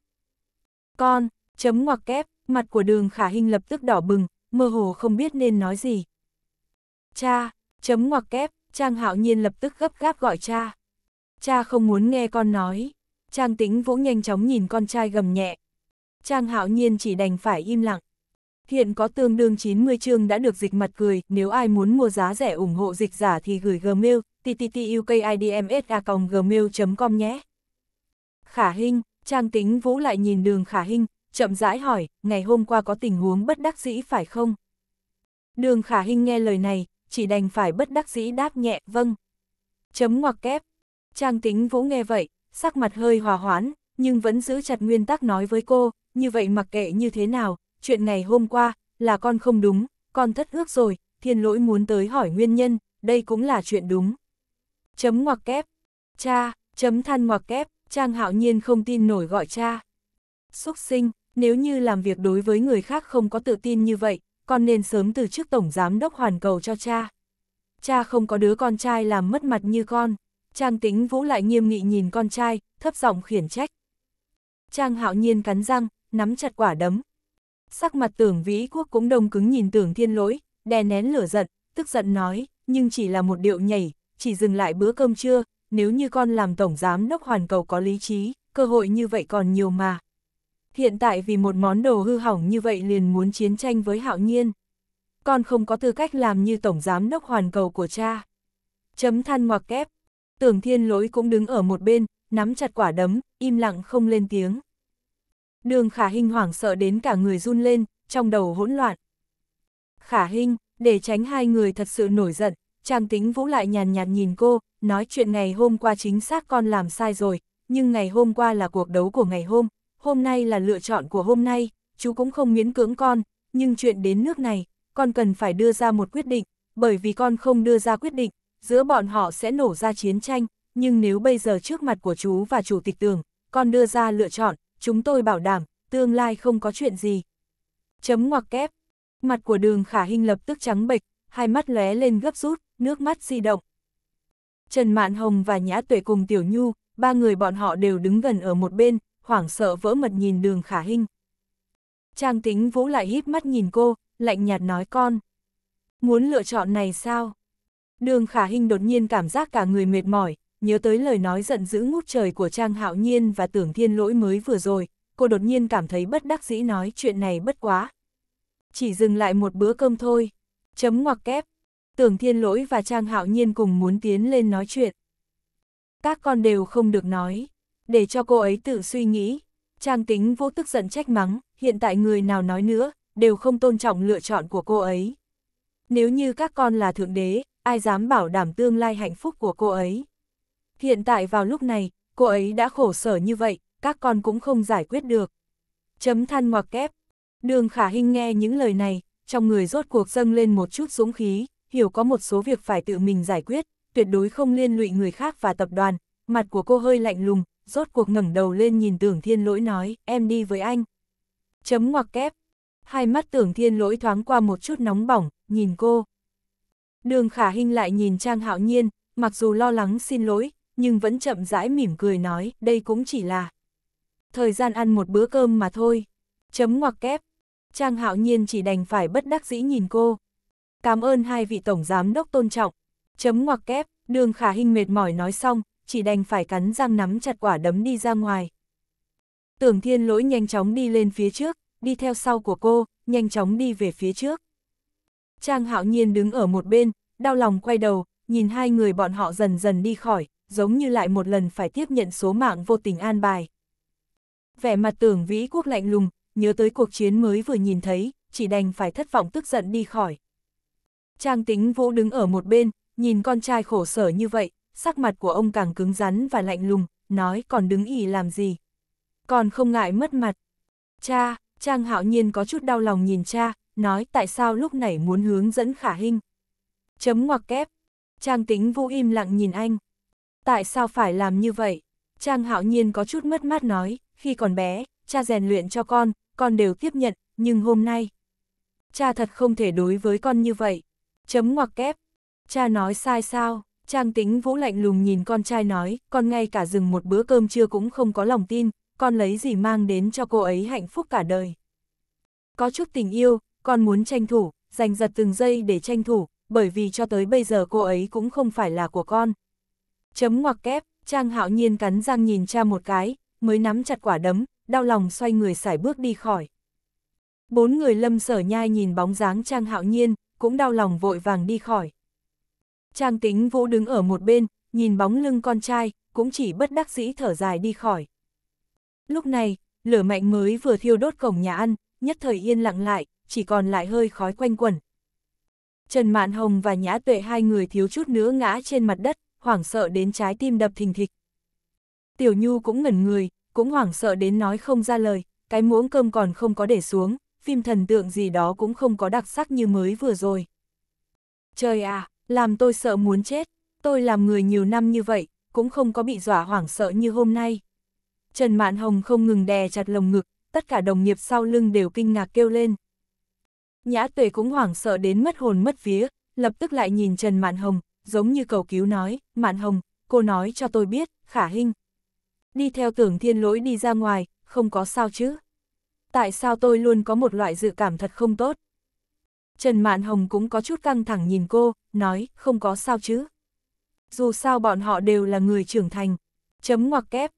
Con, chấm ngoặc kép, mặt của đường khả hình lập tức đỏ bừng, mơ hồ không biết nên nói gì. Cha, chấm ngoặc kép, Trang hạo nhiên lập tức gấp gáp gọi cha. Cha không muốn nghe con nói. Trang tĩnh vũ nhanh chóng nhìn con trai gầm nhẹ. Trang hạo nhiên chỉ đành phải im lặng. Hiện có tương đương 90 chương đã được dịch mặt cười, nếu ai muốn mua giá rẻ ủng hộ dịch giả thì gửi gmail, tttukidmsa.gmail.com nhé. Khả Hinh, Trang Tính Vũ lại nhìn đường Khả Hinh, chậm rãi hỏi, ngày hôm qua có tình huống bất đắc dĩ phải không? Đường khả hình nghe lời này, chỉ đành phải bất đắc dĩ đáp nhẹ, vâng. Chấm ngoặc kép. Trang tính vũ nghe vậy, sắc mặt hơi hòa hoãn, nhưng vẫn giữ chặt nguyên tắc nói với cô, như vậy mặc kệ như thế nào, chuyện ngày hôm qua, là con không đúng, con thất ước rồi, thiên lỗi muốn tới hỏi nguyên nhân, đây cũng là chuyện đúng. Chấm ngoặc kép. Cha, chấm than ngoặc kép, Trang hạo nhiên không tin nổi gọi cha. Xúc sinh, nếu như làm việc đối với người khác không có tự tin như vậy, con nên sớm từ chức Tổng Giám đốc Hoàn Cầu cho cha. Cha không có đứa con trai làm mất mặt như con. Trang tính vũ lại nghiêm nghị nhìn con trai, thấp giọng khiển trách. Trang hạo nhiên cắn răng, nắm chặt quả đấm. Sắc mặt tưởng vĩ quốc cũng đông cứng nhìn tưởng thiên lỗi, đè nén lửa giận, tức giận nói, nhưng chỉ là một điệu nhảy, chỉ dừng lại bữa cơm trưa, nếu như con làm tổng giám đốc hoàn cầu có lý trí, cơ hội như vậy còn nhiều mà. Hiện tại vì một món đồ hư hỏng như vậy liền muốn chiến tranh với hạo nhiên. Con không có tư cách làm như tổng giám đốc hoàn cầu của cha. Chấm than ngoặc kép. Tưởng thiên lỗi cũng đứng ở một bên, nắm chặt quả đấm, im lặng không lên tiếng. Đường khả hình hoảng sợ đến cả người run lên, trong đầu hỗn loạn. Khả hình, để tránh hai người thật sự nổi giận, Trang tính vũ lại nhàn nhạt nhìn cô, nói chuyện ngày hôm qua chính xác con làm sai rồi, nhưng ngày hôm qua là cuộc đấu của ngày hôm, hôm nay là lựa chọn của hôm nay, chú cũng không miễn cưỡng con, nhưng chuyện đến nước này, con cần phải đưa ra một quyết định, bởi vì con không đưa ra quyết định, giữa bọn họ sẽ nổ ra chiến tranh, nhưng nếu bây giờ trước mặt của chú và chủ tịch tường, con đưa ra lựa chọn, chúng tôi bảo đảm, tương lai không có chuyện gì. Chấm ngoặc kép. Mặt của đường khả hình lập tức trắng bệch, hai mắt lóe lên gấp rút, nước mắt di động. Trần Mạn Hồng và Nhã Tuệ cùng Tiểu Nhu, ba người bọn họ đều đứng gần ở một bên, hoảng sợ vỡ mật nhìn đường khả hình, Trang tính vũ lại híp mắt nhìn cô, lạnh nhạt nói con. Muốn lựa chọn này sao? Đường khả hình đột nhiên cảm giác cả người mệt mỏi, nhớ tới lời nói giận dữ ngút trời của Trang Hạo Nhiên và tưởng thiên lỗi mới vừa rồi, cô đột nhiên cảm thấy bất đắc dĩ nói chuyện này bất quá. Chỉ dừng lại một bữa cơm thôi, chấm ngoặc kép, tưởng thiên lỗi và Trang Hạo Nhiên cùng muốn tiến lên nói chuyện. Các con đều không được nói để cho cô ấy tự suy nghĩ. Trang tính vô tức giận trách mắng, hiện tại người nào nói nữa, đều không tôn trọng lựa chọn của cô ấy. Nếu như các con là thượng đế, ai dám bảo đảm tương lai hạnh phúc của cô ấy. Hiện tại vào lúc này, cô ấy đã khổ sở như vậy, các con cũng không giải quyết được. Chấm than ngoặc kép. Đường khả hình nghe những lời này, trong người rốt cuộc dâng lên một chút dũng khí, hiểu có một số việc phải tự mình giải quyết, tuyệt đối không liên lụy người khác và tập đoàn, mặt của cô hơi lạnh lùng, rốt cuộc ngẩng đầu lên nhìn tưởng thiên lỗi nói, em đi với anh. Chấm ngoặc kép. Hai mắt tưởng thiên lỗi thoáng qua một chút nóng bỏng, nhìn cô. Đường khả hình lại nhìn Trang hạo nhiên, mặc dù lo lắng xin lỗi, nhưng vẫn chậm rãi mỉm cười nói, đây cũng chỉ là thời gian ăn một bữa cơm mà thôi. Chấm ngoặc kép. Trang hạo nhiên chỉ đành phải bất đắc dĩ nhìn cô. Cảm ơn hai vị tổng giám đốc tôn trọng. Chấm ngoặc kép, đường khả hình mệt mỏi nói xong, chỉ đành phải cắn răng nắm chặt quả đấm đi ra ngoài. Tưởng thiên lỗi nhanh chóng đi lên phía trước, đi theo sau của cô, nhanh chóng đi về phía trước. Trang hạo nhiên đứng ở một bên, đau lòng quay đầu, nhìn hai người bọn họ dần dần đi khỏi, giống như lại một lần phải tiếp nhận số mạng vô tình an bài. Vẻ mặt tưởng vĩ quốc lạnh lùng, nhớ tới cuộc chiến mới vừa nhìn thấy, chỉ đành phải thất vọng tức giận đi khỏi. Trang tính vũ đứng ở một bên, nhìn con trai khổ sở như vậy, sắc mặt của ông càng cứng rắn và lạnh lùng, nói còn đứng ỉ làm gì. Còn không ngại mất mặt. Cha, Trang hạo nhiên có chút đau lòng nhìn cha, nói tại sao lúc này muốn hướng dẫn khả hình. Chấm ngoặc kép. Trang tĩnh vũ im lặng nhìn anh. Tại sao phải làm như vậy? Trang hạo nhiên có chút mất mát nói, khi còn bé, cha rèn luyện cho con, con đều tiếp nhận, nhưng hôm nay. Cha thật không thể đối với con như vậy. Chấm ngoặc kép. Cha nói sai sao? Trang tính vũ lạnh lùng nhìn con trai nói, con ngay cả dừng một bữa cơm trưa cũng không có lòng tin, con lấy gì mang đến cho cô ấy hạnh phúc cả đời. Có chút tình yêu, con muốn tranh thủ, giành giật từng giây để tranh thủ, bởi vì cho tới bây giờ cô ấy cũng không phải là của con. Chấm ngoặc kép, Trang hạo nhiên cắn răng nhìn cha một cái, mới nắm chặt quả đấm, đau lòng xoay người xải bước đi khỏi. Bốn người lâm sở nhai nhìn bóng dáng Trang hạo nhiên, cũng đau lòng vội vàng đi khỏi. Trang tính vũ đứng ở một bên, nhìn bóng lưng con trai, cũng chỉ bất đắc dĩ thở dài đi khỏi. Lúc này, lửa mạnh mới vừa thiêu đốt cổng nhà ăn, nhất thời yên lặng lại, chỉ còn lại hơi khói quanh quẩn. Trần Mạn Hồng và Nhã Tuệ hai người thiếu chút nữa ngã trên mặt đất, hoảng sợ đến trái tim đập thình thịch. Tiểu Nhu cũng ngẩn người, cũng hoảng sợ đến nói không ra lời, cái muỗng cơm còn không có để xuống, phim thần tượng gì đó cũng không có đặc sắc như mới vừa rồi. Trời à, làm tôi sợ muốn chết, tôi làm người nhiều năm như vậy, cũng không có bị dọa hoảng sợ như hôm nay. Trần Mạn Hồng không ngừng đè chặt lồng ngực, tất cả đồng nghiệp sau lưng đều kinh ngạc kêu lên. Nhã tuệ cũng hoảng sợ đến mất hồn mất vía, lập tức lại nhìn Trần Mạn Hồng, giống như cầu cứu nói, Mạn Hồng, cô nói cho tôi biết, khả hình. Đi theo tưởng thiên lỗi đi ra ngoài, không có sao chứ. Tại sao tôi luôn có một loại dự cảm thật không tốt? Trần Mạn Hồng cũng có chút căng thẳng nhìn cô, nói, không có sao chứ. Dù sao bọn họ đều là người trưởng thành. Chấm ngoặc kép.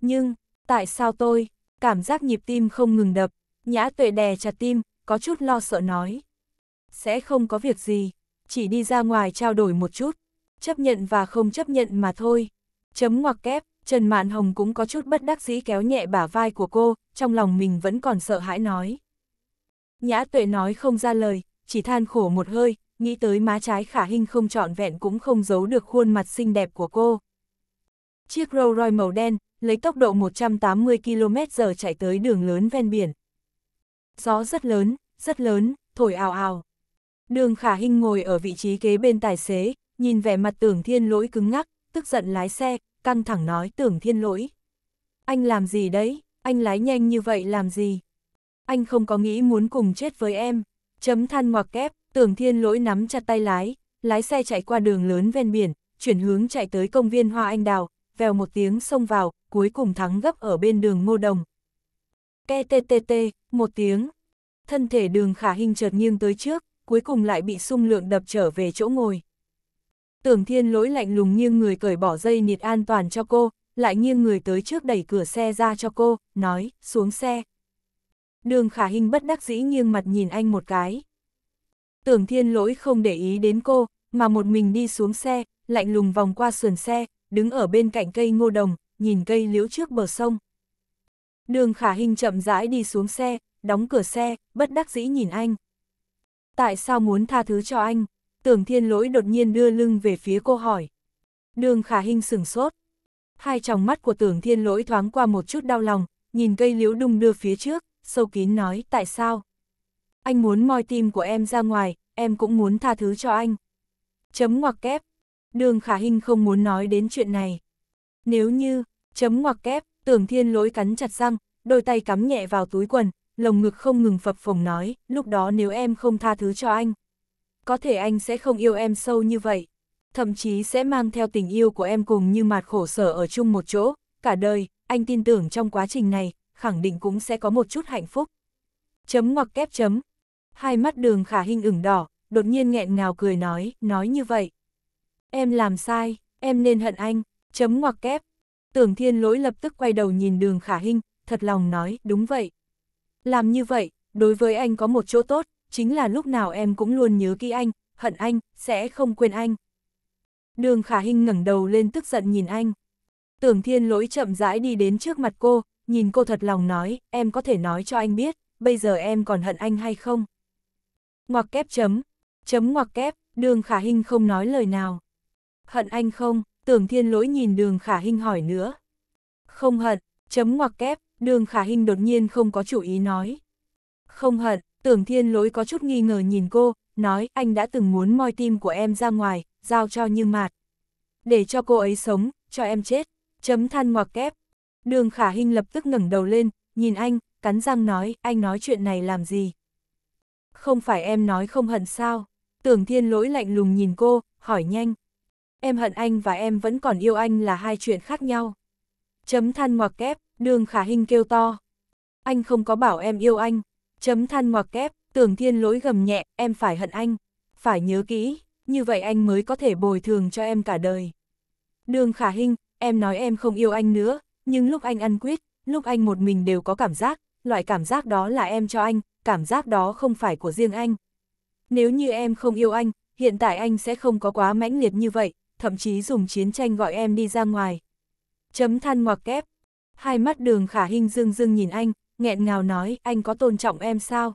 Nhưng, tại sao tôi, cảm giác nhịp tim không ngừng đập, nhã tuệ đè chặt tim, có chút lo sợ nói. Sẽ không có việc gì, chỉ đi ra ngoài trao đổi một chút, chấp nhận và không chấp nhận mà thôi. Chấm ngoặc kép, Trần Mạn Hồng cũng có chút bất đắc dĩ kéo nhẹ bả vai của cô, trong lòng mình vẫn còn sợ hãi nói. Nhã tuệ nói không ra lời, chỉ than khổ một hơi, nghĩ tới má trái khả hình không trọn vẹn cũng không giấu được khuôn mặt xinh đẹp của cô. Chiếc Rolls Royce màu đen, lấy tốc độ 180 km h chạy tới đường lớn ven biển. Gió rất lớn, rất lớn, thổi ào ào. Đường khả hình ngồi ở vị trí kế bên tài xế, nhìn vẻ mặt tưởng thiên lỗi cứng ngắc, tức giận lái xe, căng thẳng nói tưởng thiên lỗi. Anh làm gì đấy, anh lái nhanh như vậy làm gì? Anh không có nghĩ muốn cùng chết với em. Chấm than ngoặc kép, tưởng thiên lỗi nắm chặt tay lái, lái xe chạy qua đường lớn ven biển, chuyển hướng chạy tới công viên Hoa Anh Đào, vèo một tiếng xông vào, cuối cùng thắng gấp ở bên đường Ngô Đồng. KTTT, một tiếng. Thân thể đường khả hình chợt nghiêng tới trước, cuối cùng lại bị xung lượng đập trở về chỗ ngồi. Tưởng thiên lỗi lạnh lùng nghiêng người cởi bỏ dây nịt an toàn cho cô, lại nghiêng người tới trước đẩy cửa xe ra cho cô, nói, xuống xe. Đường khả hình bất đắc dĩ nghiêng mặt nhìn anh một cái. Tưởng thiên lỗi không để ý đến cô, mà một mình đi xuống xe, lạnh lùng vòng qua sườn xe, đứng ở bên cạnh cây ngô đồng, nhìn cây liễu trước bờ sông. Đường khả hình chậm rãi đi xuống xe, đóng cửa xe, bất đắc dĩ nhìn anh. Tại sao muốn tha thứ cho anh? Tưởng thiên lỗi đột nhiên đưa lưng về phía cô hỏi. Đường khả hình sửng sốt. Hai tròng mắt của tưởng thiên lỗi thoáng qua một chút đau lòng, nhìn cây liễu đung đưa phía trước, sâu kín nói, tại sao? Anh muốn moi tim của em ra ngoài, em cũng muốn tha thứ cho anh. Chấm ngoặc kép. Đường Khả Hinh không muốn nói đến chuyện này. Nếu như, chấm ngoặc kép, tưởng thiên lỗi cắn chặt răng, đôi tay cắm nhẹ vào túi quần, lồng ngực không ngừng phập phồng nói, lúc đó nếu em không tha thứ cho anh. Có thể anh sẽ không yêu em sâu như vậy, thậm chí sẽ mang theo tình yêu của em cùng như mạt khổ sở ở chung một chỗ, cả đời, anh tin tưởng trong quá trình này, khẳng định cũng sẽ có một chút hạnh phúc. Chấm ngoặc kép chấm. Hai mắt đường khả hình ửng đỏ, đột nhiên nghẹn ngào cười nói, nói như vậy. Em làm sai, em nên hận anh, chấm ngoặc kép. Tưởng thiên lỗi lập tức quay đầu nhìn đường khả hình, thật lòng nói, đúng vậy. Làm như vậy, đối với anh có một chỗ tốt, chính là lúc nào em cũng luôn nhớ kỹ anh, hận anh, sẽ không quên anh. Đường khả hình ngẩng đầu lên tức giận nhìn anh. Tưởng thiên lỗi chậm rãi đi đến trước mặt cô, nhìn cô thật lòng nói, em có thể nói cho anh biết, bây giờ em còn hận anh hay không? Ngoặc kép chấm, chấm ngoặc kép, đường khả hình không nói lời nào. Hận anh không, tưởng thiên lỗi nhìn đường khả hình hỏi nữa. Không hận, chấm ngoặc kép, đường khả hình đột nhiên không có chủ ý nói. Không hận, tưởng thiên lỗi có chút nghi ngờ nhìn cô, nói anh đã từng muốn moi tim của em ra ngoài, giao cho như mạt. Để cho cô ấy sống, cho em chết, chấm than ngoặc kép, Đường khả hình lập tức ngẩng đầu lên, nhìn anh, cắn răng nói, anh nói chuyện này làm gì? Không phải em nói không hận sao? Tưởng thiên lỗi lạnh lùng nhìn cô, hỏi nhanh. Em hận anh và em vẫn còn yêu anh là hai chuyện khác nhau. Chấm than ngoặc kép, đường khả hình kêu to. Anh không có bảo em yêu anh. Chấm than ngoặc kép, tưởng thiên lỗi gầm nhẹ, em phải hận anh. Phải nhớ kỹ, như vậy anh mới có thể bồi thường cho em cả đời. Đường khả hình, em nói em không yêu anh nữa, nhưng lúc anh ăn quýt, lúc anh một mình đều có cảm giác, loại cảm giác đó là em cho anh, cảm giác đó không phải của riêng anh. Nếu như em không yêu anh, hiện tại anh sẽ không có quá mãnh liệt như vậy, thậm chí dùng chiến tranh gọi em đi ra ngoài. Chấm than ngoặc kép. Hai mắt đường khả hình dương dương nhìn anh, nghẹn ngào nói, anh có tôn trọng em sao?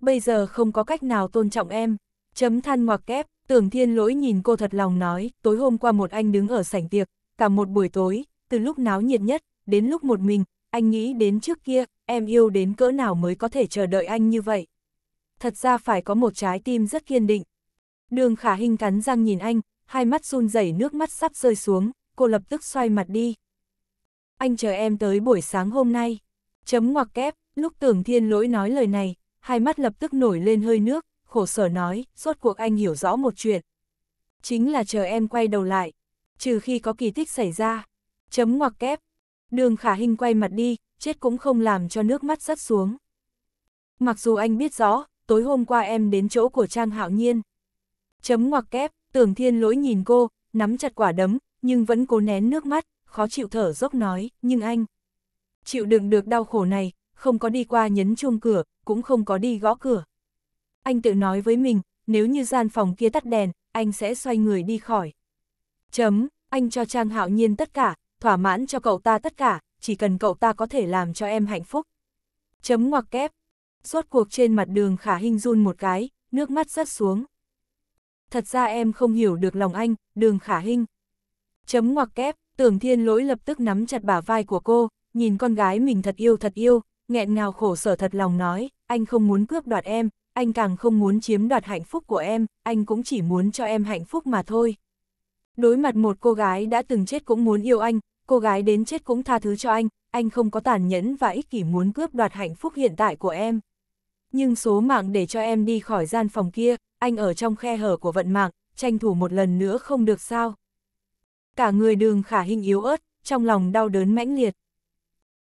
Bây giờ không có cách nào tôn trọng em. Chấm than ngoặc kép, tưởng thiên lỗi nhìn cô thật lòng nói, tối hôm qua một anh đứng ở sảnh tiệc, cả một buổi tối, từ lúc náo nhiệt nhất, đến lúc một mình, anh nghĩ đến trước kia, em yêu đến cỡ nào mới có thể chờ đợi anh như vậy. Thật ra phải có một trái tim rất kiên định. Đường khả hình cắn răng nhìn anh, hai mắt run rẩy nước mắt sắp rơi xuống, cô lập tức xoay mặt đi. Anh chờ em tới buổi sáng hôm nay. Chấm ngoặc kép, lúc tưởng thiên lỗi nói lời này, hai mắt lập tức nổi lên hơi nước, khổ sở nói, rốt cuộc anh hiểu rõ một chuyện. Chính là chờ em quay đầu lại, trừ khi có kỳ tích xảy ra. Chấm ngoặc kép. Đường khả hình quay mặt đi, chết cũng không làm cho nước mắt rớt xuống. Mặc dù anh biết rõ, tối hôm qua em đến chỗ của Trang Hạo Nhiên. Chấm ngoặc kép, tưởng thiên lỗi nhìn cô, nắm chặt quả đấm, nhưng vẫn cố nén nước mắt, khó chịu thở dốc nói, nhưng anh. Chịu đựng được đau khổ này, không có đi qua nhấn chuông cửa, cũng không có đi gõ cửa. Anh tự nói với mình, nếu như gian phòng kia tắt đèn, anh sẽ xoay người đi khỏi. Chấm, anh cho Trang Hạo Nhiên tất cả, thỏa mãn cho cậu ta tất cả, chỉ cần cậu ta có thể làm cho em hạnh phúc. Chấm ngoặc kép. suốt cuộc trên mặt đường khả hình run một cái, nước mắt rớt xuống. Thật ra em không hiểu được lòng anh, đường khả hình. Chấm ngoặc kép, tưởng thiên lỗi lập tức nắm chặt bả vai của cô, nhìn con gái mình thật yêu thật yêu, nghẹn ngào khổ sở thật lòng nói, anh không muốn cướp đoạt em, anh càng không muốn chiếm đoạt hạnh phúc của em, anh cũng chỉ muốn cho em hạnh phúc mà thôi. Đối mặt một cô gái đã từng chết cũng muốn yêu anh, cô gái đến chết cũng tha thứ cho anh, anh không có tàn nhẫn và ích kỷ muốn cướp đoạt hạnh phúc hiện tại của em. Nhưng số mạng để cho em đi khỏi gian phòng kia, anh ở trong khe hở của vận mạng, tranh thủ một lần nữa không được sao. Cả người đường khả hình yếu ớt, trong lòng đau đớn mãnh liệt.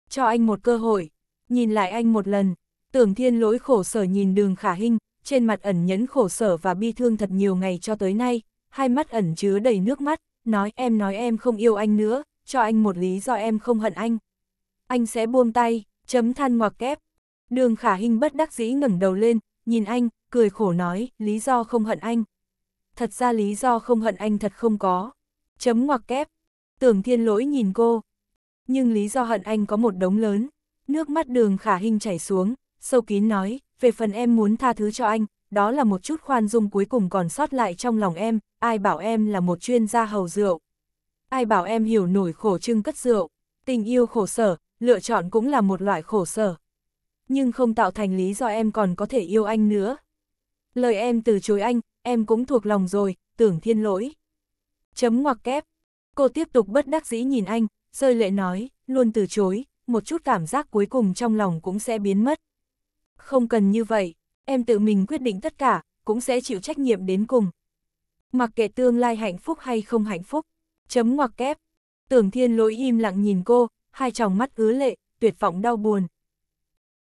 Cho anh một cơ hội, nhìn lại anh một lần, tưởng thiên lỗi khổ sở nhìn đường khả hình, trên mặt ẩn nhẫn khổ sở và bi thương thật nhiều ngày cho tới nay, hai mắt ẩn chứa đầy nước mắt, nói em nói em không yêu anh nữa, cho anh một lý do em không hận anh. Anh sẽ buông tay, chấm than ngoặc kép. Đường khả hình bất đắc dĩ ngẩng đầu lên, nhìn anh, cười khổ nói, lý do không hận anh. Thật ra lý do không hận anh thật không có. Chấm ngoặc kép. Tưởng thiên lỗi nhìn cô. Nhưng lý do hận anh có một đống lớn. Nước mắt đường khả hình chảy xuống, sâu kín nói, về phần em muốn tha thứ cho anh, đó là một chút khoan dung cuối cùng còn sót lại trong lòng em, ai bảo em là một chuyên gia hầu rượu. Ai bảo em hiểu nổi khổ trưng cất rượu, tình yêu khổ sở, lựa chọn cũng là một loại khổ sở. Nhưng không tạo thành lý do em còn có thể yêu anh nữa. Lời em từ chối anh, em cũng thuộc lòng rồi, tưởng thiên lỗi. Chấm ngoặc kép. Cô tiếp tục bất đắc dĩ nhìn anh, rơi lệ nói, luôn từ chối, một chút cảm giác cuối cùng trong lòng cũng sẽ biến mất. Không cần như vậy em tự mình quyết định tất cả, cũng sẽ chịu trách nhiệm đến cùng. Mặc kệ tương lai hạnh phúc hay không hạnh phúc, chấm ngoặc kép. Tưởng thiên lỗi im lặng nhìn cô, hai tròng mắt ứa lệ, tuyệt vọng đau buồn.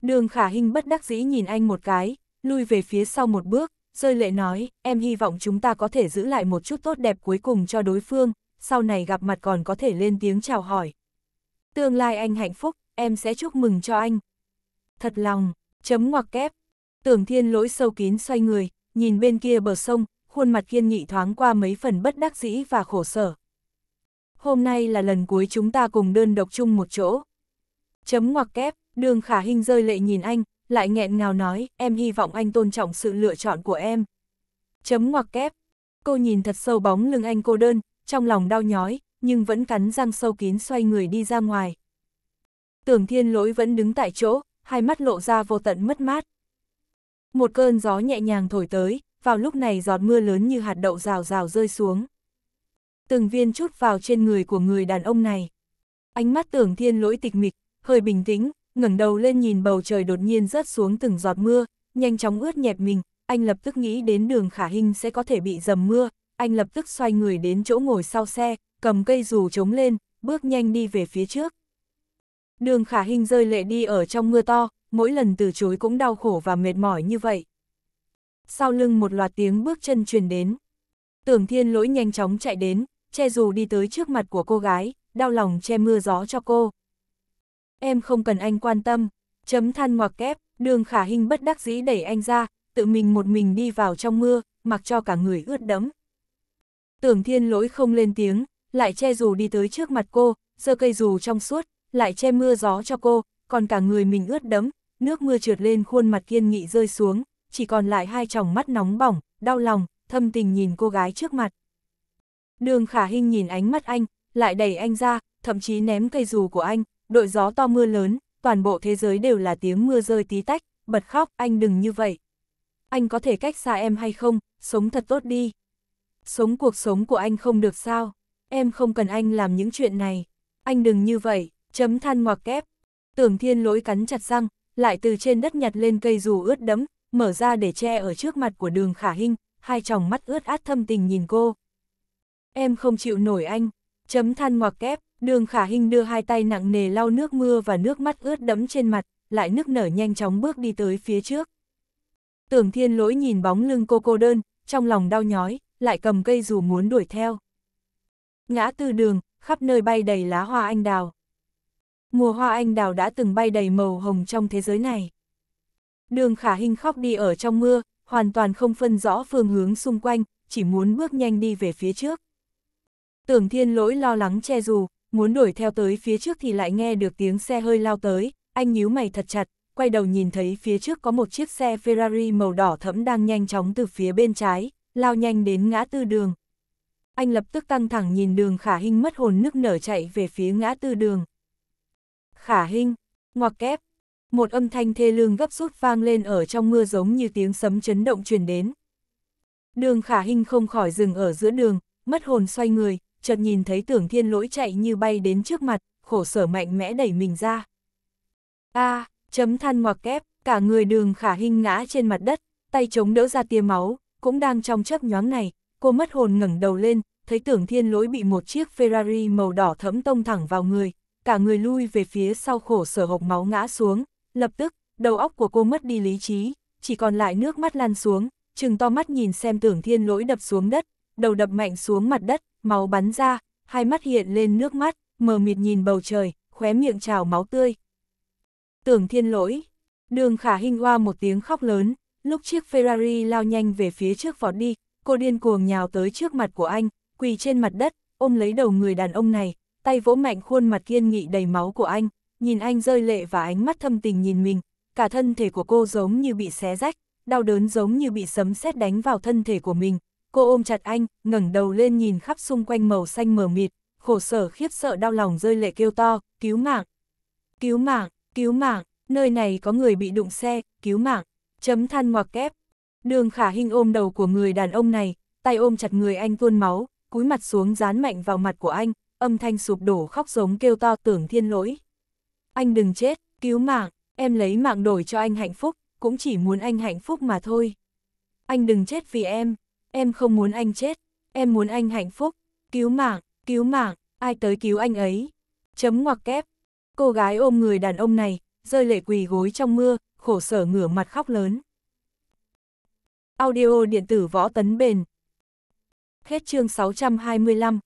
Đường khả hình bất đắc dĩ nhìn anh một cái, lui về phía sau một bước, rơi lệ nói, em hy vọng chúng ta có thể giữ lại một chút tốt đẹp cuối cùng cho đối phương, sau này gặp mặt còn có thể lên tiếng chào hỏi. Tương lai anh hạnh phúc, em sẽ chúc mừng cho anh. Thật lòng, chấm ngoặc kép, Tưởng thiên lỗi sâu kín xoay người, nhìn bên kia bờ sông, khuôn mặt kiên nghị thoáng qua mấy phần bất đắc dĩ và khổ sở. Hôm nay là lần cuối chúng ta cùng đơn độc chung một chỗ. Chấm ngoặc kép, đường khả hình rơi lệ nhìn anh, lại nghẹn ngào nói, em hy vọng anh tôn trọng sự lựa chọn của em. Chấm ngoặc kép, cô nhìn thật sâu bóng lưng anh cô đơn, trong lòng đau nhói, nhưng vẫn cắn răng sâu kín xoay người đi ra ngoài. Tưởng thiên lỗi vẫn đứng tại chỗ, hai mắt lộ ra vô tận mất mát. Một cơn gió nhẹ nhàng thổi tới, vào lúc này giọt mưa lớn như hạt đậu rào rào rơi xuống. Từng viên chút vào trên người của người đàn ông này. Ánh mắt tưởng thiên lỗi tịch mịch, hơi bình tĩnh, ngẩng đầu lên nhìn bầu trời đột nhiên rớt xuống từng giọt mưa, nhanh chóng ướt nhẹp mình, anh lập tức nghĩ đến đường khả hình sẽ có thể bị dầm mưa, anh lập tức xoay người đến chỗ ngồi sau xe, cầm cây dù trống lên, bước nhanh đi về phía trước. Đường khả hình rơi lệ đi ở trong mưa to, mỗi lần từ chối cũng đau khổ và mệt mỏi như vậy. Sau lưng một loạt tiếng bước chân truyền đến. Tưởng thiên lỗi nhanh chóng chạy đến, che dù đi tới trước mặt của cô gái, đau lòng che mưa gió cho cô. Em không cần anh quan tâm, chấm than ngoặc kép, đường khả hình bất đắc dĩ đẩy anh ra, tự mình một mình đi vào trong mưa, mặc cho cả người ướt đẫm. Tưởng thiên lỗi không lên tiếng, lại che dù đi tới trước mặt cô, giơ cây dù trong suốt, lại che mưa gió cho cô, còn cả người mình ướt đẫm, nước mưa trượt lên khuôn mặt kiên nghị rơi xuống, chỉ còn lại hai tròng mắt nóng bỏng, đau lòng, thâm tình nhìn cô gái trước mặt. Đường khả hình nhìn ánh mắt anh, lại đẩy anh ra, thậm chí ném cây dù của anh, đội gió to mưa lớn, toàn bộ thế giới đều là tiếng mưa rơi tí tách, bật khóc, anh đừng như vậy. Anh có thể cách xa em hay không, sống thật tốt đi. Sống cuộc sống của anh không được sao, em không cần anh làm những chuyện này, anh đừng như vậy chấm than ngoặc kép. Tưởng thiên lỗi cắn chặt răng, lại từ trên đất nhặt lên cây dù ướt đẫm, mở ra để che ở trước mặt của đường khả hình, hai tròng mắt ướt át thâm tình nhìn cô. Em không chịu nổi anh, chấm than ngoặc kép, đường khả hình đưa hai tay nặng nề lau nước mưa và nước mắt ướt đẫm trên mặt, lại nước nở nhanh chóng bước đi tới phía trước. Tưởng thiên lỗi nhìn bóng lưng cô cô đơn, trong lòng đau nhói, lại cầm cây dù muốn đuổi theo. Ngã tư đường, khắp nơi bay đầy lá hoa anh đào mùa hoa anh đào đã từng bay đầy màu hồng trong thế giới này. Đường khả hình khóc đi ở trong mưa, hoàn toàn không phân rõ phương hướng xung quanh, chỉ muốn bước nhanh đi về phía trước. Tưởng thiên lỗi lo lắng che dù, muốn đuổi theo tới phía trước thì lại nghe được tiếng xe hơi lao tới, anh nhíu mày thật chặt, quay đầu nhìn thấy phía trước có một chiếc xe Ferrari màu đỏ thẫm đang nhanh chóng từ phía bên trái, lao nhanh đến ngã tư đường. Anh lập tức tăng thẳng nhìn đường khả hình mất hồn nức nở chạy về phía ngã tư đường khả Hinh ngoặc kép. Một âm thanh thê lương gấp rút vang lên ở trong mưa giống như tiếng sấm chấn động truyền đến. Đường khả Hinh không khỏi dừng ở giữa đường, mất hồn xoay người, chợt nhìn thấy tưởng thiên lỗi chạy như bay đến trước mặt, khổ sở mạnh mẽ đẩy mình ra. A, à, chấm than ngoặc kép, cả người đường khả Hinh ngã trên mặt đất, tay chống đỡ ra tia máu, cũng đang trong chấp nhoáng này, cô mất hồn ngẩng đầu lên, thấy tưởng thiên lỗi bị một chiếc Ferrari màu đỏ thẫm tông thẳng vào người, cả người lui về phía sau khổ sở hộc máu ngã xuống, lập tức, đầu óc của cô mất đi lý trí, chỉ còn lại nước mắt lan xuống, chừng to mắt nhìn xem tưởng thiên lỗi đập xuống đất, đầu đập mạnh xuống mặt đất, máu bắn ra, hai mắt hiện lên nước mắt, mờ mịt nhìn bầu trời, khóe miệng trào máu tươi. Tưởng thiên lỗi, đường khả hình hoa một tiếng khóc lớn, lúc chiếc Ferrari lao nhanh về phía trước vọt đi, cô điên cuồng nhào tới trước mặt của anh, quỳ trên mặt đất, ôm lấy đầu người đàn ông này, tay vỗ mạnh khuôn mặt kiên nghị đầy máu của anh, nhìn anh rơi lệ và ánh mắt thâm tình nhìn mình, cả thân thể của cô giống như bị xé rách, đau đớn giống như bị sấm sét đánh vào thân thể của mình. Cô ôm chặt anh, ngẩng đầu lên nhìn khắp xung quanh màu xanh mờ mịt, khổ sở khiếp sợ đau lòng rơi lệ kêu to, cứu mạng, cứu mạng, cứu mạng, nơi này có người bị đụng xe, cứu mạng, chấm than ngoặc kép. Đường khả hình ôm đầu của người đàn ông này, tay ôm chặt người anh tuôn máu, cúi mặt xuống dán mạnh vào mặt của anh, âm thanh sụp đổ khóc giống kêu to tưởng thiên lỗi. Anh đừng chết, cứu mạng, em lấy mạng đổi cho anh hạnh phúc, cũng chỉ muốn anh hạnh phúc mà thôi. Anh đừng chết vì em, em không muốn anh chết, em muốn anh hạnh phúc, cứu mạng, cứu mạng, ai tới cứu anh ấy. Chấm ngoặc kép, cô gái ôm người đàn ông này, rơi lệ quỳ gối trong mưa, khổ sở ngửa mặt khóc lớn. Audio điện tử võ tấn bền. Hết chương 625